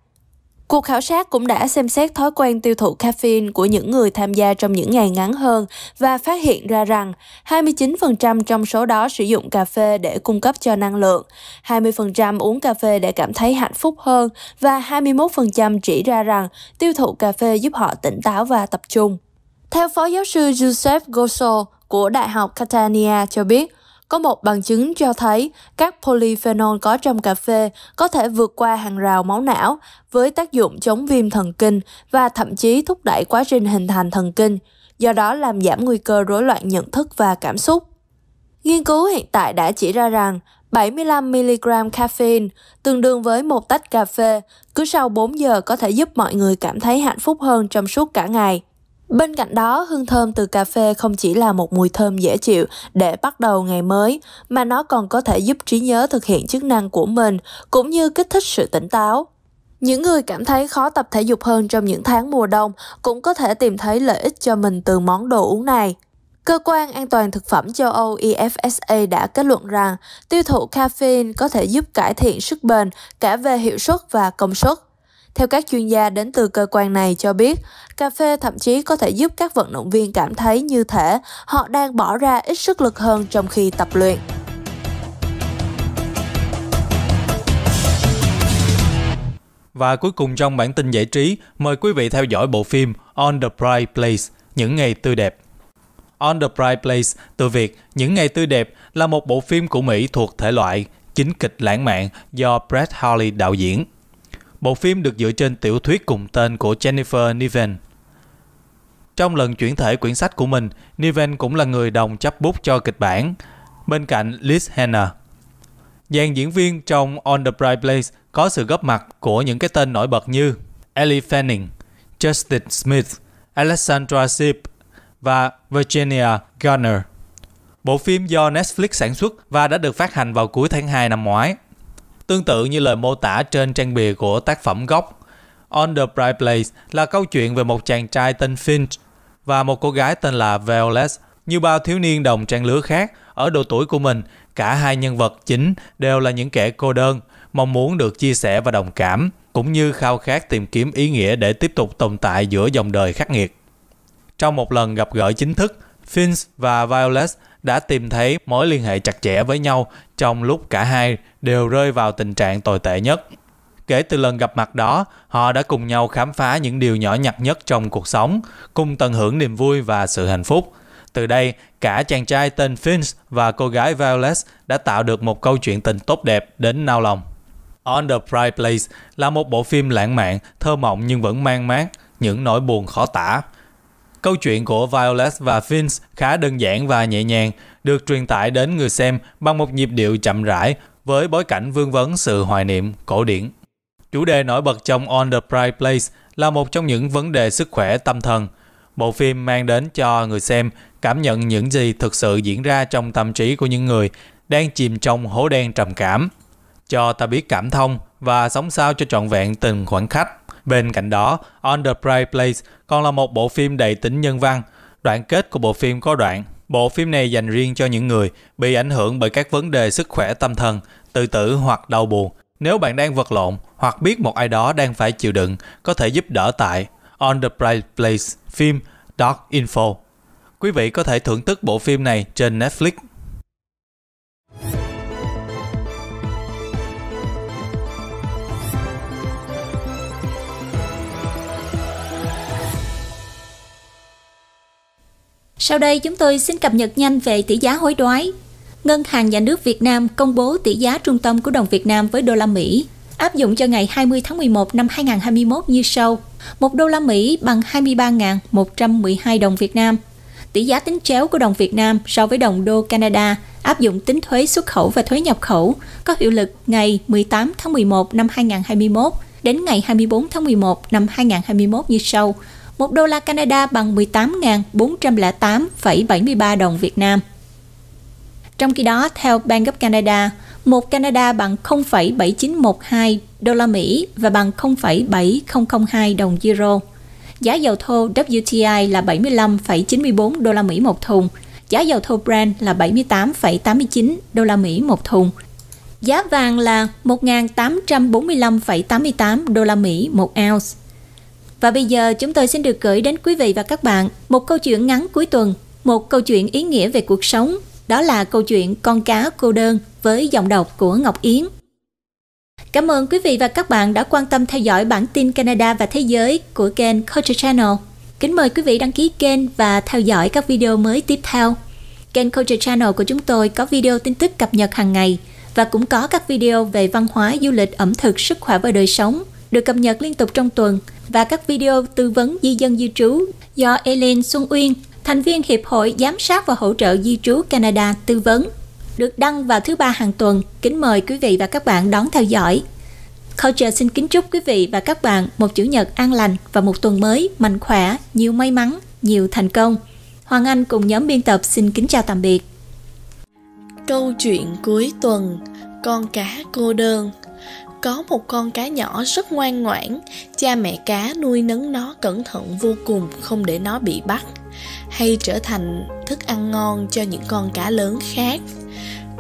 Cuộc khảo sát cũng đã xem xét thói quen tiêu thụ caffeine của những người tham gia trong những ngày ngắn hơn và phát hiện ra rằng 29% trong số đó sử dụng cà phê để cung cấp cho năng lượng, 20% uống cà phê để cảm thấy hạnh phúc hơn và 21% chỉ ra rằng tiêu thụ cà phê giúp họ tỉnh táo và tập trung. Theo Phó Giáo sư Joseph Gosso của Đại học Catania cho biết, có một bằng chứng cho thấy các polyphenol có trong cà phê có thể vượt qua hàng rào máu não với tác dụng chống viêm thần kinh và thậm chí thúc đẩy quá trình hình thành thần kinh, do đó làm giảm nguy cơ rối loạn nhận thức và cảm xúc. Nghiên cứu hiện tại đã chỉ ra rằng 75mg caffeine tương đương với một tách cà phê cứ sau 4 giờ có thể giúp mọi người cảm thấy hạnh phúc hơn trong suốt cả ngày. Bên cạnh đó, hương thơm từ cà phê không chỉ là một mùi thơm dễ chịu để bắt đầu ngày mới, mà nó còn có thể giúp trí nhớ thực hiện chức năng của mình, cũng như kích thích sự tỉnh táo. Những người cảm thấy khó tập thể dục hơn trong những tháng mùa đông cũng có thể tìm thấy lợi ích cho mình từ món đồ uống này. Cơ quan An toàn Thực phẩm châu Âu EFSA đã kết luận rằng tiêu thụ caffeine có thể giúp cải thiện sức bền cả về hiệu suất và công suất. Theo các chuyên gia đến từ cơ quan này cho biết, cà phê thậm chí có thể giúp các vận động viên cảm thấy như thể họ đang bỏ ra ít sức lực hơn trong khi tập luyện. Và cuối cùng trong bản tin giải trí, mời quý vị theo dõi bộ phim On the Bright Place, Những ngày tươi đẹp. On the Bright Place từ Việt Những ngày tươi đẹp là một bộ phim của Mỹ thuộc thể loại chính kịch lãng mạn do Brad Hawley đạo diễn. Bộ phim được dựa trên tiểu thuyết cùng tên của Jennifer Niven. Trong lần chuyển thể quyển sách của mình, Niven cũng là người đồng chấp bút cho kịch bản, bên cạnh Liz Hannah. Dàn diễn viên trong On the Bright Place có sự góp mặt của những cái tên nổi bật như Ellie Fanning, Justin Smith, Alexandra Sip và Virginia Garner. Bộ phim do Netflix sản xuất và đã được phát hành vào cuối tháng 2 năm ngoái. Tương tự như lời mô tả trên trang bìa của tác phẩm gốc, On the Bright Place là câu chuyện về một chàng trai tên Finch và một cô gái tên là Violet. Như bao thiếu niên đồng trang lứa khác, ở độ tuổi của mình, cả hai nhân vật chính đều là những kẻ cô đơn, mong muốn được chia sẻ và đồng cảm, cũng như khao khát tìm kiếm ý nghĩa để tiếp tục tồn tại giữa dòng đời khắc nghiệt. Trong một lần gặp gỡ chính thức, Finch và Violet đã tìm thấy mối liên hệ chặt chẽ với nhau trong lúc cả hai đều rơi vào tình trạng tồi tệ nhất. Kể từ lần gặp mặt đó, họ đã cùng nhau khám phá những điều nhỏ nhặt nhất trong cuộc sống, cùng tận hưởng niềm vui và sự hạnh phúc. Từ đây, cả chàng trai tên Finch và cô gái Violet đã tạo được một câu chuyện tình tốt đẹp đến nao lòng. On the Bright Place là một bộ phim lãng mạn, thơ mộng nhưng vẫn mang mát những nỗi buồn khó tả. Câu chuyện của Violet và Vince khá đơn giản và nhẹ nhàng, được truyền tải đến người xem bằng một nhịp điệu chậm rãi với bối cảnh vương vấn sự hoài niệm cổ điển. Chủ đề nổi bật trong On the Bright Place là một trong những vấn đề sức khỏe tâm thần. Bộ phim mang đến cho người xem cảm nhận những gì thực sự diễn ra trong tâm trí của những người đang chìm trong hố đen trầm cảm, cho ta biết cảm thông và sống sao cho trọn vẹn từng khoảnh khắc. Bên cạnh đó, On the Bright Place còn là một bộ phim đầy tính nhân văn. Đoạn kết của bộ phim có đoạn Bộ phim này dành riêng cho những người bị ảnh hưởng bởi các vấn đề sức khỏe tâm thần, tự tử hoặc đau buồn. Nếu bạn đang vật lộn hoặc biết một ai đó đang phải chịu đựng, có thể giúp đỡ tại On the Bright Place phim Dark Info. Quý vị có thể thưởng thức bộ phim này trên Netflix. Sau đây chúng tôi xin cập nhật nhanh về tỷ giá hối đoái. Ngân hàng Nhà nước Việt Nam công bố tỷ giá trung tâm của đồng Việt Nam với đô la Mỹ áp dụng cho ngày 20 tháng 11 năm 2021 như sau. 1 đô la Mỹ bằng 23.112 đồng Việt Nam. Tỷ giá tính chéo của đồng Việt Nam so với đồng đô Canada áp dụng tính thuế xuất khẩu và thuế nhập khẩu có hiệu lực ngày 18 tháng 11 năm 2021 đến ngày 24 tháng 11 năm 2021 như sau. 1 đô la Canada bằng 18.408,73 đồng Việt Nam. Trong khi đó, theo Bank of Canada, 1 Canada bằng 0,7912 đô la Mỹ và bằng 0,7002 đồng euro. Giá dầu thô WTI là 75,94 đô la Mỹ một thùng, giá dầu thô Brent là 78,89 đô la Mỹ một thùng. Giá vàng là 1.845,88 đô la Mỹ một ounce. Và bây giờ chúng tôi xin được gửi đến quý vị và các bạn một câu chuyện ngắn cuối tuần, một câu chuyện ý nghĩa về cuộc sống, đó là câu chuyện Con cá cô đơn với giọng đọc của Ngọc Yến. Cảm ơn quý vị và các bạn đã quan tâm theo dõi bản tin Canada và Thế giới của kênh Culture Channel. Kính mời quý vị đăng ký kênh và theo dõi các video mới tiếp theo. Kênh Culture Channel của chúng tôi có video tin tức cập nhật hàng ngày và cũng có các video về văn hóa, du lịch, ẩm thực, sức khỏe và đời sống – được cập nhật liên tục trong tuần và các video tư vấn di dân di trú do Ellen Xuân Uyên, thành viên Hiệp hội Giám sát và Hỗ trợ Di trú Canada tư vấn, được đăng vào thứ ba hàng tuần. Kính mời quý vị và các bạn đón theo dõi. Culture xin kính chúc quý vị và các bạn một chủ nhật an lành và một tuần mới mạnh khỏe, nhiều may mắn, nhiều thành công. Hoàng Anh cùng nhóm biên tập xin kính chào tạm biệt. Câu chuyện cuối tuần Con cá cô đơn có một con cá nhỏ rất ngoan ngoãn cha mẹ cá nuôi nấng nó cẩn thận vô cùng không để nó bị bắt hay trở thành thức ăn ngon cho những con cá lớn khác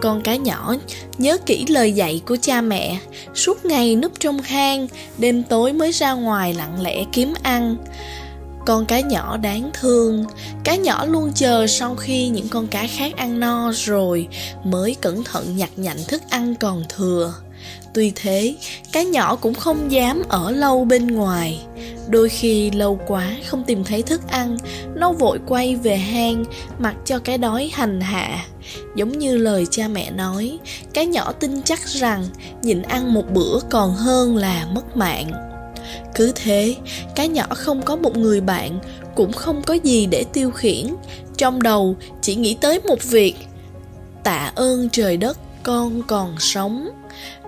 con cá nhỏ nhớ kỹ lời dạy của cha mẹ suốt ngày núp trong hang đêm tối mới ra ngoài lặng lẽ kiếm ăn con cá nhỏ đáng thương cá nhỏ luôn chờ sau khi những con cá khác ăn no rồi mới cẩn thận nhặt nhạnh thức ăn còn thừa Tuy thế, cá nhỏ cũng không dám ở lâu bên ngoài. Đôi khi lâu quá không tìm thấy thức ăn, nó vội quay về hang mặc cho cái đói hành hạ. Giống như lời cha mẹ nói, cá nhỏ tin chắc rằng nhịn ăn một bữa còn hơn là mất mạng. Cứ thế, cá nhỏ không có một người bạn, cũng không có gì để tiêu khiển. Trong đầu chỉ nghĩ tới một việc, tạ ơn trời đất con còn sống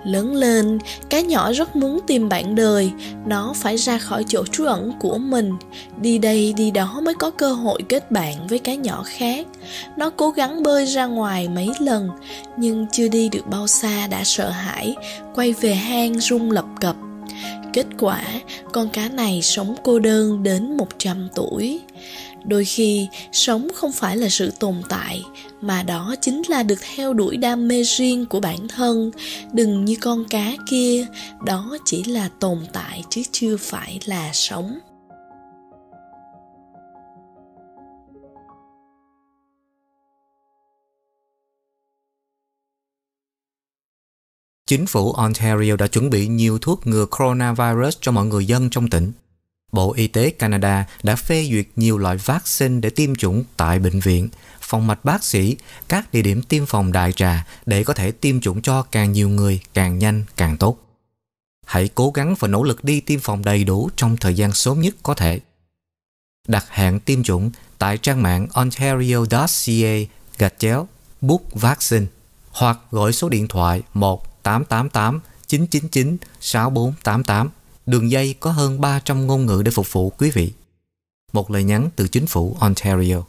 lớn lên cá nhỏ rất muốn tìm bạn đời nó phải ra khỏi chỗ trú ẩn của mình đi đây đi đó mới có cơ hội kết bạn với cá nhỏ khác nó cố gắng bơi ra ngoài mấy lần nhưng chưa đi được bao xa đã sợ hãi quay về hang rung lập cập kết quả con cá này sống cô đơn đến 100 tuổi đôi khi sống không phải là sự tồn tại mà đó chính là được theo đuổi đam mê riêng của bản thân đừng như con cá kia đó chỉ là tồn tại chứ chưa phải là sống Chính phủ Ontario đã chuẩn bị nhiều thuốc ngừa coronavirus cho mọi người dân trong tỉnh. Bộ Y tế Canada đã phê duyệt nhiều loại vaccine để tiêm chủng tại bệnh viện, phòng mạch bác sĩ, các địa điểm tiêm phòng đại trà để có thể tiêm chủng cho càng nhiều người càng nhanh càng tốt. Hãy cố gắng và nỗ lực đi tiêm phòng đầy đủ trong thời gian sớm nhất có thể. Đặt hẹn tiêm chủng tại trang mạng ontario.ca gạch chéo book vaccine hoặc gọi số điện thoại 1 888 999 6488 đường dây có hơn 300 ngôn ngữ để phục vụ quý vị. Một lời nhắn từ chính phủ Ontario.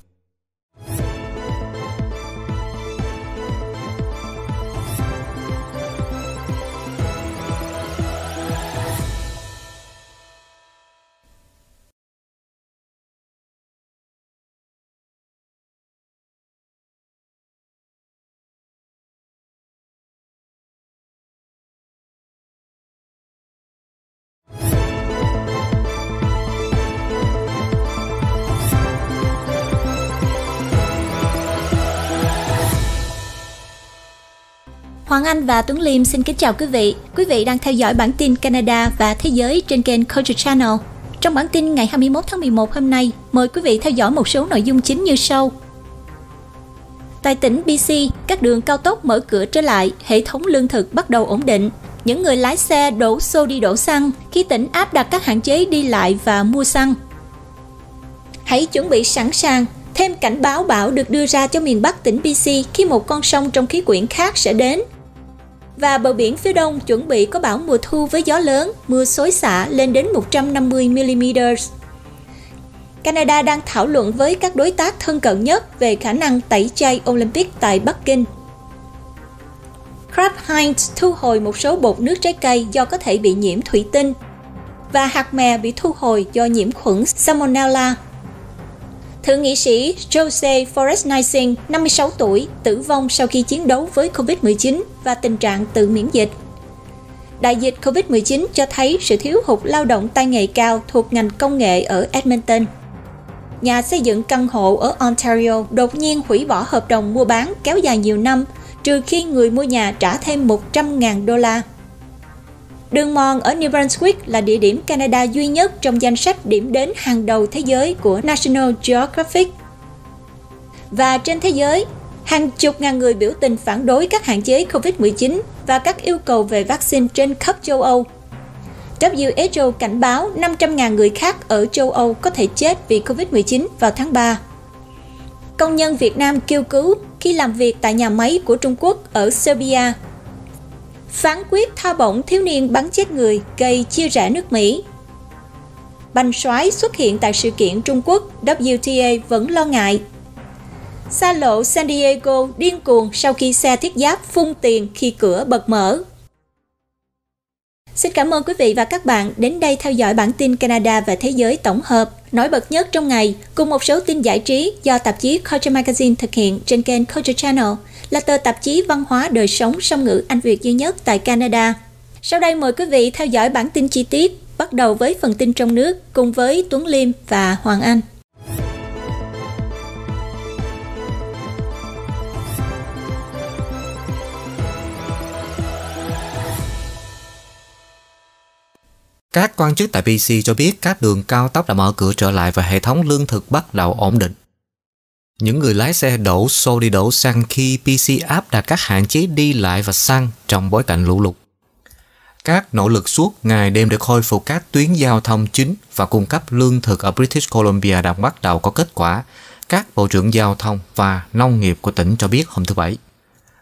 Anh và Tuấn Liêm xin kính chào quý vị. Quý vị đang theo dõi bản tin Canada và Thế giới trên kênh Culture Channel. Trong bản tin ngày 21 tháng 11 hôm nay, mời quý vị theo dõi một số nội dung chính như sau. Tại tỉnh BC, các đường cao tốc mở cửa trở lại, hệ thống lương thực bắt đầu ổn định. Những người lái xe đổ xô đi đổ xăng khi tỉnh áp đặt các hạn chế đi lại và mua xăng. Hãy chuẩn bị sẵn sàng Thêm cảnh báo bão được đưa ra cho miền Bắc tỉnh BC khi một con sông trong khí quyển khác sẽ đến và bờ biển phía đông chuẩn bị có bão mùa thu với gió lớn, mưa xối xả lên đến 150mm. Canada đang thảo luận với các đối tác thân cận nhất về khả năng tẩy chay Olympic tại Bắc Kinh. Kraft Heinz thu hồi một số bột nước trái cây do có thể bị nhiễm thủy tinh và hạt mè bị thu hồi do nhiễm khuẩn Salmonella Thượng nghị sĩ Jose Forrest Nysing, 56 tuổi, tử vong sau khi chiến đấu với COVID-19 và tình trạng tự miễn dịch. Đại dịch COVID-19 cho thấy sự thiếu hụt lao động tay nghề cao thuộc ngành công nghệ ở Edmonton. Nhà xây dựng căn hộ ở Ontario đột nhiên hủy bỏ hợp đồng mua bán kéo dài nhiều năm, trừ khi người mua nhà trả thêm 100.000 đô la. Đường mòn ở New Brunswick là địa điểm Canada duy nhất trong danh sách điểm đến hàng đầu thế giới của National Geographic. Và trên thế giới, hàng chục ngàn người biểu tình phản đối các hạn chế COVID-19 và các yêu cầu về vaccine trên khắp châu Âu. WHO cảnh báo 500.000 người khác ở châu Âu có thể chết vì COVID-19 vào tháng 3. Công nhân Việt Nam kêu cứu khi làm việc tại nhà máy của Trung Quốc ở Serbia phán quyết tha bổng thiếu niên bắn chết người gây chia rẽ nước Mỹ. Bành soái xuất hiện tại sự kiện Trung Quốc, WTA vẫn lo ngại. Xa lộ San Diego điên cuồng sau khi xe thiết giáp phun tiền khi cửa bật mở. Xin cảm ơn quý vị và các bạn đến đây theo dõi bản tin Canada và Thế giới tổng hợp nổi bật nhất trong ngày cùng một số tin giải trí do tạp chí Culture Magazine thực hiện trên kênh Culture Channel là tờ tạp chí văn hóa đời sống song ngữ Anh Việt duy nhất tại Canada. Sau đây mời quý vị theo dõi bản tin chi tiết, bắt đầu với phần tin trong nước cùng với Tuấn Liêm và Hoàng Anh. Các quan chức tại BC cho biết các đường cao tốc đã mở cửa trở lại và hệ thống lương thực bắt đầu ổn định. Những người lái xe đổ xô đi đổ xăng khi PC áp đặt các hạn chế đi lại và xăng trong bối cảnh lũ lụt. Các nỗ lực suốt ngày đêm để khôi phục các tuyến giao thông chính và cung cấp lương thực ở British Columbia đã bắt đầu có kết quả, các Bộ trưởng Giao thông và Nông nghiệp của tỉnh cho biết hôm thứ Bảy.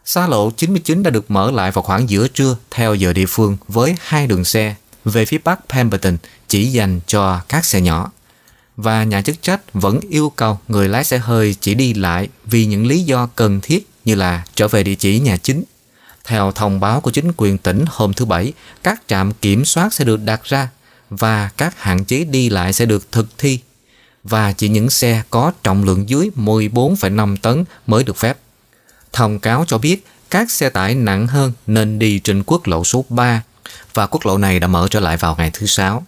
Xa lộ 99 đã được mở lại vào khoảng giữa trưa theo giờ địa phương với hai đường xe về phía bắc Pemberton chỉ dành cho các xe nhỏ và nhà chức trách vẫn yêu cầu người lái xe hơi chỉ đi lại vì những lý do cần thiết như là trở về địa chỉ nhà chính. Theo thông báo của chính quyền tỉnh hôm thứ Bảy, các trạm kiểm soát sẽ được đặt ra và các hạn chế đi lại sẽ được thực thi và chỉ những xe có trọng lượng dưới 14,5 tấn mới được phép. Thông cáo cho biết các xe tải nặng hơn nên đi trên quốc lộ số 3 và quốc lộ này đã mở trở lại vào ngày thứ Sáu.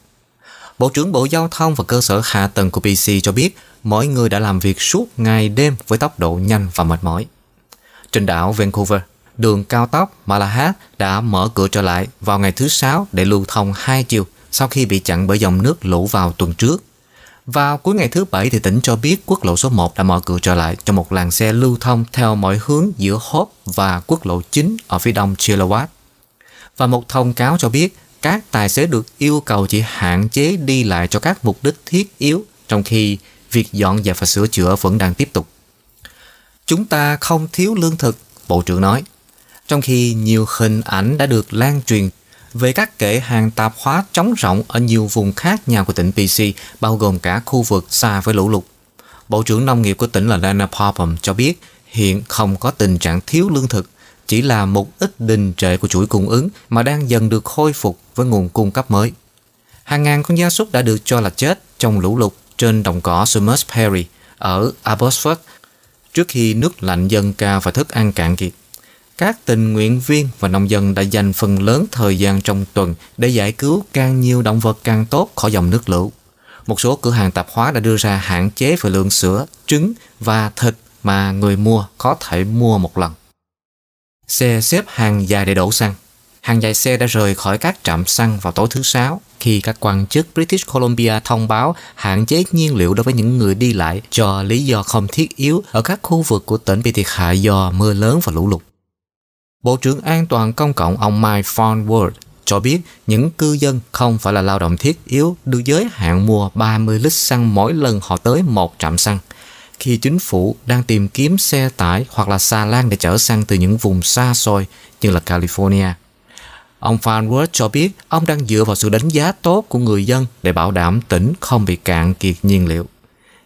Bộ trưởng Bộ Giao thông và Cơ sở Hạ tầng của PC cho biết mỗi người đã làm việc suốt ngày đêm với tốc độ nhanh và mệt mỏi. Trên đảo Vancouver, đường cao tốc Malahat đã mở cửa trở lại vào ngày thứ Sáu để lưu thông hai chiều sau khi bị chặn bởi dòng nước lũ vào tuần trước. Vào cuối ngày thứ Bảy thì tỉnh cho biết quốc lộ số 1 đã mở cửa trở lại cho một làn xe lưu thông theo mọi hướng giữa Hope và quốc lộ 9 ở phía đông Chilliwack. Và một thông cáo cho biết các tài xế được yêu cầu chỉ hạn chế đi lại cho các mục đích thiết yếu trong khi việc dọn dẹp và sửa chữa vẫn đang tiếp tục. Chúng ta không thiếu lương thực, Bộ trưởng nói, trong khi nhiều hình ảnh đã được lan truyền về các kệ hàng tạp hóa trống rỗng ở nhiều vùng khác nhau của tỉnh BC, bao gồm cả khu vực xa với lũ lụt. Bộ trưởng Nông nghiệp của tỉnh là Lana Popham cho biết hiện không có tình trạng thiếu lương thực, chỉ là một ít đình trệ của chuỗi cung ứng mà đang dần được khôi phục với nguồn cung cấp mới. Hàng ngàn con gia súc đã được cho là chết trong lũ lụt trên đồng cỏ Summers Perry ở Abbotsford trước khi nước lạnh dâng cao và thức ăn cạn kiệt. Các tình nguyện viên và nông dân đã dành phần lớn thời gian trong tuần để giải cứu càng nhiều động vật càng tốt khỏi dòng nước lũ. Một số cửa hàng tạp hóa đã đưa ra hạn chế về lượng sữa, trứng và thịt mà người mua có thể mua một lần. Xe xếp hàng dài để đổ xăng. Hàng dài xe đã rời khỏi các trạm xăng vào tối thứ Sáu khi các quan chức British Columbia thông báo hạn chế nhiên liệu đối với những người đi lại cho lý do không thiết yếu ở các khu vực của tỉnh bị thiệt hại do mưa lớn và lũ lụt. Bộ trưởng An toàn Công cộng ông Mike Farnworth cho biết những cư dân không phải là lao động thiết yếu được giới hạn mua 30 lít xăng mỗi lần họ tới một trạm xăng khi chính phủ đang tìm kiếm xe tải hoặc là xà lan để chở xăng từ những vùng xa xôi như là California. Ông Farnworth cho biết ông đang dựa vào sự đánh giá tốt của người dân để bảo đảm tỉnh không bị cạn kiệt nhiên liệu.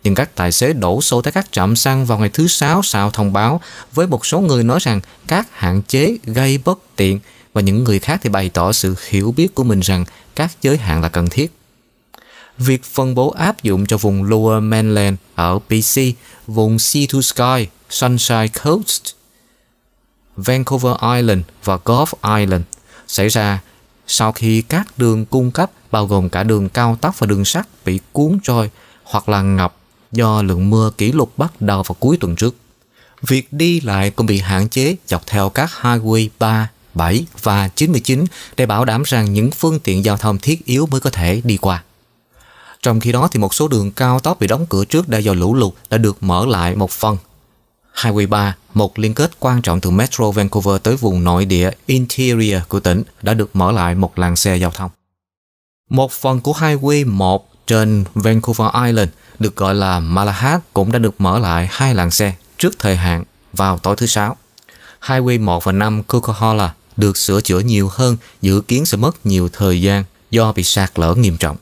Nhưng các tài xế đổ xô tới các trạm xăng vào ngày thứ Sáu sau thông báo với một số người nói rằng các hạn chế gây bất tiện và những người khác thì bày tỏ sự hiểu biết của mình rằng các giới hạn là cần thiết việc phân bố áp dụng cho vùng Lower Mainland ở BC, vùng Sea to Sky, Sunshine Coast, Vancouver Island và Gulf Island xảy ra sau khi các đường cung cấp bao gồm cả đường cao tốc và đường sắt bị cuốn trôi hoặc là ngập do lượng mưa kỷ lục bắt đầu vào cuối tuần trước. Việc đi lại cũng bị hạn chế dọc theo các highway 3, 7 và 99 để bảo đảm rằng những phương tiện giao thông thiết yếu mới có thể đi qua. Trong khi đó thì một số đường cao tốc bị đóng cửa trước đe do lũ lụt đã được mở lại một phần. Highway 3, một liên kết quan trọng từ Metro Vancouver tới vùng nội địa Interior của tỉnh đã được mở lại một làn xe giao thông. Một phần của Highway 1 trên Vancouver Island được gọi là Malahat cũng đã được mở lại hai làn xe trước thời hạn vào tối thứ Sáu. Highway 1 và 5 Coquihalla được sửa chữa nhiều hơn dự kiến sẽ mất nhiều thời gian do bị sạt lở nghiêm trọng.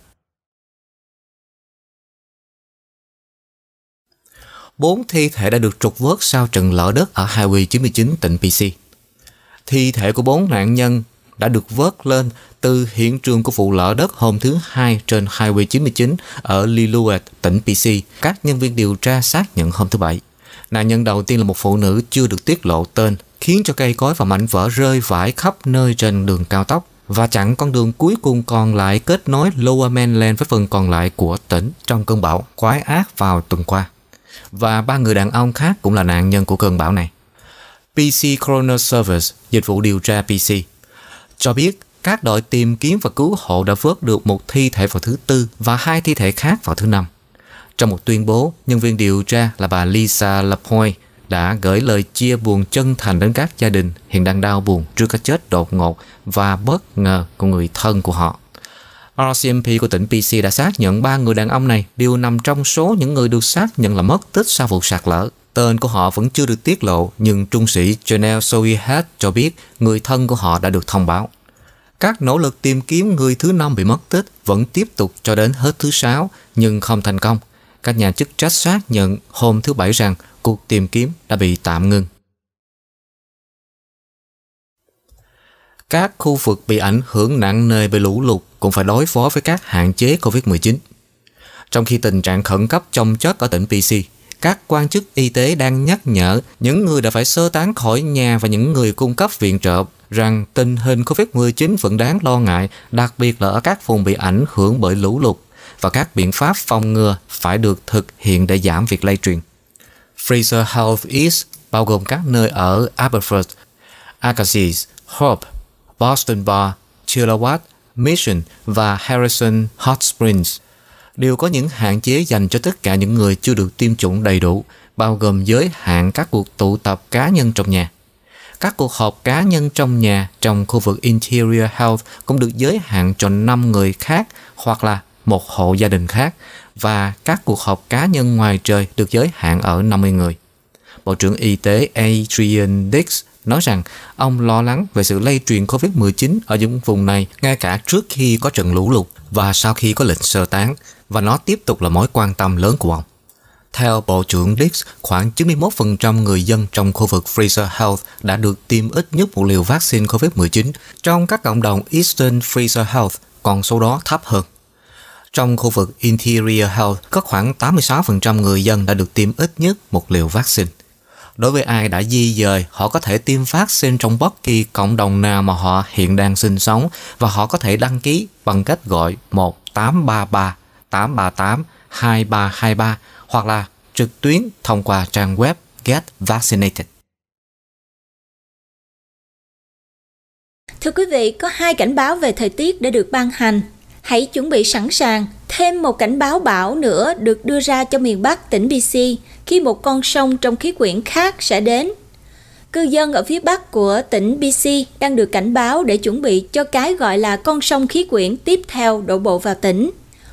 bốn thi thể đã được trục vớt sau trận lở đất ở Highway 99 tỉnh PC. Thi thể của bốn nạn nhân đã được vớt lên từ hiện trường của vụ lở đất hôm thứ hai trên Highway 99 ở Lillooet, tỉnh PC. Các nhân viên điều tra xác nhận hôm thứ Bảy. Nạn nhân đầu tiên là một phụ nữ chưa được tiết lộ tên, khiến cho cây cối và mảnh vỡ rơi vãi khắp nơi trên đường cao tốc và chặn con đường cuối cùng còn lại kết nối Lower Mainland với phần còn lại của tỉnh trong cơn bão quái ác vào tuần qua và ba người đàn ông khác cũng là nạn nhân của cơn bão này. PC Coroner Service, dịch vụ điều tra PC, cho biết các đội tìm kiếm và cứu hộ đã vớt được một thi thể vào thứ tư và hai thi thể khác vào thứ năm. Trong một tuyên bố, nhân viên điều tra là bà Lisa Lapointe đã gửi lời chia buồn chân thành đến các gia đình hiện đang đau buồn trước cái chết đột ngột và bất ngờ của người thân của họ. RCMP của tỉnh BC đã xác nhận ba người đàn ông này đều nằm trong số những người được xác nhận là mất tích sau vụ sạt lở. Tên của họ vẫn chưa được tiết lộ, nhưng trung sĩ Janelle Soihat cho biết người thân của họ đã được thông báo. Các nỗ lực tìm kiếm người thứ năm bị mất tích vẫn tiếp tục cho đến hết thứ sáu, nhưng không thành công. Các nhà chức trách xác nhận hôm thứ Bảy rằng cuộc tìm kiếm đã bị tạm ngưng. Các khu vực bị ảnh hưởng nặng nề bởi lũ lụt cũng phải đối phó với các hạn chế COVID-19. Trong khi tình trạng khẩn cấp trong chất ở tỉnh PC, các quan chức y tế đang nhắc nhở những người đã phải sơ tán khỏi nhà và những người cung cấp viện trợ rằng tình hình COVID-19 vẫn đáng lo ngại, đặc biệt là ở các vùng bị ảnh hưởng bởi lũ lụt và các biện pháp phòng ngừa phải được thực hiện để giảm việc lây truyền. Fraser Health East bao gồm các nơi ở Aberford, Agassiz, Hope, Boston Bar, Chilliwack, Mission và Harrison Hot Springs đều có những hạn chế dành cho tất cả những người chưa được tiêm chủng đầy đủ, bao gồm giới hạn các cuộc tụ tập cá nhân trong nhà. Các cuộc họp cá nhân trong nhà trong khu vực Interior Health cũng được giới hạn cho 5 người khác hoặc là một hộ gia đình khác và các cuộc họp cá nhân ngoài trời được giới hạn ở 50 người. Bộ trưởng Y tế Adrian Dix nói rằng ông lo lắng về sự lây truyền COVID-19 ở những vùng này ngay cả trước khi có trận lũ lụt và sau khi có lệnh sơ tán và nó tiếp tục là mối quan tâm lớn của ông. Theo Bộ trưởng Dix, khoảng 91% người dân trong khu vực Fraser Health đã được tiêm ít nhất một liều vaccine COVID-19. Trong các cộng đồng Eastern Fraser Health, còn số đó thấp hơn. Trong khu vực Interior Health, có khoảng 86% người dân đã được tiêm ít nhất một liều vaccine. Đối với ai đã di dời, họ có thể tiêm phát vaccine trong bất kỳ cộng đồng nào mà họ hiện đang sinh sống và họ có thể đăng ký bằng cách gọi 1833 838 2323 hoặc là trực tuyến thông qua trang web Get Vaccinated. Thưa quý vị, có hai cảnh báo về thời tiết đã được ban hành. Hãy chuẩn bị sẵn sàng. Thêm một cảnh báo bão nữa được đưa ra cho miền Bắc tỉnh BC khi một con sông trong khí quyển khác sẽ đến. Cư dân ở phía bắc của tỉnh BC đang được cảnh báo để chuẩn bị cho cái gọi là con sông khí quyển tiếp theo đổ bộ vào tỉnh.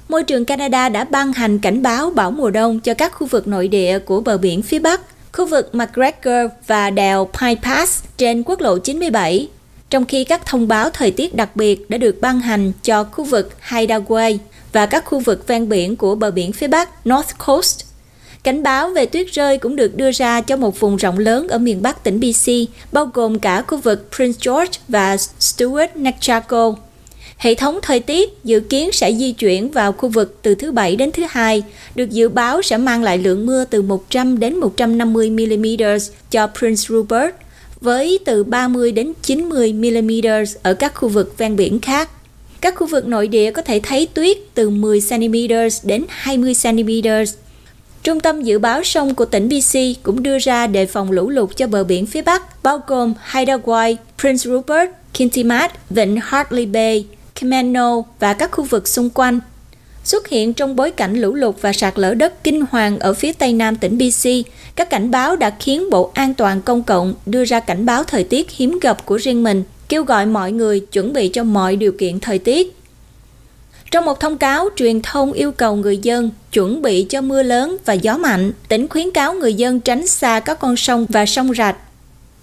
Môi trường Canada đã ban hành cảnh báo bão mùa đông cho các khu vực nội địa của bờ biển phía bắc, khu vực McGregor và đèo Pine Pass trên quốc lộ 97, trong khi các thông báo thời tiết đặc biệt đã được ban hành cho khu vực Hideaway và các khu vực ven biển của bờ biển phía Bắc North Coast Cảnh báo về tuyết rơi cũng được đưa ra cho một vùng rộng lớn ở miền Bắc tỉnh BC, bao gồm cả khu vực Prince George và Stuart Nunchaku. Hệ thống thời tiết dự kiến sẽ di chuyển vào khu vực từ thứ Bảy đến thứ Hai, được dự báo sẽ mang lại lượng mưa từ 100 đến 150 mm cho Prince Rupert, với từ 30 đến 90 mm ở các khu vực ven biển khác. Các khu vực nội địa có thể thấy tuyết từ 10 cm đến 20 cm Trung tâm Dự báo Sông của tỉnh BC cũng đưa ra đề phòng lũ lụt cho bờ biển phía Bắc, bao gồm Haidawai, Prince Rupert, Kintimat, vịnh Hartley Bay, Kemeno và các khu vực xung quanh. Xuất hiện trong bối cảnh lũ lụt và sạt lở đất kinh hoàng ở phía tây nam tỉnh BC, các cảnh báo đã khiến Bộ An toàn Công cộng đưa ra cảnh báo thời tiết hiếm gặp của riêng mình, kêu gọi mọi người chuẩn bị cho mọi điều kiện thời tiết. Trong một thông cáo, truyền thông yêu cầu người dân chuẩn bị cho mưa lớn và gió mạnh. Tỉnh khuyến cáo người dân tránh xa các con sông và sông rạch.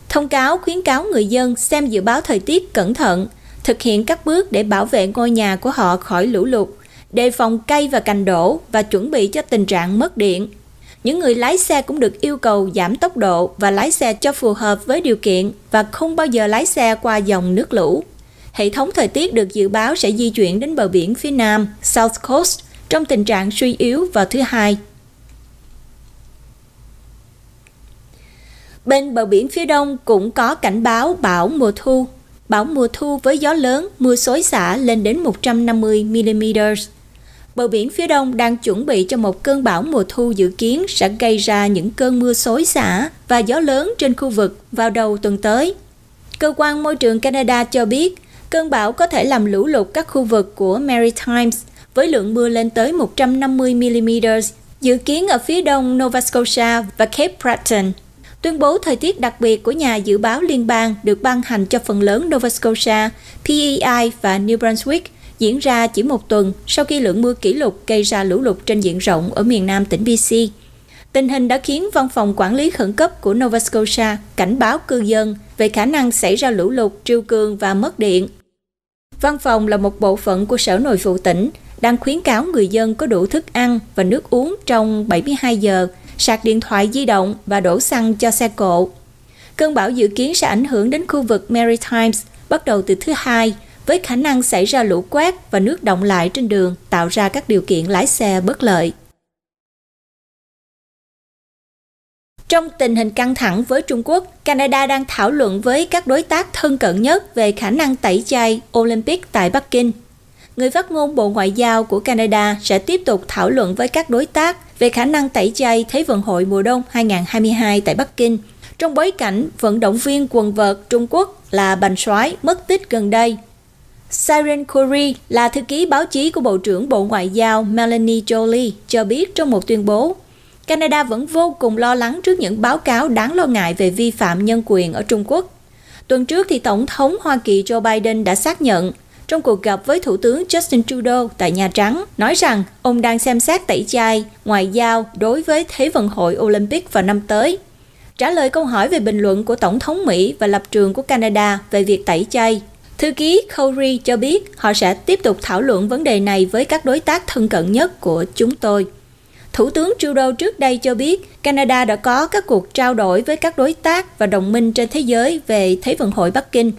Thông cáo khuyến cáo người dân xem dự báo thời tiết cẩn thận, thực hiện các bước để bảo vệ ngôi nhà của họ khỏi lũ lụt, đề phòng cây và cành đổ và chuẩn bị cho tình trạng mất điện. Những người lái xe cũng được yêu cầu giảm tốc độ và lái xe cho phù hợp với điều kiện và không bao giờ lái xe qua dòng nước lũ hệ thống thời tiết được dự báo sẽ di chuyển đến bờ biển phía nam South Coast trong tình trạng suy yếu vào thứ Hai. Bên bờ biển phía đông cũng có cảnh báo bão mùa thu. Bão mùa thu với gió lớn, mưa xối xả lên đến 150mm. Bờ biển phía đông đang chuẩn bị cho một cơn bão mùa thu dự kiến sẽ gây ra những cơn mưa xối xả và gió lớn trên khu vực vào đầu tuần tới. Cơ quan môi trường Canada cho biết Cơn bão có thể làm lũ lụt các khu vực của Maritimes với lượng mưa lên tới 150mm, dự kiến ở phía đông Nova Scotia và Cape Breton. Tuyên bố thời tiết đặc biệt của nhà dự báo liên bang được ban hành cho phần lớn Nova Scotia, PEI và New Brunswick diễn ra chỉ một tuần sau khi lượng mưa kỷ lục gây ra lũ lụt trên diện rộng ở miền nam tỉnh BC. Tình hình đã khiến Văn phòng Quản lý Khẩn cấp của Nova Scotia cảnh báo cư dân về khả năng xảy ra lũ lụt, triều cường và mất điện. Văn phòng là một bộ phận của Sở Nội vụ tỉnh, đang khuyến cáo người dân có đủ thức ăn và nước uống trong 72 giờ, sạc điện thoại di động và đổ xăng cho xe cộ. Cơn bão dự kiến sẽ ảnh hưởng đến khu vực Maritimes bắt đầu từ thứ Hai, với khả năng xảy ra lũ quét và nước động lại trên đường tạo ra các điều kiện lái xe bất lợi. Trong tình hình căng thẳng với Trung Quốc, Canada đang thảo luận với các đối tác thân cận nhất về khả năng tẩy chay Olympic tại Bắc Kinh. Người phát ngôn Bộ Ngoại giao của Canada sẽ tiếp tục thảo luận với các đối tác về khả năng tẩy chay Thế vận hội mùa đông 2022 tại Bắc Kinh trong bối cảnh vận động viên quần vợt Trung Quốc là Bành Soái mất tích gần đây. Siren Curry là thư ký báo chí của Bộ trưởng Bộ Ngoại giao Melanie Jolie cho biết trong một tuyên bố Canada vẫn vô cùng lo lắng trước những báo cáo đáng lo ngại về vi phạm nhân quyền ở Trung Quốc. Tuần trước thì Tổng thống Hoa Kỳ Joe Biden đã xác nhận trong cuộc gặp với Thủ tướng Justin Trudeau tại Nhà Trắng, nói rằng ông đang xem xét tẩy chay, ngoại giao đối với Thế vận hội Olympic vào năm tới. Trả lời câu hỏi về bình luận của Tổng thống Mỹ và lập trường của Canada về việc tẩy chay, Thư ký Corey cho biết họ sẽ tiếp tục thảo luận vấn đề này với các đối tác thân cận nhất của chúng tôi. Thủ tướng Trudeau trước đây cho biết Canada đã có các cuộc trao đổi với các đối tác và đồng minh trên thế giới về Thế vận hội Bắc Kinh.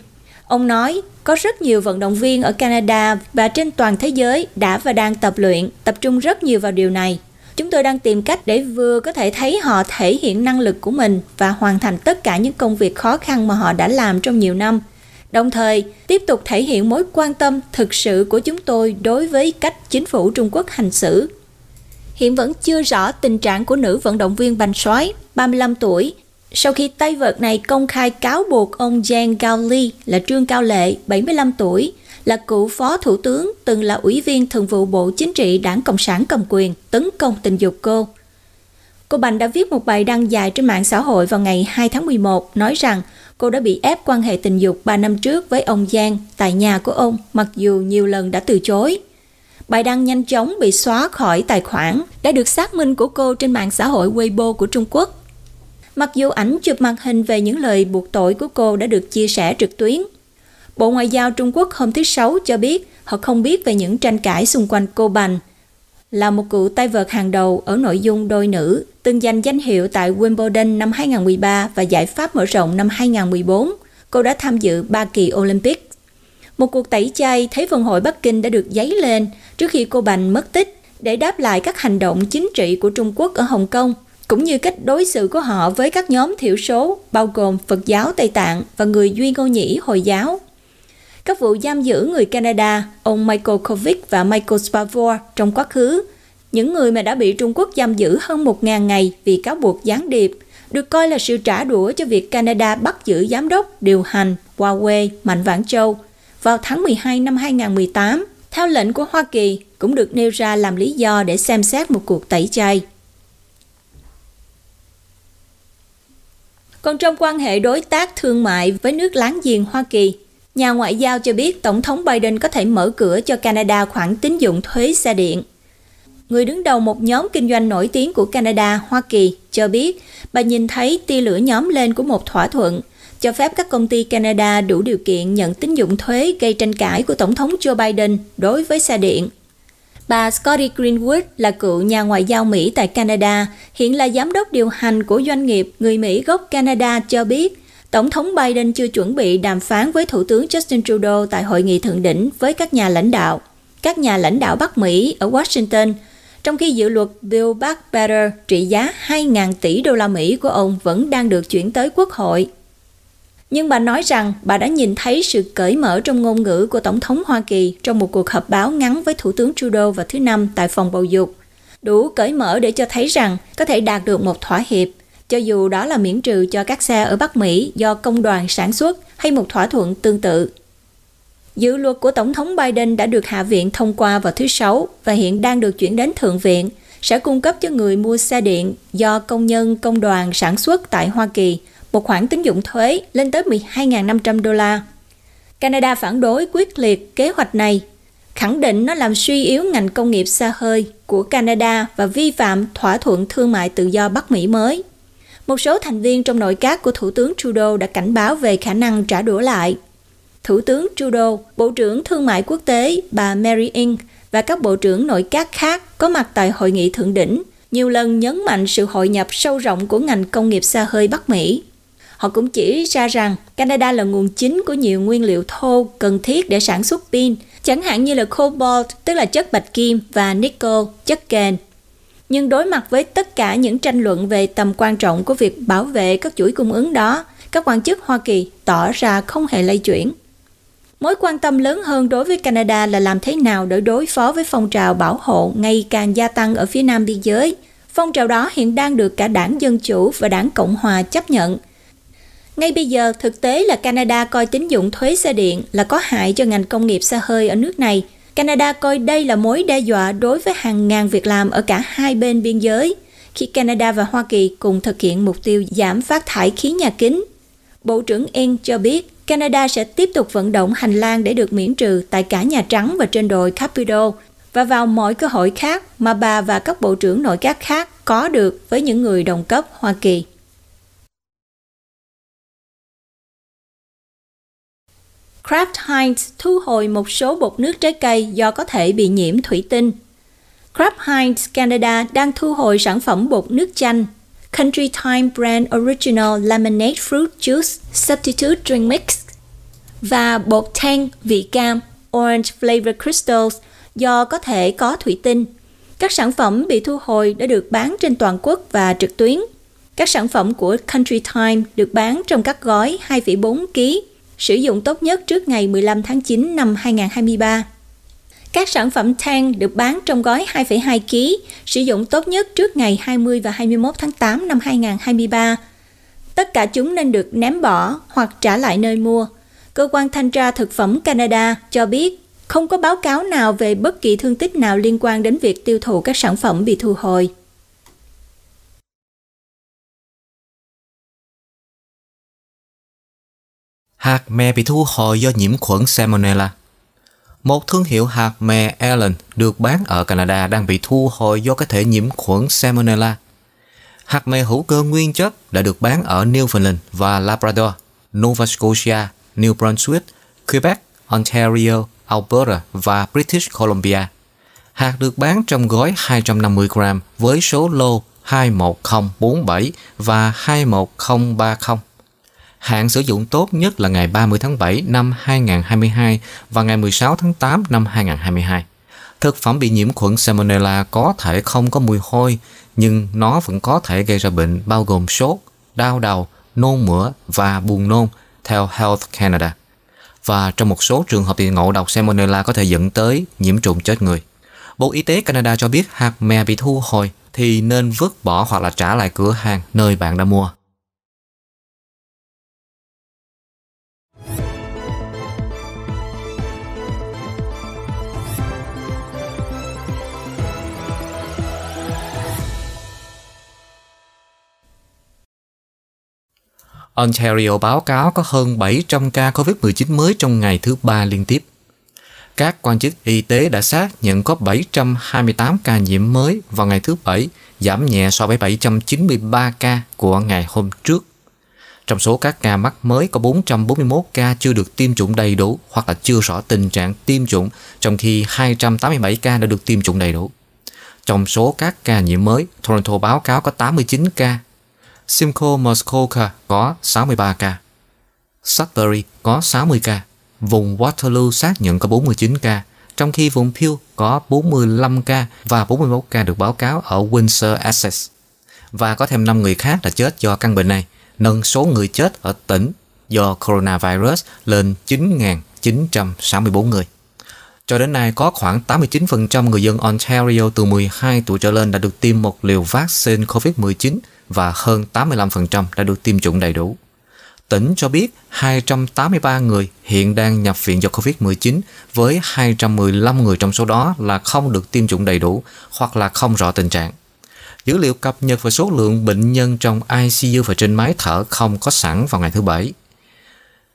Ông nói, có rất nhiều vận động viên ở Canada và trên toàn thế giới đã và đang tập luyện, tập trung rất nhiều vào điều này. Chúng tôi đang tìm cách để vừa có thể thấy họ thể hiện năng lực của mình và hoàn thành tất cả những công việc khó khăn mà họ đã làm trong nhiều năm. Đồng thời, tiếp tục thể hiện mối quan tâm thực sự của chúng tôi đối với cách chính phủ Trung Quốc hành xử hiện vẫn chưa rõ tình trạng của nữ vận động viên Bành Soái, 35 tuổi, sau khi tay vợt này công khai cáo buộc ông Giang Gao Li là Trương Cao Lệ, 75 tuổi, là cựu phó thủ tướng từng là ủy viên thường vụ Bộ Chính trị Đảng Cộng sản cầm quyền tấn công tình dục cô. Cô Bành đã viết một bài đăng dài trên mạng xã hội vào ngày 2 tháng 11 nói rằng cô đã bị ép quan hệ tình dục 3 năm trước với ông Giang tại nhà của ông mặc dù nhiều lần đã từ chối – bài đăng nhanh chóng bị xóa khỏi tài khoản đã được xác minh của cô trên mạng xã hội Weibo của Trung Quốc. Mặc dù ảnh chụp màn hình về những lời buộc tội của cô đã được chia sẻ trực tuyến, Bộ Ngoại giao Trung Quốc hôm thứ Sáu cho biết họ không biết về những tranh cãi xung quanh cô Bành, là một cựu tay vợt hàng đầu ở nội dung đôi nữ, từng giành danh hiệu tại Wimbledon năm 2013 và giải Pháp mở rộng năm 2014. Cô đã tham dự ba kỳ Olympic. Một cuộc tẩy chay thấy vận hội Bắc Kinh đã được dấy lên trước khi cô Bành mất tích để đáp lại các hành động chính trị của Trung Quốc ở Hồng Kông, cũng như cách đối xử của họ với các nhóm thiểu số bao gồm Phật giáo Tây Tạng và người Duy Ngô Nhĩ Hồi giáo. Các vụ giam giữ người Canada, ông Michael Kovic và Michael Spavor trong quá khứ, những người mà đã bị Trung Quốc giam giữ hơn 1.000 ngày vì cáo buộc gián điệp, được coi là sự trả đũa cho việc Canada bắt giữ giám đốc điều hành Huawei Mạnh Vãn Châu – vào tháng 12 năm 2018, theo lệnh của Hoa Kỳ cũng được nêu ra làm lý do để xem xét một cuộc tẩy chay. Còn trong quan hệ đối tác thương mại với nước láng giềng Hoa Kỳ, nhà ngoại giao cho biết Tổng thống Biden có thể mở cửa cho Canada khoản tín dụng thuế xe điện. Người đứng đầu một nhóm kinh doanh nổi tiếng của Canada, Hoa Kỳ, cho biết bà nhìn thấy tia lửa nhóm lên của một thỏa thuận – cho phép các công ty Canada đủ điều kiện nhận tín dụng thuế gây tranh cãi của Tổng thống Joe Biden đối với xe điện. Bà Scotty Greenwood là cựu nhà ngoại giao Mỹ tại Canada, hiện là giám đốc điều hành của doanh nghiệp người Mỹ gốc Canada cho biết Tổng thống Biden chưa chuẩn bị đàm phán với Thủ tướng Justin Trudeau tại hội nghị thượng đỉnh với các nhà lãnh đạo, các nhà lãnh đạo Bắc Mỹ ở Washington, trong khi dự luật Bill Back Better trị giá 2.000 tỷ đô la Mỹ của ông vẫn đang được chuyển tới Quốc hội nhưng bà nói rằng bà đã nhìn thấy sự cởi mở trong ngôn ngữ của Tổng thống Hoa Kỳ trong một cuộc họp báo ngắn với Thủ tướng Trudeau vào thứ Năm tại phòng bầu dục. Đủ cởi mở để cho thấy rằng có thể đạt được một thỏa hiệp, cho dù đó là miễn trừ cho các xe ở Bắc Mỹ do công đoàn sản xuất hay một thỏa thuận tương tự. Dự luật của Tổng thống Biden đã được Hạ viện thông qua vào thứ Sáu và hiện đang được chuyển đến Thượng viện, sẽ cung cấp cho người mua xe điện do công nhân công đoàn sản xuất tại Hoa Kỳ – một khoản tín dụng thuế lên tới 12.500 đô la. Canada phản đối quyết liệt kế hoạch này, khẳng định nó làm suy yếu ngành công nghiệp xa hơi của Canada và vi phạm thỏa thuận thương mại tự do Bắc Mỹ mới. Một số thành viên trong nội các của Thủ tướng Trudeau đã cảnh báo về khả năng trả đũa lại. Thủ tướng Trudeau, Bộ trưởng Thương mại Quốc tế bà Mary Ing và các bộ trưởng nội các khác có mặt tại hội nghị thượng đỉnh nhiều lần nhấn mạnh sự hội nhập sâu rộng của ngành công nghiệp xa hơi Bắc Mỹ Họ cũng chỉ ra rằng Canada là nguồn chính của nhiều nguyên liệu thô cần thiết để sản xuất pin, chẳng hạn như là cobalt, tức là chất bạch kim, và nickel, chất kền. Nhưng đối mặt với tất cả những tranh luận về tầm quan trọng của việc bảo vệ các chuỗi cung ứng đó, các quan chức Hoa Kỳ tỏ ra không hề lay chuyển. Mối quan tâm lớn hơn đối với Canada là làm thế nào để đối phó với phong trào bảo hộ ngày càng gia tăng ở phía nam biên giới. Phong trào đó hiện đang được cả đảng Dân Chủ và đảng Cộng Hòa chấp nhận – ngay bây giờ, thực tế là Canada coi tín dụng thuế xe điện là có hại cho ngành công nghiệp xe hơi ở nước này. Canada coi đây là mối đe dọa đối với hàng ngàn việc làm ở cả hai bên biên giới, khi Canada và Hoa Kỳ cùng thực hiện mục tiêu giảm phát thải khí nhà kính. Bộ trưởng Eng cho biết Canada sẽ tiếp tục vận động hành lang để được miễn trừ tại cả Nhà Trắng và trên đồi Capitol và vào mọi cơ hội khác mà bà và các bộ trưởng nội các khác có được với những người đồng cấp Hoa Kỳ. Kraft Heinz thu hồi một số bột nước trái cây do có thể bị nhiễm thủy tinh. Kraft Heinz Canada đang thu hồi sản phẩm bột nước chanh Country Time Brand Original Lemonade Fruit Juice Substitute Drink Mix và bột thanh vị cam Orange Flavor Crystals do có thể có thủy tinh. Các sản phẩm bị thu hồi đã được bán trên toàn quốc và trực tuyến. Các sản phẩm của Country Time được bán trong các gói 2,4 kg sử dụng tốt nhất trước ngày 15 tháng 9 năm 2023. Các sản phẩm tang được bán trong gói 2,2 kg, sử dụng tốt nhất trước ngày 20 và 21 tháng 8 năm 2023. Tất cả chúng nên được ném bỏ hoặc trả lại nơi mua. Cơ quan thanh tra thực phẩm Canada cho biết không có báo cáo nào về bất kỳ thương tích nào liên quan đến việc tiêu thụ các sản phẩm bị thu hồi. hạt mè bị thu hồi do nhiễm khuẩn Salmonella. Một thương hiệu hạt mè Allen được bán ở Canada đang bị thu hồi do có thể nhiễm khuẩn Salmonella. Hạt mè hữu cơ nguyên chất đã được bán ở Newfoundland và Labrador, Nova Scotia, New Brunswick, Quebec, Ontario, Alberta và British Columbia. Hạt được bán trong gói 250 gram với số lô 21047 và 21030. Hạn sử dụng tốt nhất là ngày 30 tháng 7 năm 2022 và ngày 16 tháng 8 năm 2022. Thực phẩm bị nhiễm khuẩn Salmonella có thể không có mùi hôi, nhưng nó vẫn có thể gây ra bệnh bao gồm sốt, đau đầu, nôn mửa và buồn nôn, theo Health Canada. Và trong một số trường hợp thì ngộ độc Salmonella có thể dẫn tới nhiễm trùng chết người. Bộ Y tế Canada cho biết hạt mè bị thu hồi thì nên vứt bỏ hoặc là trả lại cửa hàng nơi bạn đã mua. Ontario báo cáo có hơn 700 ca COVID-19 mới trong ngày thứ ba liên tiếp. Các quan chức y tế đã xác nhận có 728 ca nhiễm mới vào ngày thứ Bảy, giảm nhẹ so với 793 ca của ngày hôm trước. Trong số các ca mắc mới có 441 ca chưa được tiêm chủng đầy đủ hoặc là chưa rõ tình trạng tiêm chủng, trong khi 287 ca đã được tiêm chủng đầy đủ. Trong số các ca nhiễm mới, Toronto báo cáo có 89 ca Simcoe Muskoka có 63 ca, Sudbury có 60 ca, vùng Waterloo xác nhận có 49 ca, trong khi vùng Peel có 45 ca và 41 ca được báo cáo ở Windsor Essex. Và có thêm 5 người khác đã chết do căn bệnh này, nâng số người chết ở tỉnh do coronavirus lên 9.964 người. Cho đến nay, có khoảng 89% người dân Ontario từ 12 tuổi trở lên đã được tiêm một liều vaccine COVID-19, và hơn 85% đã được tiêm chủng đầy đủ. Tỉnh cho biết 283 người hiện đang nhập viện do COVID-19 với 215 người trong số đó là không được tiêm chủng đầy đủ hoặc là không rõ tình trạng. Dữ liệu cập nhật về số lượng bệnh nhân trong ICU và trên máy thở không có sẵn vào ngày thứ Bảy.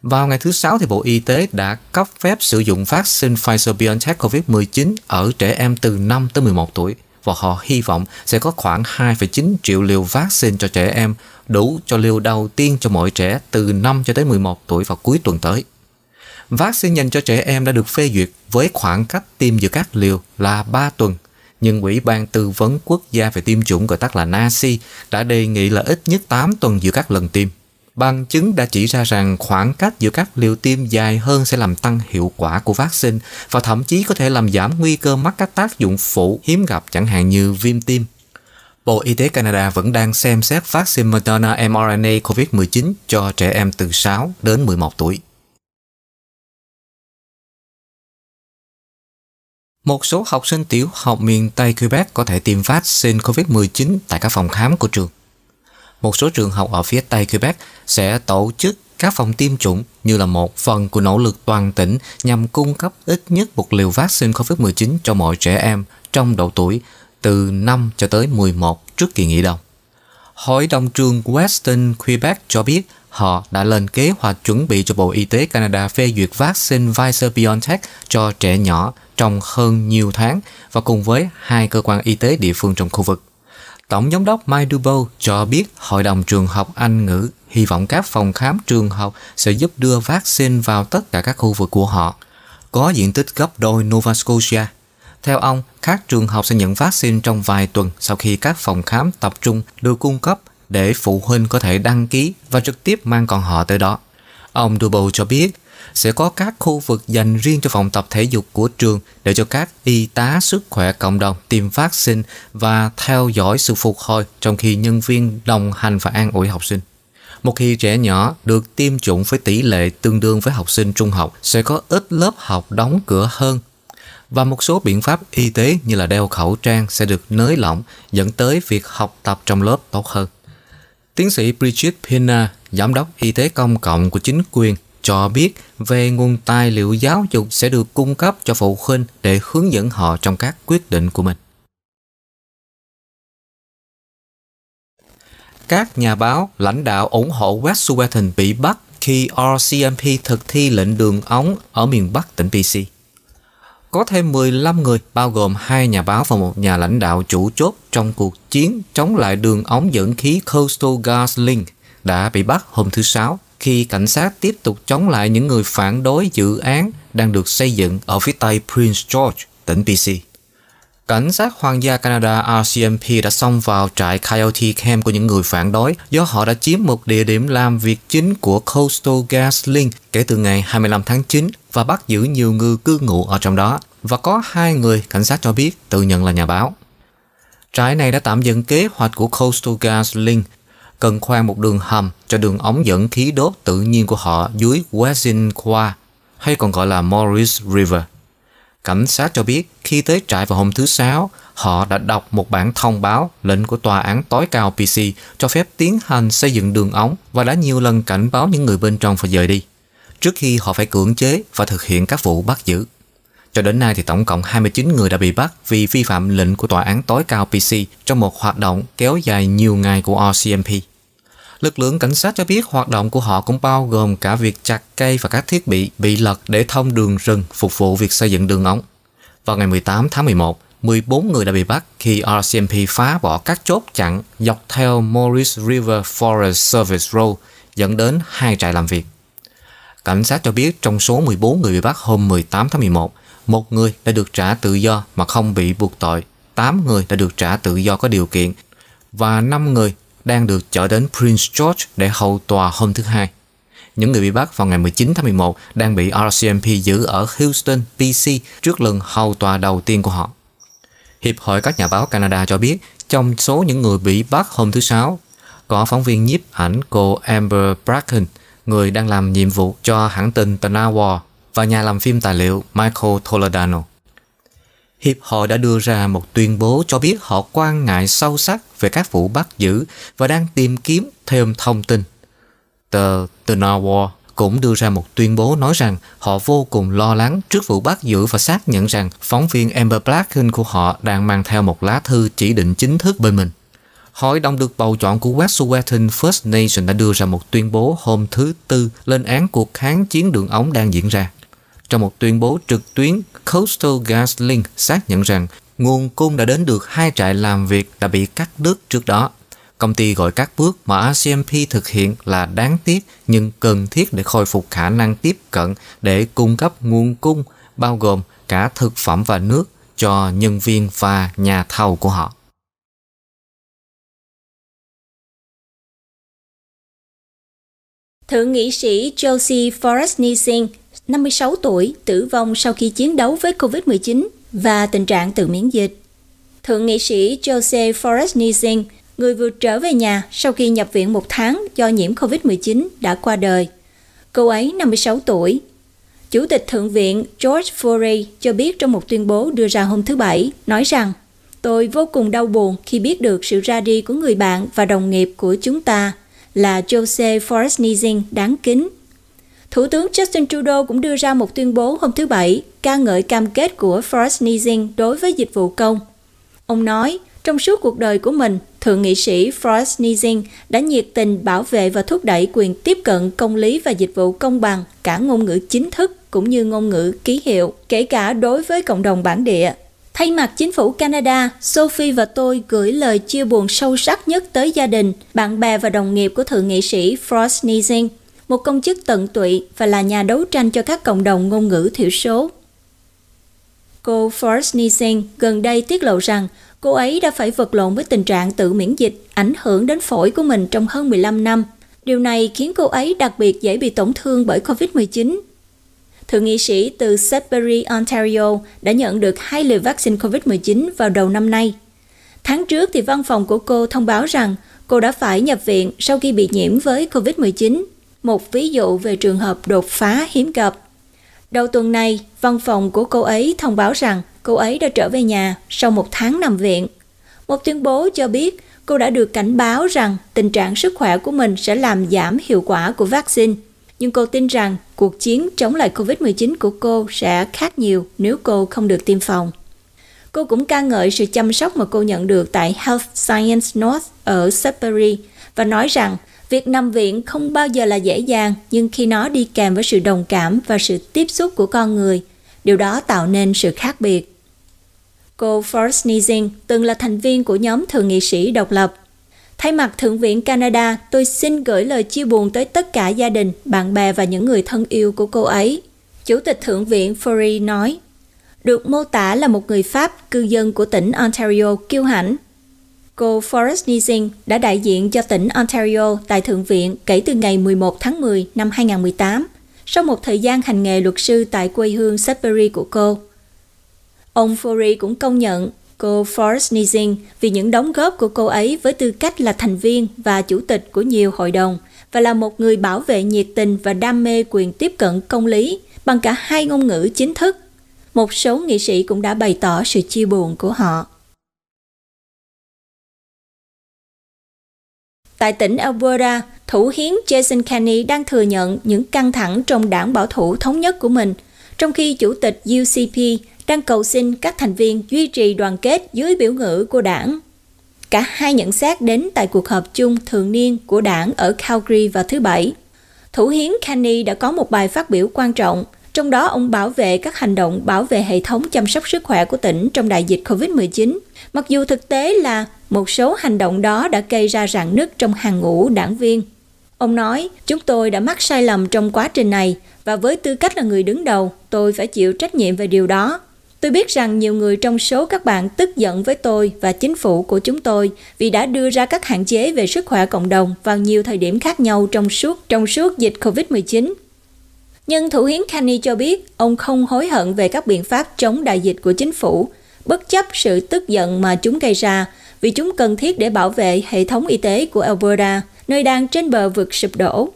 Vào ngày thứ Sáu, thì Bộ Y tế đã cấp phép sử dụng vaccine Pfizer-BioNTech COVID-19 ở trẻ em từ 5 tới 11 tuổi – và họ hy vọng sẽ có khoảng 2,9 triệu liều vaccine cho trẻ em, đủ cho liều đầu tiên cho mọi trẻ từ 5 cho tới 11 tuổi vào cuối tuần tới. Vaccine dành cho trẻ em đã được phê duyệt với khoảng cách tiêm giữa các liều là 3 tuần nhưng Ủy ban Tư vấn Quốc gia về tiêm chủng gọi tắt là NACI đã đề nghị là ít nhất 8 tuần giữa các lần tiêm. Bằng chứng đã chỉ ra rằng khoảng cách giữa các liều tiêm dài hơn sẽ làm tăng hiệu quả của vaccine và thậm chí có thể làm giảm nguy cơ mắc các tác dụng phụ hiếm gặp chẳng hạn như viêm tim. Bộ Y tế Canada vẫn đang xem xét vaccine Moderna mRNA COVID-19 cho trẻ em từ 6 đến 11 tuổi. Một số học sinh tiểu học miền Tây Quebec có thể tiêm vaccine COVID-19 tại các phòng khám của trường một số trường học ở phía Tây Quebec sẽ tổ chức các phòng tiêm chủng như là một phần của nỗ lực toàn tỉnh nhằm cung cấp ít nhất một liều vaccine COVID-19 cho mọi trẻ em trong độ tuổi từ 5 cho tới 11 trước kỳ nghỉ đông. Hội đồng trường Western Quebec cho biết họ đã lên kế hoạch chuẩn bị cho Bộ Y tế Canada phê duyệt vaccine Pfizer-BioNTech cho trẻ nhỏ trong hơn nhiều tháng và cùng với hai cơ quan y tế địa phương trong khu vực. Tổng giám đốc Mike Dubois cho biết Hội đồng trường học Anh ngữ hy vọng các phòng khám trường học sẽ giúp đưa vaccine vào tất cả các khu vực của họ, có diện tích gấp đôi Nova Scotia. Theo ông, các trường học sẽ nhận vaccine trong vài tuần sau khi các phòng khám tập trung được cung cấp để phụ huynh có thể đăng ký và trực tiếp mang con họ tới đó. Ông Dubois cho biết sẽ có các khu vực dành riêng cho phòng tập thể dục của trường để cho các y tá sức khỏe cộng đồng tiêm vaccine và theo dõi sự phục hồi trong khi nhân viên đồng hành và an ủi học sinh. Một khi trẻ nhỏ được tiêm chủng với tỷ lệ tương đương với học sinh trung học sẽ có ít lớp học đóng cửa hơn và một số biện pháp y tế như là đeo khẩu trang sẽ được nới lỏng dẫn tới việc học tập trong lớp tốt hơn. Tiến sĩ Bridget Pina, giám đốc y tế công cộng của chính quyền cho biết về nguồn tài liệu giáo dục sẽ được cung cấp cho phụ huynh để hướng dẫn họ trong các quyết định của mình. Các nhà báo, lãnh đạo ủng hộ Westwatten bị bắt khi RCMP thực thi lệnh đường ống ở miền Bắc tỉnh BC. Có thêm 15 người, bao gồm hai nhà báo và một nhà lãnh đạo chủ chốt trong cuộc chiến chống lại đường ống dẫn khí Coastal Gas Link đã bị bắt hôm thứ Sáu khi cảnh sát tiếp tục chống lại những người phản đối dự án đang được xây dựng ở phía tây Prince George, tỉnh BC. Cảnh sát Hoàng gia Canada RCMP đã xông vào trại Coyote Camp của những người phản đối do họ đã chiếm một địa điểm làm việc chính của Coastal Gas Link kể từ ngày 25 tháng 9 và bắt giữ nhiều người cư ngụ ở trong đó và có hai người cảnh sát cho biết tự nhận là nhà báo. Trại này đã tạm dừng kế hoạch của Coastal Gas Link cần khoan một đường hầm cho đường ống dẫn khí đốt tự nhiên của họ dưới Wessinqua, hay còn gọi là Morris River. Cảnh sát cho biết khi tới trại vào hôm thứ Sáu, họ đã đọc một bản thông báo lệnh của tòa án tối cao PC cho phép tiến hành xây dựng đường ống và đã nhiều lần cảnh báo những người bên trong phải rời đi, trước khi họ phải cưỡng chế và thực hiện các vụ bắt giữ. Cho đến nay thì tổng cộng 29 người đã bị bắt vì vi phạm lệnh của tòa án tối cao PC trong một hoạt động kéo dài nhiều ngày của RCMP. Lực lượng cảnh sát cho biết hoạt động của họ cũng bao gồm cả việc chặt cây và các thiết bị bị lật để thông đường rừng phục vụ việc xây dựng đường ống. Vào ngày 18 tháng 11, 14 người đã bị bắt khi RCMP phá bỏ các chốt chặn dọc theo Morris River Forest Service Road dẫn đến hai trại làm việc. Cảnh sát cho biết trong số 14 người bị bắt hôm 18 tháng 11, một người đã được trả tự do mà không bị buộc tội, 8 người đã được trả tự do có điều kiện và 5 người đang được chở đến Prince George để hầu tòa hôm thứ Hai. Những người bị bắt vào ngày 19 tháng 11 đang bị RCMP giữ ở Houston, BC trước lần hầu tòa đầu tiên của họ. Hiệp hội các nhà báo Canada cho biết trong số những người bị bắt hôm thứ Sáu có phóng viên nhiếp ảnh cô Amber Bracken, người đang làm nhiệm vụ cho hãng tin The và nhà làm phim tài liệu Michael Toledano. Hiệp hội đã đưa ra một tuyên bố cho biết họ quan ngại sâu sắc về các vụ bắt giữ và đang tìm kiếm thêm thông tin. Tờ The War cũng đưa ra một tuyên bố nói rằng họ vô cùng lo lắng trước vụ bắt giữ và xác nhận rằng phóng viên Amber Blacken của họ đang mang theo một lá thư chỉ định chính thức bên mình. Hội đồng được bầu chọn của Western First Nation đã đưa ra một tuyên bố hôm thứ Tư lên án cuộc kháng chiến đường ống đang diễn ra. Trong một tuyên bố trực tuyến, Coastal GasLink xác nhận rằng nguồn cung đã đến được hai trại làm việc đã bị cắt đứt trước đó. Công ty gọi các bước mà RCMP thực hiện là đáng tiếc nhưng cần thiết để khôi phục khả năng tiếp cận để cung cấp nguồn cung bao gồm cả thực phẩm và nước cho nhân viên và nhà thầu của họ. Thượng nghị sĩ Josie Forrest-Nissen 56 tuổi, tử vong sau khi chiến đấu với COVID-19 và tình trạng tự miễn dịch. Thượng nghị sĩ Jose Forrest Nizing, người vừa trở về nhà sau khi nhập viện một tháng do nhiễm COVID-19 đã qua đời. Cô ấy 56 tuổi. Chủ tịch Thượng viện George Forey cho biết trong một tuyên bố đưa ra hôm thứ Bảy, nói rằng Tôi vô cùng đau buồn khi biết được sự ra đi của người bạn và đồng nghiệp của chúng ta là Jose Forrest Nizing đáng kính Thủ tướng Justin Trudeau cũng đưa ra một tuyên bố hôm thứ Bảy ca ngợi cam kết của Forrest Nizing đối với dịch vụ công. Ông nói, trong suốt cuộc đời của mình, Thượng nghị sĩ Frost Nizing đã nhiệt tình bảo vệ và thúc đẩy quyền tiếp cận công lý và dịch vụ công bằng cả ngôn ngữ chính thức cũng như ngôn ngữ ký hiệu, kể cả đối với cộng đồng bản địa. Thay mặt chính phủ Canada, Sophie và tôi gửi lời chia buồn sâu sắc nhất tới gia đình, bạn bè và đồng nghiệp của Thượng nghị sĩ Frost Nizing một công chức tận tụy và là nhà đấu tranh cho các cộng đồng ngôn ngữ thiểu số. Cô Forsnisen gần đây tiết lộ rằng cô ấy đã phải vật lộn với tình trạng tự miễn dịch ảnh hưởng đến phổi của mình trong hơn 15 năm. Điều này khiến cô ấy đặc biệt dễ bị tổn thương bởi COVID-19. Thượng nghị sĩ từ Sudbury, Ontario đã nhận được hai liều vaccine COVID-19 vào đầu năm nay. Tháng trước thì văn phòng của cô thông báo rằng cô đã phải nhập viện sau khi bị nhiễm với COVID-19 một ví dụ về trường hợp đột phá hiếm gặp. Đầu tuần này, văn phòng của cô ấy thông báo rằng cô ấy đã trở về nhà sau một tháng nằm viện. Một tuyên bố cho biết cô đã được cảnh báo rằng tình trạng sức khỏe của mình sẽ làm giảm hiệu quả của vaccine. Nhưng cô tin rằng cuộc chiến chống lại COVID-19 của cô sẽ khác nhiều nếu cô không được tiêm phòng. Cô cũng ca ngợi sự chăm sóc mà cô nhận được tại Health Science North ở Sudbury và nói rằng Việc nằm viện không bao giờ là dễ dàng, nhưng khi nó đi kèm với sự đồng cảm và sự tiếp xúc của con người, điều đó tạo nên sự khác biệt. Cô Forrest Nizing từng là thành viên của nhóm thượng nghị sĩ độc lập. Thay mặt Thượng viện Canada, tôi xin gửi lời chia buồn tới tất cả gia đình, bạn bè và những người thân yêu của cô ấy. Chủ tịch Thượng viện Fury nói, được mô tả là một người Pháp, cư dân của tỉnh Ontario kiêu hãnh, Cô Forrest Nizing đã đại diện cho tỉnh Ontario tại Thượng viện kể từ ngày 11 tháng 10 năm 2018, sau một thời gian hành nghề luật sư tại quê hương Sudbury của cô. Ông Forey cũng công nhận cô Forrest Nizing vì những đóng góp của cô ấy với tư cách là thành viên và chủ tịch của nhiều hội đồng và là một người bảo vệ nhiệt tình và đam mê quyền tiếp cận công lý bằng cả hai ngôn ngữ chính thức. Một số nghị sĩ cũng đã bày tỏ sự chia buồn của họ. Tại tỉnh Alberta, thủ hiến Jason Kenney đang thừa nhận những căng thẳng trong đảng bảo thủ thống nhất của mình, trong khi chủ tịch UCP đang cầu xin các thành viên duy trì đoàn kết dưới biểu ngữ của đảng. Cả hai nhận xét đến tại cuộc họp chung thường niên của đảng ở Calgary vào thứ Bảy. Thủ hiến Kenney đã có một bài phát biểu quan trọng – trong đó, ông bảo vệ các hành động bảo vệ hệ thống chăm sóc sức khỏe của tỉnh trong đại dịch COVID-19. Mặc dù thực tế là một số hành động đó đã gây ra rạn nứt trong hàng ngũ đảng viên. Ông nói, chúng tôi đã mắc sai lầm trong quá trình này và với tư cách là người đứng đầu, tôi phải chịu trách nhiệm về điều đó. Tôi biết rằng nhiều người trong số các bạn tức giận với tôi và chính phủ của chúng tôi vì đã đưa ra các hạn chế về sức khỏe cộng đồng vào nhiều thời điểm khác nhau trong suốt trong suốt dịch COVID-19. Nhưng Thủ hiến Khani cho biết ông không hối hận về các biện pháp chống đại dịch của chính phủ, bất chấp sự tức giận mà chúng gây ra, vì chúng cần thiết để bảo vệ hệ thống y tế của Alberta, nơi đang trên bờ vực sụp đổ.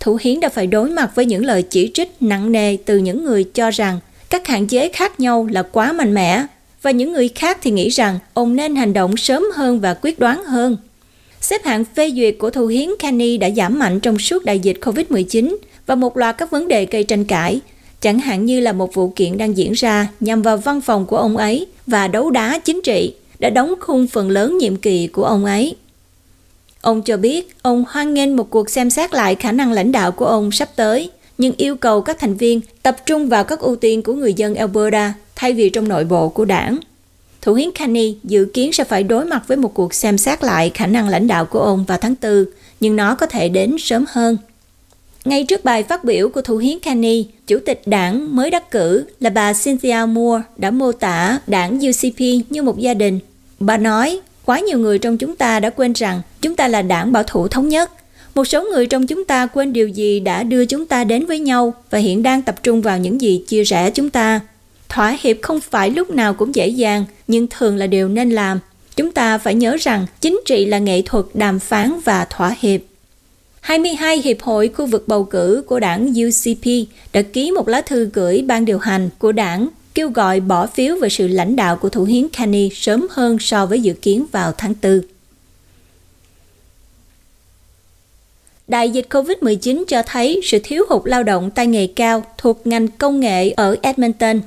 Thủ hiến đã phải đối mặt với những lời chỉ trích nặng nề từ những người cho rằng các hạn chế khác nhau là quá mạnh mẽ và những người khác thì nghĩ rằng ông nên hành động sớm hơn và quyết đoán hơn. Xếp hạng phê duyệt của Thủ hiến Kenny đã giảm mạnh trong suốt đại dịch COVID-19 và một loạt các vấn đề gây tranh cãi, chẳng hạn như là một vụ kiện đang diễn ra nhằm vào văn phòng của ông ấy và đấu đá chính trị đã đóng khung phần lớn nhiệm kỳ của ông ấy. Ông cho biết ông hoan nghênh một cuộc xem xét lại khả năng lãnh đạo của ông sắp tới, nhưng yêu cầu các thành viên tập trung vào các ưu tiên của người dân Alberta thay vì trong nội bộ của đảng. Thủ hiến Kenney dự kiến sẽ phải đối mặt với một cuộc xem xét lại khả năng lãnh đạo của ông vào tháng 4, nhưng nó có thể đến sớm hơn. Ngay trước bài phát biểu của Thủ hiến Kani, Chủ tịch đảng mới đắc cử là bà Cynthia Moore đã mô tả đảng UCP như một gia đình. Bà nói, quá nhiều người trong chúng ta đã quên rằng chúng ta là đảng bảo thủ thống nhất. Một số người trong chúng ta quên điều gì đã đưa chúng ta đến với nhau và hiện đang tập trung vào những gì chia rẽ chúng ta. Thỏa hiệp không phải lúc nào cũng dễ dàng, nhưng thường là điều nên làm. Chúng ta phải nhớ rằng chính trị là nghệ thuật đàm phán và thỏa hiệp. 22 hiệp hội khu vực bầu cử của đảng UCP đã ký một lá thư gửi ban điều hành của đảng kêu gọi bỏ phiếu về sự lãnh đạo của thủ hiến Kenny sớm hơn so với dự kiến vào tháng 4. Đại dịch COVID-19 cho thấy sự thiếu hụt lao động tay nghề cao thuộc ngành công nghệ ở Edmonton.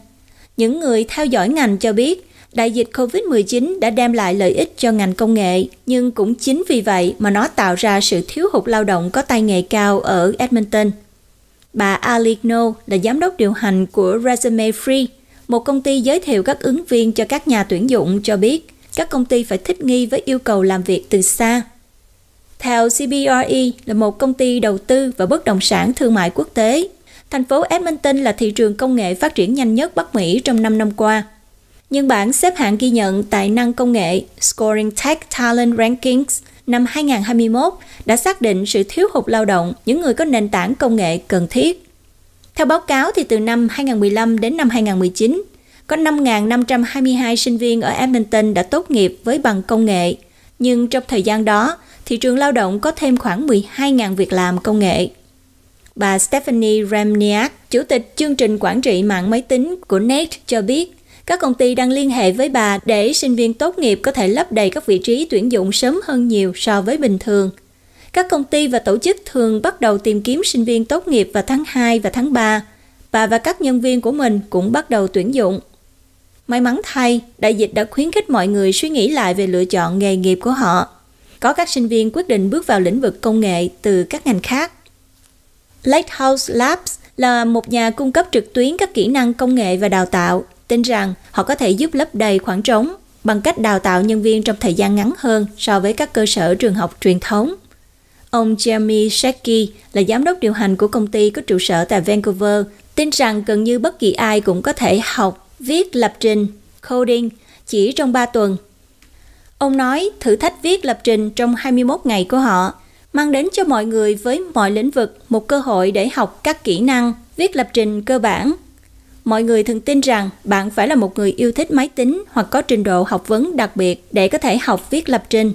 Những người theo dõi ngành cho biết Đại dịch COVID-19 đã đem lại lợi ích cho ngành công nghệ, nhưng cũng chính vì vậy mà nó tạo ra sự thiếu hụt lao động có tay nghề cao ở Edmonton. Bà Aligno là giám đốc điều hành của Resume Free, một công ty giới thiệu các ứng viên cho các nhà tuyển dụng cho biết các công ty phải thích nghi với yêu cầu làm việc từ xa. Theo CBRE là một công ty đầu tư và bất động sản thương mại quốc tế, thành phố Edmonton là thị trường công nghệ phát triển nhanh nhất Bắc Mỹ trong 5 năm qua – nhưng bảng xếp hạng ghi nhận tài năng công nghệ Scoring Tech Talent Rankings năm 2021 đã xác định sự thiếu hụt lao động những người có nền tảng công nghệ cần thiết. Theo báo cáo thì từ năm 2015 đến năm 2019, có 5.522 sinh viên ở Edmonton đã tốt nghiệp với bằng công nghệ, nhưng trong thời gian đó, thị trường lao động có thêm khoảng 12.000 việc làm công nghệ. Bà Stephanie Ramniak, chủ tịch chương trình quản trị mạng máy tính của Net, cho biết, các công ty đang liên hệ với bà để sinh viên tốt nghiệp có thể lấp đầy các vị trí tuyển dụng sớm hơn nhiều so với bình thường. Các công ty và tổ chức thường bắt đầu tìm kiếm sinh viên tốt nghiệp vào tháng 2 và tháng 3. Bà và các nhân viên của mình cũng bắt đầu tuyển dụng. May mắn thay, đại dịch đã khuyến khích mọi người suy nghĩ lại về lựa chọn nghề nghiệp của họ. Có các sinh viên quyết định bước vào lĩnh vực công nghệ từ các ngành khác. Lighthouse Labs là một nhà cung cấp trực tuyến các kỹ năng công nghệ và đào tạo tin rằng họ có thể giúp lấp đầy khoảng trống bằng cách đào tạo nhân viên trong thời gian ngắn hơn so với các cơ sở trường học truyền thống. Ông Jeremy Shecky là giám đốc điều hành của công ty có trụ sở tại Vancouver, tin rằng gần như bất kỳ ai cũng có thể học, viết lập trình, coding chỉ trong 3 tuần. Ông nói thử thách viết lập trình trong 21 ngày của họ mang đến cho mọi người với mọi lĩnh vực một cơ hội để học các kỹ năng viết lập trình cơ bản mọi người thường tin rằng bạn phải là một người yêu thích máy tính hoặc có trình độ học vấn đặc biệt để có thể học viết lập trình.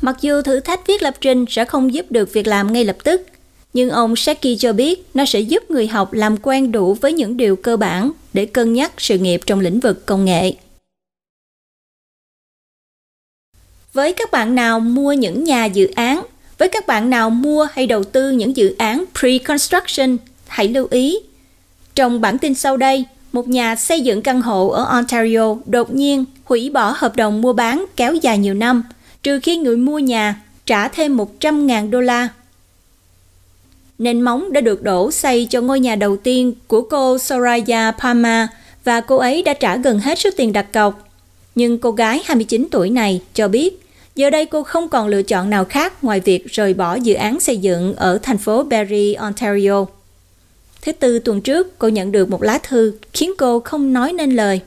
Mặc dù thử thách viết lập trình sẽ không giúp được việc làm ngay lập tức, nhưng ông Seki cho biết nó sẽ giúp người học làm quen đủ với những điều cơ bản để cân nhắc sự nghiệp trong lĩnh vực công nghệ. Với các bạn nào mua những nhà dự án, với các bạn nào mua hay đầu tư những dự án pre-construction, hãy lưu ý trong bản tin sau đây, một nhà xây dựng căn hộ ở Ontario đột nhiên hủy bỏ hợp đồng mua bán kéo dài nhiều năm, trừ khi người mua nhà trả thêm 100.000 đô la. Nền móng đã được đổ xây cho ngôi nhà đầu tiên của cô Soraya Palmer và cô ấy đã trả gần hết số tiền đặt cọc. Nhưng cô gái 29 tuổi này cho biết, giờ đây cô không còn lựa chọn nào khác ngoài việc rời bỏ dự án xây dựng ở thành phố Barrie, Ontario. Thứ tư tuần trước, cô nhận được một lá thư khiến cô không nói nên lời.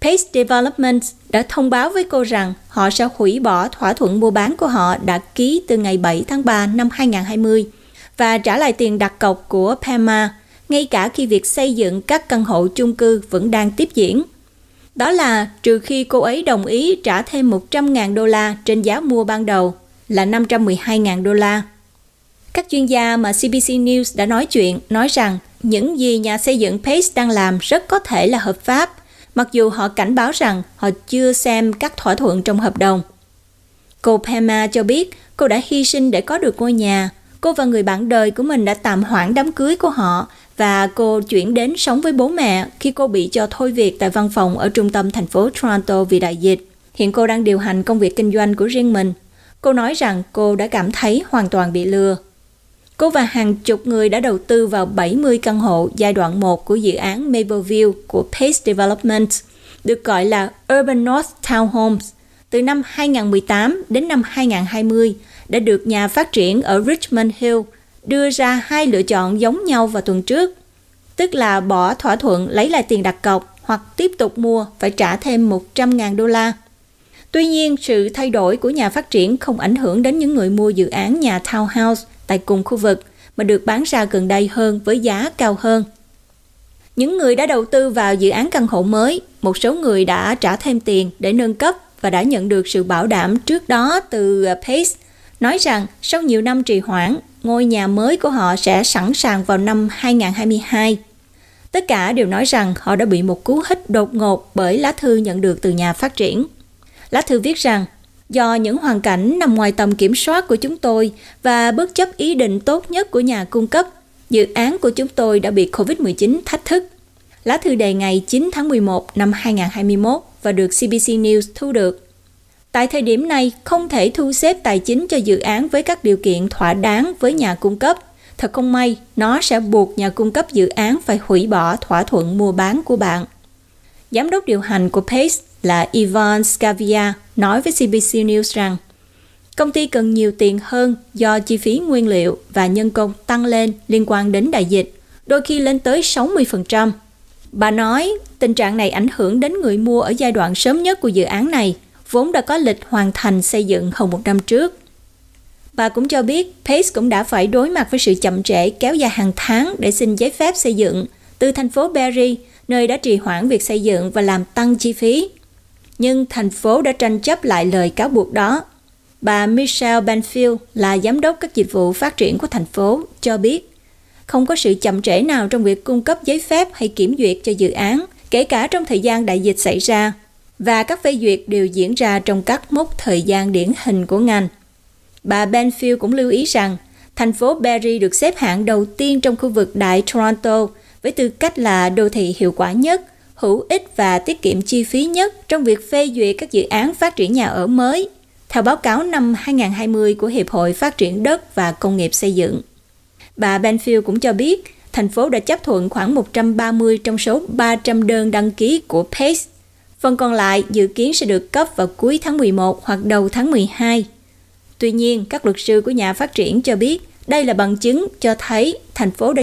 Pace Development đã thông báo với cô rằng họ sẽ hủy bỏ thỏa thuận mua bán của họ đã ký từ ngày 7 tháng 3 năm 2020 và trả lại tiền đặt cọc của Pema, ngay cả khi việc xây dựng các căn hộ chung cư vẫn đang tiếp diễn. Đó là trừ khi cô ấy đồng ý trả thêm 100.000 đô la trên giá mua ban đầu là 512.000 đô la. Các chuyên gia mà CBC News đã nói chuyện nói rằng những gì nhà xây dựng Pace đang làm rất có thể là hợp pháp, mặc dù họ cảnh báo rằng họ chưa xem các thỏa thuận trong hợp đồng. Cô Pema cho biết cô đã hy sinh để có được ngôi nhà. Cô và người bạn đời của mình đã tạm hoãn đám cưới của họ và cô chuyển đến sống với bố mẹ khi cô bị cho thôi việc tại văn phòng ở trung tâm thành phố Toronto vì đại dịch. Hiện cô đang điều hành công việc kinh doanh của riêng mình. Cô nói rằng cô đã cảm thấy hoàn toàn bị lừa. Cô và hàng chục người đã đầu tư vào 70 căn hộ giai đoạn 1 của dự án Mapleview của Pace Development, được gọi là Urban North Townhomes, từ năm 2018 đến năm 2020 đã được nhà phát triển ở Richmond Hill đưa ra hai lựa chọn giống nhau vào tuần trước, tức là bỏ thỏa thuận lấy lại tiền đặt cọc hoặc tiếp tục mua phải trả thêm 100.000 đô la. Tuy nhiên, sự thay đổi của nhà phát triển không ảnh hưởng đến những người mua dự án nhà townhouse tại cùng khu vực mà được bán ra gần đây hơn với giá cao hơn. Những người đã đầu tư vào dự án căn hộ mới, một số người đã trả thêm tiền để nâng cấp và đã nhận được sự bảo đảm trước đó từ ờ, Pace, nói rằng sau nhiều năm trì hoãn, ngôi nhà mới của họ sẽ sẵn sàng vào năm 2022. Tất cả đều nói rằng họ đã bị một cú hích đột ngột bởi lá thư nhận được từ nhà phát triển. Lá thư viết rằng do những hoàn cảnh nằm ngoài tầm kiểm soát của chúng tôi và bất chấp ý định tốt nhất của nhà cung cấp, dự án của chúng tôi đã bị COVID-19 thách thức. Lá thư đề ngày 9 tháng 11 năm 2021 và được CBC News thu được. Tại thời điểm này, không thể thu xếp tài chính cho dự án với các điều kiện thỏa đáng với nhà cung cấp. Thật không may, nó sẽ buộc nhà cung cấp dự án phải hủy bỏ thỏa thuận mua bán của bạn. Giám đốc điều hành của Pace là Ivan Scavia nói với CBC News rằng công ty cần nhiều tiền hơn do chi phí nguyên liệu và nhân công tăng lên liên quan đến đại dịch, đôi khi lên tới 60%. Bà nói tình trạng này ảnh hưởng đến người mua ở giai đoạn sớm nhất của dự án này, vốn đã có lịch hoàn thành xây dựng hơn một năm trước. Bà cũng cho biết Pace cũng đã phải đối mặt với sự chậm trễ kéo dài hàng tháng để xin giấy phép xây dựng từ thành phố Berry, nơi đã trì hoãn việc xây dựng và làm tăng chi phí nhưng thành phố đã tranh chấp lại lời cáo buộc đó. Bà Michelle Banfield là giám đốc các dịch vụ phát triển của thành phố cho biết, không có sự chậm trễ nào trong việc cung cấp giấy phép hay kiểm duyệt cho dự án, kể cả trong thời gian đại dịch xảy ra, và các phê duyệt đều diễn ra trong các mốc thời gian điển hình của ngành. Bà Benfield cũng lưu ý rằng, thành phố Barrie được xếp hạng đầu tiên trong khu vực Đại Toronto với tư cách là đô thị hiệu quả nhất – hữu ích và tiết kiệm chi phí nhất trong việc phê duyệt các dự án phát triển nhà ở mới, theo báo cáo năm 2020 của Hiệp hội Phát triển đất và Công nghiệp xây dựng. Bà Benfield cũng cho biết, thành phố đã chấp thuận khoảng 130 trong số 300 đơn đăng ký của PACE. Phần còn lại dự kiến sẽ được cấp vào cuối tháng 11 hoặc đầu tháng 12. Tuy nhiên, các luật sư của nhà phát triển cho biết đây là bằng chứng cho thấy thành phố đã